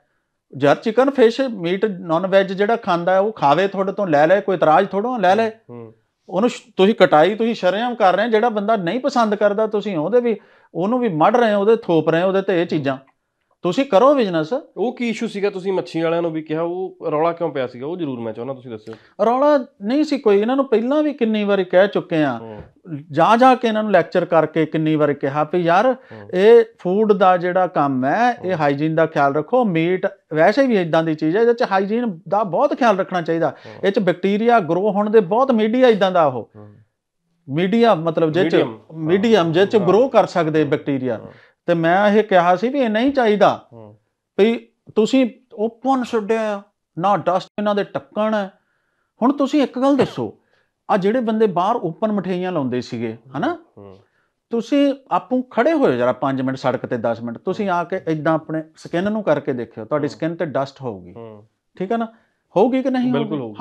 ਜਰ chicken fish meat non veg ਜਿਹੜਾ ਖਾਂਦਾ ਉਹ ਖਾਵੇ ਤੁਹਾਡੇ ਤੋਂ ਲੈ ਲੈ ਕੋਈ ਇਤਰਾਜ਼ ਥੋੜੋ ਲੈ ਲੈ ਉਹਨੂੰ ਤੁਸੀਂ ਕਟਾਈ ਤੁਸੀਂ ਸ਼ਰਮ ਕਰ ਰਹੇ ਜਿਹੜਾ ਬੰਦਾ ਨਹੀਂ ਪਸੰਦ ਕਰਦਾ ਤੁਸੀਂ ਉਹਦੇ ਵੀ ਉਹਨੂੰ ਵੀ ਮੜ ਰਹੇ ਹੋ ਉਹਦੇ ਥੋਪ ਰਹੇ ਹੋ ਉਹਦੇ ਤੇ ਇਹ ਚੀਜ਼ਾਂ ਤੁਸੀਂ ਕਰੋ ਬਿਜ਼ਨਸ ਉਹ ਕੀ ਇਸ਼ੂ ਸੀਗਾ ਤੁਸੀਂ ਮੱਛੀ ਵਾਲਿਆਂ ਨੂੰ ਵੀ ਕਿਹਾ ਉਹ ਰੌਲਾ ਕਿਉਂ ਪਿਆ ਸੀਗਾ ਉਹ ਜਰੂਰ ਮੈਂ ਚਾਹੁੰਦਾ ਤੁਸੀਂ ਦੱਸਿਓ ਰੌਲਾ ਨਹੀਂ ਸੀ ਕੋਈ ਇਹਨਾਂ ਨੂੰ ਪਹਿਲਾਂ ਵੀ ਕਿੰਨੀ ਵਾਰੀ ਕਹਿ ਚੁੱਕੇ ਆ ਜਾ ਜਾ ਕੇ ਇਹਨਾਂ ਨੂੰ ਲੈਕਚਰ ਕਰਕੇ ਕਿੰਨੀ ਵਾਰੀ ਕਿਹਾ ਵੀ ਯਾਰ ਇਹ ਫੂਡ ਦਾ ਜਿਹੜਾ ਕੰਮ ਹੈ ਇਹ ਹਾਈਜੀਨ ਦਾ ਖਿਆਲ ਰੱਖੋ ਮੀਟ ਵੈਸੇ ਵੀ ਇਦਾਂ ਦੀ ਚੀਜ਼ ਹੈ ਜਿਹਦੇ ਚ ਹਾਈਜੀਨ ਦਾ ਬਹੁਤ ਖਿਆਲ ਰੱਖਣਾ ਚਾਹੀਦਾ ਇਹ ਚ ਬੈਕਟੀਰੀਆ ਗਰੋ ਹੋਣ ਦੇ ਬਹੁਤ ਮੀਡੀਆ ਇਦਾਂ ਦਾ ਉਹ ਮੀਡੀਆ ਮਤਲਬ ਜਿਹਦੇ ਚ ਮੀਡੀਅਮ ਜਿਹਦੇ ਚ ਗਰੋ ਕਰ ਸਕਦੇ ਬੈਕਟੀਰੀਆ ਤੇ ਮੈਂ ਇਹ ਕਿਹਾ ਸੀ ਵੀ ਇਹ ਨਹੀਂ ਚਾਹੀਦਾ ਵੀ ਤੁਸੀਂ ਓਪਨ ਛੱਡਿਆ ਨਾ ਡਸਟ ਇਹਨਾਂ ਦੇ ਟੱਕਣ ਹੁਣ ਤੁਸੀਂ ਇੱਕ ਗੱਲ ਦੱਸੋ ਆ ਜਿਹੜੇ ਬੰਦੇ ਬਾਹਰ ਓਪਨ ਮਠਿਆਈਆਂ ਲਾਉਂਦੇ ਸੀਗੇ ਹਨਾ ਤੁਸੀਂ ਆਪੂੰ ਖੜੇ ਹੋਏ ਜਰਾ 5 ਮਿੰਟ ਸੜਕ ਤੇ 10 ਮਿੰਟ ਤੁਸੀਂ ਆ ਕੇ ਇਦਾਂ ਆਪਣੇ ਸਕਿਨ ਨੂੰ ਕਰਕੇ ਦੇਖਿਓ ਤੁਹਾਡੀ ਸਕਿਨ ਤੇ ਡਸਟ ਹੋਊਗੀ ਠੀਕ ਹੈ ਨਾ ਹੋਊਗੀ ਕਿ ਨਹੀਂ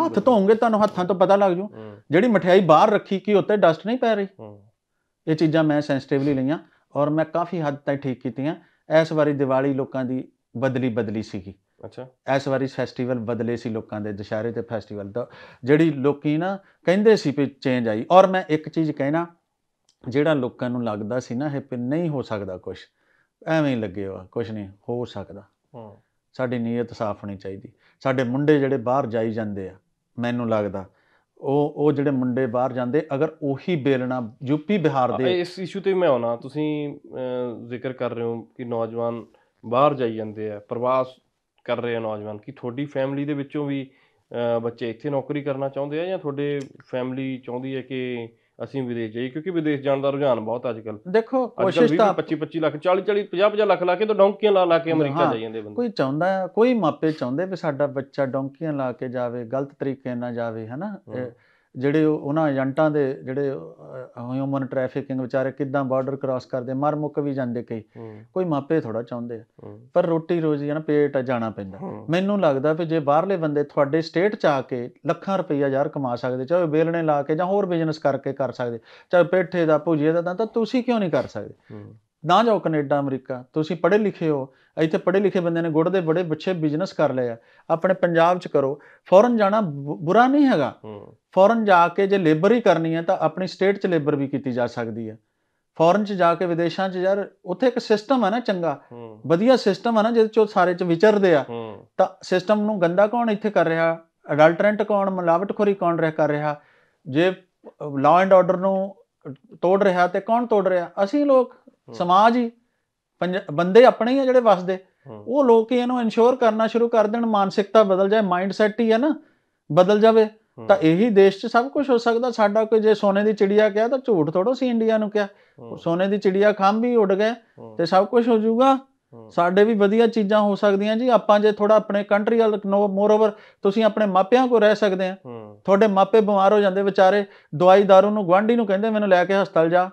ਹੱਥ ਧੋਉਂਗੇ ਤੁਹਾਨੂੰ ਹੱਥਾਂ ਤੋਂ ਪਤਾ ਲੱਗ ਜੂ ਜਿਹੜੀ ਮਠਿਆਈ ਬਾਹਰ ਰੱਖੀ ਕੀ ਉੱਤੇ ਡਸਟ ਨਹੀਂ ਪੈ ਰਹੀ ਇਹ ਚੀਜ਼ਾਂ ਮੈਂ ਸੈਂਸਿਟਿਵਲੀ ਲਈਆਂ ਔਰ ਮੈਂ ਕਾਫੀ ਹੱਦ ਤੱਕ ਠੀਕ ਕੀਤੀਆਂ ਇਸ ਵਾਰੀ ਦੀਵਾਲੀ ਲੋਕਾਂ ਦੀ ਬਦਲੀ ਬਦਲੀ ਸੀਗੀ ਅੱਛਾ ਇਸ ਵਾਰੀ ਫੈਸਟੀਵਲ ਬਦਲੇ ਸੀ ਲੋਕਾਂ ਦੇ ਦੁਸ਼ਹਿਰੇ ਤੇ ਫੈਸਟੀਵਲ ਦਾ ਜਿਹੜੀ ਲੋਕੀ ਨਾ ਕਹਿੰਦੇ ਸੀ ਵੀ ਚੇਂਜ ਆਈ ਔਰ ਮੈਂ ਇੱਕ ਚੀਜ਼ ਕਹਿਣਾ ਜਿਹੜਾ ਲੋਕਾਂ ਨੂੰ ਲੱਗਦਾ ਸੀ ਨਾ ਇਹ ਵੀ ਨਹੀਂ ਹੋ ਸਕਦਾ ਕੁਝ ਐਵੇਂ ਹੀ ਲੱਗੇ ਹੋਆ ਕੁਝ ਨਹੀਂ ਹੋ ਸਕਦਾ ਸਾਡੀ ਨੀਅਤ ਸਾਫ਼ ਹੋਣੀ ਚਾਹੀਦੀ ਸਾਡੇ ਮੁੰਡੇ ਜਿਹੜੇ ਬਾਹਰ ਜਾਈ ਜਾਂਦੇ ਆ ਮੈਨੂੰ ਲੱਗਦਾ ਉਹ ਉਹ ਜਿਹੜੇ ਮੁੰਡੇ ਬਾਹਰ ਜਾਂਦੇ ਅਗਰ ਉਹੀ ਬੇਲਣਾ ਯੂਪੀ ਬਿਹਾਰ ਦੇ ਇਸ ਇਸ਼ੂ ਤੇ ਮੈਂ ਆਉਣਾ ਤੁਸੀਂ ਜ਼ਿਕਰ ਕਰ ਰਹੇ ਹੋ ਕਿ ਨੌਜਵਾਨ ਬਾਹਰ ਜਾਈ ਜਾਂਦੇ ਆ ਪ੍ਰਵਾਸ ਕਰ ਰਹੇ ਆ ਨੌਜਵਾਨ ਕਿ ਤੁਹਾਡੀ ਫੈਮਿਲੀ ਦੇ ਵਿੱਚੋਂ ਵੀ ਬੱਚੇ ਇੱਥੇ ਨੌਕਰੀ ਕਰਨਾ ਚਾਹੁੰਦੇ ਆ ਜਾਂ ਤੁਹਾਡੇ ਫੈਮਿਲੀ ਚਾਹੁੰਦੀ ਹੈ ਕਿ ਅਸੀਂ ਵਿਦੇਸ਼ ਜਾਈਏ ਕਿਉਂਕਿ ਵਿਦੇਸ਼ ਜਾਣ ਦਾ ਰੁਝਾਨ ਬਹੁਤ ਅੱਜ ਕੱਲ ਦੇਖੋ ਕੋਸ਼ਿਸ਼ ਤਾਂ 25 25 ਲੱਖ 40 40 50 50 ਲੱਖ ਲਾ ਕੇ ਤਾਂ ਡੌਂਕੀਆਂ ਲਾ ਲਾ ਕੇ ਅਮਰੀਕਾ ਜਾਈ ਜਾਂਦੇ ਬੰਦੇ ਕੋਈ ਚਾਹੁੰਦਾ ਕੋਈ ਮਾਪੇ ਚਾਹੁੰਦੇ ਵੀ ਸਾਡਾ ਬੱਚਾ ਡੌਂਕੀਆਂ ਲਾ ਕੇ ਜਾਵੇ ਗਲਤ ਤਰੀਕੇ ਨਾਲ ਜਾਵੇ ਹਨਾ ਜਿਹੜੇ ਉਹਨਾਂ ਏਜੰਟਾਂ ਦੇ ਜਿਹੜੇ ਹਿਊਮਨ ਟ੍ਰੈਫਿਕਿੰਗ ਵਿਚਾਰੇ ਕਿੱਦਾਂ ਬਾਰਡਰ ਕ੍ਰਾਸ ਕਰਦੇ ਮਰ ਮੁੱਕ ਵੀ ਜਾਂਦੇ ਕਈ ਕੋਈ ਮਾਪੇ ਥੋੜਾ ਚਾਹੁੰਦੇ ਪਰ ਰੋਟੀ ਰੋਜ਼ੀ ਨਾ ਪੇਟ ਜਾਣਾ ਪੈਂਦਾ ਮੈਨੂੰ ਲੱਗਦਾ ਵੀ ਜੇ ਬਾਹਰਲੇ ਬੰਦੇ ਤੁਹਾਡੇ ਸਟੇਟ ਚ ਆ ਕੇ ਲੱਖਾਂ ਰੁਪਈਆ ਯਾਰ ਕਮਾ ਸਕਦੇ ਚਾਹੇ ਬੇਲਣੇ ਲਾ ਕੇ ਜਾਂ ਹੋਰ ਬਿਜ਼ਨਸ ਕਰਕੇ ਕਰ ਸਕਦੇ ਚਾਹੇ ਪੇਠੇ ਦਾ ਭੁਜੀਏ ਦਾ ਤਾਂ ਤੁਸੀਂ ਕਿਉਂ ਨਹੀਂ ਕਰ ਸਕਦੇ ਨਾ ਜਾਓ ਕੈਨੇਡਾ ਅਮਰੀਕਾ ਤੁਸੀਂ ਪੜ੍ਹੇ ਲਿਖੇ ਹੋ ਇੱਥੇ ਪੜ੍ਹੇ ਲਿਖੇ ਬੰਦੇ ਨੇ ਗੁੜ ਦੇ ਬੜੇ ਬੱਚੇ ਬਿਜ਼ਨਸ ਕਰ ਲਏ ਆ ਆਪਣੇ ਪੰਜਾਬ 'ਚ ਕਰੋ ਫੋਰਨ ਜਾਣਾ ਬੁਰਾ ਨਹੀਂ ਹੈਗਾ ਫੋਰਨ ਜਾ ਕੇ ਜੇ ਲੇਬਰ ਹੀ ਕਰਨੀ ਹੈ ਤਾਂ ਆਪਣੀ ਸਟੇਟ 'ਚ ਲੇਬਰ ਵੀ ਕੀਤੀ ਜਾ ਸਕਦੀ ਹੈ ਫੋਰਨ 'ਚ ਜਾ ਕੇ ਵਿਦੇਸ਼ਾਂ 'ਚ ਯਾਰ ਉੱਥੇ ਇੱਕ ਸਿਸਟਮ ਹੈ ਨਾ ਚੰਗਾ ਵਧੀਆ ਸਿਸਟਮ ਹੈ ਨਾ ਜਿਹਦੇ 'ਚ ਸਾਰੇ 'ਚ ਵਿਚਰਦੇ ਆ ਤਾਂ ਸਿਸਟਮ ਨੂੰ ਗੰਦਾ ਕੌਣ ਇੱਥੇ ਕਰ ਰਿਹਾ ਅਡਲਟਰੈਂਟ ਕੌਣ ਮਲਾਵਟਖੋਰੀ ਕੌਣ ਰਹਿ ਕਰ ਰਿਹਾ ਜੇ ਲਾਅ ਐਂਡ ਆਰਡਰ ਨੂੰ ਤੋੜ ਰਿਹਾ ਤੇ ਕੌਣ ਤੋੜ ਰਿਹਾ ਅਸੀਂ ਲੋਕ ਸਮਾਜ ਹੀ ਬੰਦੇ ਆਪਣੇ ਹੀ ਆ ਜਿਹੜੇ ਵਸਦੇ ਉਹ ਲੋਕ ਹੀ ਇਹਨੂੰ ਇਨਸ਼ੋਰ ਕਰਨਾ ਸ਼ੁਰੂ ਕਰ ਦੇਣ ਮਾਨਸਿਕਤਾ ਬਦਲ ਜਾਏ ਮਾਈਂਡਸੈਟ ਹੀ ਹੈ ਨਾ ਬਦਲ ਜਾਵੇ ਤਾਂ ਇਹੀ ਦੇਸ਼ 'ਚ ਸਭ ਕੁਝ ਹੋ ਸਕਦਾ ਸਾਡਾ ਕੋਈ ਜੇ ਸੋਨੇ ਦੀ ਚਿੜੀਆ ਕਿਹਾ ਤਾਂ ਝੂਠ ਥੋੜੋ ਸੀ ਇੰਡੀਆ ਨੂੰ ਕਿਹਾ ਸੋਨੇ ਦੀ ਚਿੜੀਆ ਖਾਂ ਵੀ ਉੱਡ ਗਏ ਤੇ ਸਭ ਕੁਝ ਹੋ ਜਾਊਗਾ ਸਾਡੇ ਵੀ ਵਧੀਆ ਚੀਜ਼ਾਂ ਹੋ ਸਕਦੀਆਂ ਜੀ ਆਪਾਂ ਜੇ ਥੋੜਾ ਆਪਣੇ ਕੰਟਰੀ ਵਾਲ ਮੋਰਓਵਰ ਤੁਸੀਂ ਆਪਣੇ ਮਾਪਿਆਂ ਕੋ ਰਹਿ ਸਕਦੇ ਆ ਤੁਹਾਡੇ ਮਾਪੇ ਬਿਮਾਰ ਹੋ ਜਾਂਦੇ ਵਿਚਾਰੇ ਦਵਾਈ ਦਾਰੂ ਨੂੰ ਗਵਾਂਢੀ ਨੂੰ ਕਹਿੰਦੇ ਮੈਨੂੰ ਲੈ ਕੇ ਹਸਪਤਾਲ ਜਾ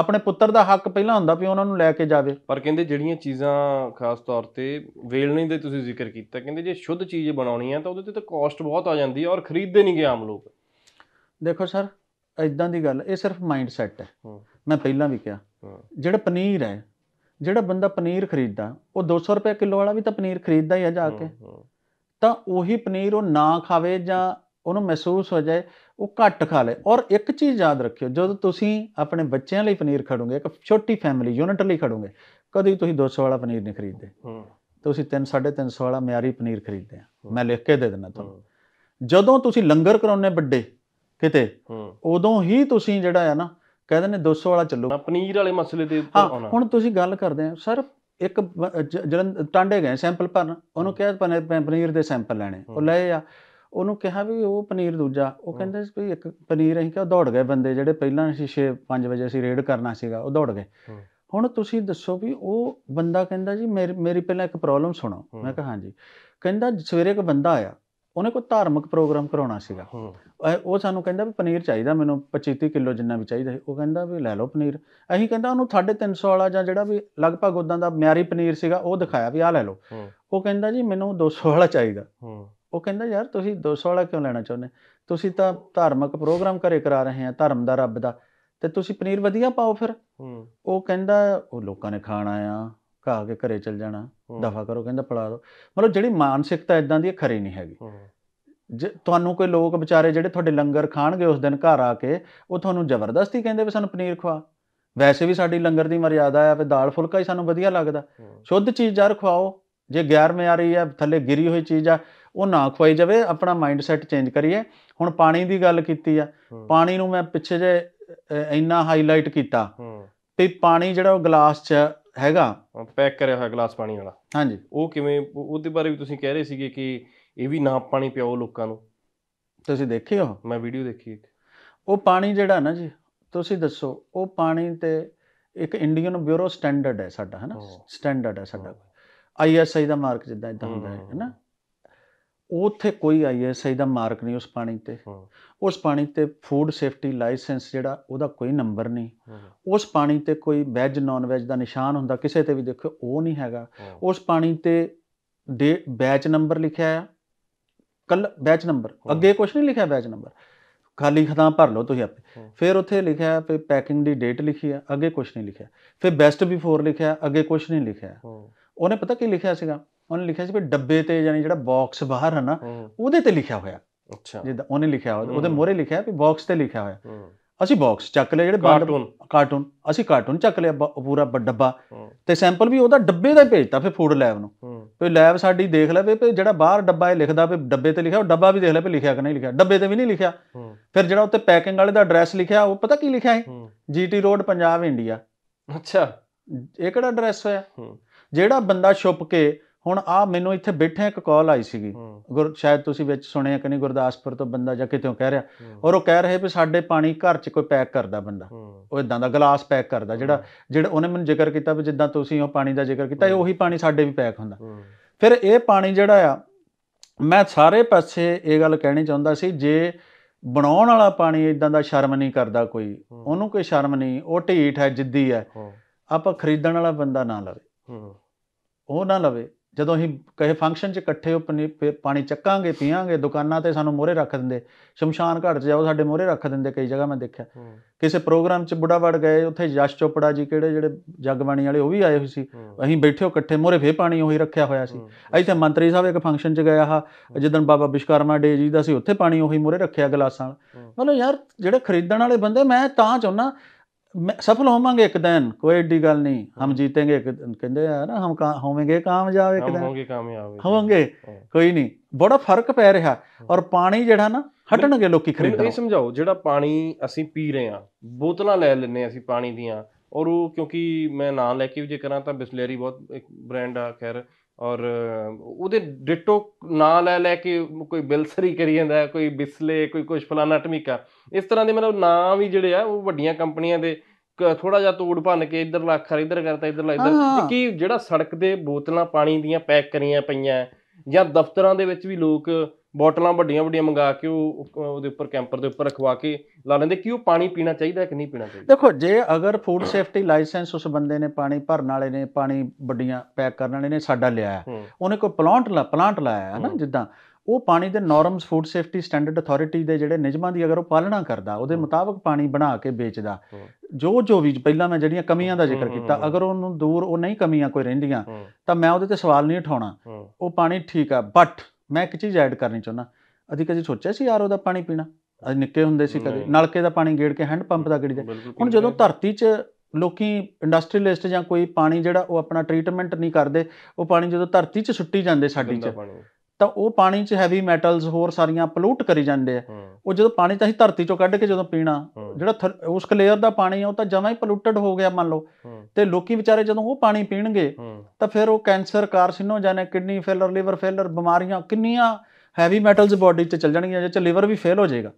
ਆਪਣੇ ਪੁੱਤਰ ਦਾ ਹੱਕ ਪਹਿਲਾਂ ਹੁੰਦਾ ਵੀ ਉਹਨਾਂ ਨੂੰ ਲੈ ਕੇ ਜਾਵੇ ਪਰ ਕਹਿੰਦੇ ਜਿਹੜੀਆਂ ਚੀਜ਼ਾਂ ਖਾਸ ਤੌਰ ਤੇ ਵੇਲਣੀ ਦੇ ਤੁਸੀਂ ਜ਼ਿਕਰ ਕੀਤਾ ਕਹਿੰਦੇ ਜੇ ਸ਼ੁੱਧ ਚੀਜ਼ ਬਣਾਉਣੀ ਆ ਤਾਂ ਉਹਦੇ ਤੇ ਤਾਂ ਕਾਸਟ ਬਹੁਤ ਆ ਜਾਂਦੀ ਹੈ ਔਰ ਖਰੀਦਦੇ ਨਹੀਂ ਗਏ ਆਮ ਲੋਕ ਦੇਖੋ ਸਰ ਇਦਾਂ ਦੀ ਗੱਲ ਇਹ ਸਿਰਫ ਮਾਈਂਡ ਸੈਟ ਹੈ ਮੈਂ ਪਹਿਲਾਂ ਵੀ ਕਿਹਾ ਜਿਹੜਾ ਪਨੀਰ ਹੈ ਜਿਹੜਾ ਬੰਦਾ ਪਨੀਰ ਖਰੀਦਦਾ ਉਹ 200 ਰੁਪਏ ਕਿਲੋ ਵਾਲਾ ਵੀ ਤਾਂ ਪਨੀਰ ਖਰੀਦਦਾ ਹੀ ਆ ਜਾ ਕੇ ਤਾਂ ਉਹੀ ਪਨੀਰ ਉਹ ਨਾ ਖਾਵੇ ਜਾਂ ਉਹਨੂੰ ਮਹਿਸੂਸ ਹੋ ਜਾਏ ਉਹ ਘੱਟ ਖਾ ਲੇ ਔਰ ਇੱਕ ਚੀਜ਼ ਯਾਦ ਰੱਖਿਓ ਜਦੋਂ ਤੁਸੀਂ ਆਪਣੇ ਬੱਚਿਆਂ ਲਈ ਪਨੀਰ ਖੜੋਗੇ ਇੱਕ ਛੋਟੀ ਫੈਮਿਲੀ ਯੂਨਿਟ ਲਈ ਖੜੋਗੇ ਕਦੀ ਤੁਸੀਂ 200 ਵਾਲਾ ਪਨੀਰ ਨਹੀਂ ਖਰੀਦਦੇ ਤੁਸੀਂ 3 350 ਵਾਲਾ ਮਿਆਰੀ ਪਨੀਰ ਖਰੀਦਦੇ ਆ ਮੈਂ ਲਿਖ ਕੇ ਦੇ ਦਿੰਦਾ ਤੁਹਾਨੂੰ ਜਦੋਂ ਤੁਸੀਂ ਲੰਗਰ ਕਰਾਉਨੇ ਵੱਡੇ ਕਿਤੇ ਉਦੋਂ ਹੀ ਤੁਸੀਂ ਜਿਹੜਾ ਆ ਨਾ ਕਹਿੰਦੇ ਨੇ 200 ਵਾਲਾ ਚੱਲੂ ਪਨੀਰ ਵਾਲੇ ਮਸਲੇ ਦੇ ਉੱਪਰ ਆਉਣਾ ਹੁਣ ਤੁਸੀਂ ਗੱਲ ਕਰਦੇ ਆ ਸਰ ਇੱਕ ਜਿਹੜਾ ਟਾਂਡੇ ਗਏ ਸੈਂਪਲ ਭਰਨ ਉਹਨੂੰ ਕਿਹਾ ਪਨੀਰ ਦੇ ਸੈਂਪਲ ਲੈਣੇ ਉਹ ਲਏ ਆ ਉਹਨੂੰ ਕਿਹਾ ਵੀ ਉਹ ਪਨੀਰ ਦੂਜਾ ਉਹ ਕਹਿੰਦੇ ਵੀ ਇੱਕ ਪਨੀਰ ਅਸੀਂ ਕਿਹਾ ਦੌੜ ਗਏ ਬੰਦੇ ਜਿਹੜੇ ਪਹਿਲਾਂ ਅਸੀਂ 6 5 ਵਜੇ ਅਸੀਂ ਰੇਡ ਕਰਨਾ ਸੀਗਾ ਉਹ ਦੌੜ ਗਏ ਹੁਣ ਤੁਸੀਂ ਦੱਸੋ ਵੀ ਉਹ ਬੰਦਾ ਕਹਿੰਦਾ ਜੀ ਮੇਰੀ ਪਹਿਲਾਂ ਇੱਕ ਪ੍ਰੋਬਲਮ ਸੁਣੋ ਮੈਂ ਕਿਹਾ ਹਾਂਜੀ ਕਹਿੰਦਾ ਸਵੇਰੇ ਇੱਕ ਬੰਦਾ ਆਇਆ ਉਹਨੇ ਕੋਈ ਧਾਰਮਿਕ ਪ੍ਰੋਗਰਾਮ ਕਰਾਉਣਾ ਸੀਗਾ ਉਹ ਸਾਨੂੰ ਕਹਿੰਦਾ ਵੀ ਪਨੀਰ ਚਾਹੀਦਾ ਮੈਨੂੰ 25 ਕਿਲੋ ਜਿੰਨਾ ਵੀ ਚਾਹੀਦਾ ਉਹ ਕਹਿੰਦਾ ਵੀ ਲੈ ਲਓ ਪਨੀਰ ਅਸੀਂ ਕਹਿੰਦਾ ਉਹਨੂੰ 350 ਵਾਲਾ ਜਾਂ ਜਿਹੜਾ ਵੀ ਲਗਭਗ ਉਦਾਂ ਦਾ ਮਿਆਰੀ ਪਨੀਰ ਸੀਗਾ ਉਹ ਦਿਖਾਇਆ ਵੀ ਆ ਲੈ ਲਓ ਉਹ ਕਹਿੰਦਾ ਜੀ ਮੈਨੂੰ 200 ਵਾਲਾ ਚਾਹੀਦਾ ਉਹ ਕਹਿੰਦਾ ਯਾਰ ਤੁਸੀਂ 200 ਵਾਲਾ ਕਿਉਂ ਲੈਣਾ ਚਾਹੁੰਦੇ ਤੁਸੀਂ ਤਾਂ ਧਾਰਮਿਕ ਪ੍ਰੋਗਰਾਮ ਘਰੇ ਕਰਾ ਰਹੇ ਆ ਧਰਮ ਦਾ ਰੱਬ ਦਾ ਤੇ ਤੁਸੀਂ ਪਨੀਰ ਵਧੀਆ ਪਾਓ ਫਿਰ ਉਹ ਕਹਿੰਦਾ ਉਹ ਲੋਕਾਂ ਨੇ ਖਾਣਾ ਆ ਕਾ ਕੇ ਘਰੇ ਚਲ ਜਾਣਾ ਦਫਾ ਕਰੋ ਕਹਿੰਦਾ ਪੜਾ ਦੋ ਮਤਲਬ ਜਿਹੜੀ ਮਾਨਸਿਕਤਾ ਇਦਾਂ ਦੀ ਖਰੀ ਨਹੀਂ ਹੈਗੀ ਤੁਹਾਨੂੰ ਕੋਈ ਲੋਕ ਵਿਚਾਰੇ ਜਿਹੜੇ ਤੁਹਾਡੇ ਲੰਗਰ ਖਾਣਗੇ ਉਸ ਦਿਨ ਘਰ ਆ ਕੇ ਉਹ ਤੁਹਾਨੂੰ ਜ਼ਬਰਦਸਤੀ ਕਹਿੰਦੇ ਵੀ ਸਾਨੂੰ ਪਨੀਰ ਖਵਾ ਵੈਸੇ ਵੀ ਸਾਡੀ ਲੰਗਰ ਦੀ ਮਰਿਆਦਾ ਆ ਵੀ ਦਾਲ ਫੁਲਕਾ ਹੀ ਸਾਨੂੰ ਵਧੀਆ ਲੱਗਦਾ ਸ਼ੁੱਧ ਚੀਜ਼ ਜਰ ਖਵਾਓ ਜੇ ਗੈਰ ਮਿਆਰੀ ਆ ਥੱਲੇ ਗਿਰੀ ਹੋਈ ਚੀਜ਼ ਆ ਉਹ ਨਾ ਖਵਾਈ ਜਾਵੇ ਆਪਣਾ ਮਾਈਂਡ ਸੈਟ ਚੇਂਜ ਕਰੀਏ ਹੁਣ ਪਾਣੀ ਦੀ ਗੱਲ ਕੀਤੀ ਆ ਪਾਣੀ ਨੂੰ ਮੈਂ ਪਿੱਛੇ ਜੇ ਇੰਨਾ ਹਾਈਲਾਈਟ ਕੀਤਾ ਤੇ ਪਾਣੀ ਜਿਹੜਾ ਉਹ ਗਲਾਸ 'ਚ ਹੈਗਾ ਪੈਕ ਕਰਿਆ ਹੋਇਆ ਗਲਾਸ ਪਾਣੀ ਵਾਲਾ ਹਾਂਜੀ ਉਹ ਕਿਵੇਂ ਉਹਦੇ ਬਾਰੇ ਵੀ ਤੁਸੀਂ ਕਹਿ ਰਹੇ ਸੀਗੇ ਕਿ ਇਹ ਵੀ ਨਾ ਪਾਣੀ ਪਿਓ ਲੋਕਾਂ ਨੂੰ ਤੁਸੀਂ ਦੇਖੇ ਹੋ ਮੈਂ ਵੀਡੀਓ ਦੇਖੀ ਇੱਕ ਉਹ ਪਾਣੀ ਜਿਹੜਾ ਨਾ ਜੀ ਤੁਸੀਂ ਦੱਸੋ ਉਹ ਪਾਣੀ ਤੇ ਇੱਕ ਇੰਡੀਅਨ ਬਿਊਰੋ ਸਟੈਂਡਰਡ ਹੈ ਸਾਡਾ ਹੈ ਨਾ ਸਟੈਂਡਰਡ ਹੈ ਸਾਡਾ ਆਈਐਸਆਈ ਦਾ ਮਾਰਕ ਜਿੱਦਾਂ ਇਦਾਂ ਹੁੰਦਾ ਹੈ ਨਾ ਉੱਥੇ ਕੋਈ ਆਈਐਸਆਈ ਦਾ ਮਾਰਕ ਨਹੀਂ ਉਸ ਪਾਣੀ ਤੇ ਉਸ ਪਾਣੀ ਤੇ ਫੂਡ ਸੇਫਟੀ ਲਾਇਸੈਂਸ ਜਿਹੜਾ ਉਹਦਾ ਕੋਈ ਨੰਬਰ ਨਹੀਂ ਉਸ ਪਾਣੀ ਤੇ ਕੋਈ ਵੈਜ ਨਾਨ ਵੈਜ ਦਾ ਨਿਸ਼ਾਨ ਹੁੰਦਾ ਕਿਸੇ ਤੇ ਵੀ ਦੇਖੋ ਉਹ ਨਹੀਂ ਹੈਗਾ ਉਸ ਪਾਣੀ ਤੇ ਬੈਚ ਨੰਬਰ ਲਿਖਿਆ ਆ ਕੱਲ ਬੈਚ ਨੰਬਰ ਅੱਗੇ ਕੁਝ ਨਹੀਂ ਲਿਖਿਆ ਬੈਚ ਨੰਬਰ ਖਾਲੀ ਖਤਾ ਭਰ ਲਓ ਤੁਸੀਂ ਆਪੇ ਫਿਰ ਉੱਥੇ ਲਿਖਿਆ ਫਿਰ ਪੈਕਿੰਗ ਦੀ ਡੇਟ ਲਿਖੀ ਆ ਅੱਗੇ ਕੁਝ ਨਹੀਂ ਲਿਖਿਆ ਫਿਰ ਬੈਸਟ ਬਿਫੋਰ ਲਿਖਿਆ ਅੱਗੇ ਕੁਝ ਨਹੀਂ ਲਿਖਿਆ ਉਹਨੇ ਪਤਾ ਕੀ ਲਿਖਿਆ ਸੀਗਾ ਉਹਨੇ ਲਿਖਿਆ ਸੀ ਵੀ ਡੱਬੇ ਤੇ ਯਾਨੀ ਜਿਹੜਾ ਬਾਕਸ ਬਾਹਰ ਹੈ ਨਾ ਉਹਦੇ ਤੇ ਲਿਖਿਆ ਹੋਇਆ ਅੱਛਾ ਜਿੱਦਾਂ ਉਹਨੇ ਲਿਖਿਆ ਉਹਦੇ ਮੋਰੇ ਲਿਖਿਆ ਵੀ ਬਾਕਸ ਤੇ ਲਿਖਿਆ ਹੋਇਆ ਅਸੀਂ ਬਾਕਸ ਚੱਕ ਲਿਆ ਜਿਹੜੇ ਕਾਰਟੂਨ ਕਾਰਟੂਨ ਅਸੀਂ ਕਾਰਟੂਨ ਚੱਕ ਲਿਆ ਪੂਰਾ ਡੱਬਾ ਤੇ ਸੈਂਪਲ ਵੀ ਉਹਦਾ ਡੱਬੇ ਦਾ ਭੇਜਤਾ ਫਿਰ ਫੂਡ ਲੈਬ ਨੂੰ ਤੇ ਲੈਬ ਸਾਡੀ ਦੇਖ ਲਵੇ ਵੀ ਜਿਹੜਾ ਬਾਹਰ ਡੱਬਾ ਇਹ ਲਿਖਦਾ ਵੀ ਡੱਬੇ ਤੇ ਲਿਖਿਆ ਉਹ ਡੱਬਾ ਵੀ ਦੇਖ ਲੈ ਵੀ ਲਿਖਿਆ ਕਿ ਨਹੀਂ ਲਿਖਿਆ ਡੱਬੇ ਤੇ ਵੀ ਨਹੀਂ ਲਿਖਿਆ ਫਿਰ ਜਿਹੜਾ ਉੱਤੇ ਪੈਕਿੰਗ ਵਾਲੇ ਦਾ ਐਡਰੈਸ ਲਿਖਿਆ ਉਹ ਪਤਾ ਕੀ ਲਿਖਿਆ ਹੈ ਜੀਟੀ ਰੋਡ ਪੰਜਾਬ ਇੰਡੀਆ ਅੱਛਾ ਇਹ ਕਿਹੜਾ ਐਡਰੈਸ ਹੋਇਆ ਜਿਹੜਾ ਬੰਦਾ ਛੁਪ ਕੇ ਹੁਣ ਆ ਮੈਨੂੰ ਇੱਥੇ ਬੈਠੇ ਇੱਕ ਕਾਲ ਆਈ ਸੀਗੀ ਗੁਰ ਸ਼ਾਇਦ ਤੁਸੀਂ ਵਿੱਚ ਸੁਣਿਆ ਕਿ ਨਹੀਂ ਗੁਰਦਾਸਪੁਰ ਤੋਂ ਬੰਦਾ ਜਾਂ ਕਿਤੇੋਂ ਕਹਿ ਰਿਹਾ ਔਰ ਉਹ ਕਹਿ ਰਿਹਾ ਵੀ ਸਾਡੇ ਪਾਣੀ ਘਰ 'ਚ ਕੋਈ ਪੈਕ ਕਰਦਾ ਬੰਦਾ ਉਹ ਇਦਾਂ ਦਾ ਗਲਾਸ ਪੈਕ ਕਰਦਾ ਜਿਹੜਾ ਜਿਹੜਾ ਉਹਨੇ ਮੈਨੂੰ ਜ਼ਿਕਰ ਕੀਤਾ ਵੀ ਜਿੱਦਾਂ ਤੁਸੀਂ ਉਹ ਪਾਣੀ ਦਾ ਜ਼ਿਕਰ ਕੀਤਾ ਇਹ ਉਹੀ ਪਾਣੀ ਸਾਡੇ ਵੀ ਪੈਕ ਹੁੰਦਾ ਫਿਰ ਇਹ ਪਾਣੀ ਜਿਹੜਾ ਆ ਮੈਂ ਸਾਰੇ ਪਾਸੇ ਇਹ ਗੱਲ ਕਹਿਣੀ ਚਾਹੁੰਦਾ ਸੀ ਜੇ ਬਣਾਉਣ ਵਾਲਾ ਪਾਣੀ ਇਦਾਂ ਦਾ ਸ਼ਰਮ ਨਹੀਂ ਕਰਦਾ ਕੋਈ ਉਹਨੂੰ ਕੋਈ ਸ਼ਰਮ ਨਹੀਂ ਉਹ ਢੀਠ ਹੈ ਜਿੱਦੀ ਹੈ ਆਪਾਂ ਖਰੀਦਣ ਵਾਲਾ ਬੰਦਾ ਨਾ ਲਵੇ ਉਹ ਨਾ ਲਵੇ ਜਦੋਂ ਅਸੀਂ ਕਹੇ ਫੰਕਸ਼ਨ 'ਚ ਇਕੱਠੇ ਉਹ ਪਾਣੀ ਚੱਕਾਂਗੇ ਪੀਵਾਂਗੇ ਦੁਕਾਨਾਂ ਤੇ ਸਾਨੂੰ ਮੋਰੇ ਰੱਖ ਦਿੰਦੇ ਸ਼ਮਸ਼ਾਨ ਘਾਟ 'ਚ ਜਾਓ ਸਾਡੇ ਮੋਰੇ ਰੱਖ ਦਿੰਦੇ ਕਈ ਜਗ੍ਹਾ ਮੈਂ ਦੇਖਿਆ ਕਿਸੇ ਪ੍ਰੋਗਰਾਮ 'ਚ ਵੜ ਗਏ ਉੱਥੇ ਯਸ਼ ਚੋਪੜਾ ਜੀ ਕਿਹੜੇ ਜਿਹੜੇ ਜਗਬਾਣੀ ਵਾਲੇ ਉਹ ਵੀ ਆਏ ਹੋਏ ਸੀ ਅਸੀਂ ਬੈਠੇ ਹੋ ਇਕੱਠੇ ਮੋਰੇ ਫੇ ਪਾਣੀ ਉਹੀ ਰੱਖਿਆ ਹੋਇਆ ਸੀ ਇੱਥੇ ਮੰਤਰੀ ਸਾਹਿਬ ਇੱਕ ਫੰਕਸ਼ਨ 'ਚ ਗਿਆ ਹਾ ਜਦੋਂ ਬਾਬਾ ਵਿਸ਼ਕਰਮਾ ਡੇ ਜੀ ਦਾ ਸੀ ਉੱਥੇ ਪਾਣੀ ਉਹੀ ਮੋਰੇ ਰੱਖਿਆ ਗਲਾਸਾਂ ਮਤਲਬ ਯਾਰ ਜਿਹੜੇ ਖਰੀਦਣ ਵਾਲੇ ਬੰਦੇ ਮੈਂ ਤਾਂ ਚਾਹੁੰਨਾ ਸਫਲ ਹੋਵਾਂਗੇ ਇੱਕ ਦਿਨ ਕੋਈ ਏਡੀ ਗੱਲ ਨਹੀਂ ਹਮ ਜੀਤेंगे ਇੱਕ ਦਿਨ ਕਹਿੰਦੇ ਆ ਨਾ ਹਮ ਹੋਵਾਂਗੇ ਕਾਮਯਾਬ ਇੱਕ ਦਿਨ ਹੋਵਾਂਗੇ ਕਾਮਯਾਬ ਹੋਵਾਂਗੇ ਕੋਈ ਨਹੀਂ ਬੜਾ ਫਰਕ ਪੈ ਰਿਹਾ ਔਰ ਪਾਣੀ ਜਿਹੜਾ ਨਾ ਹਟਣਗੇ ਲੋਕੀ ਖਰੀਦਣ ਨਹੀਂ ਸਮਝਾਓ ਜਿਹੜਾ ਪਾਣੀ ਅਸੀਂ ਪੀ ਰਹੇ ਆ ਬੋਤਲਾਂ ਲੈ ਲੈਨੇ ਅਸੀਂ ਪਾਣੀ ਦੀਆਂ ਔਰ ਉਹ ਕਿਉਂਕਿ ਮੈਂ ਨਾਂ ਲੈ ਕੇ ਵੀ ਜੇ ਕਰਾਂ ਤਾਂ ਬਿਸਲੇਰੀ ਬਹੁਤ ਇੱਕ ਬ੍ਰਾਂਡ ਆ ਖੈਰ ਔਰ ਉਹਦੇ ਡਿਟੋ ਨਾਂ ਲੈ ਲੈ ਕੇ ਕੋਈ ਬਿਲਸਰੀ ਕਰੀ ਜਾਂਦਾ ਕੋਈ ਬਿਸਲੇ ਕੋਈ ਕੁਝ ਫਲਾਣਾ ਟਮਿਕਾ ਇਸ ਤਰ੍ਹਾਂ ਦੇ ਮਤਲਬ ਨਾਂ ਵੀ ਜਿਹੜੇ ਆ ਉਹ ਵੱਡੀਆਂ ਕੰਪਨੀਆਂ ਦੇ ਥੋੜਾ ਜਿਹਾ ਤੋੜ ਭੰਨ ਕੇ ਇੱਧਰ ਲੱਖਰ ਇੱਧਰ ਕਰਤਾ ਇੱਧਰ ਲਾ ਇੱਧਰ ਕਿ ਜਿਹੜਾ ਸੜਕ ਦੇ ਬੋਤਲਾਂ ਪਾਣੀ ਦੀਆਂ ਪੈਕ ਕਰੀਆਂ ਪਈਆਂ ਜਾਂ ਦਫ਼ਤਰਾਂ ਦੇ ਵਿੱਚ ਵੀ ਲੋਕ ਬੋਟਲਾਂ ਵੱਡੀਆਂ ਵੱਡੀਆਂ ਮੰਗਾ ਕੇ ਉਹ ਉਹਦੇ ਉੱਪਰ ਕੈਂਪਰ ਦੇ ਉੱਪਰ ਰਖਵਾ ਕੇ ਲਾ ਲੈਂਦੇ ਕਿ ਉਹ ਪਾਣੀ ਪੀਣਾ ਚਾਹੀਦਾ ਕਿ ਨਹੀਂ ਪੀਣਾ ਚਾਹੀਦਾ ਦੇਖੋ ਜੇ ਅਗਰ ਫੂਡ ਸੇਫਟੀ ਲਾਇਸੈਂਸ ਉਸ ਬੰਦੇ ਨੇ ਪਾਣੀ ਭਰਨ ਵਾਲੇ ਨੇ ਪਾਣੀ ਵੱਡੀਆਂ ਪੈਕ ਕਰਨ ਵਾਲੇ ਨੇ ਸਾਡਾ ਲਿਆ ਉਹਨੇ ਕੋਈ ਪਲਾਂਟ ਲਾ ਪਲਾਂਟ ਲਾਇਆ ਹੈ ਨਾ ਜਿੱਦਾਂ ਉਹ ਪਾਣੀ ਦੇ norms food safety standard authority ਦੇ ਜਿਹੜੇ ਨਿਯਮਾਂ ਦੀ ਅਗਰ ਉਹ ਪਾਲਣਾ ਕਰਦਾ ਉਹਦੇ ਮੁਤਾਬਕ ਪਾਣੀ ਬਣਾ ਕੇ ਵੇਚਦਾ ਜੋ ਜੋ ਵੀ ਪਹਿਲਾਂ ਮੈਂ ਜਿਹੜੀਆਂ ਕਮੀਆਂ ਦਾ ਜ਼ਿਕਰ ਕੀਤਾ ਅਗਰ ਉਹਨੂੰ ਦੂਰ ਉਹ ਨਹੀਂ ਕਮੀਆਂ ਕੋਈ ਰਹਿੰਦੀਆਂ ਤਾਂ ਮੈਂ ਉਹਦੇ ਤੇ ਸਵਾਲ ਨਹੀਂ ਉਠਾਉਣਾ ਉਹ ਪਾਣੀ ਠੀਕ ਆ ਬਟ ਮੈਂ ਇੱਕ ਚੀਜ਼ ਐਡ ਕਰਨੀ ਚਾਹੁੰਦਾ ਅਸੀਂ ਕਦੇ ਸੋਚਿਆ ਸੀ ਯਾਰ ਦਾ ਪਾਣੀ ਪੀਣਾ ਅਸੀਂ ਨਿੱਕੇ ਹੁੰਦੇ ਸੀ ਕਦੇ ਨਲਕੇ ਦਾ ਪਾਣੀ ਗੇੜ ਕੇ ਹੈਂਡ ਪੰਪ ਦਾ ਗੜੀ ਦਾ ਹੁਣ ਜਦੋਂ ਧਰਤੀ 'ਚ ਲੋਕੀ ਇੰਡਸਟਰੀਅਲਿਸਟ ਜਾਂ ਕੋਈ ਪਾਣੀ ਜਿਹੜਾ ਉਹ ਆਪਣਾ ਟ੍ਰੀਟਮੈਂਟ ਨਹੀਂ ਕਰਦੇ ਉਹ ਪਾਣੀ ਜਦੋਂ ਧਰਤੀ 'ਚ ਛੁੱਟੀ ਜਾਂਦੇ ਸਾਡੀ 'ਚ ਤਾਂ ਉਹ ਪਾਣੀ 'ਚ ਹੈਵੀ ਮੈਟਲਸ ਹੋਰ ਸਾਰੀਆਂ ਪੋਲੂਟ ਕਰੀ ਜਾਂਦੇ ਆ ਉਹ ਜਦੋਂ ਪਾਣੀ ਤਾਂ ਅਸੀਂ ਧਰਤੀ 'ਚੋਂ ਕੱਢ ਕੇ ਜਦੋਂ ਪੀਣਾ ਜਿਹੜਾ ਉਸ ਲੇਅਰ ਦਾ ਪਾਣੀ ਆ ਉਹ ਤਾਂ ਜਮਾਂ ਹੀ ਪੋਲੂਟਡ ਹੋ ਗਿਆ ਮੰਨ ਲਓ ਤੇ ਲੋਕੀ ਵਿਚਾਰੇ ਜਦੋਂ ਉਹ ਪਾਣੀ ਪੀਣਗੇ ਤਾਂ ਫਿਰ ਉਹ ਕੈਂਸਰ ਜਾਨੇ ਕਿਡਨੀ ਫੇਲਰ ਲਿਵਰ ਫੇਲਰ ਬਿਮਾਰੀਆਂ ਕਿੰਨੀਆਂ ਹੈਵੀ ਮੈਟਲਸ ਬਾਡੀ 'ਚ ਚੱਲ ਜਾਣਗੀਆਂ ਜਿਹਦੇ 'ਚ ਲਿਵਰ ਵੀ ਫੇਲ ਹੋ ਜਾਏਗਾ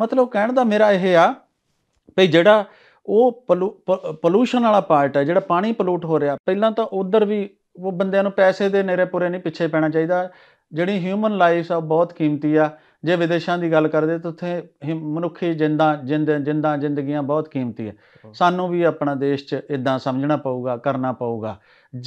ਮਤਲਬ ਕਹਿਣ ਦਾ ਮੇਰਾ ਇਹ ਆ ਭਈ ਜਿਹੜਾ ਉਹ ਪੋਲੂਸ਼ਨ ਵਾਲਾ ਪਾਰਟ ਹੈ ਜਿਹੜਾ ਪਾਣੀ ਪੋਲੂਟ ਹੋ ਰਿਹਾ ਪਹਿਲਾਂ ਤਾਂ ਉਧਰ ਵੀ ਉਹ ਬੰਦਿਆਂ ਨੂੰ ਪੈਸੇ ਦੇ ਨੇਰੇ ਪੁਰੇ ਨਹੀਂ ਪਿੱਛੇ ਪੈਣਾ ਚਾਹੀਦਾ ਜਿਹੜੀ ਹਿਊਮਨ ਲਾਈਫ ਆ ਬਹੁਤ ਕੀਮਤੀ ਆ ਜੇ ਵਿਦੇਸ਼ਾਂ ਦੀ ਗੱਲ ਕਰਦੇ ਤਾਂ ਉੱਥੇ ਮਨੁੱਖੀ ਜਿੰਦਾ ਜਿੰਦ ਜਿੰਦਾ ਜ਼ਿੰਦਗੀਆਂ ਬਹੁਤ ਕੀਮਤੀ ਆ ਸਾਨੂੰ ਵੀ ਆਪਣਾ ਦੇਸ਼ 'ਚ ਇਦਾਂ ਸਮਝਣਾ ਪਊਗਾ ਕਰਨਾ ਪਊਗਾ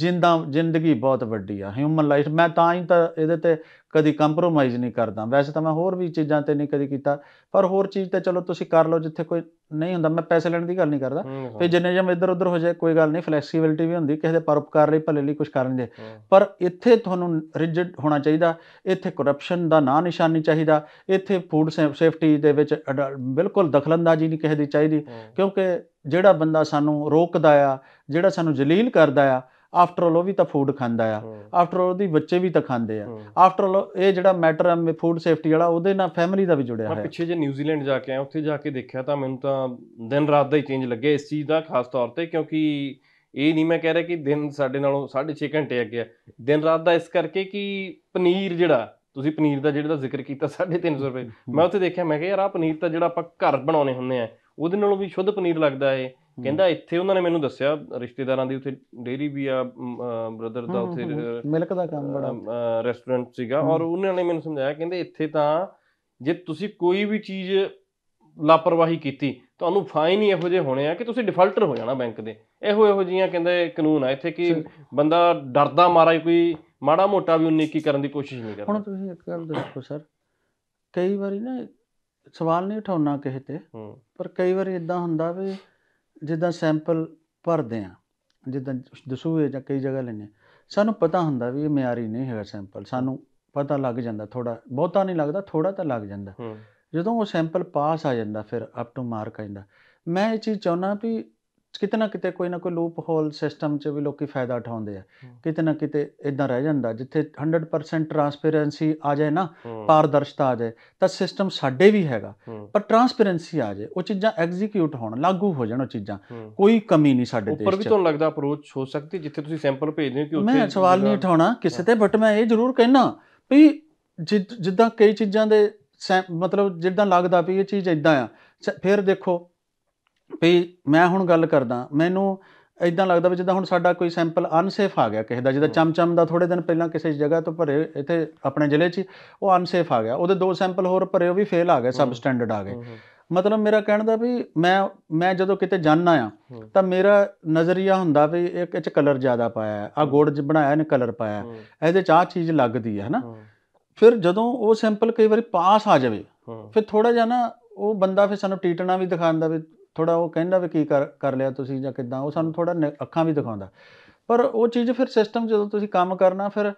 ਜਿੰਦਾ ਜ਼ਿੰਦਗੀ ਬਹੁਤ ਵੱਡੀ ਆ ਹਿਊਮਨ ਲਾਈਫ ਮੈਂ ਤਾਂ ਹੀ ਤਾਂ ਇਹਦੇ ਤੇ ਕਦੀ ਕੰਪਰੋਮਾਈਜ਼ ਨਹੀਂ ਕਰਦਾ ਵੈਸੇ ਤਾਂ ਮੈਂ ਹੋਰ ਵੀ ਚੀਜ਼ਾਂ ਤੇ ਨਹੀਂ ਕਦੀ ਕੀਤਾ ਪਰ ਹੋਰ ਚੀਜ਼ ਤੇ ਚਲੋ ਤੁਸੀਂ ਕਰ ਲਓ ਜਿੱਥੇ ਕੋਈ ਨਹੀਂ ਹੁੰਦਾ ਮੈਂ ਪੈਸੇ ਲੈਣ ਦੀ ਗੱਲ ਨਹੀਂ ਕਰਦਾ ਤੇ ਜਿੰਨੇ ਜਮ ਇੱਧਰ ਉੱਧਰ ਹੋ ਜਾਏ ਕੋਈ ਗੱਲ ਨਹੀਂ ਫਲੈਕਸੀਬਿਲਟੀ ਵੀ ਹੁੰਦੀ ਕਿਸੇ ਦੇ ਪਰਉਪਕਾਰ ਲਈ ਭਲੇ ਲਈ ਕੁਝ ਕਰਨ ਦੇ ਪਰ ਇੱਥੇ ਤੁਹਾਨੂੰ ਰਿਜਿਡ ਹੋਣਾ ਚਾਹੀਦਾ ਇੱਥੇ ਕਰਪਸ਼ਨ ਦਾ ਨਾਂ ਨਿਸ਼ਾਨੀ ਚਾਹੀਦਾ ਇੱਥੇ ਫੂਡ ਸੇਫਟੀ ਦੇ ਵਿੱਚ ਬਿਲਕੁਲ ਦਖਲਅੰਦਾਜ਼ੀ ਨਹੀਂ ਕਿਸੇ ਦੀ ਚਾਹੀਦੀ ਕਿਉਂਕਿ ਜਿਹੜਾ ਬੰਦਾ ਸਾਨੂੰ ਰੋਕਦਾ ਆ ਜਿਹੜਾ ਸਾਨੂੰ ਜਲੀਲ ਕਰਦਾ ਆ ਆਫਟਰ ਆਲ ਉਹ ਵੀ ਤਾਂ ਫੂਡ ਖਾਂਦਾ ਆ ਆਫਟਰ ਆਲ ਉਹਦੀ ਬੱਚੇ ਵੀ ਤਾਂ ਖਾਂਦੇ ਆ ਆਫਟਰ ਆਲ ਇਹ ਜਿਹੜਾ ਮੈਟਰ ਹੈ ਫੂਡ ਸੇਫਟੀ ਵਾਲਾ ਉਹਦੇ ਨਾਲ ਫੈਮਿਲੀ ਦਾ ਵੀ ਜੁੜਿਆ ਹੋਇਆ ਮੈਂ ਪਿੱਛੇ ਜੇ ਨਿਊਜ਼ੀਲੈਂਡ ਜਾ ਕੇ ਆਇਆ ਉੱਥੇ ਜਾ ਕੇ ਦੇਖਿਆ ਤਾਂ ਮੈਨੂੰ ਤਾਂ ਦਿਨ ਰਾਤ ਦਾ ਹੀ ਚੇਂਜ ਲੱਗਿਆ ਇਸ ਚੀਜ਼ ਦਾ ਖਾਸ ਤੌਰ ਤੇ ਕਿਉਂਕਿ ਇਹ ਨਹੀਂ ਮੈਂ ਕਹਿ ਰਿਹਾ ਕਿ ਦਿਨ ਸਾਡੇ ਨਾਲੋਂ 6.5 ਘੰਟੇ ਅੱਗੇ ਆ ਦਿਨ ਰਾਤ ਦਾ ਇਸ ਕਰਕੇ ਕਿ ਪਨੀਰ ਜਿਹੜਾ ਤੁਸੀਂ ਪਨੀਰ ਦਾ ਜਿਹੜਾ ਜ਼ਿਕਰ ਕੀਤਾ 350 ਰੁਪਏ ਮੈਂ ਉੱਥੇ ਦੇਖਿਆ ਮੈਂ ਕਿਹਾ ਯਾਰ ਆ ਪਨੀਰ ਤਾਂ ਜਿਹੜਾ ਆਪਾਂ ਘਰ ਬਣਾਉਨੇ ਹੁੰਦੇ ਆ ਉਹਦੇ ਨਾਲੋਂ ਵੀ ਸ਼ੁੱਧ ਪਨੀਰ ਲੱਗਦਾ ਏ ਕਹਿੰਦਾ ਇੱਥੇ ਉਹਨਾਂ ਨੇ ਮੈਨੂੰ ਦੱਸਿਆ ਰਿਸ਼ਤੇਦਾਰਾਂ ਦੀ ਉੱਥੇ ਡੇਰੀ ਵੀ ਆ ਬ੍ਰਦਰ ਦਾ ਉੱਥੇ ਮਿਲਕ ਦਾ ਕੰਮ ਬੜਾ ਰੈਸਟੋਰੈਂਟ ਸੀਗਾ ਔਰ ਉਹਨਾਂ ਨੇ ਮੈਨੂੰ ਸਮਝਾਇਆ ਕਹਿੰਦੇ ਇੱਥੇ ਤਾਂ ਜੇ ਤੁਸੀਂ ਕੋਈ ਵੀ ਚੀਜ਼ ਲਾਪਰਵਾਹੀ ਕੀਤੀ ਤੁਹਾਨੂੰ ਫਾਈਨ ਹੀ ਇਹੋ ਜਿਹੇ ਹੋਣੇ ਆ ਕਿ ਤੁਸੀਂ ਡਿਫਾਲਟਰ ਹੋ ਜਾਣਾ ਬੈਂਕ ਦੇ ਇਹੋ ਇਹੋ ਜੀਆਂ ਕਹਿੰਦੇ ਕਾਨੂੰਨ ਆ ਇੱਥੇ ਕਿ ਬੰਦਾ ਡਰਦਾ ਮਾਰਾ ਕੋਈ ਮਾੜਾ ਮੋਟਾ ਵੀ ਉਹਨੇ ਕੀ ਕਰਨ ਦੀ ਕੋਸ਼ਿਸ਼ ਨਹੀਂ ਕਰਦਾ ਹੁਣ ਤੁਸੀਂ ਇੱਕ ਗੱਲ ਦੱਸੋ ਸਰ ਕਈ ਵਾਰੀ ਨਾ ਸਵਾਲ ਨਹੀਂ ਉਠਾਉਣਾ ਕਿਸੇ ਤੇ ਪਰ ਕਈ ਵਾਰੀ ਇਦਾਂ ਹੁੰਦਾ ਵੀ ਜਿੱਦਾਂ ਸੈਂਪਲ ਭਰਦੇ ਆ ਜਿੱਦਾਂ ਦਸੂਏ ਜਾਂ ਕਈ ਜਗ੍ਹਾ ਲੈਨੇ ਸਾਨੂੰ ਪਤਾ ਹੁੰਦਾ ਵੀ ਇਹ ਮਿਆਰੀ ਨਹੀਂ ਹੈਗਾ ਸੈਂਪਲ ਸਾਨੂੰ ਪਤਾ ਲੱਗ ਜਾਂਦਾ ਥੋੜਾ ਬਹੁਤਾ ਨਹੀਂ ਲੱਗਦਾ ਥੋੜਾ ਤਾਂ ਲੱਗ ਜਾਂਦਾ ਜਦੋਂ ਉਹ ਸੈਂਪਲ ਪਾਸ ਆ ਜਾਂਦਾ ਫਿਰ ਅਪ ਟੂ ਮਾਰਕ ਆ ਜਾਂਦਾ ਮੈਂ ਇਹ ਚੀਜ਼ ਚਾਹੁੰਦਾ ਵੀ ਕਿਤੇ ਨਾ ਕਿਤੇ ਕੋਈ ਨਾ ਕੋਈ ਲੂਪ ਹੋਲ ਸਿਸਟਮ 'ਚ ਵੀ ਲੋਕੀ ਫਾਇਦਾ ਉਠਾਉਂਦੇ ਆ ਕਿਤੇ ਨਾ ਕਿਤੇ ਇਦਾਂ ਰਹਿ ਜਾਂਦਾ ਜਿੱਥੇ 100% ਟਰਾਂਸਪੇਰੈਂਸੀ ਆ ਜਾਏ ਨਾ ਪਾਰਦਰਸ਼ਤਾ ਆ ਜਾਏ ਤਾਂ ਸਿਸਟਮ ਸਾਡੇ ਵੀ ਹੈਗਾ ਪਰ ਟਰਾਂਸਪੇਰੈਂਸੀ ਆ ਜਾਏ ਉਹ ਚੀਜ਼ਾਂ ਐਗਜ਼ੀਕਿਊਟ ਹੋਣ ਲਾਗੂ ਹੋ ਜਾਣ ਉਹ ਚੀਜ਼ਾਂ ਕੋਈ ਕਮੀ ਨਹੀਂ ਸਾਡੇ ਦੇਸ਼ 'ਚ ਉੱਪਰ ਵੀ ਤੁਹਾਨੂੰ ਲੱਗਦਾ ਅਪਰੋਚ ਹੋ ਸਕਦੀ ਜਿੱਥੇ ਤੁਸੀਂ ਸੈਂਪਲ ਭੇਜਦੇ ਹੋ ਕਿ ਉੱਥੇ ਮੈਂ ਸਵਾਲ ਨਹੀਂ ਉਠਾਉਣਾ ਕਿਸੇ ਤੇ ਬਟ ਮੈਂ ਇਹ ਜ਼ਰੂਰ ਕਹਿਣਾ ਵੀ ਜਿੱਦਾਂ ਕਈ ਚੀਜ਼ਾਂ ਦੇ ਮਤਲਬ ਜਿੱਦਾਂ ਲੱਗਦਾ ਵੀ ਇਹ ਚੀਜ਼ ਇਦਾਂ ਆ ਫਿਰ ਦੇਖੋ ਵੀ ਮੈਂ ਹੁਣ ਗੱਲ ਕਰਦਾ ਮੈਨੂੰ ਇਦਾਂ ਲੱਗਦਾ ਵੀ ਜਿੱਦਾਂ ਹੁਣ ਸਾਡਾ ਕੋਈ ਸੈਂਪਲ ਅਨਸੇਫ ਆ ਗਿਆ ਕਿਸੇ ਦਾ ਜਿੱਦਾਂ ਚਮਚਮ ਦਾ ਥੋੜੇ ਦਿਨ ਪਹਿਲਾਂ ਕਿਸੇ ਜਗ੍ਹਾ ਤੋਂ ਭਰੇ ਇੱਥੇ ਆਪਣੇ ਜ਼ਿਲ੍ਹੇ 'ਚ ਉਹ ਅਨਸੇਫ ਆ ਗਿਆ ਉਹਦੇ ਦੋ ਸੈਂਪਲ ਹੋਰ ਭਰੇ ਉਹ ਵੀ ਫੇਲ ਆ ਗਏ ਸਬ ਸਟੈਂਡਰਡ ਆ ਗਏ ਮਤਲਬ ਮੇਰਾ ਕਹਿਣ ਦਾ ਵੀ ਮੈਂ ਮੈਂ ਜਦੋਂ ਕਿਤੇ ਜਾਣਾ ਆ ਤਾਂ ਮੇਰਾ ਨਜ਼ਰੀਆ ਹੁੰਦਾ ਵੀ ਇੱਕ ਚ ਕਲਰ ਜ਼ਿਆਦਾ ਪਾਇਆ ਆ ਗੋੜ ਜ ਬਣਾਇਆ ਨੇ ਕਲਰ ਪਾਇਆ ਇਹਦੇ ਚ ਆ ਚੀਜ਼ ਲੱਗਦੀ ਹੈ ਹਨਾ ਫਿਰ ਜਦੋਂ ਉਹ ਸੈਂਪਲ ਕਈ ਵਾਰੀ ਪਾਸ ਆ ਜਾਵੇ ਫਿਰ ਥੋੜਾ ਜਿਹਾ ਨਾ ਉਹ ਬੰਦਾ ਫਿਰ ਸਾਨੂੰ ਟੀਟਣਾ ਵੀ ਦਿਖਾਉਂਦਾ ਵੀ ਥੋੜਾ ਉਹ ਕਹਿੰਦਾ ਵੀ ਕੀ ਕਰ ਕਰ ਲਿਆ ਤੁਸੀਂ ਜਾਂ ਕਿਦਾਂ ਉਹ ਸਾਨੂੰ ਥੋੜਾ ਅੱਖਾਂ ਵੀ ਦਿਖਾਉਂਦਾ ਪਰ ਉਹ ਚੀਜ਼ ਫਿਰ ਸਿਸਟਮ ਜਦੋਂ ਤੁਸੀਂ ਕੰਮ ਕਰਨਾ ਫਿਰ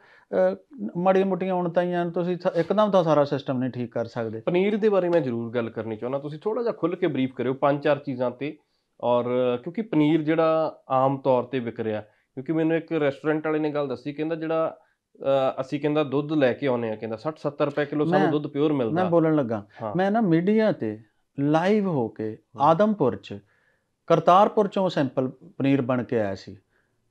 ਮਾੜੀਆਂ ਮੋਟੀਆਂ ਉਣਤਾਈਆਂ ਤੁਸੀਂ ਇੱਕਦਮ ਤਾਂ ਸਾਰਾ ਸਿਸਟਮ ਨਹੀਂ ਠੀਕ ਕਰ ਸਕਦੇ ਪਨੀਰ ਦੇ ਬਾਰੇ ਮੈਂ ਜ਼ਰੂਰ ਗੱਲ ਕਰਨੀ ਚਾਹੁੰਦਾ ਤੁਸੀਂ ਥੋੜਾ ਜਿਹਾ ਖੁੱਲ ਕੇ ਬਰੀਫ ਕਰਿਓ ਪੰਜ ਚਾਰ ਚੀਜ਼ਾਂ ਤੇ ਔਰ ਕਿਉਂਕਿ ਪਨੀਰ ਜਿਹੜਾ ਆਮ ਤੌਰ ਤੇ ਵਿਕ ਰਿਹਾ ਕਿਉਂਕਿ ਮੈਨੂੰ ਇੱਕ ਰੈਸਟੋਰੈਂਟ ਵਾਲੇ ਨੇ ਗੱਲ ਦੱਸੀ ਕਹਿੰਦਾ ਜਿਹੜਾ ਅਸੀਂ ਕਹਿੰਦਾ ਦੁੱਧ ਲੈ ਕੇ ਆਉਨੇ ਆ ਕਹਿੰਦਾ 60 70 ਰੁਪਏ ਕਿਲੋ ਸਾਨੂੰ ਦੁੱਧ ਪਿਓਰ ਮਿਲਦਾ ਮੈਂ ਬੋਲਣ ਲੱਗਾ ਮੈਂ ਨਾ ਮੀਡੀਆ ਤੇ ਲਾਈਵ ਹੋ ਕੇ ਆਦਮਪੁਰ ਚ ਕਰਤਾਰਪੁਰ ਚੋਂ ਸੈਂਪਲ ਪਨੀਰ ਬਣ ਕੇ ਆਇਆ ਸੀ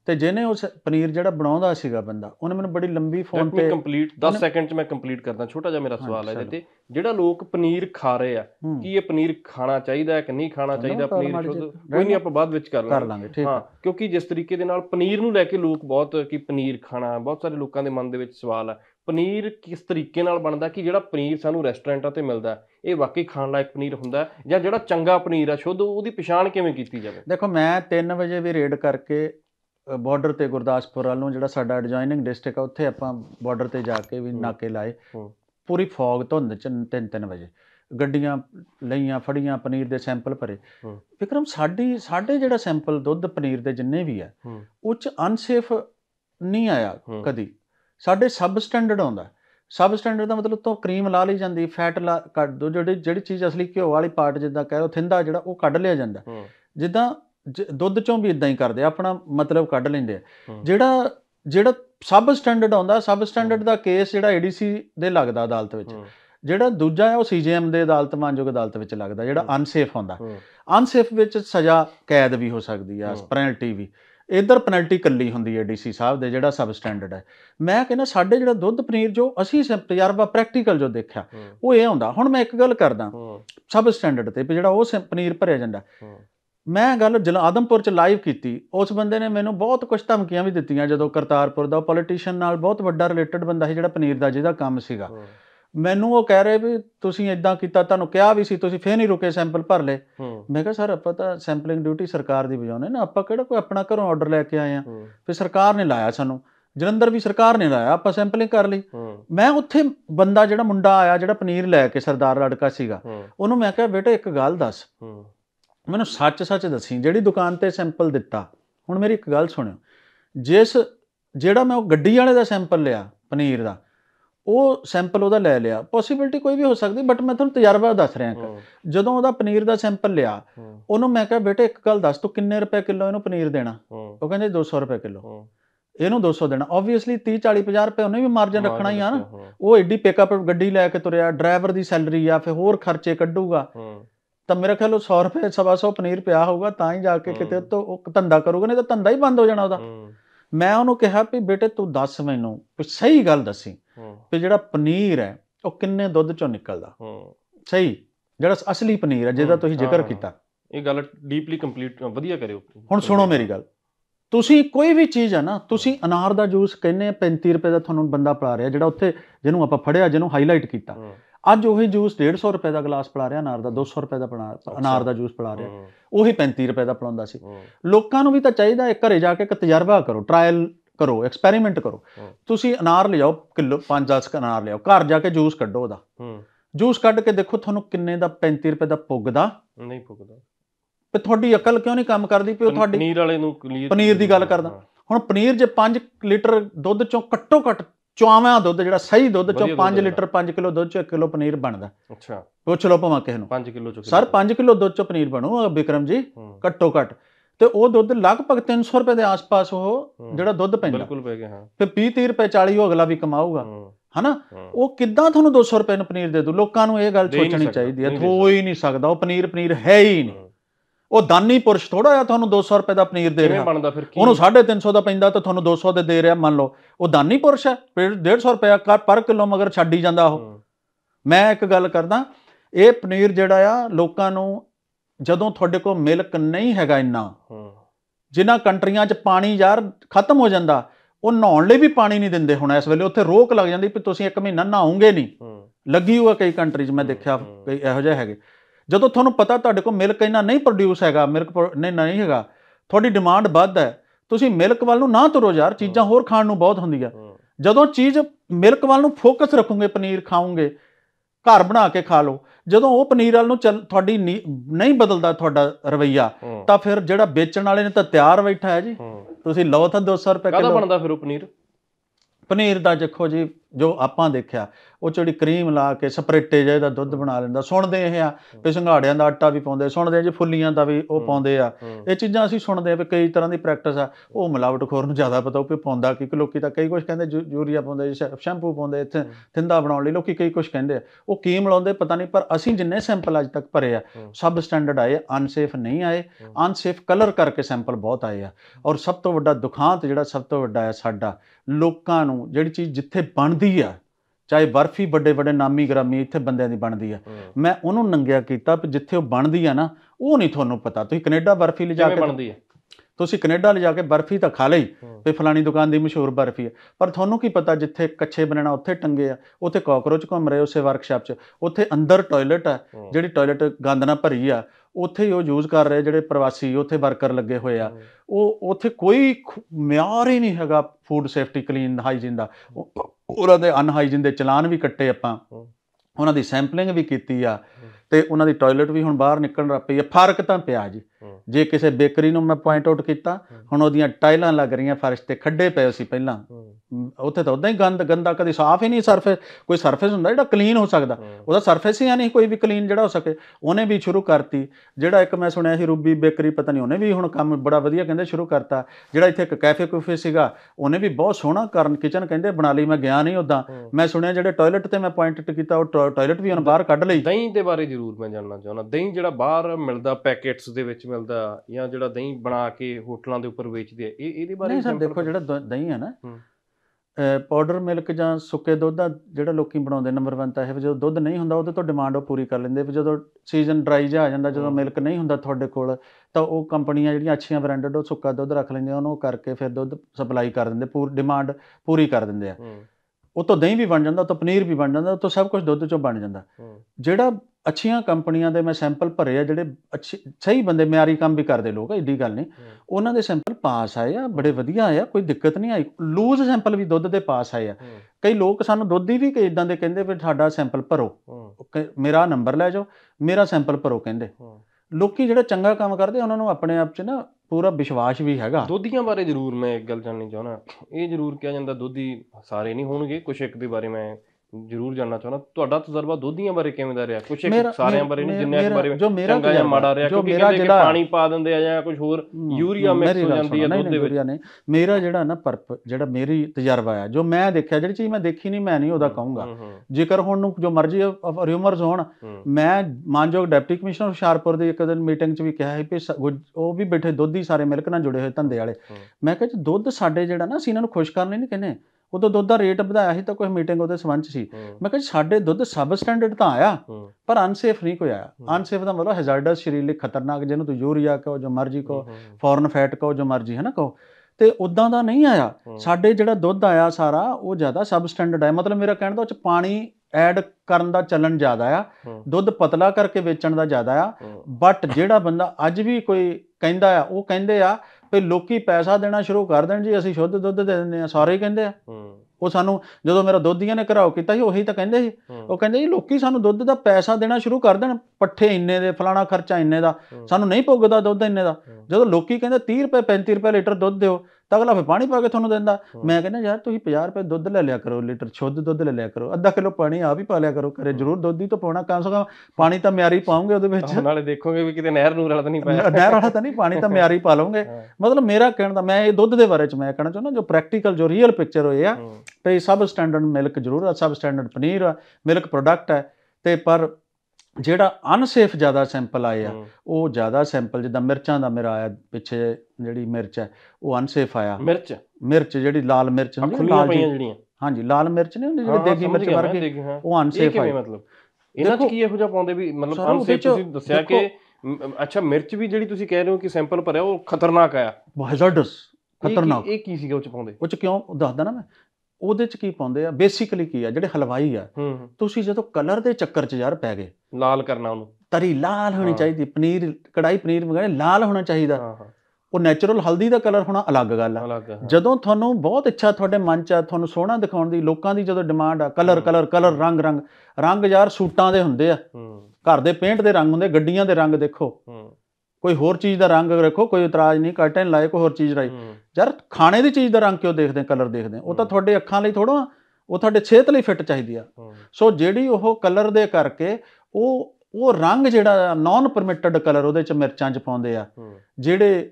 ਤੇ ਜਿਹਨੇ ਉਸ ਪਨੀਰ ਜਿਹੜਾ ਬਣਾਉਂਦਾ ਸੀਗਾ ਬੰਦਾ ਉਹਨੇ ਮੈਨੂੰ ਬੜੀ ਲੰਬੀ ਫੋਨ ਤੇ ਕੰਪਲੀਟ 10 ਸੈਕਿੰਡ ਚ ਮੈਂ ਕੰਪਲੀਟ ਕਰਦਾ ਛੋਟਾ ਜਿਹਾ ਮੇਰਾ ਸਵਾਲ ਹੈ ਤੇ ਜਿਹੜਾ ਲੋਕ ਪਨੀਰ ਖਾ ਰਹੇ ਆ ਕੀ ਇਹ ਪਨੀਰ ਖਾਣਾ ਚਾਹੀਦਾ ਹੈ ਕਿ ਨਹੀਂ ਖਾਣਾ ਚਾਹੀਦਾ ਪਨੀਰ ਸ਼ੁੱਧ ਕੋਈ ਨਹੀਂ ਆਪਾਂ ਬਾਅਦ ਵਿੱਚ ਕਰ ਲਾਂਗੇ ਕਰ ਲਾਂਗੇ ਠੀਕ ਹਾਂ ਕਿਉਂਕਿ ਜਿਸ ਤਰੀਕੇ ਦੇ ਨਾਲ ਪਨੀਰ ਨੂੰ ਲੈ ਕੇ ਲੋਕ ਬਹੁਤ ਕਿ ਪਨੀਰ ਖਾਣਾ ਬਹੁਤ ਸਾਰੇ ਲੋਕਾਂ ਦੇ ਮਨ ਦੇ ਵਿੱਚ ਸਵਾਲ ਆ ਪਨੀਰ ਕਿਸ ਤਰੀਕੇ ਨਾਲ ਬਣਦਾ ਕਿ ਜਿਹੜਾ ਪਨੀਰ ਸਾਨੂੰ ਰੈਸਟੋਰੈਂਟਾਂ ਤੇ ਮਿਲਦਾ ਇਹ ਵਾਕਈ ਖਾਣ ਲਾਇਕ ਪਨੀਰ ਹੁੰਦਾ ਜਾਂ ਜਿਹੜਾ ਚੰਗਾ ਪਨੀਰ ਆ ਸ਼ੁੱਧ ਉਹਦੀ ਪਛਾਣ ਕਿਵੇਂ ਕੀਤੀ ਜਾਵੇ ਦੇਖੋ ਮੈਂ 3 ਵਜੇ ਵੀ ਰੇਡ ਕਰਕੇ ਬਾਰਡਰ ਤੇ ਗੁਰਦਾਸਪੁਰ ਵੱਲੋਂ ਜਿਹੜਾ ਸਾਡਾ ਐਡਜੋਇਨਿੰਗ ਡਿਸਟ੍ਰਿਕਟ ਆ ਉੱਥੇ ਆਪਾਂ ਬਾਰਡਰ ਤੇ ਜਾ ਕੇ ਵੀ ਨਾਕੇ ਲਾਏ ਪੂਰੀ ਫੌਗ ਧੁੰਦ ਚ 3-3 ਵਜੇ ਗੱਡੀਆਂ ਲਈਆਂ ਫੜੀਆਂ ਪਨੀਰ ਦੇ ਸੈਂਪਲ ਭਰੇ ਵਿਕਰਮ ਸਾਡੀ ਸਾਡੇ ਜਿਹੜਾ ਸੈਂਪਲ ਦੁੱਧ ਪਨੀਰ ਦੇ ਜਿੰਨੇ ਵੀ ਆ ਉਹ ਚ ਅਨਸੇਫ ਨਹੀਂ ਆਇਆ ਕਦੀ ਸਾਡੇ ਸਬ ਸਟੈਂਡਰਡ ਆਉਂਦਾ ਸਬ ਸਟੈਂਡਰਡ ਦਾ ਮਤਲਬ ਤੋਂ ਕਰੀਮ ਲਾ ਲਈ ਜਾਂਦੀ ਫੈਟ ਲਾ ਕੱਢ ਦੋ ਜਿਹੜੀ ਜਿਹੜੀ ਚੀਜ਼ ਅਸਲੀ ਘਿਓ ਵਾਲੀ ਪਾਰਟ ਜਿੱਦਾਂ ਕਹਿੰਦੇ ਥਿੰਦਾ ਜਿਹੜਾ ਉਹ ਕੱਢ ਲਿਆ ਜਾਂਦਾ ਜਿੱਦਾਂ ਦੁੱਧ ਚੋਂ ਵੀ ਇਦਾਂ ਹੀ ਕਰਦੇ ਆਪਣਾ ਮਤਲਬ ਕੱਢ ਲੈਂਦੇ ਆ ਜਿਹੜਾ ਜਿਹੜਾ ਸਬ ਸਟੈਂਡਰਡ ਆਉਂਦਾ ਸਬ ਸਟੈਂਡਰਡ ਦਾ ਕੇਸ ਜਿਹੜਾ ਏਡੀਸੀ ਦੇ ਲੱਗਦਾ ਅਦਾਲਤ ਵਿੱਚ ਜਿਹੜਾ ਦੂਜਾ ਹੈ ਉਹ ਸੀਜੀਐਮ ਦੇ ਅਦਾਲਤ ਮਾਨਯੋਗ ਅਦਾਲਤ ਵਿੱਚ ਲੱਗਦਾ ਜਿਹੜਾ ਅਨਸੇਫ ਹੁੰਦਾ ਅਨਸੇਫ ਵਿੱਚ ਸਜ਼ਾ ਕੈਦ ਵੀ ਹੋ ਸਕਦੀ ਆ ਪੈਨਲਟੀ ਵੀ ਇਧਰ ਪੈਨਲਟੀ ਕੱਲੀ ਹੁੰਦੀ ਹੈ ਡੀਸੀ ਸਾਹਿਬ ਦੇ ਜਿਹੜਾ ਸਬ ਸਟੈਂਡਰਡ ਹੈ ਮੈਂ ਕਹਿੰਦਾ ਸਾਡੇ ਜਿਹੜਾ ਦੁੱਧ ਪਨੀਰ ਜੋ ਅਸੀਂ ਤਜਰਬਾ ਪ੍ਰੈਕਟੀਕਲ ਜੋ ਦੇਖਿਆ ਉਹ ਇਹ ਹੁੰਦਾ ਹੁਣ ਮੈਂ ਇੱਕ ਗੱਲ ਕਰਦਾ ਸਬ ਸਟੈਂਡਰਡ ਤੇ ਜਿਹੜਾ ਉਹ ਪਨੀਰ ਭਰਿਆ ਜਾਂਦਾ ਮੈਂ ਗੱਲ ਜਲ ਆਦਮਪੁਰ ਚ ਲਾਈਵ ਕੀਤੀ ਉਸ ਬੰਦੇ ਨੇ ਮੈਨੂੰ ਬਹੁਤ ਕੁਝ ਧਮਕੀਆਂ ਵੀ ਦਿੱਤੀਆਂ ਜਦੋਂ ਕਰਤਾਰਪੁਰ ਦਾ ਪੋਲੀਟੀਸ਼ੀਅਨ ਨਾਲ ਬਹੁਤ ਵੱਡਾ ਰਿਲੇਟਡ ਬੰਦਾ ਸੀ ਜਿਹੜਾ ਪਨੀਰ ਦਾ ਜਿਹਦਾ ਕੰਮ ਸੀਗਾ ਮੈਨੂੰ ਉਹ ਕਹਿ ਰਹੇ ਵੀ ਤੁਸੀਂ ਇਦਾਂ ਕੀਤਾ ਤੁਹਾਨੂੰ ਕਿਹਾ ਵੀ ਸੀ ਤੁਸੀਂ ਫੇਰ ਨਹੀਂ ਰੁਕੇ ਸੈਂਪਲ ਭਰ ਲੈ ਮੈਂ ਕਿਹਾ ਸਰ ਆਪਾਂ ਤਾਂ ਸੈਂਪਲਿੰਗ ਡਿਊਟੀ ਸਰਕਾਰ ਦੀ ਵਜਾਉਨੇ ਨਾ ਆਪਾਂ ਕਿਹੜਾ ਕੋਈ ਆਪਣਾ ਘਰੋਂ ਆਰਡਰ ਲੈ ਕੇ ਆਏ ਆ ਫਿਰ ਸਰਕਾਰ ਨੇ ਲਾਇਆ ਸਾਨੂੰ ਜਲੰਧਰ ਵੀ ਸਰਕਾਰ ਨੇ ਲਾਇਆ ਆਪਾਂ ਸੈਂਪਲਿੰਗ ਕਰ ਲਈ ਮੈਂ ਉੱਥੇ ਬੰਦਾ ਜਿਹੜਾ ਮੁੰਡਾ ਆਇਆ ਜਿਹੜਾ ਪਨੀਰ ਲੈ ਕੇ ਸਰਦਾਰ ਲੜਕਾ ਸੀਗਾ ਉਹਨੂੰ ਮੈਂ ਕਿਹਾ ਬੇਟਾ ਇੱਕ ਗੱਲ ਦੱਸ ਮੈਨੂੰ ਸੱਚ-ਸੱਚ ਦੱਸੀ ਜਿਹੜੀ ਦੁਕਾਨ ਤੇ ਸੈਂਪਲ ਦਿੱਤਾ ਹੁਣ ਮੇਰੀ ਇੱਕ ਗੱਲ ਸੁਣਿਓ ਜਿਸ ਜਿਹੜਾ ਮੈਂ ਉਹ ਗੱਡੀ ਵਾਲੇ ਦਾ ਸੈਂਪਲ ਲਿਆ ਪਨੀਰ ਦਾ ਉਹ ਸੈਂਪਲ ਉਹਦਾ ਲੈ ਲਿਆ ਪੋਸਿਬਿਲਟੀ ਕੋਈ ਵੀ ਹੋ ਸਕਦੀ ਬਟ ਮੈਂ ਤੁਹਾਨੂੰ ਤਜਰਬਾ ਦੱਸ ਰਿਹਾ ਹਾਂ ਜਦੋਂ ਉਹਦਾ ਪਨੀਰ ਦਾ ਸੈਂਪਲ ਲਿਆ ਉਹਨੂੰ ਮੈਂ ਕਿਹਾ ਬੇਟੇ ਇੱਕ ਗੱਲ ਦੱਸ ਤੂੰ ਕਿੰਨੇ ਰੁਪਏ ਕਿਲੋ ਇਹਨੂੰ ਪਨੀਰ ਦੇਣਾ ਉਹ ਕਹਿੰਦੇ 200 ਰੁਪਏ ਕਿਲੋ ਇਹਨੂੰ 200 ਦੇਣਾ ਆਬਵੀਅਸਲੀ 30 40 50 ਰੁਪਏ ਉਹਨੇ ਵੀ ਮਾਰਜਨ ਰੱਖਣਾ ਹੀ ਆ ਨਾ ਉਹ ਐਡੀ ਪਿਕਅਪ ਗੱਡੀ ਲੈ ਕੇ ਤੁਰਿਆ ਡਰਾਈਵਰ ਦੀ ਸੈਲਰੀ ਆ ਫਿਰ ਹੋਰ ਖਰਚੇ ਕੱਢੂਗਾ ਤਾਂ ਮੇਰੇ ਖਿਆਲ ਉਹ 100 ਰੁਪਏ 125 ਪਨੀਰ ਪਿਆ ਹੋਊਗਾ ਤਾਂ ਹੀ ਜਾ ਕੇ ਕਿਤੇ ਤੋਂ ਉਹ ਧੰਦਾ ਕਰੂਗਾ ਨਹੀਂ ਤਾਂ ਧੰਦਾ ਹੀ ਬੰਦ ਹੋ ਜਾਣਾ ਉਹਦਾ ਮੈਂ ਉਹਨੂੰ ਕਿਹਾ ਵੀ ਬੇਟੇ ਤੂੰ ਦੱਸ ਮੈਨੂੰ ਸਹੀ ਗੱਲ ਦੱਸੀ ਤੇ ਜਿਹੜਾ ਪਨੀਰ ਹੈ ਉਹ ਕਿੰਨੇ ਦੁੱਧ ਚੋਂ ਨਿਕਲਦਾ ਸਹੀ ਜਿਹੜਾ ਅਸਲੀ ਪਨੀਰ ਹੈ ਜਿਹਦਾ ਤੁਸੀਂ ਜ਼ਿਕਰ ਕੀਤਾ ਇਹ ਗੱਲ ਡੀਪਲੀ ਕੰਪਲੀਟ ਵਧੀਆ ਕਰਿਓ ਹੁਣ ਸੁਣੋ ਮੇਰੀ ਗੱਲ ਤੁਸੀਂ ਕੋਈ ਵੀ ਚੀਜ਼ ਹੈ ਨਾ ਤੁਸੀਂ ਅਨਾਰ ਦਾ ਜੂਸ ਕਹਿੰਨੇ 35 ਰੁਪਏ ਦਾ ਤੁਹਾਨੂੰ ਬੰਦਾ ਪਿਲਾ ਰਿਹਾ ਜਿਹੜਾ ਉੱਥੇ ਜਿਹਨੂੰ ਆਪਾਂ ਫੜਿਆ ਜਿਹਨੂੰ ਹਾਈਲਾਈਟ ਕੀਤਾ ਅੱਜ ਉਹੀ ਜੂਸ 150 ਰੁਪਏ ਦਾ ਗਲਾਸ ਪਿਲਾ ਰਿਹਾ ਅਨਾਰ ਦਾ 200 ਰੁਪਏ ਦਾ ਅਨਾਰ ਦਾ ਜੂਸ ਪਿਲਾ ਰਿਹਾ ਉਹੀ 35 ਰੁਪਏ ਦਾ ਪਿਲਾਉਂਦਾ ਸੀ ਲੋਕਾਂ ਨੂੰ ਵੀ ਤਾਂ ਚਾਹੀਦਾ ਹੈ ਘਰੇ ਜਾ ਕੇ ਇੱਕ ਤਜਰਬਾ ਕਰੋ ਟ੍ਰਾਇਲ ਕਰੋ ਐਕਸਪੈਰੀਮੈਂਟ ਕਰੋ ਤੁਸੀਂ ਅਨਾਰ ਲਿਆਓ ਕਿਲੋ 5-10 ਅਨਾਰ ਲਿਆਓ ਘਰ ਜਾ ਕੇ ਜੂਸ ਕੱਢੋ ਉਹਦਾ ਜੂਸ ਕੱਢ ਕੇ ਦੇਖੋ ਤੁਹਾਨੂੰ ਕਿੰਨੇ ਦਾ 35 ਰੁਪਏ ਦਾ ਪੁੱਗਦਾ ਨਹੀਂ ਪੁੱਗਦਾ ਤੇ ਤੁਹਾਡੀ ਅਕਲ ਕਿਉਂ ਨਹੀਂ ਕੰਮ ਕਰਦੀ ਪਈ ਉਹ ਤੁਹਾਡੀ ਪਨੀਰ ਵਾਲੇ ਨੂੰ ਪਨੀਰ ਦੀ ਗੱਲ ਕਰਦਾ ਹੁਣ ਪਨੀਰ ਜੇ 5 ਲੀਟਰ ਦੁੱਧ ਚੋਂ ਘੱਟੋ ਘੱਟ ਚੁਆਵਾਂ ਦੁੱਧ ਜਿਹੜਾ ਸਹੀ ਦੁੱਧ ਚੋਂ 5 ਲੀਟਰ 5 ਕਿਲੋ ਦੁੱਧ ਚੋਂ 1 ਕਿਲੋ ਪਨੀਰ ਬਣਦਾ ਅੱਛਾ ਪੁੱਛ ਲਓ ਭਾਵੇਂ ਕਿਸ ਨੂੰ 5 ਕਿਲੋ ਚੋਂ ਸਰ 5 ਕਿਲੋ ਦੁੱਧ ਚੋਂ ਪਨੀਰ ਬਣੂ ਬਿਕਰਮ ਜੀ ਘੱਟੋ ਘੱਟ ਤੇ ਉਹ ਦੁੱਧ ਲਗਭਗ 300 ਰੁਪਏ ਦੇ ਆਸ-ਪਾਸ ਉਹ ਜਿਹੜਾ ਦੁੱਧ ਪੈਂਦਾ ਬਿਲਕੁਲ ਪੈ ਗਿਆ ਹਾਂ ਤੇ 20 30 ਰੁਪਏ 40 ਉਹ ਅਗਲਾ ਵੀ ਕਮਾਊਗਾ ਹਨਾ ਉਹ ਕਿੱਦਾਂ ਤੁਹਾਨੂੰ 200 ਰੁਪਏ ਨੂੰ ਪਨੀਰ ਦੇ ਦੂ ਲੋਕਾਂ ਨੂੰ ਇਹ ਗੱਲ ਸੋਚਣੀ ਚਾਹੀਦੀ ਹੈ ਥੋ ਹੀ ਨਹੀਂ ਸਕਦਾ ਉਹ ਪਨੀਰ ਪਨੀਰ ਹੈ ਹੀ ਨਹੀਂ ਉਹ ਦਾਨੀ ਪੁਰਸ਼ ਥੋੜਾ ਆ ਤੁਹਾਨੂੰ 200 ਰੁਪਏ ਦਾ ਪਨੀਰ ਦੇ ਰਿਹਾ ਉਹਨੂੰ 350 ਦਾ ਪੈਂਦਾ ਤਾਂ ਤੁਹਾਨੂੰ 200 ਦੇ ਦੇ ਰਿਹਾ ਮੰਨ ਲਓ ਉਹ ਦਾਨੀ ਪੁਰਸ਼ ਹੈ ਫਿਰ 150 ਰੁਪਏ ਪਰ ਕਿਲੋ ਮਗਰ ਛੱਡੀ ਜਾਂਦਾ ਉਹ ਮੈਂ ਇੱਕ ਗੱਲ ਕਰਦਾ ਇਹ ਪਨੀਰ ਜਿਹੜਾ ਆ ਲੋਕਾਂ ਨੂੰ ਜਦੋਂ ਤੁਹਾਡੇ ਕੋਲ ਮਿਲਕ ਨਹੀਂ ਹੈਗਾ ਇੰਨਾ ਜਿਨ੍ਹਾਂ ਕੰਟਰੀਆਂ 'ਚ ਪਾਣੀ ਯਾਰ ਖਤਮ ਹੋ ਜਾਂਦਾ ਉਹ ਨਹਾਉਣ ਲਈ ਵੀ ਪਾਣੀ ਨਹੀਂ ਦਿੰਦੇ ਹੁਣ ਇਸ ਵੇਲੇ ਉੱਥੇ ਰੋਕ ਲੱਗ ਜਾਂਦੀ ਵੀ ਤੁਸੀਂ ਇੱਕ ਮਹੀਨਾ ਨਹਾਉਂਗੇ ਨਹੀਂ ਲੱਗੀ ਹੋਆ ਕਈ ਕੰਟਰੀ 'ਚ ਮੈਂ ਦੇਖਿਆ ਕਈ ਇਹੋ ਜਿਹੇ ਹੈਗੇ ਜਦੋਂ ਤੁਹਾਨੂੰ ਪਤਾ ਤੁਹਾਡੇ ਕੋਲ ਮਿਲਕ ਇੰਨਾ ਨਹੀਂ ਪ੍ਰੋਡਿਊਸ ਹੈਗਾ ਮਿਲਕ ਨਹੀਂ ਨਹੀਂ ਹੈਗਾ ਤੁਹਾਡੀ ਡਿਮਾਂਡ ਵੱਧ ਹੈ ਤੁਸੀਂ ਮਿਲਕ ਵੱਲ ਨੂੰ ਨਾ ਤੁਰੋ ਯਾਰ ਚੀਜ਼ਾਂ ਹੋਰ ਖਾਣ ਨੂੰ ਬਹੁਤ ਹੁੰਦੀਆਂ ਜਦੋਂ ਚੀਜ਼ ਮਿਲਕ ਵੱਲ ਨੂੰ ਫੋਕਸ ਰੱਖੋਗੇ ਪਨੀਰ ਖਾਓਗੇ ਘਰ ਬਣਾ ਕੇ ਖਾ ਲਓ ਜਦੋਂ ਉਹ ਪਨੀਰ ਵਾਲ ਨੂੰ ਤੁਹਾਡੀ ਨਹੀਂ ਬਦਲਦਾ ਤੁਹਾਡਾ ਰਵਈਆ ਤਾਂ ਫਿਰ ਜਿਹੜਾ ਵੇਚਣ ਵਾਲੇ ਨੇ ਤਾਂ ਤਿਆਰ ਬੈਠਾ ਹੈ ਜੀ ਤੁਸੀਂ ਲਓ ਤਾਂ 200 ਰੁਪਏ ਕਿਲੋ ਕਦੋਂ ਬਣਦਾ ਫਿਰ ਉਹ ਪਨੀਰ ਪਨੀਰ ਦਾ ਦੇਖੋ ਜੀ ਜੋ ਆਪਾਂ ਦੇਖਿਆ ਉਹ ਜਿਹੜੀ ਕਰੀਮ ਲਾ ਕੇ ਸਪਰੇਟੇ ਜਿਹਾ ਦਾ ਦੁੱਧ ਬਣਾ ਲੈਂਦਾ ਸੁਣਦੇ ਇਹ ਆ ਵੀ ਸੰਘਾੜਿਆਂ ਦਾ ਆਟਾ ਵੀ ਪਾਉਂਦੇ ਸੁਣਦੇ ਆ ਜੀ ਫੁੱਲੀਆਂ ਦਾ ਵੀ ਉਹ ਪਾਉਂਦੇ ਆ ਇਹ ਚੀਜ਼ਾਂ ਅਸੀਂ ਸੁਣਦੇ ਆ ਵੀ ਕਈ ਤਰ੍ਹਾਂ ਦੀ ਪ੍ਰੈਕਟਿਸ ਆ ਉਹ ਮਿਲਾਵਟਖੋਰ ਨੂੰ ਜ਼ਿਆਦਾ ਪਤਾ ਉਹ ਵੀ ਪਾਉਂਦਾ ਕਿ ਲੋਕੀ ਤਾਂ ਕਈ ਕੁਝ ਕਹਿੰਦੇ ਯੂਰੀਆ ਪਾਉਂਦੇ ਜੀ ਸ਼ੈਂਪੂ ਪਾਉਂਦੇ ਇੱਥੇ ਥਿੰਦਾ ਬਣਾਉਣ ਲਈ ਲੋਕੀ ਕਈ ਕੁਝ ਕਹਿੰਦੇ ਆ ਉਹ ਕੀ ਮਿਲਾਉਂਦੇ ਪਤਾ ਨਹੀਂ ਪਰ ਅਸੀਂ ਜਿੰਨੇ ਸੈਂਪਲ ਅੱਜ ਤੱਕ ਭਰੇ ਆ ਸਬ ਸਟੈਂਡਰਡ ਆਏ ਅਨਸੇਫ ਨਹੀਂ ਆਏ ਅਨਸੇਫ ਕਲਰ ਕਰਕੇ ਸੈਂਪਲ ਬਹੁਤ ਆਏ ਆ ਔਰ ਸਭ ਤੋਂ ਵੱਡਾ ਦੁਖਾਂਤ ਜਿਹੜਾ ਸਭ ਤੋਂ ਵੱਡਾ ਆ ਸਾਡਾ ਲੋਕਾਂ ਨੂੰ ਜਿਹੜੀ ਚੀਜ਼ ਜਿੱਥੇ ਬਣਦੀ ਬਣਦੀ ਆ ਚਾਹੇ ਬਰਫੀ ਵੱਡੇ ਵੱਡੇ ਨਾਮੀ ਗ੍ਰਾਮੀ ਇੱਥੇ ਬੰਦਿਆਂ ਦੀ ਬਣਦੀ ਆ ਮੈਂ ਉਹਨੂੰ ਨੰਗਿਆ ਕੀਤਾ ਕਿ ਜਿੱਥੇ ਉਹ ਬਣਦੀ ਆ ਨਾ ਉਹ ਨਹੀਂ ਤੁਹਾਨੂੰ ਪਤਾ ਤੁਸੀਂ ਕੈਨੇਡਾ ਬਰਫੀ ਲੈ ਜਾ ਕੇ ਬਣਦੀ ਆ ਤੁਸੀਂ ਕੈਨੇਡਾ ਲੈ ਜਾ ਕੇ ਬਰਫੀ ਤਾਂ ਖਾ ਲਈ ਤੇ ਫਲਾਣੀ ਦੁਕਾਨ ਦੀ ਮਸ਼ਹੂਰ ਬਰਫੀ ਹੈ ਪਰ ਤੁਹਾਨੂੰ ਕੀ ਪਤਾ ਜਿੱਥੇ ਕੱਚੇ ਬਣਾਣਾ ਉੱਥੇ ਟੰਗੇ ਆ ਉੱਥੇ ਕਾਕਰੋਚ ਘੁੰਮ ਰਹੇ ਉਸੇ ਵਰਕਸ਼ਾਪ 'ਚ ਉੱਥੇ ਅੰਦਰ ਟਾਇਲਟ ਆ ਜਿਹੜੀ ਟਾਇਲਟ ਗੰਦ ਨਾਲ ਭਰੀ ਆ ਉੱਥੇ ਹੀ ਉਹ ਯੂਜ਼ ਕਰ ਰਹੇ ਜਿਹੜੇ ਪ੍ਰਵਾਸੀ ਉੱਥੇ ਵਰਕਰ ਲੱਗੇ ਹੋਏ ਆ ਉਹ ਉੱਥੇ ਕੋਈ ਮਿਆਰ ਹੀ ਨਹੀਂ ਹੈਗਾ ਫੂਡ ਸੇਫਟੀ ਕਲੀਨ ਹਾਈਜੀਨ ਦਾ ਉਹਨਾਂ ਦੇ ਅਨਹਾਈਜਨ ਦੇ ਚਲਾਨ ਵੀ ਕੱਟੇ ਆਪਾਂ ਉਹਨਾਂ ਦੀ ਸੈਂਪਲਿੰਗ ਵੀ ਕੀਤੀ ਆ ਤੇ ਉਹਨਾਂ ਦੀ ਟਾਇਲਟ ਵੀ ਹੁਣ ਬਾਹਰ ਨਿਕਲਣ ਲੱਗ ਆ ਫਰਕ ਤਾਂ ਪਿਆ ਜੀ ਜੇ ਕਿਸੇ ਬੇਕਰੀ ਨੂੰ ਮੈਂ ਪੁਆਇੰਟ ਆਊਟ ਕੀਤਾ ਹੁਣ ਉਹਦੀਆਂ ਟਾਈਲਾਂ ਲੱਗ ਰਹੀਆਂ ਫਰਸ਼ ਤੇ ਖੱਡੇ ਪਏ ਸੀ ਪਹਿਲਾਂ ਉੱਥੇ ਤਾਂ ਉਦਾਂ ਹੀ ਗੰਦ ਗੰਦਾ ਕਦੀ ਸਾਫ਼ ਹੀ ਨਹੀਂ ਸਰਫੇਸ ਕੋਈ ਸਰਫੇਸ ਹੁੰਦਾ ਜਿਹੜਾ ਕਲੀਨ ਹੋ ਸਕਦਾ ਉਹਦਾ ਸਰਫੇਸ ਹੀ ਨਹੀਂ ਕੋਈ ਵੀ ਕਲੀਨ ਜਿਹੜਾ ਹੋ ਸਕੇ ਉਹਨੇ ਵੀ ਸ਼ੁਰੂ ਕਰਤੀ ਜਿਹੜਾ ਇੱਕ ਮੈਂ ਸੁਣਿਆ ਸੀ ਰੂਬੀ ਬੇਕਰੀ ਪਤਾ ਨਹੀਂ ਉਹਨੇ ਵੀ ਹੁਣ ਕੰਮ ਬੜਾ ਵਧੀਆ ਕਹਿੰਦੇ ਸ਼ੁਰੂ ਕਰਤਾ ਜਿਹੜਾ ਇੱਥੇ ਇੱਕ ਕੈਫੇ ਕੁਫੇ ਸੀਗਾ ਉਹਨੇ ਵੀ ਬਹੁਤ ਸੋਹਣਾ ਕਰਨ ਕਿਚਨ ਕਹਿੰਦੇ ਬਣਾ ਲਈ ਮੈਂ ਗਿਆ ਨਹੀਂ ਉਦਾਂ ਮੈਂ ਸੁਣਿਆ ਜਿਹੜੇ ਟਾਇਲਟ ਤੇ ਮੈਂ ਪੁਆਇੰਟ ਕੀਤਾ ਉਹ ਟਾਇਲਟ ਵੀ ਉਹਨਾਂ ਬਾਹਰ ਕੱਢ ਲਈ ਦਹੀਂ ਦੇ ਬਾਰੇ ਜ਼ਰੂਰ ਮੈਂ ਜਾਣਨਾ ਚਾਹੁੰਦਾ ਦਹੀਂ ਜਿਹੜਾ ਬਾਹਰ ਮਿਲਦਾ ਪੈਕੇਟਸ ਦੇ ਵਿੱਚ ਮਿਲਦਾ ਜਾਂ ਜਿਹੜਾ ਦਹੀਂ ਬਣਾ ਕੇ ਹੋਟਲਾਂ ਦੇ ਉੱਪਰ ਵੇਚਦੇ ਆ ਇਹ ਇਹਦੇ ਬਾਰੇ ਨਹੀਂ ਸਰ ਦੇਖੋ ਜਿਹੜਾ ਦਹੀਂ ਹੈ ਨਾ ਪਾਊਡਰ ਮਿਲਕ ਜਾਂ ਸੁੱਕੇ ਦੁੱਧ ਦਾ ਜਿਹੜਾ ਲੋਕੀ ਬਣਾਉਂਦੇ ਨੰਬਰ 1 ਤਾਂ ਇਹ ਜਦੋਂ ਦੁੱਧ ਨਹੀਂ ਹੁੰਦਾ ਉਹਦੇ ਤੋਂ ਡਿਮਾਂਡ ਉਹ ਪੂਰੀ ਕਰ ਲੈਂਦੇ ਵੀ ਜਦੋਂ ਸੀਜ਼ਨ ਡਰਾਈ ਜਾ ਆ ਜਾਂਦਾ ਜਦੋਂ ਮਿਲਕ ਨਹੀਂ ਹੁੰਦਾ ਤੁਹਾਡੇ ਕੋਲ ਤਾਂ ਉਹ ਕੰਪਨੀਆਂ ਜਿਹੜੀਆਂ ਅੱਛੀਆਂ ਬ੍ਰਾਂਡਡ ਉਹ ਸੁੱਕਾ ਦੁੱਧ ਰੱਖ ਲੈਂਦੇ ਉਹਨੂੰ ਕਰਕੇ ਫਿਰ ਦੁੱਧ ਸਪਲਾਈ ਕਰ ਦਿੰਦੇ ਪੂਰੀ ਡਿਮਾਂਡ ਪੂਰੀ ਕਰ ਦਿੰਦੇ ਆ ਉਹ ਤੋਂ ਦਹੀਂ ਵੀ ਬਣ ਜਾਂਦਾ ਉਹ ਤੋਂ ਪਨੀਰ ਵੀ ਬਣ ਜਾਂਦਾ ਉਹ ਤੋਂ ਸਭ ਕੁਝ ਦੁੱਧ ਚੋਂ ਬਣ ਜਾਂਦਾ ਜਿਹੜਾ ਅੱਛੀਆਂ ਕੰਪਨੀਆਂ ਦੇ ਮੈਂ ਸੈਂਪਲ ਭਰੇ ਆ ਜਿਹੜੇ ਅੱਛੇ ਸਹੀ ਬੰਦੇ ਮਿਆਰੀ ਕੰਮ ਵੀ ਕਰਦੇ ਲੋਕ ਐਡੀ ਗੱਲ ਨਹੀਂ ਉਹਨਾਂ ਦੇ ਸੈਂਪਲ ਪਾਸ ਆਏ ਆ ਬੜੇ ਵਧੀਆ ਆਏ ਆ ਕੋਈ ਦਿੱਕਤ ਨਹੀਂ ਆਈ ਲੂਜ਼ ਸੈਂਪਲ ਵੀ ਦੁੱਧ ਦੇ ਪਾਸ ਆਏ ਆ ਕਈ ਲੋਕ ਸਾਨੂੰ ਦੁੱਧ ਦੀ ਵੀ ਕਈ ਇਦਾਂ ਦੇ ਕਹਿੰਦੇ ਵੀ ਤੁਹਾਡਾ ਸੈਂਪਲ ਭਰੋ ਮੇਰਾ ਨੰਬਰ ਲੈ ਜਾਓ ਮੇਰਾ ਸੈਂਪਲ ਭਰੋ ਕਹਿੰਦੇ ਲੋਕੀ ਜਿਹੜਾ ਚੰਗਾ ਕੰਮ ਕਰਦੇ ਉਹਨਾਂ ਨੂੰ ਆਪਣੇ ਆਪ 'ਚ ਨਾ ਪੂਰਾ ਵਿਸ਼ਵਾਸ ਵੀ ਹੈਗਾ ਦੁੱਧੀਆਂ ਬਾਰੇ ਜ਼ਰੂਰ ਮੈਂ ਇੱਕ ਗੱਲ ਜਾਣਨੀ ਚਾਹਣਾ ਇਹ ਜ਼ਰੂਰ ਕਿਹਾ ਜਾਂਦਾ ਦੁੱਧੀ ਸਾਰੇ ਨਹੀਂ ਹੋਣਗੇ ਕੁਝ ਇੱਕ ਦੇ ਬਾਰੇ ਮੈਂ ਜ਼ਰੂਰ ਜਾਨਣਾ ਚਾਹਣਾ ਤੁਹਾਡਾ ਤਜਰਬਾ ਦੁੱਧੀਆਂ ਬਾਰੇ ਕਿਵੇਂ ਦਾ ਰਿਹਾ ਕੁਝ ਇੱਕ ਸਾਰਿਆਂ ਬਾਰੇ ਨਹੀਂ ਜਿੰਨੇ ਬਾਰੇ ਚੰਗਾ ਜਾਂ ਮਾੜਾ ਰਿਹਾ ਕਿਉਂਕਿ ਮੇਰਾ ਜਿਹੜਾ ਪਾਣੀ ਪਾ ਦਿੰਦੇ ਆ ਜਾਂ ਕੁਝ ਹੋਰ ਯੂਰੀਆ ਮਿਕਸ ਹੋ ਜਾਂਦੀ ਹੈ ਦੁੱਧ ਦੇ ਵਿੱਚ ਮੇਰਾ ਜਿਹੜਾ ਨਾ ਪਰਪ ਜਿਹੜਾ ਮੇਰੀ ਤਜਰਬਾ ਆ ਜੋ ਮੈਂ ਦੇਖਿਆ ਜਿਹੜੀ ਚੀਜ਼ ਮੈਂ ਦੇਖੀ ਨਹੀਂ ਮੈਂ ਨਹੀਂ ਉਹਦਾ ਕਹੂੰਗਾ ਜੇਕਰ ਹੁਣ ਨੂੰ ਜੋ ਮਰਜ਼ੀ ਰਿਊਮਰਸ ਹੋਣ ਮੈਂ ਮਾਨਯੋਗ ਡਿਪਟੀ ਕਮਿਸ਼ਨਰ ਹੁਸ਼ਿਆਰਪੁਰ ਦੇ ਇੱਕ ਦਿਨ ਮੀਟਿੰਗ 'ਚ ਵੀ ਕਿਹਾ ਹੈ ਕਿ ਉਹ ਵੀ ਬੈਠੇ ਦੁੱਧ ਹੀ ਸਾਰੇ ਮਿਲਕ ਨਾਲ ਜੁੜੇ ਹੋਏ ਧੰਦੇ ਵਾਲੇ ਮੈਂ ਕਿਹਾ ਜੀ ਦੁੱਧ ਸਾਡੇ ਜਿਹੜਾ ਨਾ ਅਸੀਂ ਇਹਨਾਂ ਨੂੰ ਖੁਸ਼ ਲਈ ਨਹੀਂ ਕਹਿੰਦੇ ਉਦੋਂ ਦੁੱਧ ਦਾ ਰੇਟ ਵਧਾਇਆ ਸੀ ਤਾਂ ਕੋਈ ਮੀਟਿੰਗ ਉਹਦੇ ਚ ਸੀ ਮੈਂ ਕਿਹਾ ਸਾਡੇ ਦੁੱਧ ਸਬ ਸਟੈਂਡਰਡ ਤਾਂ ਆਇਆ ਪਰ ਅਨਸੇਫ ਨਹੀਂ ਕੋਈ ਆਇਆ ਅਨਸੇਫ ਦਾ ਮਤਲਬ ਹੈਜ਼ਾਰਡਸ ਸਰੀਰ ਲਈ ਖਤਰਨਾਕ ਜਿਹਨੂੰ ਤੂੰ ਯੂਰੀਆ ਕਹੋ ਜੋ ਮਰਜ਼ੀ ਕਹੋ ਫੋਰਨ ਫੈਟ ਕਹੋ ਜੋ ਮਰਜ਼ੀ ਹੈ ਨਾ ਕਹੋ ਤੇ ਉਦਾਂ ਦਾ ਨਹੀਂ ਆਇਆ ਸਾਡੇ ਜਿਹੜਾ ਦੁੱਧ ਆਇਆ ਸਾਰਾ ਉਹ ਜ਼ਿਆਦਾ ਸਬ ਸਟੈਂਡਰਡ ਹੈ ਮਤਲਬ ਮੇਰਾ ਕਹਿਣ ਦਾ ਉਹ ਚ ਪਾਣੀ ਐਡ ਕਰਨ ਦਾ ਚੱਲਣ ਜ਼ਿਆਦਾ ਆ ਦੁੱਧ ਪਤਲਾ ਕਰਕੇ ਵੇਚਣ ਦਾ ਜ਼ਿਆਦਾ ਆ ਬਟ ਜਿਹੜਾ ਬੰਦਾ ਅੱਜ ਵੀ ਕੋਈ ਕਹਿੰਦਾ ਆ ਉਹ ਕਹਿੰਦੇ ਆ ਤੇ ਲੋਕੀ ਪੈਸਾ ਦੇਣਾ ਸ਼ੁਰੂ ਕਰ ਦੇਣ ਜੀ ਅਸੀਂ ਸ਼ੁੱਧ ਦੁੱਧ ਦੇ ਦਿੰਦੇ ਆ ਸਾਰੇ ਕਹਿੰਦੇ ਆ ਉਹ ਸਾਨੂੰ ਜਦੋਂ ਮੇਰਾ ਦੁੱਧੀਆਂ ਨੇ ਘਰਾਓ ਕੀਤਾ ਸੀ ਉਹੀ ਤਾਂ ਕਹਿੰਦੇ ਸੀ ਉਹ ਕਹਿੰਦੇ ਜੀ ਲੋਕੀ ਸਾਨੂੰ ਦੁੱਧ ਦਾ ਪੈਸਾ ਦੇਣਾ ਸ਼ੁਰੂ ਕਰ ਦੇਣ ਪੱਠੇ ਇੰਨੇ ਦੇ ਫਲਾਣਾ ਖਰਚਾ ਇੰਨੇ ਦਾ ਸਾਨੂੰ ਨਹੀਂ ਪੁੱਗਦਾ ਦੁੱਧ ਇੰਨੇ ਦਾ ਜਦੋਂ ਲੋਕੀ ਕਹਿੰਦੇ 30 ਰੁਪਏ 35 ਰੁਪਏ ਲੀਟਰ ਦੁੱਧ ਦਿਓ ਤਾਂ ਅਗਲਾ ਫੇ ਪਾਣੀ ਪਾ ਕੇ ਤੁਹਾਨੂੰ ਦਿੰਦਾ ਮੈਂ ਕਹਿੰਦਾ ਯਾਰ ਤੁਸੀਂ 50 ਰੁਪਏ ਦੁੱਧ ਲੈ ਲਿਆ ਕਰੋ ਲੀਟਰ ਸ਼ੁੱਧ ਦੁੱਧ ਲੈ ਲਿਆ ਕਰੋ ਅੱਧਾ ਕਿਲੋ ਪਾਣੀ ਆਪ ਹੀ ਪਾ ਲਿਆ ਕਰੋ ਕਰੇ ਜ਼ਰੂਰ ਦੁੱਧ ਹੀ ਤਾਂ ਪਾਉਣਾ ਕੰਮ ਸਗਾ ਪਾਣੀ ਤਾਂ ਮਿਆਰੀ ਪਾਉਂਗੇ ਉਹਦੇ ਵਿੱਚ ਨਾਲੇ ਦੇਖੋਗੇ ਵੀ ਕਿਤੇ ਨਹਿਰ ਨੂਰ ਵਾਲਾ ਤਾਂ ਨਹੀਂ ਪਾਇਆ ਨਹਿਰ ਵਾਲਾ ਤਾਂ ਨਹੀਂ ਪਾਣੀ ਤਾਂ ਮਿਆਰੀ ਪਾ ਲਓਗੇ ਮਤਲਬ ਮੇਰਾ ਕਹਿਣ ਦਾ ਮੈਂ ਇਹ ਦੁੱਧ ਦੇ ਬਾਰੇ ਚ ਮੈਂ ਕਹਿਣਾ ਚਾਹੁੰਦਾ ਜੋ ਪ੍ਰੈਕਟੀਕਲ ਜੋ ਰੀਅਲ ਪਿਕਚਰ ਹੋਏ ਆ ਤੇ ਸਬ ਸਟੈਂਡਰਡ ਮਿਲਕ ਜ਼ਰੂਰ ਆ ਸਬ ਸਟੈਂਡਰਡ ਪਨੀਰ ਆ ਮਿਲਕ ਪ੍ਰੋਡਕਟ ਹੈ ਤੇ ਪਰ ਜਿਹੜਾ ਅਨਸੇਫ ਜ਼ਿਆਦਾ ਸੈਂਪਲ ਆਏ ਆ ਉਹ ਜ਼ਿਆਦਾ ਸੈਂਪਲ ਜਿੱਦਾਂ ਮਿਰਚਾਂ ਦਾ ਮੇਰਾ ਆਇਆ ਪਿੱਛੇ ਜਿਹੜੀ ਮਿਰਚ ਹੈ ਉਹ ਅਨਸੇਫ ਆਇਆ ਮਿਰਚ ਮਿਰਚ ਜਿਹੜੀ ਲਾਲ ਮਿਰਚ ਹੁੰਦੀ ਲਾਲ ਜਿਹੜੀਆਂ ਹਾਂਜੀ ਲਾਲ ਮਿਰਚ ਨਹੀਂ ਹੁੰਦੀ ਜਿਹੜੀ ਦੇਗੀ ਮਿਰਚ ਵਰਗੀ ਉਹ ਅਨਸੇਫ ਹੈ ਮਤਲਬ ਇਹਨਾਂ 'ਚ ਕੀ ਇਹੋ ਜਿਹਾ ਪਾਉਂਦੇ ਵੀ ਮਤਲਬ ਅਨਸੇਫ ਤੁਸੀਂ ਦੱਸਿਆ ਕਿ ਅੱਛਾ ਮਿਰਚ ਵੀ ਜਿਹੜੀ ਤੁਸੀਂ ਕਹਿ ਰਹੇ ਹੋ ਕਿ ਸੈਂਪਲ ਭਰਿਆ ਉਹ ਖਤਰਨਾਕ ਆਇਆ ਹੈਜ਼ਰਡਸ ਖਤਰਨਾਕ ਇਹ ਕੀ ਸੀਗਾ ਉਹ ਚ ਪਾਉਂਦੇ ਉਹ ਚ ਕਿਉਂ ਦੱਸਦਾ ਨਾ ਮੈਂ ਉਹਦੇ ਚ ਕੀ ਪਾਉਂਦੇ ਆ ਬੇਸਿਕਲੀ ਕੀ ਆ ਜਿਹੜੇ ਹਲਵਾਈ ਆ ਤੁਸੀਂ ਜਦੋਂ ਕਲਰ ਦੇ ਚੱਕਰ ਚ ਯਾਰ ਪੈ ਗਏ ਲਾਲ ਕਰਨਾ ਉਹਨੂੰ ਤਰੀ ਲਾਲ ਹੋਣੀ ਚਾਹੀਦੀ ਪਨੀਰ ਕੜਾਈ ਪਨੀਰ ਵਗੈਰਾ ਲਾਲ ਹੋਣਾ ਚਾਹੀਦਾ ਉਹ ਨੇਚਰਲ ਹਲਦੀ ਦਾ ਕਲਰ ਹੋਣਾ ਅਲੱਗ ਗੱਲ ਆ ਜਦੋਂ ਤੁਹਾਨੂੰ ਬਹੁਤ ਇੱਛਾ ਤੁਹਾਡੇ ਮਨ ਚ ਆ ਤੁਹਾਨੂੰ ਸੋਹਣਾ ਦਿਖਾਉਣ ਦੀ ਲੋਕਾਂ ਦੀ ਜਦੋਂ ਡਿਮਾਂਡ ਆ ਕਲਰ ਕਲਰ ਕਲਰ ਰੰਗ ਰੰਗ ਰੰਗ ਯਾਰ ਸੂਟਾਂ ਦੇ ਹੁੰਦੇ ਆ ਘਰ ਦੇ ਪੇਂਟ ਦੇ ਰੰਗ ਹੁੰਦੇ ਗੱਡੀਆਂ ਦੇ ਰੰਗ ਦੇਖੋ ਕੋਈ ਹੋਰ ਚੀਜ਼ ਦਾ ਰੰਗ ਰੱਖੋ ਕੋਈ ਇਤਰਾਜ਼ ਨਹੀਂ ਕਰਟਨ ਲਾਏ ਕੋਈ ਹੋਰ ਚੀਜ਼ ਰਾਈ ਯਾਰ ਖਾਣੇ ਦੀ ਚੀਜ਼ ਦਾ ਰੰਗ ਕਿਉਂ ਦੇਖਦੇ ਕਲਰ ਦੇਖਦੇ ਉਹ ਤਾਂ ਤੁਹਾਡੇ ਅੱਖਾਂ ਲਈ ਥੋੜਾ ਉਹ ਤੁਹਾਡੇ ਸਿਹਤ ਲਈ ਫਿੱਟ ਚਾਹੀਦੀ ਆ ਸੋ ਜਿਹੜੀ ਉਹ ਕਲਰ ਦੇ ਕਰਕੇ ਉਹ ਉਹ ਰੰਗ ਜਿਹੜਾ ਨਾਨ ਪਰਮਿਟਡ ਕਲਰ ਉਹਦੇ ਚ ਮਿਰਚਾਂ ਚ ਪਾਉਂਦੇ ਆ ਜਿਹੜੇ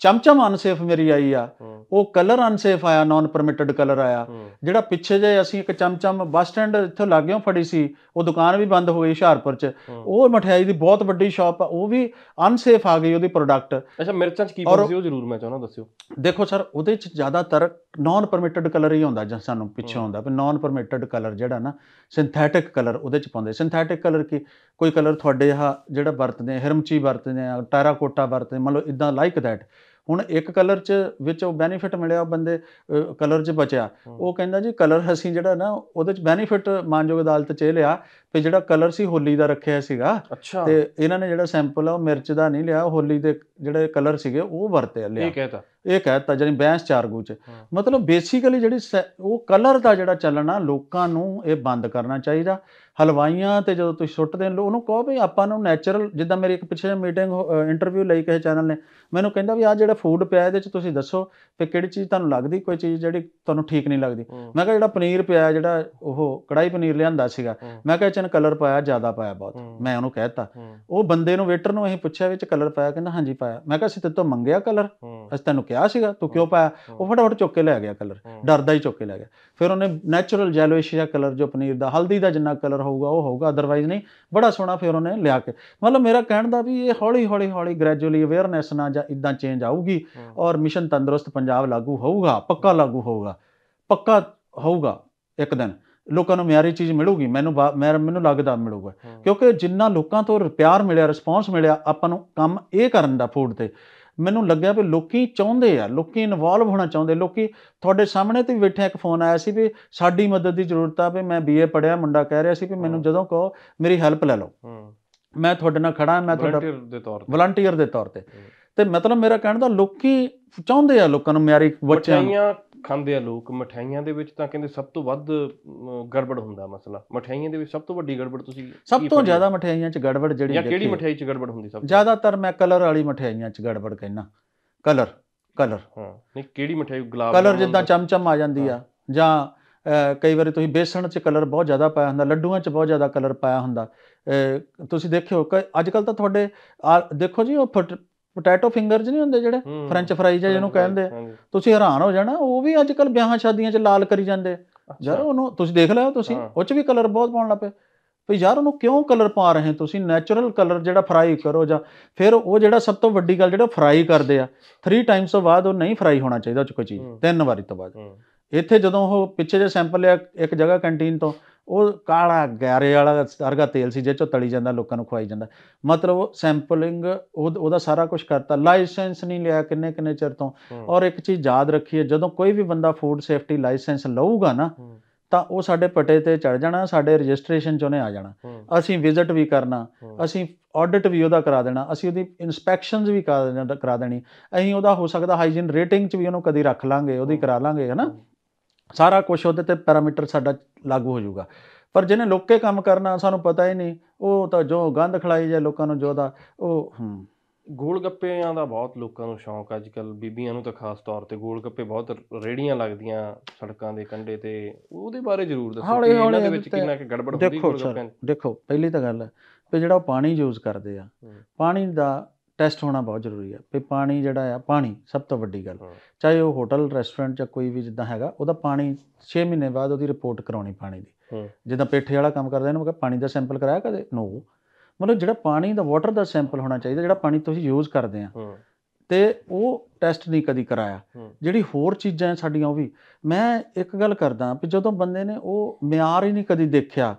ਚਮਚਮ ਅਨਸੇਫ ਮੇਰੀ ਆਈ ਆ ਉਹ ਕਲਰ ਅਨਸੇਫ ਆਇਆ ਨਾਨ ਪਰਮਿਟਡ ਕਲਰ ਆਇਆ ਜਿਹੜਾ ਪਿੱਛੇ ਜੇ ਅਸੀਂ ਇੱਕ ਚਮਚਮ ਬੱਸ ਸਟੈਂਡ ਇੱਥੋਂ ਲੱਗਿਓ ਫੜੀ ਸੀ ਉਹ ਦੁਕਾਨ ਵੀ ਬੰਦ ਹੋ ਗਈ ਹਿਸ਼ਾਰਪੁਰ 'ਚ ਉਹ ਮਠਿਆਈ ਦੀ ਬਹੁਤ ਵੱਡੀ ਸ਼ਾਪ ਆ ਉਹ ਵੀ ਅਨਸੇਫ ਆ ਗਈ ਉਹਦੀ ਪ੍ਰੋਡਕਟ ਅੱਛਾ ਮਿਰਚਾਂ 'ਚ ਕੀ ਪਾਉਂਦੇ ਹੋ ਜ਼ਰੂਰ ਮੈਂ ਚਾਹਣਾ ਦੱਸਿਓ ਦੇਖੋ ਸਰ ਉਹਦੇ 'ਚ ਜ਼ਿਆਦਾਤਰ ਨਾਨ ਪਰਮਿਟਡ ਕਲਰ ਹੀ ਹੁੰਦਾ ਜਿਸ ਸਾਨੂੰ ਪਿੱਛੇ ਹੁੰਦਾ ਪਰ ਨਾਨ ਪਰਮਿਟਡ ਕਲਰ ਜਿਹੜਾ ਨਾ ਸਿੰਥੈਟਿਕ ਕਲਰ ਉਹਦੇ 'ਚ ਪਾਉਂਦੇ ਸਿੰਥੈਟਿਕ ਕਲਰ ਕੀ ਕੋਈ ਕਲਰ ਤੁਹਾਡੇ ਆ ਜਿਹੜਾ ਵਰਤਦੇ ਆ ਹਿਰਮਚੀ ਵਰਤਦੇ ਆ ਟੈਰਾਕੋਟਾ ਵਰਤਦੇ ਮਤਲਬ ਇਦਾਂ ਲਾਈਕ ਦੈਟ ਹੁਣ ਇੱਕ ਕਲਰ 'ਚ ਵਿੱਚ ਉਹ ਬੈਨੀਫਿਟ ਮਿਲਿਆ ਬੰਦੇ ਕਲਰ 'ਚ ਬਚਿਆ ਉਹ ਕਹਿੰਦਾ ਜੀ ਕਲਰ ਅਸੀਂ ਜਿਹੜਾ ਨਾ ਉਹਦੇ 'ਚ ਬੈਨੀਫਿਟ ਮਾਨਯੋਗ ਅਦਾਲਤ 'ਚ ਇਹ ਲਿਆ ਤੇ ਜਿਹੜਾ ਕਲਰ ਸੀ ਹੋਲੀ ਦਾ ਰੱਖਿਆ ਸੀਗਾ ਤੇ ਇਹਨਾਂ ਨੇ ਜਿਹੜਾ ਸੈਂਪਲ ਆ ਉਹ ਮਿਰਚ ਦਾ ਨਹੀਂ ਲਿਆ ਹੋਲੀ ਦੇ ਜਿਹੜੇ ਕਲਰ ਸੀਗੇ ਉਹ ਵਰਤੇ ਲਿਆ ਇਹ ਕਹਤਾ ਇਹ ਕਹਤਾ ਜਿਹੜੀ ਬੈਂਸ ਚਾਰਗੂ ਚ ਮਤਲਬ ਬੇਸਿਕਲੀ ਜਿਹੜੀ ਉਹ ਕਲਰ ਦਾ ਜਿਹੜਾ ਚੱਲਣਾ ਲੋਕਾਂ ਨੂੰ ਇਹ ਬੰਦ ਕਰਨਾ ਚਾਹੀਦਾ ਹਲਵਾਈਆਂ ਤੇ ਜਦੋਂ ਤੁਸੀਂ ਸੁੱਟਦੇ ਹੋ ਉਹਨੂੰ ਕਹੋ ਵੀ ਆਪਾਂ ਨੂੰ ਨੇਚਰਲ ਜਿੱਦਾਂ ਮੇਰੀ ਇੱਕ ਪਿਛਲੇ ਮੀਟਿੰਗ ਇੰਟਰਵਿਊ ਲਈ ਕਿਸੇ ਚੈਨਲ ਨੇ ਮੈਨੂੰ ਕਹਿੰਦਾ ਵੀ ਆ ਜਿਹੜਾ ਫੂਡ ਪਿਆ ਇਹਦੇ ਚ ਤੁਸੀਂ ਦੱਸੋ ਤੇ ਕਿਹੜੀ ਚੀਜ਼ ਤੁਹਾਨੂੰ ਲੱਗਦੀ ਕੋਈ ਚੀਜ਼ ਜਿਹੜੀ ਤੁਹਾਨੂੰ ਠੀਕ ਨਹੀਂ ਲੱਗਦੀ ਮੈਂ ਕਿਹਾ ਜਿਹੜਾ ਪਨੀਰ ਪਿਆ ਜਿਹੜਾ ਉਹ ਕੜਾਈ ਪਨੀਰ ਲਿਆਂਦਾ ਸੀਗਾ ਮੈਂ ਕਿਹਾ ਚਨ ਕਲਰ ਪਾਇਆ ਜ਼ਿਆਦਾ ਪਾਇਆ ਬਹੁਤ ਮੈਂ ਉਹਨੂੰ ਕਹਿਤਾ ਉਹ ਬੰਦੇ ਨੂੰ ਵੇਟਰ ਨੂੰ ਅਸੀਂ ਪੁੱਛਿਆ ਵਿੱਚ ਕਲਰ ਪਾਇਆ ਕਹਿੰਦਾ ਹਾਂਜੀ ਪਾਇਆ ਮੈਂ ਕਿਹਾ ਅਸੀਂ ਤੇਤੋਂ ਮੰਗਿਆ ਕਲਰ ਅਸੀਂ ਤੈਨੂੰ ਕਿਹਾ ਸੀਗਾ ਤੂੰ ਕਿਉਂ ਪਾਇਆ ਉਹ ਫਟਾਫਟ ਚੁੱਕ ਕੇ ਲੈ ਗਿਆ ਕਲਰ ਡਰਦਾ ਹੀ ਚੁੱਕ ਕੇ ਲੈ ਗਿਆ ਫਿਰ ਉਹਨੇ ਨੈਚੁਰਲ ਜੈਲੋਇਸ਼ ਜਿਹਾ ਕਲਰ ਜੋ ਪਨੀਰ ਦਾ ਹਲਦੀ ਦਾ ਜਿੰਨਾ ਕਲਰ ਹੋਊਗਾ ਉਹ ਹੋਊਗਾ ਅਦਰਵਾਈਜ਼ ਨਹੀਂ ਬੜਾ ਸੋਹਣਾ ਫਿਰ ਉਹਨੇ ਲਿਆ ਕੇ ਮਤਲਬ ਮੇਰਾ ਕਹਿਣ ਦਾ ਵੀ ਇਹ ਹੌਲੀ ਹੌਲੀ ਹੌਲੀ ਗ੍ਰੈਜੂਅਲੀ ਅਵੇਅਰਨੈਸ ਨਾਲ ਜਾਂ ਇਦਾਂ ਚੇਂਜ ਆਊਗੀ ਔਰ ਮਿਸ਼ਨ ਤੰਦਰੁਸਤ ਪੰਜਾਬ ਲਾਗੂ ਹੋਊਗਾ ਪੱਕਾ ਲਾਗੂ ਹੋਊਗਾ ਪੱਕਾ ਹੋਊਗਾ ਇੱਕ ਦਿਨ ਲੋਕਾਂ ਨੂੰ ਮਿਆਰੀ ਚੀਜ਼ ਮਿਲੂਗੀ ਮੈਨੂੰ ਮੈਨੂੰ ਲੱਗਦਾ ਮਿਲੂਗਾ ਕਿਉਂਕਿ ਜਿੰਨਾ ਲੋਕਾਂ ਤੋਂ ਪਿਆਰ ਮਿਲਿਆ ਰਿਸਪੌਂਸ ਮਿਲਿਆ ਆਪਾਂ ਨੂੰ ਕੰਮ ਇਹ ਕਰਨ ਦਾ ਫੂਡ ਤੇ ਮੈਨੂੰ ਲੱਗਿਆ ਵੀ ਲੋਕੀ ਚਾਹੁੰਦੇ ਆ ਲੋਕੀ ਇਨਵੋਲਵ ਹੋਣਾ ਚਾਹੁੰਦੇ ਲੋਕੀ ਤੁਹਾਡੇ ਸਾਹਮਣੇ ਤੇ ਬੈਠਿਆ ਇੱਕ ਫੋਨ ਆਇਆ ਸੀ ਵੀ ਸਾਡੀ ਮਦਦ ਦੀ ਜ਼ਰੂਰਤ ਆ ਵੀ ਮੈਂ ਬੀਏ ਪੜਿਆ ਮੁੰਡਾ ਕਹਿ ਰਿਹਾ ਸੀ ਵੀ ਮੈਨੂੰ ਜਦੋਂ ਕਹੋ ਮੇਰੀ ਹੈਲਪ ਲੈ ਲਓ ਮੈਂ ਤੁਹਾਡੇ ਨਾਲ ਖੜਾ ਮੈਂ ਤੁਹਾਡਾ ਵਲੰਟੀਅਰ ਦੇ ਤੌਰ ਤੇ ਤੇ ਮਤਲਬ ਮੇਰਾ ਕਹਿਣ ਦਾ ਲੋਕੀ ਚਾਹੁੰਦੇ ਆ ਲੋਕਾਂ ਨੂੰ ਮਿਆਰੀ ਬੱਚਿਆਂ ਨੂੰ ਖਾਂਦੇ ਆ ਲੋਕ ਮਠਾਈਆਂ ਦੇ ਵਿੱਚ ਤਾਂ ਕਹਿੰਦੇ ਸਭ ਤੋਂ ਵੱਧ ਗੜਬੜ ਹੁੰਦਾ ਮਸਲਾ ਮਠਾਈਆਂ ਦੇ ਵਿੱਚ ਸਭ ਤੋਂ ਵੱਡੀ ਗੜਬੜ ਤੁਸੀਂ ਸਭ ਤੋਂ ਜ਼ਿਆਦਾ ਮਠਾਈਆਂ 'ਚ ਗੜਬੜ ਜਿਹੜੀ ਜਾਂ ਕਿਹੜੀ ਮਠਾਈ 'ਚ ਗੜਬੜ ਹੁੰਦੀ ਸਭ ਤੋਂ ਜ਼ਿਆਦਾਤਰ ਮੈਂ ਕਲਰ ਵਾਲੀ ਮਠਾਈਆਂ 'ਚ ਗੜਬੜ ਕਹਿਣਾ ਕਲਰ ਕਲਰ ਹਾਂ ਨਹੀਂ ਕਿਹੜੀ ਮਠਾਈ ਗੁਲਾਬ ਕਲਰ ਜਿੱਦਾਂ ਚਮਚਮ ਆ ਜਾਂਦੀ ਆ ਜਾਂ ਕਈ ਵਾਰੀ ਤੁਸੀਂ ਬੇਸਣ 'ਚ ਕਲਰ ਬਹੁਤ ਜ਼ਿਆਦਾ ਪਾਇਆ ਹੁੰਦਾ ਲੱਡੂਆਂ 'ਚ ਬਹੁਤ ਜ਼ਿਆਦਾ ਕਲਰ ਪਾਇਆ ਹੁੰਦਾ ਤੁਸੀਂ ਦੇਖਿਓ ਅੱਜ ਕੱਲ ਤਾਂ ਤੁਹਾਡੇ ਦੇਖੋ ਜੀ ਉਹ ਪੋਟੈਟੋ ਫਿੰਗਰਸ ਨਹੀਂ ਹੁੰਦੇ ਜਿਹੜੇ ਫ੍ਰੈਂਚ ਆ ਜਿਹਨੂੰ ਕਹਿੰਦੇ ਆ ਤੁਸੀਂ ਹੈਰਾਨ ਹੋ ਜਾਣਾ ਉਹ ਵੀ ਅੱਜ ਕੱਲ ਵਿਆਹਾਂ ਸ਼ਾਦੀਆਂ 'ਚ ਲਾਲ ਕਰੀ ਜਾਂਦੇ ਯਾਰ ਉਹਨੂੰ ਤੁਸੀਂ ਦੇਖ ਲਿਆ ਤੁਸੀਂ ਉਹ 'ਚ ਵੀ ਕਲਰ ਬਹੁਤ ਪਾਉਣ ਲੱਪੇ ਵੀ ਯਾਰ ਉਹਨੂੰ ਕਿਉਂ ਕਲਰ ਪਾ ਰਹੇ ਤੁਸੀਂ ਨੇਚਰਲ ਕਲਰ ਜਿਹੜਾ ਫਰਾਈ ਕਰੋ ਜਾਂ ਫਿਰ ਉਹ ਜਿਹੜਾ ਸਭ ਤੋਂ ਵੱਡੀ ਗੱਲ ਜਿਹੜਾ ਫਰਾਈ ਕਰਦੇ ਆ 3 ਟਾਈਮਸ ਤੋਂ ਬਾਅਦ ਉਹ ਨਹੀਂ ਫਰਾਈ ਹੋਣਾ ਚਾਹੀਦਾ ਉਹ 'ਚ ਕੋਈ ਚੀਜ਼ ਤਿੰਨ ਵਾਰੀ ਤੋਂ ਬਾਅਦ ਇੱਥੇ ਜਦੋਂ ਉਹ ਪਿੱਛੇ ਜੇ ਸੈਂਪਲ ਲਿਆ ਇੱਕ ਜਗ੍ਹਾ ਕੈਂਟੀਨ ਤੋਂ ਉਹ ਕਾਲਾ ਗਾਰੇ ਵਾਲਾ ਸਰਗਾ ਤੇਲ ਸੀ ਜਿਹਦੇ ਤਲੀ ਜਾਂਦਾ ਲੋਕਾਂ ਨੂੰ ਖਵਾਈ ਜਾਂਦਾ ਮਤਲਬ ਸੈਂਪਲਿੰਗ ਉਹਦਾ ਸਾਰਾ ਕੁਝ ਕਰਤਾ ਲਾਇਸੈਂਸ ਨਹੀਂ ਲਿਆ ਕਿੰਨੇ ਕਿੰਨੇ ਚਿਰ ਤੋਂ ਔਰ ਇੱਕ ਚੀਜ਼ ਯਾਦ ਰੱਖੀਏ ਜਦੋਂ ਕੋਈ ਵੀ ਬੰਦਾ ਫੂਡ ਸੇਫਟੀ ਲਾਇਸੈਂਸ ਲਊਗਾ ਨਾ ਤਾਂ ਉਹ ਸਾਡੇ ਪਟੇ ਤੇ ਚੜ ਜਾਣਾ ਸਾਡੇ ਰਜਿਸਟ੍ਰੇਸ਼ਨ 'ਚ ਉਹਨੇ ਆ ਜਾਣਾ ਅਸੀਂ ਵਿਜ਼ਿਟ ਵੀ ਕਰਨਾ ਅਸੀਂ ਆਡਿਟ ਵੀ ਉਹਦਾ ਕਰਾ ਦੇਣਾ ਅਸੀਂ ਉਹਦੀ ਇਨਸਪੈਕਸ਼ਨਸ ਵੀ ਕਰਾ ਦੇਣੀ ਅਸੀਂ ਉਹਦਾ ਹੋ ਸਕਦਾ ਹਾਈਜੀਨ ਰੇਟਿੰਗ 'ਚ ਵੀ ਉਹਨੂੰ ਕਦੀ ਰੱਖ ਲਾਂਗੇ ਉਹਦੀ ਕਰਾ ਲਾਂਗੇ ਹਨਾ ਸਾਰਾ ਕੁਝ ਉਹਦੇ ਤੇ ਪੈਰਾਮੀਟਰ ਸਾਡਾ ਲਾਗੂ ਹੋ ਜਾਊਗਾ ਪਰ ਜਿਹਨੇ ਲੋਕੇ ਕੰਮ ਕਰਨਾ ਸਾਨੂੰ ਪਤਾ ਹੀ ਨਹੀਂ ਉਹ ਤਾਂ ਜੋ ਗੰਦ ਖਲਾਈ ਜਾਂ ਲੋਕਾਂ ਨੂੰ ਜੋਦਾ ਉਹ ਗੋਲ ਗੱਪਿਆਂ ਦਾ ਬਹੁਤ ਲੋਕਾਂ ਨੂੰ ਸ਼ੌਂਕ ਅੱਜ ਕੱਲ ਬੀਬੀਆਂ ਨੂੰ ਤਾਂ ਖਾਸ ਤੌਰ ਤੇ ਗੋਲ ਗੱਪੇ ਬਹੁਤ ਰੇੜੀਆਂ ਲੱਗਦੀਆਂ ਸੜਕਾਂ ਦੇ ਕੰਢੇ ਤੇ ਉਹਦੇ ਬਾਰੇ ਜ਼ਰੂਰ ਦੱਸੋ ਇਹਨਾਂ ਦੇ ਵਿੱਚ ਕਿੰਨਾ ਕਿ ਗੜਬੜ ਹੁੰਦੀ ਗੋਲ ਗੱਪਿਆਂ ਦੇਖੋ ਪਹਿਲੀ ਤਾਂ ਗੱਲ ਹੈ ਕਿ ਜਿਹੜਾ ਪਾਣੀ ਯੂਜ਼ ਕਰਦੇ ਆ ਪਾਣੀ ਦਾ ਟੈਸਟ ਹੋਣਾ ਬਹੁਤ ਜ਼ਰੂਰੀ ਹੈ ਵੀ ਪਾਣੀ ਜਿਹੜਾ ਆ ਪਾਣੀ ਸਭ ਤੋਂ ਵੱਡੀ ਗੱਲ ਚਾਹੇ ਉਹ ਹੋਟਲ ਰੈਸਟੋਰੈਂਟ ਜਾਂ ਕੋਈ ਵੀ ਜਿੱਦਾਂ ਹੈਗਾ ਉਹਦਾ ਪਾਣੀ 6 ਮਹੀਨੇ ਬਾਅਦ ਉਹਦੀ ਰਿਪੋਰਟ ਕਰਾਉਣੀ ਪਾਣੀ ਦੀ ਜਿੱਦਾਂ ਪੇਠੇ ਵਾਲਾ ਕੰਮ ਕਰਦਾ ਇਹਨੂੰ ਮੈਂ ਪਾਣੀ ਦਾ ਸੈਂਪਲ ਕਰਾਇਆ ਕਦੇ ਨੋ ਮਤਲਬ ਜਿਹੜਾ ਪਾਣੀ ਦਾ ਵਾਟਰ ਦਾ ਸੈਂਪਲ ਹੋਣਾ ਚਾਹੀਦਾ ਜਿਹੜਾ ਪਾਣੀ ਤੁਸੀਂ ਯੂਜ਼ ਕਰਦੇ ਆ ਤੇ ਉਹ ਟੈਸਟ ਨਹੀਂ ਕਦੀ ਕਰਾਇਆ ਜਿਹੜੀ ਹੋਰ ਚੀਜ਼ਾਂ ਸਾਡੀਆਂ ਉਹ ਵੀ ਮੈਂ ਇੱਕ ਗੱਲ ਕਰਦਾ ਕਿ ਜਦੋਂ ਬੰਦੇ ਨੇ ਉਹ ਮਿਆਰ ਹੀ ਨਹੀਂ ਕਦੀ ਦੇਖਿਆ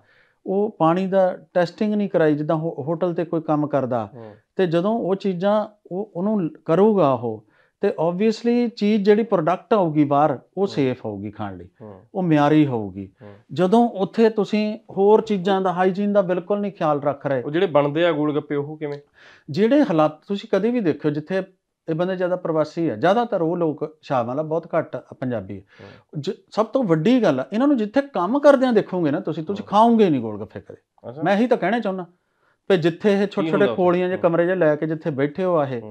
ਉਹ ਪਾਣੀ ਦਾ ਟੈਸਟਿੰਗ ਨਹੀਂ ਕਰਾਈ ਜਿੱਦਾਂ ਹੋਟਲ ਤੇ ਕੋਈ ਕੰਮ ਕਰਦਾ ਤੇ ਜਦੋਂ ਉਹ ਚੀਜ਼ਾਂ ਉਹ ਉਹਨੂੰ ਕਰੂਗਾ ਉਹ ਤੇ ਆਬਵੀਅਸਲੀ ਚੀਜ਼ ਜਿਹੜੀ ਪ੍ਰੋਡਕਟ ਆਊਗੀ ਬਾਹਰ ਉਹ ਸੇਫ ਹੋਊਗੀ ਖਾਣ ਲਈ ਉਹ ਮਿਆਰੀ ਹੋਊਗੀ ਜਦੋਂ ਉੱਥੇ ਤੁਸੀਂ ਹੋਰ ਚੀਜ਼ਾਂ ਦਾ ਹਾਈਜੀਨ ਦਾ ਬਿਲਕੁਲ ਨਹੀਂ ਖਿਆਲ ਰੱਖ ਰਹੇ ਉਹ ਜਿਹੜੇ ਬਣਦੇ ਆ ਗੋਲ ਗੱਪੇ ਉਹ ਕਿਵੇਂ ਜਿਹੜੇ ਹਾਲਾਤ ਤੁਸੀਂ ਕਦੇ ਵੀ ਦੇਖਿਓ ਜਿੱਥੇ ਇਹ ਬੰਦੇ ਜ਼ਿਆਦਾ ਪ੍ਰਵਾਸੀ ਆ ਜ਼ਿਆਦਾਤਰ ਉਹ ਲੋਕ ਸ਼ਾਹਵਾਲਾ ਬਹੁਤ ਘੱਟ ਪੰਜਾਬੀ ਸਭ ਤੋਂ ਵੱਡੀ ਗੱਲ ਆ ਇਹਨਾਂ ਨੂੰ ਜਿੱਥੇ ਕੰਮ ਕਰਦਿਆਂ ਦੇਖੋਗੇ ਨਾ ਤੁਸੀਂ ਤੁਸੀਂ ਖਾਓਗੇ ਨਹੀਂ ਗੱਫੇ ਕਦੇ ਮੈਂ ਹੀ ਤਾਂ ਕਹਿਣਾ ਚਾਹੁੰਦਾ ਕਿ ਜਿੱਥੇ ਇਹ ਛੋਟੇ ਛੋਟੇ ਕੋਲੀਆਂ ਜਾਂ ਕਮਰੇ ਜੇ ਲੈ ਕੇ ਜਿੱਥੇ ਬੈਠੇ ਹੋ ਆਹੇ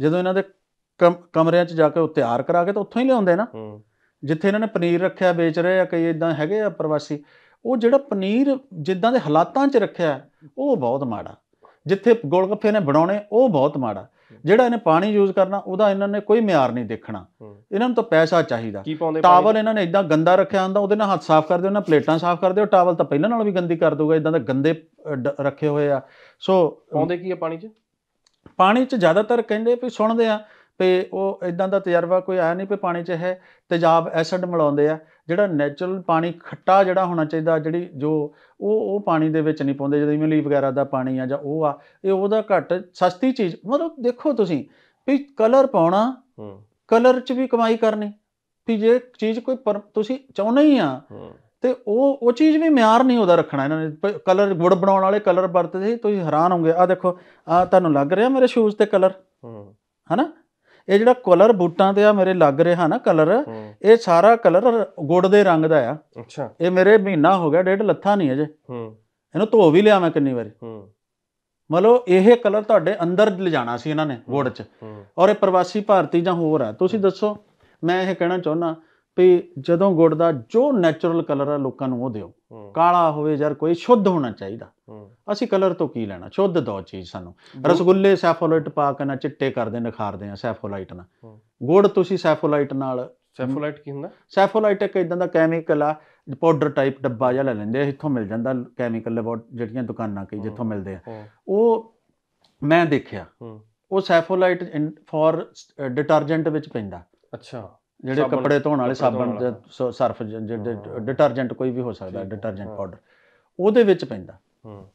ਜਦੋਂ ਇਹਨਾਂ ਦੇ ਕਮਰਿਆਂ 'ਚ ਜਾ ਕੇ ਉਹ ਤਿਆਰ ਕਰਾ ਕੇ ਤਾਂ ਉੱਥੋਂ ਹੀ ਲਿਆਉਂਦੇ ਨਾ ਜਿੱਥੇ ਇਹਨਾਂ ਨੇ ਪਨੀਰ ਰੱਖਿਆ ਵੇਚ ਰਹੇ ਆ ਕਈ ਇਦਾਂ ਹੈਗੇ ਆ ਪ੍ਰਵਾਸੀ ਉਹ ਜਿਹੜਾ ਪਨੀਰ ਜਿੱਦਾਂ ਦੇ ਹਾਲਾਤਾਂ 'ਚ ਰੱਖਿਆ ਉਹ ਬਹੁਤ ਮਾੜਾ ਜਿੱਥੇ ਗੋਲਗੱਫੇ ਨੇ ਬਣਾਉਣੇ ਉਹ ਬਹੁਤ ਮਾੜਾ ਜਿਹੜਾ ਇਹਨੇ ਪਾਣੀ ਯੂਜ਼ ਕਰਨਾ ਉਹਦਾ ਇਹਨਾਂ ਨੇ ਕੋਈ ਮਿਆਰ ਨਹੀਂ ਦੇਖਣਾ ਇਹਨਾਂ ਨੂੰ ਤਾਂ ਪੈਸਾ ਚਾਹੀਦਾ ਟਾਵਲ ਇਹਨਾਂ ਨੇ ਇਦਾਂ ਗੰਦਾ ਰੱਖਿਆ ਹੁੰਦਾ ਉਹਦੇ ਨਾਲ ਹੱਥ ਸਾਫ਼ ਕਰਦੇ ਉਹਨਾਂ ਪਲੇਟਾਂ ਸਾਫ਼ ਕਰਦੇ ਉਹ ਟਾਵਲ ਤਾਂ ਪਹਿਲਾਂ ਨਾਲੋਂ ਵੀ ਗੰਦੀ ਕਰ ਦੂਗਾ ਇਦਾਂ ਦੇ ਗੰਦੇ ਰੱਖੇ ਹੋਏ ਆ ਸੋ ਪਾਉਂਦੇ ਕੀ ਆ ਪਾਣੀ 'ਚ ਪਾਣੀ 'ਚ ਜ਼ਿਆਦਾਤਰ ਕਹਿੰਦੇ ਵੀ ਸੁਣਦੇ ਆ ਤੇ ਉਹ ਇਦਾਂ ਦਾ ਤਜਰਬਾ ਕੋਈ ਆਇਆ ਨਹੀਂ ਵੀ ਪਾਣੀ 'ਚ ਹੈ ਤੇਜ਼ਾਬ ਐਸਿਡ ਮਿਲਾਉਂਦੇ ਆ ਜਿਹੜਾ ਨੇਚਰਲ ਪਾਣੀ ਖੱਟਾ ਜਿਹੜਾ ਹੋਣਾ ਚਾਹੀਦਾ ਜਿਹੜੀ ਜੋ ਉਹ ਉਹ ਪਾਣੀ ਦੇ ਵਿੱਚ ਨਹੀਂ ਪਾਉਂਦੇ ਜਿਵੇਂ ਲੀ ਵਗੈਰਾ ਦਾ ਪਾਣੀ ਆ ਜਾਂ ਉਹ ਆ ਇਹ ਉਹਦਾ ਘੱਟ ਸਸਤੀ ਚੀਜ਼ ਮਤਲਬ ਦੇਖੋ ਤੁਸੀਂ ਵੀ ਕਲਰ ਪਾਉਣਾ ਕਲਰ 'ਚ ਵੀ ਕਮਾਈ ਕਰਨੀ ਵੀ ਜੇ ਚੀਜ਼ ਕੋਈ ਤੁਸੀਂ ਚਾਹੁੰਦੇ ਹੀ ਆ ਤੇ ਉਹ ਉਹ ਚੀਜ਼ ਵੀ ਮਿਆਰ ਨਹੀਂ ਉਹਦਾ ਰੱਖਣਾ ਇਹਨਾਂ ਨੇ ਕਲਰ ਗੁੜ ਬਣਾਉਣ ਵਾਲੇ ਕਲਰ ਵਰਤਦੇ ਸੀ ਤੁਸੀਂ ਹੈਰਾਨ ਹੋਗੇ ਆ ਦੇਖੋ ਆ ਤੁਹਾਨੂੰ ਲੱਗ ਰਿਹਾ ਮੇਰੇ ਸ਼ੂਜ਼ ਤੇ ਕਲਰ ਹਨਾ ਇਹ ਜਿਹੜਾ ਕਲਰ ਬੂਟਾਂ ਤੇ ਆ ਮੇਰੇ ਲੱਗ ਰਿਹਾ ਨਾ ਕਲਰ ਇਹ ਸਾਰਾ ਕਲਰ ਗੁੜ ਦੇ ਰੰਗ ਦਾ ਆ ਅੱਛਾ ਇਹ ਮੇਰੇ ਮਹੀਨਾ ਹੋ ਗਿਆ ਡੇਢ ਲੱਥਾ ਨਹੀਂ ਅਜੇ ਹੂੰ ਇਹਨੂੰ ਧੋ ਵੀ ਲਿਆ ਮੈਂ ਕਿੰਨੀ ਵਾਰੀ ਹੂੰ ਮਤਲਬ ਇਹ ਕਲਰ ਤੁਹਾਡੇ ਅੰਦਰ ਲਿਜਾਣਾ ਸੀ ਇਹਨਾਂ ਨੇ ਗੁੜ ਚ ਔਰ ਇਹ ਪ੍ਰਵਾਸੀ ਭਾਰਤੀ ਜਾਂ ਹੋਰ ਆ ਤੁਸੀਂ ਦੱਸੋ ਮੈਂ ਇਹ ਕਹਿਣਾ ਚਾਹੁੰਦਾ ਵੀ ਜਦੋਂ ਗੁੜ ਦਾ ਜੋ ਨੈਚੁਰਲ ਕਲਰ ਆ ਲੋਕਾਂ ਨੂੰ ਉਹ ਦਿਓ ਕਾਲਾ ਹੋਵੇ ਯਾਰ ਕੋਈ ਸ਼ੁੱਧ ਹੋਣਾ ਚਾਹੀਦਾ ਅਸੀਂ ਕਲਰ ਤੋਂ ਕੀ ਲੈਣਾ ਸ਼ੁੱਧ ਦੋ ਚੀਜ਼ ਸਾਨੂੰ ਰਸਗੁੱਲੇ ਸੈਫੋਲਾਈਟ ਪਾ ਕੇ ਨਾ ਚਿੱਟੇ ਕਰਦੇ ਨਖਾਰਦੇ ਆ ਸੈਫੋਲਾਈਟ ਨਾਲ ਗੁੜ ਤੁਸੀਂ ਸੈਫੋਲਾਈਟ ਨਾਲ ਸੈਫੋਲਾਈਟ ਕੀ ਹੁੰਦਾ ਸੈਫੋਲਾਈਟ ਇੱਕ ਇਦਾਂ ਦਾ ਕੈਮੀਕਲ ਆ ਪਾਊਡਰ ਟਾਈਪ ਡੱਬਾ ਜਿਹਾ ਲੈ ਲੈਂਦੇ ਆ ਇੱਥੋਂ ਮਿਲ ਜਾਂਦਾ ਕੈਮੀਕਲ ਜਿਹੜੀਆਂ ਦੁਕਾਨਾਂ ਕਈ ਜਿੱਥੋਂ ਮਿਲਦੇ ਆ ਉਹ ਮੈਂ ਦੇਖਿਆ ਉਹ ਸੈਫੋਲਾਈਟ ਫੋਰ ਡਿਟਰਜੈਂਟ ਵਿੱਚ ਪੈਂਦਾ ਅੱਛਾ ਜਿਹੜੇ ਕੱਪੜੇ ਧੋਣ ਵਾਲੇ ਸਾਬਣ ਸਰਫ ਜਿਹੜੇ ਡਿਟਰਜੈਂਟ ਕੋਈ ਵੀ ਹੋ ਸਕਦਾ ਡਿਟਰਜੈਂਟ ਪਾਊਡਰ ਉਹਦੇ ਵਿੱਚ ਪੈਂਦਾ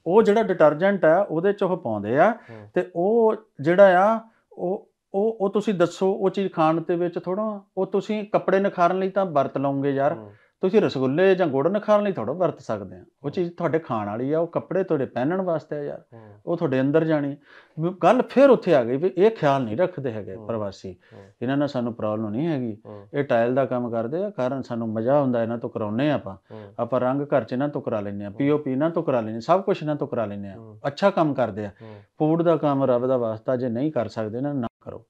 ਉਹ ਜਿਹੜਾ ਡਿਟਰਜੈਂਟ ਆ ਉਹਦੇ ਚ ਉਹ ਪਾਉਂਦੇ ਆ ਤੇ ਉਹ ਜਿਹੜਾ ਆ ਉਹ ਉਹ ਉਹ ਤੁਸੀਂ ਦੱਸੋ ਉਹ ਚੀਜ਼ ਖਾਣ ਦੇ ਵਿੱਚ ਥੋੜਾ ਉਹ ਤੁਸੀਂ ਕੱਪੜੇ ਨਿਖਾਰਨ ਲਈ ਤਾਂ ਵਰਤ ਲਓਗੇ ਯਾਰ ਤੁਸੀਂ ਰਸਗੁੱਲੇ ਜਾਂ ਗੁੜ ਨਖਾਣ ਲਈ ਥੋੜਾ ਵਰਤ ਸਕਦੇ ਆ ਉਹ ਚੀਜ਼ ਤੁਹਾਡੇ ਖਾਣ ਵਾਲੀ ਆ ਉਹ ਕੱਪੜੇ ਤੁਹਾਡੇ ਪਹਿਨਣ ਵਾਸਤੇ ਆ ਯਾਰ ਉਹ ਤੁਹਾਡੇ ਅੰਦਰ ਜਾਣੀ ਗੱਲ ਫਿਰ ਉੱਥੇ ਆ ਗਈ ਵੀ ਇਹ ਖਿਆਲ ਨਹੀਂ ਰੱਖਦੇ ਹੈਗੇ ਪ੍ਰਵਾਸੀ ਇਹਨਾਂ ਨਾਲ ਸਾਨੂੰ ਪ੍ਰੋਬਲਮ ਨਹੀਂ ਹੈਗੀ ਇਹ ਟਾਇਲ ਦਾ ਕੰਮ ਕਰਦੇ ਆ ਕਾਰਨ ਸਾਨੂੰ ਮਜ਼ਾ ਹੁੰਦਾ ਇਹਨਾਂ ਤੋਂ ਕਰਾਉਨੇ ਆਪਾਂ ਆਪਾਂ ਰੰਗ ਘਰ ਚ ਇਹਨਾਂ ਤੋਂ ਕਰਾ ਲੈਨੇ ਆ ਪੀਓਪੀ ਇਹਨਾਂ ਤੋਂ ਕਰਾ ਲੈਨੇ ਸਭ ਕੁਝ ਇਹਨਾਂ ਤੋਂ ਕਰਾ ਲੈਨੇ ਆ ਅੱਛਾ ਕੰਮ ਕਰਦੇ ਆ ਫੂਡ ਦਾ ਕੰਮ ਰੱਬ ਦਾ ਵਾਸਤਾ ਜੇ ਨਹੀਂ ਕਰ ਸਕਦੇ ਨਾ ਨਾ ਕਰੋ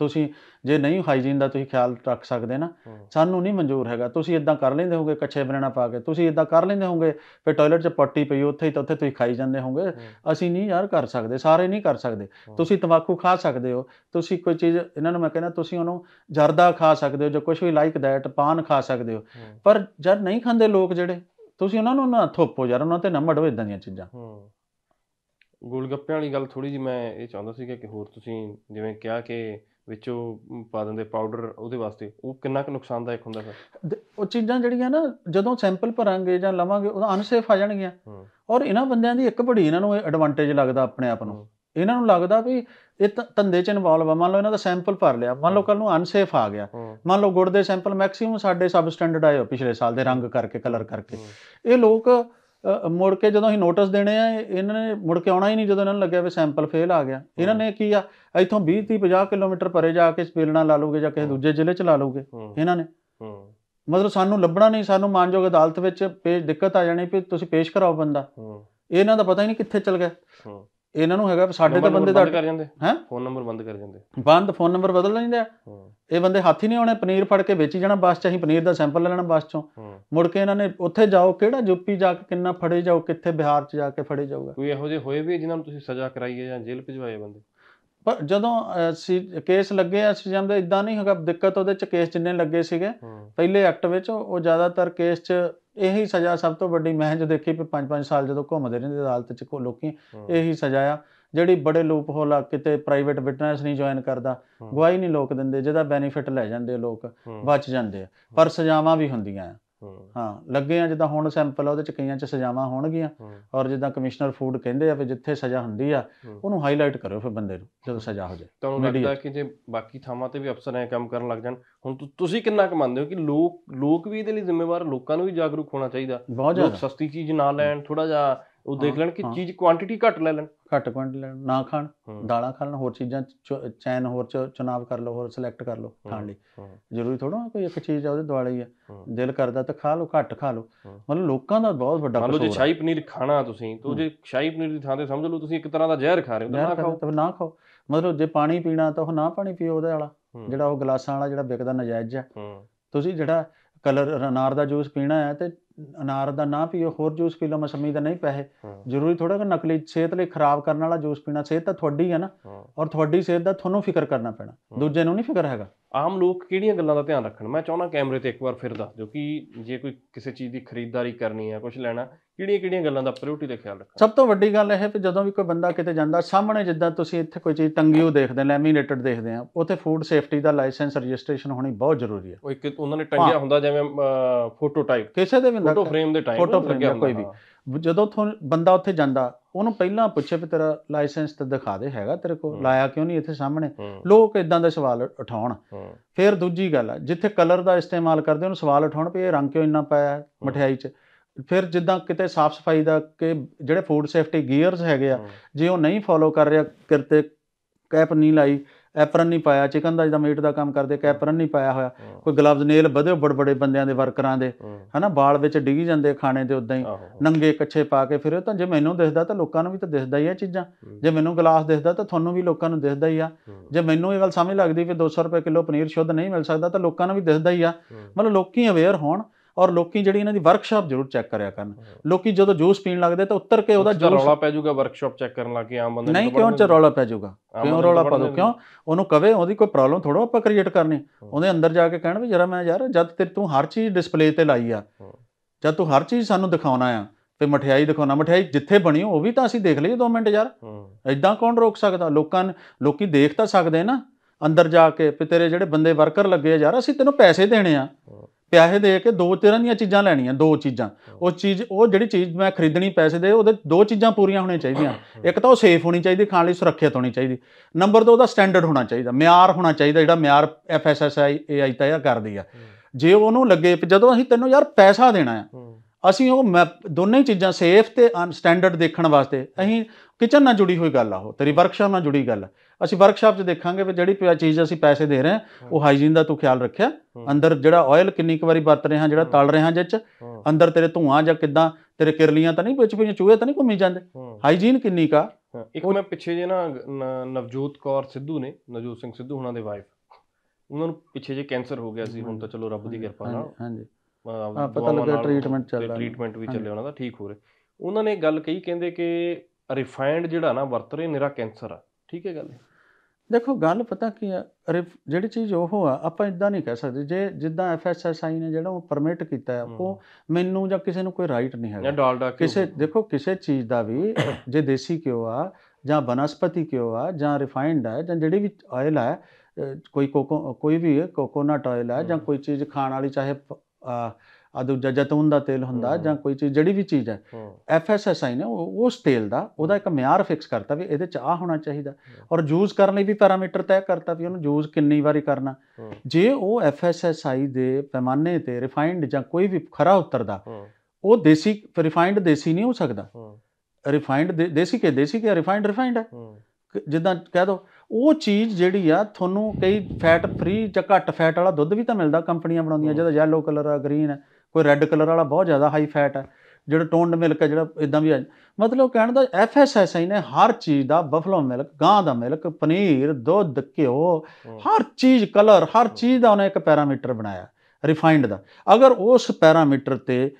ਤੁਸੀਂ ਜੇ ਨਹੀਂ ਹਾਈਜੀਨ ਦਾ ਤੁਸੀਂ ਖਿਆਲ ਰੱਖ ਸਕਦੇ ਨਾ ਸਾਨੂੰ ਨਹੀਂ ਮਨਜ਼ੂਰ ਹੈਗਾ ਤੁਸੀਂ ਇਦਾਂ ਕਰ ਲੈਂਦੇ ਹੋਗੇ ਕੱਚੇ ਬਨਾਣਾ ਪਾ ਕੇ ਤੁਸੀਂ ਇਦਾਂ ਕਰ ਲੈਂਦੇ ਹੋਗੇ ਫਿਰ ਟਾਇਲਟ 'ਚ ਪੱਟੀ ਪਈ ਉੱਥੇ ਹੀ ਤਾਂ ਉੱਥੇ ਤੁਸੀਂ ਖਾਈ ਜਾਂਦੇ ਹੋਗੇ ਅਸੀਂ ਨਹੀਂ ਯਾਰ ਕਰ ਸਕਦੇ ਸਾਰੇ ਨਹੀਂ ਕਰ ਸਕਦੇ ਤੁਸੀਂ ਤਮਾਕੂ ਖਾ ਸਕਦੇ ਹੋ ਤੁਸੀਂ ਕੋਈ ਚੀਜ਼ ਇਹਨਾਂ ਨੂੰ ਮੈਂ ਕਹਿੰਦਾ ਤੁਸੀਂ ਉਹਨੂੰ ਜਰਦਾ ਖਾ ਸਕਦੇ ਹੋ ਜੋ ਕੁਝ ਵੀ ਲਾਈਕ ਦੈਟ ਪਾਨ ਖਾ ਸਕਦੇ ਹੋ ਪਰ ਜਦ ਨਹੀਂ ਖਾਂਦੇ ਲੋਕ ਜਿਹੜੇ ਤੁਸੀਂ ਉਹਨਾਂ ਨੂੰ ਨਾ ਥੋਪੋ ਯਾਰ ਉਹਨਾਂ ਤੇ ਨਾ ਮੜੋ ਇਦਾਂ ਦੀਆਂ ਚੀਜ਼ਾਂ ਗੋਲ ਗੱਪਿਆਂ ਵਾਲੀ ਗੱਲ ਥੋੜੀ ਜੀ ਮੈਂ ਇਹ ਚਾਹੁੰਦਾ ਸੀ ਕਿ ਹੋਰ ਤੁਸੀਂ ਜਿਵੇਂ ਕਿਹਾ ਕਿ ਵਿੱਚ ਉਹ ਪਾ ਦਿੰਦੇ ਪਾਊਡਰ ਉਹਦੇ ਵਾਸਤੇ ਉਹ ਕਿੰਨਾ ਕੁ ਨੁਕਸਾਨਦਾਇਕ ਹੁੰਦਾ ਫਿਰ ਉਹ ਚੀਜ਼ਾਂ ਜਿਹੜੀਆਂ ਨਾ ਜਦੋਂ ਸੈਂਪਲ ਭਰਾਂਗੇ ਜਾਂ ਲਵਾਂਗੇ ਉਹ ਅਨਸੇਫ ਆ ਜਾਣਗੀਆਂ ਔਰ ਇਹਨਾਂ ਬੰਦਿਆਂ ਦੀ ਇੱਕ ਬੜੀ ਇਹਨਾਂ ਨੂੰ ਐਡਵਾਂਟੇਜ ਲੱਗਦਾ ਆਪਣੇ ਆਪ ਨੂੰ ਇਹਨਾਂ ਨੂੰ ਲੱਗਦਾ ਵੀ ਇਹ ਧੰਦੇ 'ਚ ਇਨਵੋਲਵ ਆ ਮੰਨ ਲਓ ਇਹਨਾਂ ਦਾ ਸੈਂਪਲ ਭਰ ਲਿਆ ਮੰਨ ਲਓ ਕੱਲ ਨੂੰ ਅਨਸੇਫ ਆ ਗਿਆ ਮੰਨ ਲਓ ਗੁੜ ਦੇ ਸੈਂਪਲ ਮੈਕਸਿਮਮ ਸਾਡੇ ਸਬ ਸਟੈਂਡਰਡ ਆਏ ਪਿਛਲੇ ਸਾਲ ਦੇ ਰੰਗ ਕਰਕੇ ਕਲਰ ਕਰਕੇ ਇਹ ਲੋਕ ਮੁੜ ਕੇ ਜਦੋਂ ਅਸੀਂ ਨੋਟਿਸ ਦੇਣੇ ਆ ਇਹਨਾਂ ਨੇ ਮੁੜ ਕੇ ਆਉਣਾ ਹੀ ਨਹੀਂ ਜਦੋਂ ਇਹਨਾਂ ਨੂੰ ਲੱਗਿਆ ਵੀ ਸੈਂਪਲ ਫੇਲ ਆ ਗਿਆ ਇਹਨਾਂ ਨੇ ਕੀ ਆ ਇੱਥੋਂ 20 30 50 ਕਿਲੋਮੀਟਰ ਪਰੇ ਜਾ ਕੇ ਸਪੇਲਣਾ ਲਾ ਲੂਗੇ ਜਾਂ ਕਿਸੇ ਦੂਜੇ ਜ਼ਿਲ੍ਹੇ ਚ ਲਾ ਲੂਗੇ ਇਹਨਾਂ ਨੇ ਮਤਲਬ ਸਾਨੂੰ ਲੱਭਣਾ ਨਹੀਂ ਸਾਨੂੰ ਮਾਨਯੋਗ ਅਦਾਲਤ ਵਿੱਚ ਪੇਸ਼ ਦਿੱਕਤ ਆ ਜਾਣੀ ਵੀ ਤੁਸੀਂ ਪੇਸ਼ ਕਰਾਓ ਬੰਦਾ ਇਹਨਾਂ ਦਾ ਪਤਾ ਹੀ ਨਹੀਂ ਕਿੱਥੇ ਚਲ ਗਿਆ ਇਹਨਾਂ ਨੂੰ ਹੈਗਾ ਸਾਡੇ ਤਾਂ ਬੰਦੇ ਦਾ ਕਰ ਜਾਂਦੇ ਹੈ ਫੋਨ ਨੰਬਰ ਬੰਦ ਕਰ ਜਾਂਦੇ ਬੰਦ ਫੋਨ ਨੰਬਰ ਬਦਲ ਲੈਂਦੇ ਆ ਇਹ ਬੰਦੇ ਹੱਥ ਹੀ ਨਹੀਂ ਆਉਣੇ ਪਨੀਰ ਫੜ ਕੇ ਵੇਚੀ ਜਾਣਾ ਬਸ ਚਾਹੀ ਪਨੀਰ ਦਾ ਸੈਂਪਲ ਲੈਣਾ ਬਸ ਚੋਂ ਮੁੜ ਕੇ ਇਹਨਾਂ ਨੇ ਉੱਥੇ ਜਾਓ ਕਿਹੜਾ ਜੁੱਪੀ ਜਾ ਕੇ ਕਿੰਨਾ ਫੜੇ ਜਾਓ ਕਿੱਥੇ ਬਿਹਾਰ ਚ ਜਾ ਕੇ ਫੜੇ ਜਾਊਗਾ ਕੋਈ ਇਹੋ ਜਿਹੇ ਹੋਏ ਵੀ ਜਿਨ੍ਹਾਂ ਨੂੰ ਤੁਸੀਂ ਸਜ਼ਾ ਕਰਾਈਏ ਜਾਂ ਜੇਲ੍ਹ ਭਜਵਾਏ ਬੰਦੇ ਪਰ ਜਦੋਂ ਕੇਸ ਲੱਗੇ ਆ ਸੀਜਮ ਜਾਂਦੇ ਇਦਾਂ ਨਹੀਂ ਹੈਗਾ ਦਿੱਕਤ ਉਹਦੇ ਚ ਕੇਸ ਜਿੰਨੇ ਲੱਗੇ ਸੀਗੇ ਪਹਿਲੇ ਐਕਟ ਵਿੱਚ ਉਹ ਜ਼ਿਆਦਾਤਰ ਕੇਸ ਚ ਇਹੀ ਸਜ਼ਾ ਸਭ ਤੋਂ ਵੱਡੀ ਮੈਂ ਜੋ ਦੇਖੀ ਪੰਜ ਪੰਜ ਸਾਲ ਜਦੋਂ ਘੁੰਮਦੇ ਰਹਿੰਦੇ ਅਦਾਲਤ ਚ ਲੋਕੀ ਇਹੀ ਸਜ਼ਾ ਆ ਜਿਹੜੀ ਬੜੇ ਲੂਪ ਹੋਲ ਆ ਕਿਤੇ ਪ੍ਰਾਈਵੇਟ ਵਿਟਨੈਸ ਨਹੀਂ ਜੁਆਇਨ ਕਰਦਾ ਗਵਾਹੀ ਨਹੀਂ ਲੋਕ ਦਿੰਦੇ ਜਿਹਦਾ ਬੈਨੀਫਿਟ ਲੈ ਜਾਂਦੇ ਲੋਕ ਬਚ ਜਾਂਦੇ ਆ ਪਰ ਸਜ਼ਾਵਾਂ ਵੀ ਹੁੰਦੀਆਂ ਆ ਹਾਂ ਲੱਗੇ ਆ ਜਿੱਦਾਂ ਹੁਣ ਸੈਂਪਲ ਆ ਉਹਦੇ ਚ ਕਈਆਂ ਚ ਸਜ਼ਾਵਾਂ ਹੋਣਗੀਆਂ ਔਰ ਜਿੱਦਾਂ ਕਮਿਸ਼ਨਰ ਫੂਡ ਕਹਿੰਦੇ ਆ ਵੀ ਜਿੱਥੇ ਸਜ਼ਾ ਹੁੰਦੀ ਆ ਉਹਨੂੰ ਹਾਈਲਾਈਟ ਕਰਿਓ ਫਿਰ ਬੰਦੇ ਨੂੰ ਜਦੋਂ ਸਜ਼ਾ ਹੋ ਜਾਏ ਤੁਹਾਨੂੰ ਲੱਗਦਾ ਕਿ ਜੇ ਬਾਕੀ ਥਾਵਾਂ ਤੇ ਵੀ ਅਫਸਰ ਐ ਕੰਮ ਕਰਨ ਲੱਗ ਜਾਣ ਹੁਣ ਤੁਸੀਂ ਕਿੰਨਾ ਕਮਾਉਂਦੇ ਹੋ ਕਿ ਲੋਕ ਲੋਕ ਵੀ ਇਹਦੇ ਲਈ ਜ਼ਿੰਮੇਵਾਰ ਲੋਕਾਂ ਨੂੰ ਵੀ ਜਾਗਰੂਕ ਹੋਣਾ ਚਾਹੀਦਾ ਲੋਕ ਸਸਤੀ ਚੀਜ਼ ਨਾ ਲੈਣ ਥੋੜਾ ਜਿਹਾ ਉਹ ਦੇਖ ਲੈਣ ਕਿ ਚੀਜ਼ ਕੁਆਂਟੀਟੀ ਘੱਟ ਲੈ ਲੈਣ ਘੱਟ ਕੁਆਂਟੀ ਲੈਣ ਨਾ ਖਾਣ ਦਾਲਾਂ ਖਾਣ ਹੋਰ ਚੀਜ਼ਾਂ ਚੈਨ ਹੋਰ ਚੁਣਾਵ ਕਰ ਲਓ ਹੋਰ ਸਿਲੈਕਟ ਕਰ ਲਓ ਖਾਣ ਲਈ ਜ਼ਰੂਰੀ ਥੋੜਾ ਕੋਈ ਇੱਕ ਚੀਜ਼ ਆ ਉਹਦੇ ਦਵਾਲੇ ਹੀ ਆ ਦਿਲ ਕਰਦਾ ਤਾਂ ਖਾ ਲਓ ਘੱਟ ਖਾ ਲਓ ਮਤਲਬ ਲੋਕਾਂ ਦਾ ਬਹੁਤ ਵੱਡਾ ਕਸੂਰ ਹੈ ਜੇ ਸ਼ਾਹੀ ਪਨੀਰ ਖਾਣਾ ਤੁਸੀਂ ਤੋ ਜੇ ਸ਼ਾਹੀ ਪਨੀਰ ਦੀ ਥਾਂ ਤੇ ਸਮਝ ਲਓ ਤੁਸੀਂ ਇੱਕ ਤਰ੍ਹਾਂ ਦਾ ਜ਼ਹਿਰ ਖਾ ਰਹੇ ਹੋ ਨਾ ਖਾਓ ਤਾਂ ਨਾ ਖਾਓ ਮਤਲਬ ਜੇ ਪਾਣੀ ਪੀਣਾ ਤਾਂ ਉਹ ਨਾ ਪਾਣੀ ਪੀਓ ਉਹਦੇ ਵਾਲਾ ਜਿਹੜਾ ਉਹ ਗਲਾਸਾਂ ਵਾਲਾ ਜਿਹੜਾ ਵਿਕਦਾ ਨਜਾਇਜ਼ ਆ ਤੁਸੀਂ ਜਿਹੜਾ ਕਲਰ ਅਨਾਰ ਦਾ ਜੂਸ ਪੀਣਾ ਹੈ ਤੇ ਅਨਾਰ ਦਾ ਨਾ ਪੀਓ ਹੋਰ ਜੂਸ ਪੀ ਲਓ ਮਸਮੀ ਦਾ ਨਹੀਂ ਪੈਸੇ ਜ਼ਰੂਰੀ ਥੋੜਾ ਕਿ ਨਕਲੀ ਸਿਹਤ ਲਈ ਖਰਾਬ ਕਰਨ ਵਾਲਾ ਜੂਸ ਪੀਣਾ ਸਿਹਤ ਤਾਂ ਤੁਹਾਡੀ ਹੈ ਨਾ ਔਰ ਤੁਹਾਡੀ ਸਿਹਤ ਦਾ ਤੁਹਾਨੂੰ ਫਿਕਰ ਕਰਨਾ ਪੈਣਾ ਦੂਜੇ ਨੂੰ ਨਹੀਂ ਫਿਕਰ ਹੈਗਾ ਆਮ ਲੋਕ ਕਿਹੜੀਆਂ ਗੱਲਾਂ ਦਾ ਧਿਆਨ ਰੱਖਣ ਮੈਂ ਚਾਹੁੰਦਾ ਕੈਮਰੇ ਤੇ ਇੱਕ ਵਾਰ ਫਿਰ ਦੱਸ ਦਿਓ ਕਿ ਜੇ ਕੋਈ ਕਿਸੇ ਚੀਜ਼ ਦੀ ਖਰੀਦਦਾਰੀ ਕਰਨੀ ਹੈ ਕੁਝ ਲੈਣਾ ਕਿਹੜੀਆਂ-ਕਿਹੜੀਆਂ ਗੱਲਾਂ ਦਾ ਪ੍ਰਾਇੋਰਟੀ ਦਾ ਖਿਆਲ ਰੱਖਣਾ ਸਭ ਤੋਂ ਵੱਡੀ ਗੱਲ ਇਹ ਹੈ ਕਿ ਜਦੋਂ ਵੀ ਕੋਈ ਬੰਦਾ ਕਿਤੇ ਜਾਂਦਾ ਸਾਹਮਣੇ ਜਿੱਦਾਂ ਤੁਸੀਂ ਇੱਥੇ ਕੋਈ ਚੀਜ਼ ਟੰਗੀ ਹੋ ਦੇਖਦੇ ਲੈਮੀਨੇਟਡ ਦੇਖਦੇ ਆ ਉੱਥੇ ਫੂਡ ਸੇਫਟੀ ਦਾ ਲਾਇਸੈਂਸ ਰਜਿਸਟ੍ਰੇਸ਼ਨ ਹੋਣੀ ਬਹੁਤ ਜ਼ਰੂਰੀ ਹੈ ਉਹ ਇੱਕ ਉਹਨਾਂ ਨੇ ਟੰਗਿਆ ਹੁੰਦਾ ਜਿਵੇਂ ਫੋਟੋ ਟਾਈਪ ਕਿਸੇ ਦੇ ਵੀ ਫੋਟੋ ਫਰੇਮ ਦੇ ਟਾਈਮ ਫੋਟੋ ਫਰੇਮ ਕੋਈ ਵੀ ਜਦੋਂ ਉਥੋਂ ਬੰਦਾ ਉੱਥੇ ਜਾਂਦਾ ਉਹਨੂੰ ਪਹਿਲਾਂ ਪੁੱਛੇ ਵੀ ਤੇਰਾ ਲਾਇਸੈਂਸ ਤਾਂ ਦਿਖਾ ਦੇ ਹੈਗਾ ਤੇਰੇ ਕੋਲ ਲਾਇਆ ਕਿਉਂ ਨਹੀਂ ਇੱਥੇ ਸਾਹਮਣੇ ਲੋਕ ਇਦਾਂ ਦਾ ਸਵਾਲ ਉਠਾਉਣ ਫਿਰ ਦੂਜੀ ਗੱਲ ਜਿੱਥੇ ਕਲਰ ਦਾ ਇਸਤੇਮਾਲ ਕਰਦੇ ਉਹਨੂੰ ਸਵਾਲ ਉਠਾਉਣ ਵੀ ਇਹ ਰੰਗ ਕਿਉਂ ਇੰਨਾ ਪਾਇਆ ਮਠਿਆਈ 'ਚ ਫਿਰ ਜਿੱਦਾਂ ਕਿਤੇ ਸਾਫ਼ ਸਫਾਈ ਦਾ ਕਿ ਜਿਹੜੇ ਫੂਡ ਸੇਫਟੀ ਗੀਅਰਸ ਹੈਗੇ ਆ ਜੇ ਉਹ ਨਹੀਂ ਫੋਲੋ ਕਰ ਰਿਹਾ ਕਿਰਤੇ ਕੈਪ ਨਹੀਂ ਲਾਈ ਐਪਰਨ ਨਹੀਂ ਪਾਇਆ ਚਿਕਨ ਦਾ ਜਿਹਦਾ ਮੀਟ ਦਾ ਕੰਮ ਕਰਦੇ ਕੈਪਰਨ ਨਹੀਂ ਪਾਇਆ ਹੋਇਆ ਕੋਈ ਗਲਵਜ਼ ਨੇਲ ਬਧੇ ਬੜ ਬੜੇ ਬੰਦਿਆਂ ਦੇ ਵਰਕਰਾਂ ਦੇ ਹਨਾ ਬਾਲ ਵਿੱਚ ਡਿੱਗੀ ਜਾਂਦੇ ਖਾਣੇ ਦੇ ਉਦਾਂ ਹੀ ਨੰਗੇ ਕੱਛੇ ਪਾ ਕੇ ਫਿਰ ਤਾਂ ਜੇ ਮੈਨੂੰ ਦਿਸਦਾ ਤਾਂ ਲੋਕਾਂ ਨੂੰ ਵੀ ਤਾਂ ਦਿਸਦਾ ਹੀ ਆ ਚੀਜ਼ਾਂ ਜੇ ਮੈਨੂੰ ਗਲਾਸ ਦਿਸਦਾ ਤਾਂ ਤੁਹਾਨੂੰ ਵੀ ਲੋਕਾਂ ਨੂੰ ਦਿਸਦਾ ਹੀ ਆ ਜੇ ਮੈਨੂੰ ਇਹ ਗੱਲ ਸਮਝ ਲੱਗਦੀ ਕਿ 200 ਰੁਪਏ ਕਿਲੋ ਪਨੀਰ ਸ਼ੁੱਧ ਨਹੀਂ ਮਿਲ ਸਕਦਾ ਤਾਂ ਲੋਕਾਂ ਨੂੰ ਵੀ ਦਿਸਦਾ ਹੀ ਆ ਮਤਲਬ ਲੋਕੀ ਅਵੇਅਰ ਹੋਣ ਔਰ ਲੋਕੀ ਜਿਹੜੀ ਇਹਨਾਂ ਦੀ ਵਰਕਸ਼ਾਪ ਜ਼ਰੂਰ ਚੈੱਕ ਕਰਿਆ ਕਰਨ ਲੋਕੀ ਜਦੋਂ ਜੂਸ ਪੀਣ ਲੱਗਦੇ ਤਾਂ ਉੱਤਰ ਕੇ ਉਹਦਾ ਜੂਸ ਰੌਲਾ ਪੈ ਜਾਊਗਾ ਵਰਕਸ਼ਾਪ ਚੈੱਕ ਕਰਨ ਲੱਗੇ ਆਮ ਬੰਦੇ ਨਹੀਂ ਕਿਉਂ ਚ ਰੌਲਾ ਪੈ ਜਾਊਗਾ ਕਿਉਂ ਰੌਲਾ ਪਾ ਦੋ ਕਿਉਂ ਉਹਨੂੰ ਕਵੇ ਉਹਦੀ ਕੋਈ ਪ੍ਰੋਬਲਮ ਥੋੜਾ ਆਪਾਂ ਕ੍ਰੀਏਟ ਕਰਨੀ ਉਹਦੇ ਅੰਦਰ ਜਾ ਕੇ ਕਹਿਣ ਵੀ ਜਰਾ ਮੈਂ ਯਾਰ ਜਦ ਤੇ ਤੂੰ ਹਰ ਚੀਜ਼ ਡਿਸਪਲੇ ਤੇ ਲਾਈ ਆ ਜਦ ਤੂੰ ਹਰ ਚੀਜ਼ ਸਾਨੂੰ ਦਿਖਾਉਣਾ ਆ ਤੇ ਮਠਿਆਈ ਦਿਖਾਉਣਾ ਮਠਿਆਈ ਜਿੱਥੇ ਬਣੀ ਉਹ ਵੀ ਤਾਂ ਅਸੀਂ ਦੇਖ ਲਈਏ 2 ਮਿੰਟ ਯਾਰ ਐਦਾਂ ਕੌਣ ਰੋਕ ਸਕਦਾ ਲੋਕਾਂ ਲੋਕੀ ਦੇਖ ਤਾਂ ਸਕਦੇ ਨਾ ਅੰਦਰ ਜਾ ਕੇ ਤੇ ਤੇਰੇ ਜਿਹੜੇ ਬੰਦੇ ਵਰਕਰ ਲੱਗੇ ਯਾਰ ਅਸੀਂ ਤੈਨੂੰ ਪੈਸੇ ਦੇਣੇ ਆ ਪਿਆਹੇ ਦੇ ਕੇ ਦੋ ਤਰ੍ਹਾਂ ਦੀਆਂ ਚੀਜ਼ਾਂ ਲੈਣੀਆਂ ਦੋ ਚੀਜ਼ਾਂ ਉਹ ਚੀਜ਼ ਉਹ ਜਿਹੜੀ ਚੀਜ਼ ਮੈਂ ਖਰੀਦਣੀ ਪੈਸੇ ਦੇ ਉਹਦੇ ਦੋ ਚੀਜ਼ਾਂ ਪੂਰੀਆਂ ਹੋਣੀਆਂ ਚਾਹੀਦੀਆਂ ਇੱਕ ਤਾਂ ਉਹ ਸੇਫ ਹੋਣੀ ਚਾਹੀਦੀ ਖਾਣ ਲਈ ਸੁਰੱਖਿਅਤ ਹੋਣੀ ਚਾਹੀਦੀ ਨੰਬਰ 2 ਉਹਦਾ ਸਟੈਂਡਰਡ ਹੋਣਾ ਚਾਹੀਦਾ ਮਿਆਰ ਹੋਣਾ ਚਾਹੀਦਾ ਜਿਹੜਾ ਮਿਆਰ ਐਫਐਸਐਸਆਈ ਏ ਤਾਂ ਇਹ ਕਰਦੀ ਆ ਜੇ ਉਹਨੂੰ ਲੱਗੇ ਜਦੋਂ ਅਸੀਂ ਤੈਨੂੰ ਯਾਰ ਪੈਸਾ ਦੇਣਾ ਆ ਅਸੀਂ ਉਹ ਦੋਨੇ ਹੀ ਚੀਜ਼ਾਂ ਸੇਫ ਤੇ ਸਟੈਂਡਰਡ ਦੇਖਣ ਵਾਸਤੇ ਅਸੀਂ ਕਿਚਨ ਨਾਲ ਜੁੜੀ ਹੋਈ ਗੱਲ ਆ ਉਹ ਤੇਰੀ ਵਰਕਸ਼ਾਪ ਨਾਲ ਜੁੜੀ ਗੱਲ ਆ ਅਸੀਂ ਵਰਕਸ਼ਾਪ 'ਚ ਦੇਖਾਂਗੇ ਵੀ ਜਿਹੜੀ ਚੀਜ਼ ਅਸੀਂ ਪੈਸੇ ਦੇ ਰਹੇ ਹਾਂ ਉਹ ਹਾਈਜੀਨ ਦਾ ਤੂੰ ਖਿਆਲ ਰੱਖਿਆ ਅੰਦਰ ਜਿਹੜਾ ਆਇਲ ਕਿੰਨੀ ਕੁ ਵਾਰੀ ਵਰਤ ਰਹੇ ਹਾਂ ਜਿਹੜਾ ਤਲ ਰਹੇ ਹਾਂ ਜਿੱਚ ਅੰਦਰ ਤੇਰੇ ਧੂਆਂ ਜਾਂ ਕਿਦਾਂ ਤੇਰੇ ਕਿਰਲੀਆਂ ਤਾਂ ਨਹੀਂ ਵਿੱਚ ਵਿੱਚ ਚੂਹੇ ਤਾਂ ਨਹੀਂ ਘੁੰਮੀ ਜਾਂਦੇ ਹਾਈਜੀਨ ਕਿੰਨੀ ਕਾ ਇੱਕ ਮੈਂ ਪਿੱਛੇ ਜੇ ਨਾ ਨਵਜੋਤ ਕੌਰ ਸਿੱਧੂ ਨੇ ਨਵਜੋਤ ਸਿੰਘ ਸਿੱਧੂ ਹੁਣਾਂ ਦੇ ਵਾਈਫ ਉਹਨਾਂ ਨੂੰ ਪਿੱਛੇ ਜੇ ਕੈਂਸਰ ਹੋ ਗਿਆ ਸੀ ਹੁਣ ਤਾਂ ਚਲੋ ਰੱਬ ਦੀ ਕਿਰਪਾ ਨਾਲ ਹਾਂਜੀ ਪਤਾ ਲੱਗਾ ਟ੍ਰੀਟਮੈਂਟ ਚੱਲ ਰਿਹਾ ਟ੍ਰੀਟਮੈਂਟ ਵੀ ਚੱਲੇ ਉਹਨਾਂ ਦਾ ਠੀਕ ਹੋ ਰਿਹਾ ਉਹਨਾਂ ਨੇ ਗੱਲ ਕਹੀ ਕਹਿੰਦੇ ਕਿ ਰਿਫਾਈਨਡ ਜਿਹੜਾ ਨਾ ਵਰਤ ਰਹੇ ਨਿਰਾ ਕੈਂਸਰ ਆ ਠੀਕ ਹੈ ਗੱਲ ਦੇਖੋ ਗੱਲ ਪਤਾ ਕੀ ਆ ਅਰੇ ਜਿਹੜੀ ਚੀਜ਼ ਉਹ ਆ ਆਪਾਂ ਇਦਾਂ ਨਹੀਂ ਕਹਿ ਸਕਦੇ ਜੇ ਜਿੱਦਾਂ ਐਫਐਸਐਸਆਈ ਨੇ ਜਿਹੜਾ ਉਹ ਪਰਮਿਟ ਕੀਤਾ ਹੈ ਉਹ ਮੈਨੂੰ ਜਾਂ ਕਿਸੇ ਨੂੰ ਕੋਈ ਰਾਈਟ ਨਹੀਂ ਹੈਗਾ ਕਿਸੇ ਦੇਖੋ ਕਿਸੇ ਚੀਜ਼ ਦਾ ਵੀ ਜੇ ਦੇਸੀ ਕਿਉ ਆ ਜਾਂ ਬਨਸਪਤੀ ਕਿਉ ਆ ਜਾਂ ਰਿਫਾਈਨਡ ਆ ਜਾਂ ਜਿਹੜੀ ਵੀ ਆਇਲ ਆ ਕੋਈ ਕੋਕੋ ਕੋਈ ਵੀ ਕੋਕੋਨਟ ਆਇਲ ਆ ਜਾਂ ਕੋਈ ਚੀਜ਼ ਖਾਣ ਵਾਲੀ ਚਾਹੇ ਆ ਦੂਜਾ ਜਤੂਨ ਦਾ ਤੇਲ ਹੁੰਦਾ ਜਾਂ ਕੋਈ ਚੀਜ਼ ਜਿਹੜੀ ਵੀ ਚੀਜ਼ ਹੈ ਐਫਐਸਐਸਆਈ ਨੇ ਉਸ ਤੇਲ ਦਾ ਉਹਦਾ ਇੱਕ ਮਿਆਰ ਫਿਕਸ ਕਰਤਾ ਵੀ ਇਹਦੇ ਚ ਆ ਹੋਣਾ ਚਾਹੀਦਾ ਔਰ ਯੂਜ਼ ਕਰਨ ਲਈ ਵੀ ਪੈਰਾਮੀਟਰ ਤੈਅ ਕਰਤਾ ਵੀ ਉਹਨੂੰ ਯੂਜ਼ ਕਿੰਨੀ ਵਾਰੀ ਕਰਨਾ ਜੇ ਉਹ ਐਫਐਸਐਸਆਈ ਦੇ ਪੈਮਾਨੇ ਤੇ ਰਿਫਾਈਨਡ ਜਾਂ ਕੋਈ ਵੀ ਖਰਾ ਉਤਰਦਾ ਉਹ ਦੇਸੀ ਰਿਫਾਈਨਡ ਦੇਸੀ ਨਹੀਂ ਹੋ ਸਕਦਾ ਰਿਫਾਈਨਡ ਦੇਸੀ ਕੇ ਦੇਸੀ ਕੇ ਰਿਫਾਈਨਡ ਰਿਫਾਈਨਡ ਹੈ ਜਿੱਦਾਂ ਕਹਿ ਦੋ ਉਹ ਚੀਜ਼ ਜਿਹੜੀ ਆ ਤੁਹਾਨੂੰ ਕਈ ਫੈਟ ਫ੍ਰੀ ਜਾਂ ਘੱਟ ਫੈਟ ਵਾਲਾ ਦੁੱਧ ਵੀ ਤਾਂ ਮਿਲਦਾ ਕੰਪਨੀਆਂ ਬਣਾਉਂਦੀਆਂ ਜਿਹਦਾ ਯੈਲੋ ਕਲਰ ਆ ਗ੍ਰੀਨ ਹੈ ਕੋਈ ਰੈੱਡ ਕਲਰ ਵਾਲਾ ਬਹੁਤ ਜ਼ਿਆਦਾ ਹਾਈ ਫੈਟ ਹੈ ਜਿਹੜਾ ਟੋਨਡ ਮਿਲਕ ਹੈ ਜਿਹੜਾ ਇਦਾਂ ਵੀ ਮਤਲਬ ਕਹਿਣ ਦਾ ਆਈ ਨੇ ਹਰ ਚੀਜ਼ ਦਾ ਬਫਲੋ ਮਿਲਕ ਗਾਂ ਦਾ ਮਿਲਕ ਪਨੀਰ ਦੁੱਧ ਘਿਓ ਹਰ ਚੀਜ਼ ਕਲਰ ਹਰ ਚੀਜ਼ ਦਾ ਉਹਨੇ ਇੱਕ ਪੈਰਾਮੀਟਰ ਬਣਾਇਆ ਰਿਫਾਈਨਡ ਦਾ ਅਗਰ ਉਸ ਪੈਰਾਮੀਟਰ ਤੇ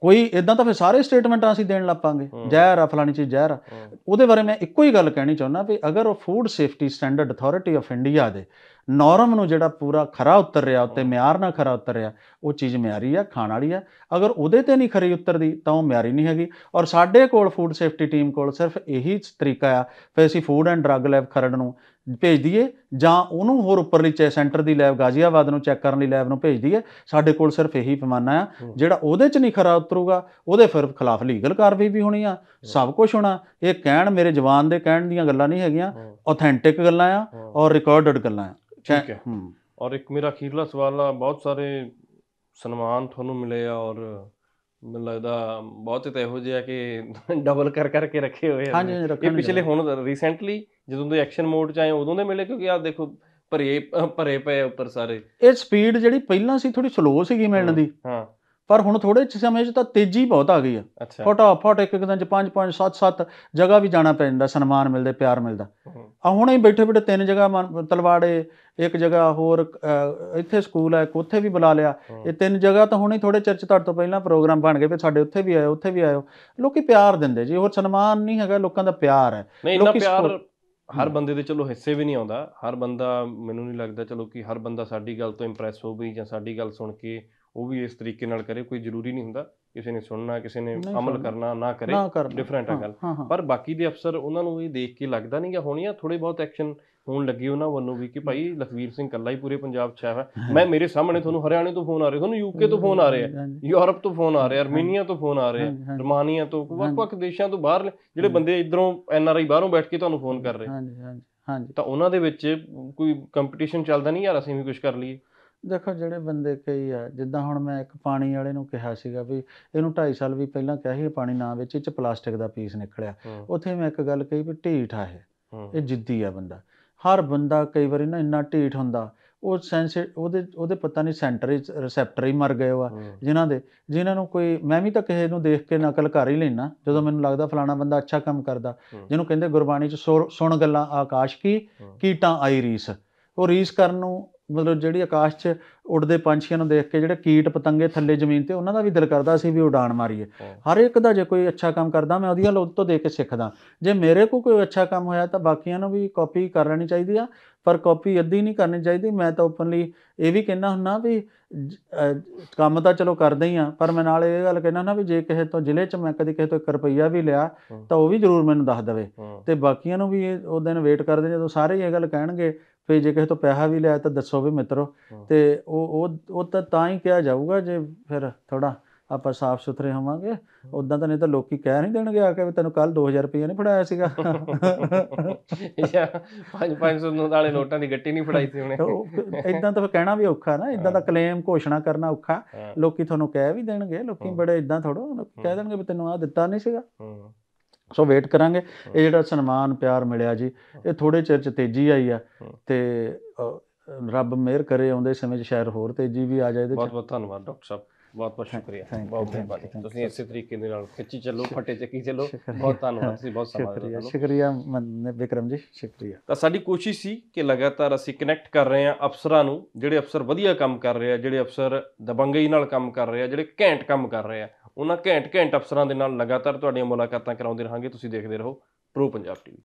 ਕੋਈ ਇਦਾਂ ਤਾਂ ਫਿਰ ਸਾਰੇ ਸਟੇਟਮੈਂਟਾਂ ਅਸੀਂ ਦੇਣ ਲੱਪਾਂਗੇ ਜ਼ਹਿਰ ਆ ਫਲਾਣੀ ਚੀਜ਼ ਜ਼ਹਿਰ ਆ ਉਹਦੇ ਬਾਰੇ ਮੈਂ ਇੱਕੋ ਹੀ ਗੱਲ ਕਹਿਣੀ ਚਾਹੁੰਦਾ ਵੀ ਅਗਰ ਉਹ food safety standard authority of India ਦੇ ਨਾਰਮ ਨੂੰ ਜਿਹੜਾ ਪੂਰਾ ਖਰਾ ਉਤਰ ਰਿਹਾ ਉੱਤੇ ਮਿਆਰ ਨਾਲ ਖਰਾ ਉਤਰ ਰਿਹਾ ਉਹ ਚੀਜ਼ ਮਿਆਰੀ ਆ ਖਾਣ ਵਾਲੀ ਆ ਅਗਰ ਉਹਦੇ ਤੇ ਨਹੀਂ ਖਰੀ ਉਤਰਦੀ ਤਾਂ ਉਹ ਮਿਆਰੀ ਨਹੀਂ ਹੈਗੀ ਔਰ ਸਾਡੇ ਕੋਲ ਫੂਡ ਸੇਫਟੀ ਟੀਮ ਕੋਲ ਸਿਰਫ ਇਹੀ ਤਰੀਕਾ ਆ ਫਿਰ ਅਸੀਂ food and drug lab Kharar ਨੂੰ ਭੇਜ ਦਈਏ ਜਾਂ ਉਹਨੂੰ ਹੋਰ ਉੱਪਰਲੀ ਚੈ ਸੈਂਟਰ ਦੀ ਲੈਬ ਗਾਜ਼ੀਆਬਾਦ ਨੂੰ ਚੈੱਕ ਕਰਨ ਲਈ ਲੈਬ ਨੂੰ ਭੇਜ ਦਈਏ ਸਾਡੇ ਕੋਲ ਸਿਰਫ ਇਹੀ ਪਮਾਨਾ ਆ ਜਿਹੜਾ ਉਹਦੇ 'ਚ ਨਹੀਂ ਖਰਾ ਉਤਰੂਗਾ ਉਹਦੇ ਫਿਰ ਖਿਲਾਫ ਲੀਗਲ ਕਾਰਵਾਈ ਵੀ ਹੋਣੀ ਆ ਸਭ ਕੁਝ ਹੋਣਾ ਇਹ ਕਹਿਣ ਮੇਰੇ ਜਵਾਨ ਦੇ ਕਹਿਣ ਦੀਆਂ ਗੱਲਾਂ ਨਹੀਂ ਹੈਗੀਆਂ ਆਥੈਂਟਿਕ ਗੱਲਾਂ ਆ ਔਰ ਰਿਕਾਰਡਡ ਗੱਲਾਂ ਆ ਠੀਕ ਹੈ ਔਰ ਇੱਕ ਮੇਰਾ ਅਖੀਰਲਾ ਸਵਾਲ ਆ ਬਹੁਤ ਸਾਰੇ ਸਨਮਾਨ ਤੁਹਾਨੂੰ ਮਿਲੇ ਆ ਔਰ ਮੈਨੂੰ ਲੱਗਦਾ ਬਹੁਤ ਹੀ ਇਹੋ ਜਿਹਾ ਕਿ ਡਬਲ ਕਰ ਕਰਕੇ ਰੱਖੇ ਹੋਏ ਆ ਇਹ ਪਿਛਲੇ ਹੁਣ ਰੀਸੈਂਟਲੀ ਜਦੋਂ ਦੇ ਐਕਸ਼ਨ ਮੋਡ ਚ ਆਏ ਉਦੋਂ ਦੇ ਮਿਲੇ ਕਿਉਂਕਿ ਆਹ ਦੇਖੋ ਭਰੇ ਭਰੇ ਪਏ ਉੱਪਰ ਸਾਰੇ ਇਹ ਸਪੀਡ ਜਿਹੜੀ ਪਹਿਲਾਂ ਸੀ ਥੋੜੀ ਸਲੋ ਸੀਗੀ ਮਿਲਣ ਦੀ ਹਾਂ ਪਰ ਹੁਣ ਥੋੜੇ ਸਮੇਂ 'ਚ ਤਾਂ ਤੇਜ਼ੀ ਬਹੁਤ ਆ ਗਈ ਆ ਫਟਾਫਟ ਇੱਕ ਇੱਕ ਦਿਨ 'ਚ 5 5 7 7 ਜਗ੍ਹਾ ਵੀ ਜਾਣਾ ਪੈਂਦਾ ਸਨਮਾਨ ਮਿਲਦੇ ਪਿਆਰ ਮਿਲਦਾ ਆ ਹੁਣ ਹੀ ਬੈਠੇ ਬਿਠੇ ਤਿੰਨ ਜਗ੍ਹਾ ਤਲਵਾੜੇ ਇੱਕ ਜਗ੍ਹਾ ਹੋਰ ਇੱਥੇ ਸਕੂਲ ਹੈ ਉੱਥੇ ਵੀ ਬੁਲਾ ਲਿਆ ਇਹ ਤਿੰਨ ਜਗ੍ਹਾ ਤਾਂ ਹੁਣੇ ਥੋੜੇ ਚਰਚ ਤੁਹਾਡੇ ਤੋਂ ਪਹਿਲਾਂ ਪ੍ਰੋਗਰਾਮ ਬਣ ਗਏ ਵੀ ਸਾਡੇ ਉੱਥੇ ਵੀ ਆਇਓ ਉੱਥੇ ਵੀ ਆਇਓ ਲੋਕੀ ਪਿਆਰ ਦਿੰਦੇ ਜੀ ਹੋਰ ਸਨਮਾਨ ਨਹੀਂ ਹੈਗਾ ਲੋਕਾਂ ਦਾ ਪਿਆਰ ਹੈ ਲੋਕੀ ਪਿਆਰ ਹਰ ਬੰਦੇ ਦੇ ਚਲੋ ਹਿੱਸੇ ਵੀ ਨਹੀਂ ਆਉਂਦਾ ਹਰ ਬੰਦਾ ਮੈਨੂੰ ਨਹੀਂ ਲੱਗਦਾ ਚਲੋ ਕਿ ਹਰ ਬੰਦਾ ਸਾਡੀ ਗੱਲ ਤੋਂ ਇੰਪ੍ਰੈਸ ਹੋ ਵੀ ਜਾਂ ਸਾਡੀ ਗੱਲ ਸੁਣ ਕੇ ਉਹ ਵੀ ਇਸ ਤਰੀਕੇ ਨਾਲ ਕਰੇ ਕੋਈ ਜ਼ਰੂਰੀ ਨਹੀਂ ਹੁੰਦਾ ਕਿਸੇ ਨੇ ਸੁਣਨਾ ਕਿਸੇ ਨੇ ਅਮਲ ਕਰਨਾ ਨਾ ਕਰੇ ਡਿਫਰੈਂਟ ਆ ਗੱਲ ਪਰ ਬਾਕੀ ਦੇ ਅਫਸਰ ਉਹਨਾਂ ਨੂੰ ਇਹ ਦੇਖ ਕੇ ਲੱਗਦਾ ਨਹੀਂ ਕਿ ਹੋਣੀਆਂ ਥੋੜੇ ਬਹੁਤ ਐਕਸ਼ਨ ਹੋਣ ਲੱਗੇ ਉਹਨਾਂ ਵੱਲੋਂ ਵੀ ਕਿ ਭਾਈ ਲਖਵੀਰ ਸਿੰਘ ਕੱਲਾ ਹੀ ਪੂਰੇ ਪੰਜਾਬ 'ਚ ਹੈ ਮੈਂ ਮੇਰੇ ਸਾਹਮਣੇ ਤੁਹਾਨੂੰ ਹਰਿਆਣੇ ਤੋਂ ਫੋਨ ਆ ਰਹੇ ਤੁਹਾਨੂੰ ਯੂਕੇ ਤੋਂ ਫੋਨ ਆ ਰਿਹਾ ਯੂਰਪ ਤੋਂ ਫੋਨ ਆ ਰਿਹਾ ਅਰਮੀਨੀਆ ਤੋਂ ਫੋਨ ਆ ਰਿਹਾ ਰਮਾਨੀਆ ਤੋਂ ਵੱਖ-ਵੱਖ ਦੇਸ਼ਾਂ ਤੋਂ ਬਾਹਰ ਜਿਹੜੇ ਬੰਦੇ ਇਧਰੋਂ ਐਨਆਰਆਈ ਬਾਹਰੋਂ ਬੈਠ ਕੇ ਤੁਹਾਨੂੰ ਫੋਨ ਕਰ ਰਹੇ ਹਾਂਜੀ ਹਾਂਜੀ ਹਾਂਜੀ ਤਾਂ ਉਹਨਾਂ ਦੇ ਵਿੱਚ ਕੋਈ ਕੰਪੀਟੀਸ਼ਨ ਚੱਲਦਾ ਨਹੀਂ ਯਾਰ ਅਸੀਂ ਵੀ ਕੁਝ ਕਰ ਲਈਏ ਦੇਖੋ ਜਿਹੜੇ ਬੰਦੇ ਕਈ ਆ ਜਿੱਦਾਂ ਹੁਣ ਮੈਂ ਇੱਕ ਪਾਣੀ ਵਾਲੇ ਨੂੰ ਕਿਹਾ ਸੀਗਾ ਵੀ ਇਹਨੂੰ 2.5 ਸਾਲ ਵੀ ਪਹਿਲਾਂ ਕਿਹਾ ਸੀ ਪਾਣੀ ਨਾ ਵਿੱਚ ਇਹ ਚ ਪਲਾਸਟਿਕ ਦਾ ਪੀਸ ਨਿਕਲਿਆ ਉੱਥੇ ਮੈਂ ਇੱਕ ਗੱਲ ਕਹੀ ਵੀ ਢੀਠ ਆ ਇਹ ਇਹ ਜਿੱਦੀ ਆ ਬੰਦਾ ਹਰ ਬੰਦਾ ਕਈ ਵਾਰੀ ਨਾ ਇੰਨਾ ਢੀਠ ਹੁੰਦਾ ਉਹ ਸੈਂਸ ਉਹਦੇ ਉਹਦੇ ਪਤਾ ਨਹੀਂ ਸੈਂਟਰ ਇਸ ਰਿਸੈਪਟਰ ਹੀ ਮਰ ਗਏ ਵਾ ਜਿਨ੍ਹਾਂ ਦੇ ਜਿਨ੍ਹਾਂ ਨੂੰ ਕੋਈ ਮੈਂ ਵੀ ਤਾਂ ਕਿਸੇ ਨੂੰ ਦੇਖ ਕੇ ਨਕਲ ਕਰ ਹੀ ਲੈਣਾ ਜਦੋਂ ਮੈਨੂੰ ਲੱਗਦਾ ਫਲਾਣਾ ਬੰਦਾ ਅੱਛਾ ਕੰਮ ਕਰਦਾ ਜਿਹਨੂੰ ਕਹਿੰਦੇ ਗੁਰਬਾਣੀ ਚ ਸੁਣ ਗੱਲਾਂ ਆਕਾਸ਼ ਕੀ ਕੀਟਾਂ ਆਈ ਰੀਸ ਉਹ ਰੀਸ ਕਰਨ ਨੂੰ ਮਤਲਬ ਜਿਹੜੀ ਆਕਾਸ਼ 'ਚ ਉੱਡਦੇ ਪੰਛੀਆਂ ਨੂੰ ਦੇਖ ਕੇ ਜਿਹੜੇ ਕੀਟ ਪਤੰਗੇ ਥੱਲੇ ਜ਼ਮੀਨ ਤੇ ਉਹਨਾਂ ਦਾ ਵੀ ਦਿਲ ਕਰਦਾ ਸੀ ਵੀ ਉਡਾਨ ਮਾਰੀਏ ਹਰ ਇੱਕ ਦਾ ਜੇ ਕੋਈ ਅੱਛਾ ਕੰਮ ਕਰਦਾ ਮੈਂ ਉਹਦੀਆਂ ਲੋਕ ਤੋਂ ਦੇਖ ਕੇ ਸਿੱਖਦਾ ਜੇ ਮੇਰੇ ਕੋ ਕੋਈ ਅੱਛਾ ਕੰਮ ਹੋਇਆ ਤਾਂ ਬਾਕੀਆਂ ਨੂੰ ਵੀ ਕਾਪੀ ਕਰ ਲੈਣੀ ਚਾਹੀਦੀ ਆ ਪਰ ਕਾਪੀ ਅੱਧੀ ਨਹੀਂ ਕਰਨੀ ਚਾਹੀਦੀ ਮੈਂ ਤਾਂ ਓਪਨਲੀ ਇਹ ਵੀ ਕਹਿਣਾ ਹੁੰਨਾ ਵੀ ਕੰਮ ਤਾਂ ਚਲੋ ਕਰਦੇ ਹੀ ਆ ਪਰ ਮੈਂ ਨਾਲ ਇਹ ਗੱਲ ਕਹਿਣਾ ਨਾ ਵੀ ਜੇ ਕਿਸੇ ਤੋਂ ਜ਼ਿਲ੍ਹੇ 'ਚ ਮੈਂ ਕਦੀ ਕਿਸੇ ਤੋਂ 1 ਰੁਪਈਆ ਵੀ ਲਿਆ ਤਾਂ ਉਹ ਵੀ ਜ਼ਰੂਰ ਮੈਨੂੰ ਦੱਸ ਦੇਵੇ ਤੇ ਬਾਕੀਆਂ ਨੂੰ ਵੀ ਉਹ ਦਿਨ ਵੇਟ ਕਰਦੇ ਜਦੋਂ ਸਾਰੇ ਇਹ ਗੱਲ ਕਹਿਣਗੇ ਫਿਰ ਜੇ ਕਿਸੇ ਤੋਂ ਪੈਸਾ ਵੀ ਲਿਆ ਤਾਂ ਦੱਸੋ ਵੀ ਮਿੱਤਰੋ ਤੇ ਉਹ ਉਹ ਉਹ ਤਾਂ ਤਾਂ ਹੀ ਕਿਹਾ ਜਾਊਗਾ ਜੇ ਫਿਰ ਥੋੜਾ ਆਪਾਂ ਸਾਫ਼ ਸੁਥਰੇ ਹੋਵਾਂਗੇ ਉਦਾਂ ਤਾਂ ਨਹੀਂ ਤਾਂ ਲੋਕੀ ਕਹਿ ਨਹੀਂ ਦੇਣਗੇ ਆ ਕੇ ਵੀ ਤੈਨੂੰ ਕੱਲ 2000 ਰੁਪਏ ਨਹੀਂ ਫੜਾਇਆ ਸੀਗਾ ਯਾ 5-500 ਨੂੰ ਵਾਲੇ ਨੋਟਾਂ ਦੀ ਗੱਟੀ ਨਹੀਂ ਫੜਾਈ ਸੀ ਉਹਨੇ ਇਦਾਂ ਤਾਂ ਕਹਿਣਾ ਵੀ ਔਖਾ ਨਾ ਇਦਾਂ ਦਾ ਕਲੇਮ ਘੋਸ਼ਣਾ ਕਰਨਾ ਔਖਾ ਲੋਕੀ ਤੁਹਾਨੂੰ ਕਹਿ ਵੀ ਦੇਣਗੇ ਲੋਕੀ ਬੜੇ ਇਦਾਂ ਥੋੜੋ ਕਹਿ ਦੇਣਗੇ ਵੀ ਤੈਨੂੰ ਆ ਦਿੱਤਾ ਨਹੀਂ ਸੀਗਾ ਸੋ ਵੇਟ ਕਰਾਂਗੇ ਇਹ ਜਿਹੜਾ ਸਨਮਾਨ ਪਿਆਰ ਮਿਲਿਆ ਜੀ ਇਹ ਥੋੜੇ ਚਿਰ ਚ ਤੇਜ਼ੀ ਆਈ ਆ ਤੇ ਰੱਬ ਮਿਹਰ ਕਰੇ ਆਉਂਦੇ ਸਮੇਂ ਚ ਸ਼ਾਇਰ ਹੋਰ ਤੇਜ਼ੀ ਵੀ ਆ ਜਾਏ ਤੇ ਬਹੁਤ ਬਹੁਤ ਧੰਨਵਾਦ ਡਾਕਟਰ ਸਾਹਿਬ ਬਹੁਤ ਬਹੁਤ ਸ਼ੁਕਰੀਆ ਬਹੁਤ ਬਹੁਤ ਤੁਸੀਂ ਇਸੇ ਤਰੀਕੇ ਦੇ ਨਾਲ ਖਿੱਚੀ ਚੱਲੋ ਫਟੇ ਚੱਕੀ ਚੱਲੋ ਬਹੁਤ ਧੰਨਵਾਦ ਤੁਸੀਂ ਬਹੁਤ ਸਮਾਂ ਦਿੱਤਾ ਸ਼ੁਕਰੀਆ ਵਿਕਰਮ ਜੀ ਸ਼ੁਕਰੀਆ ਤਾਂ ਸਾਡੀ ਕੋਸ਼ਿਸ਼ ਸੀ ਕਿ ਲਗਾਤਾਰ ਅਸੀਂ ਕਨੈਕਟ ਕਰ ਰਹੇ ਹਾਂ ਅਫਸਰਾਂ ਨੂੰ ਜਿਹੜੇ ਅਫਸਰ ਵਧੀਆ ਕੰਮ ਕਰ ਰਹੇ ਆ ਜਿਹੜੇ ਅਫਸਰ ਦਬੰਗਈ ਨਾਲ ਕੰਮ ਕਰ ਰਹੇ ਆ ਜਿਹੜੇ ਘੈਂਟ ਕੰਮ ਕਰ ਰਹੇ ਆ ਉਹਨਾਂ ਘੈਂਟ ਘੈਂਟ ਅਫਸਰਾਂ ਦੇ ਨਾਲ ਲਗਾਤਾਰ ਤੁਹਾਡੀਆਂ ਮੁਲਾਕਾਤਾਂ ਕਰਾਉਂਦੇ ਰਹਾਂਗੇ ਤੁਸੀਂ ਦੇਖਦੇ ਰਹੋ ਪ੍ਰੋ ਪੰਜਾਬ ਟੀਵੀ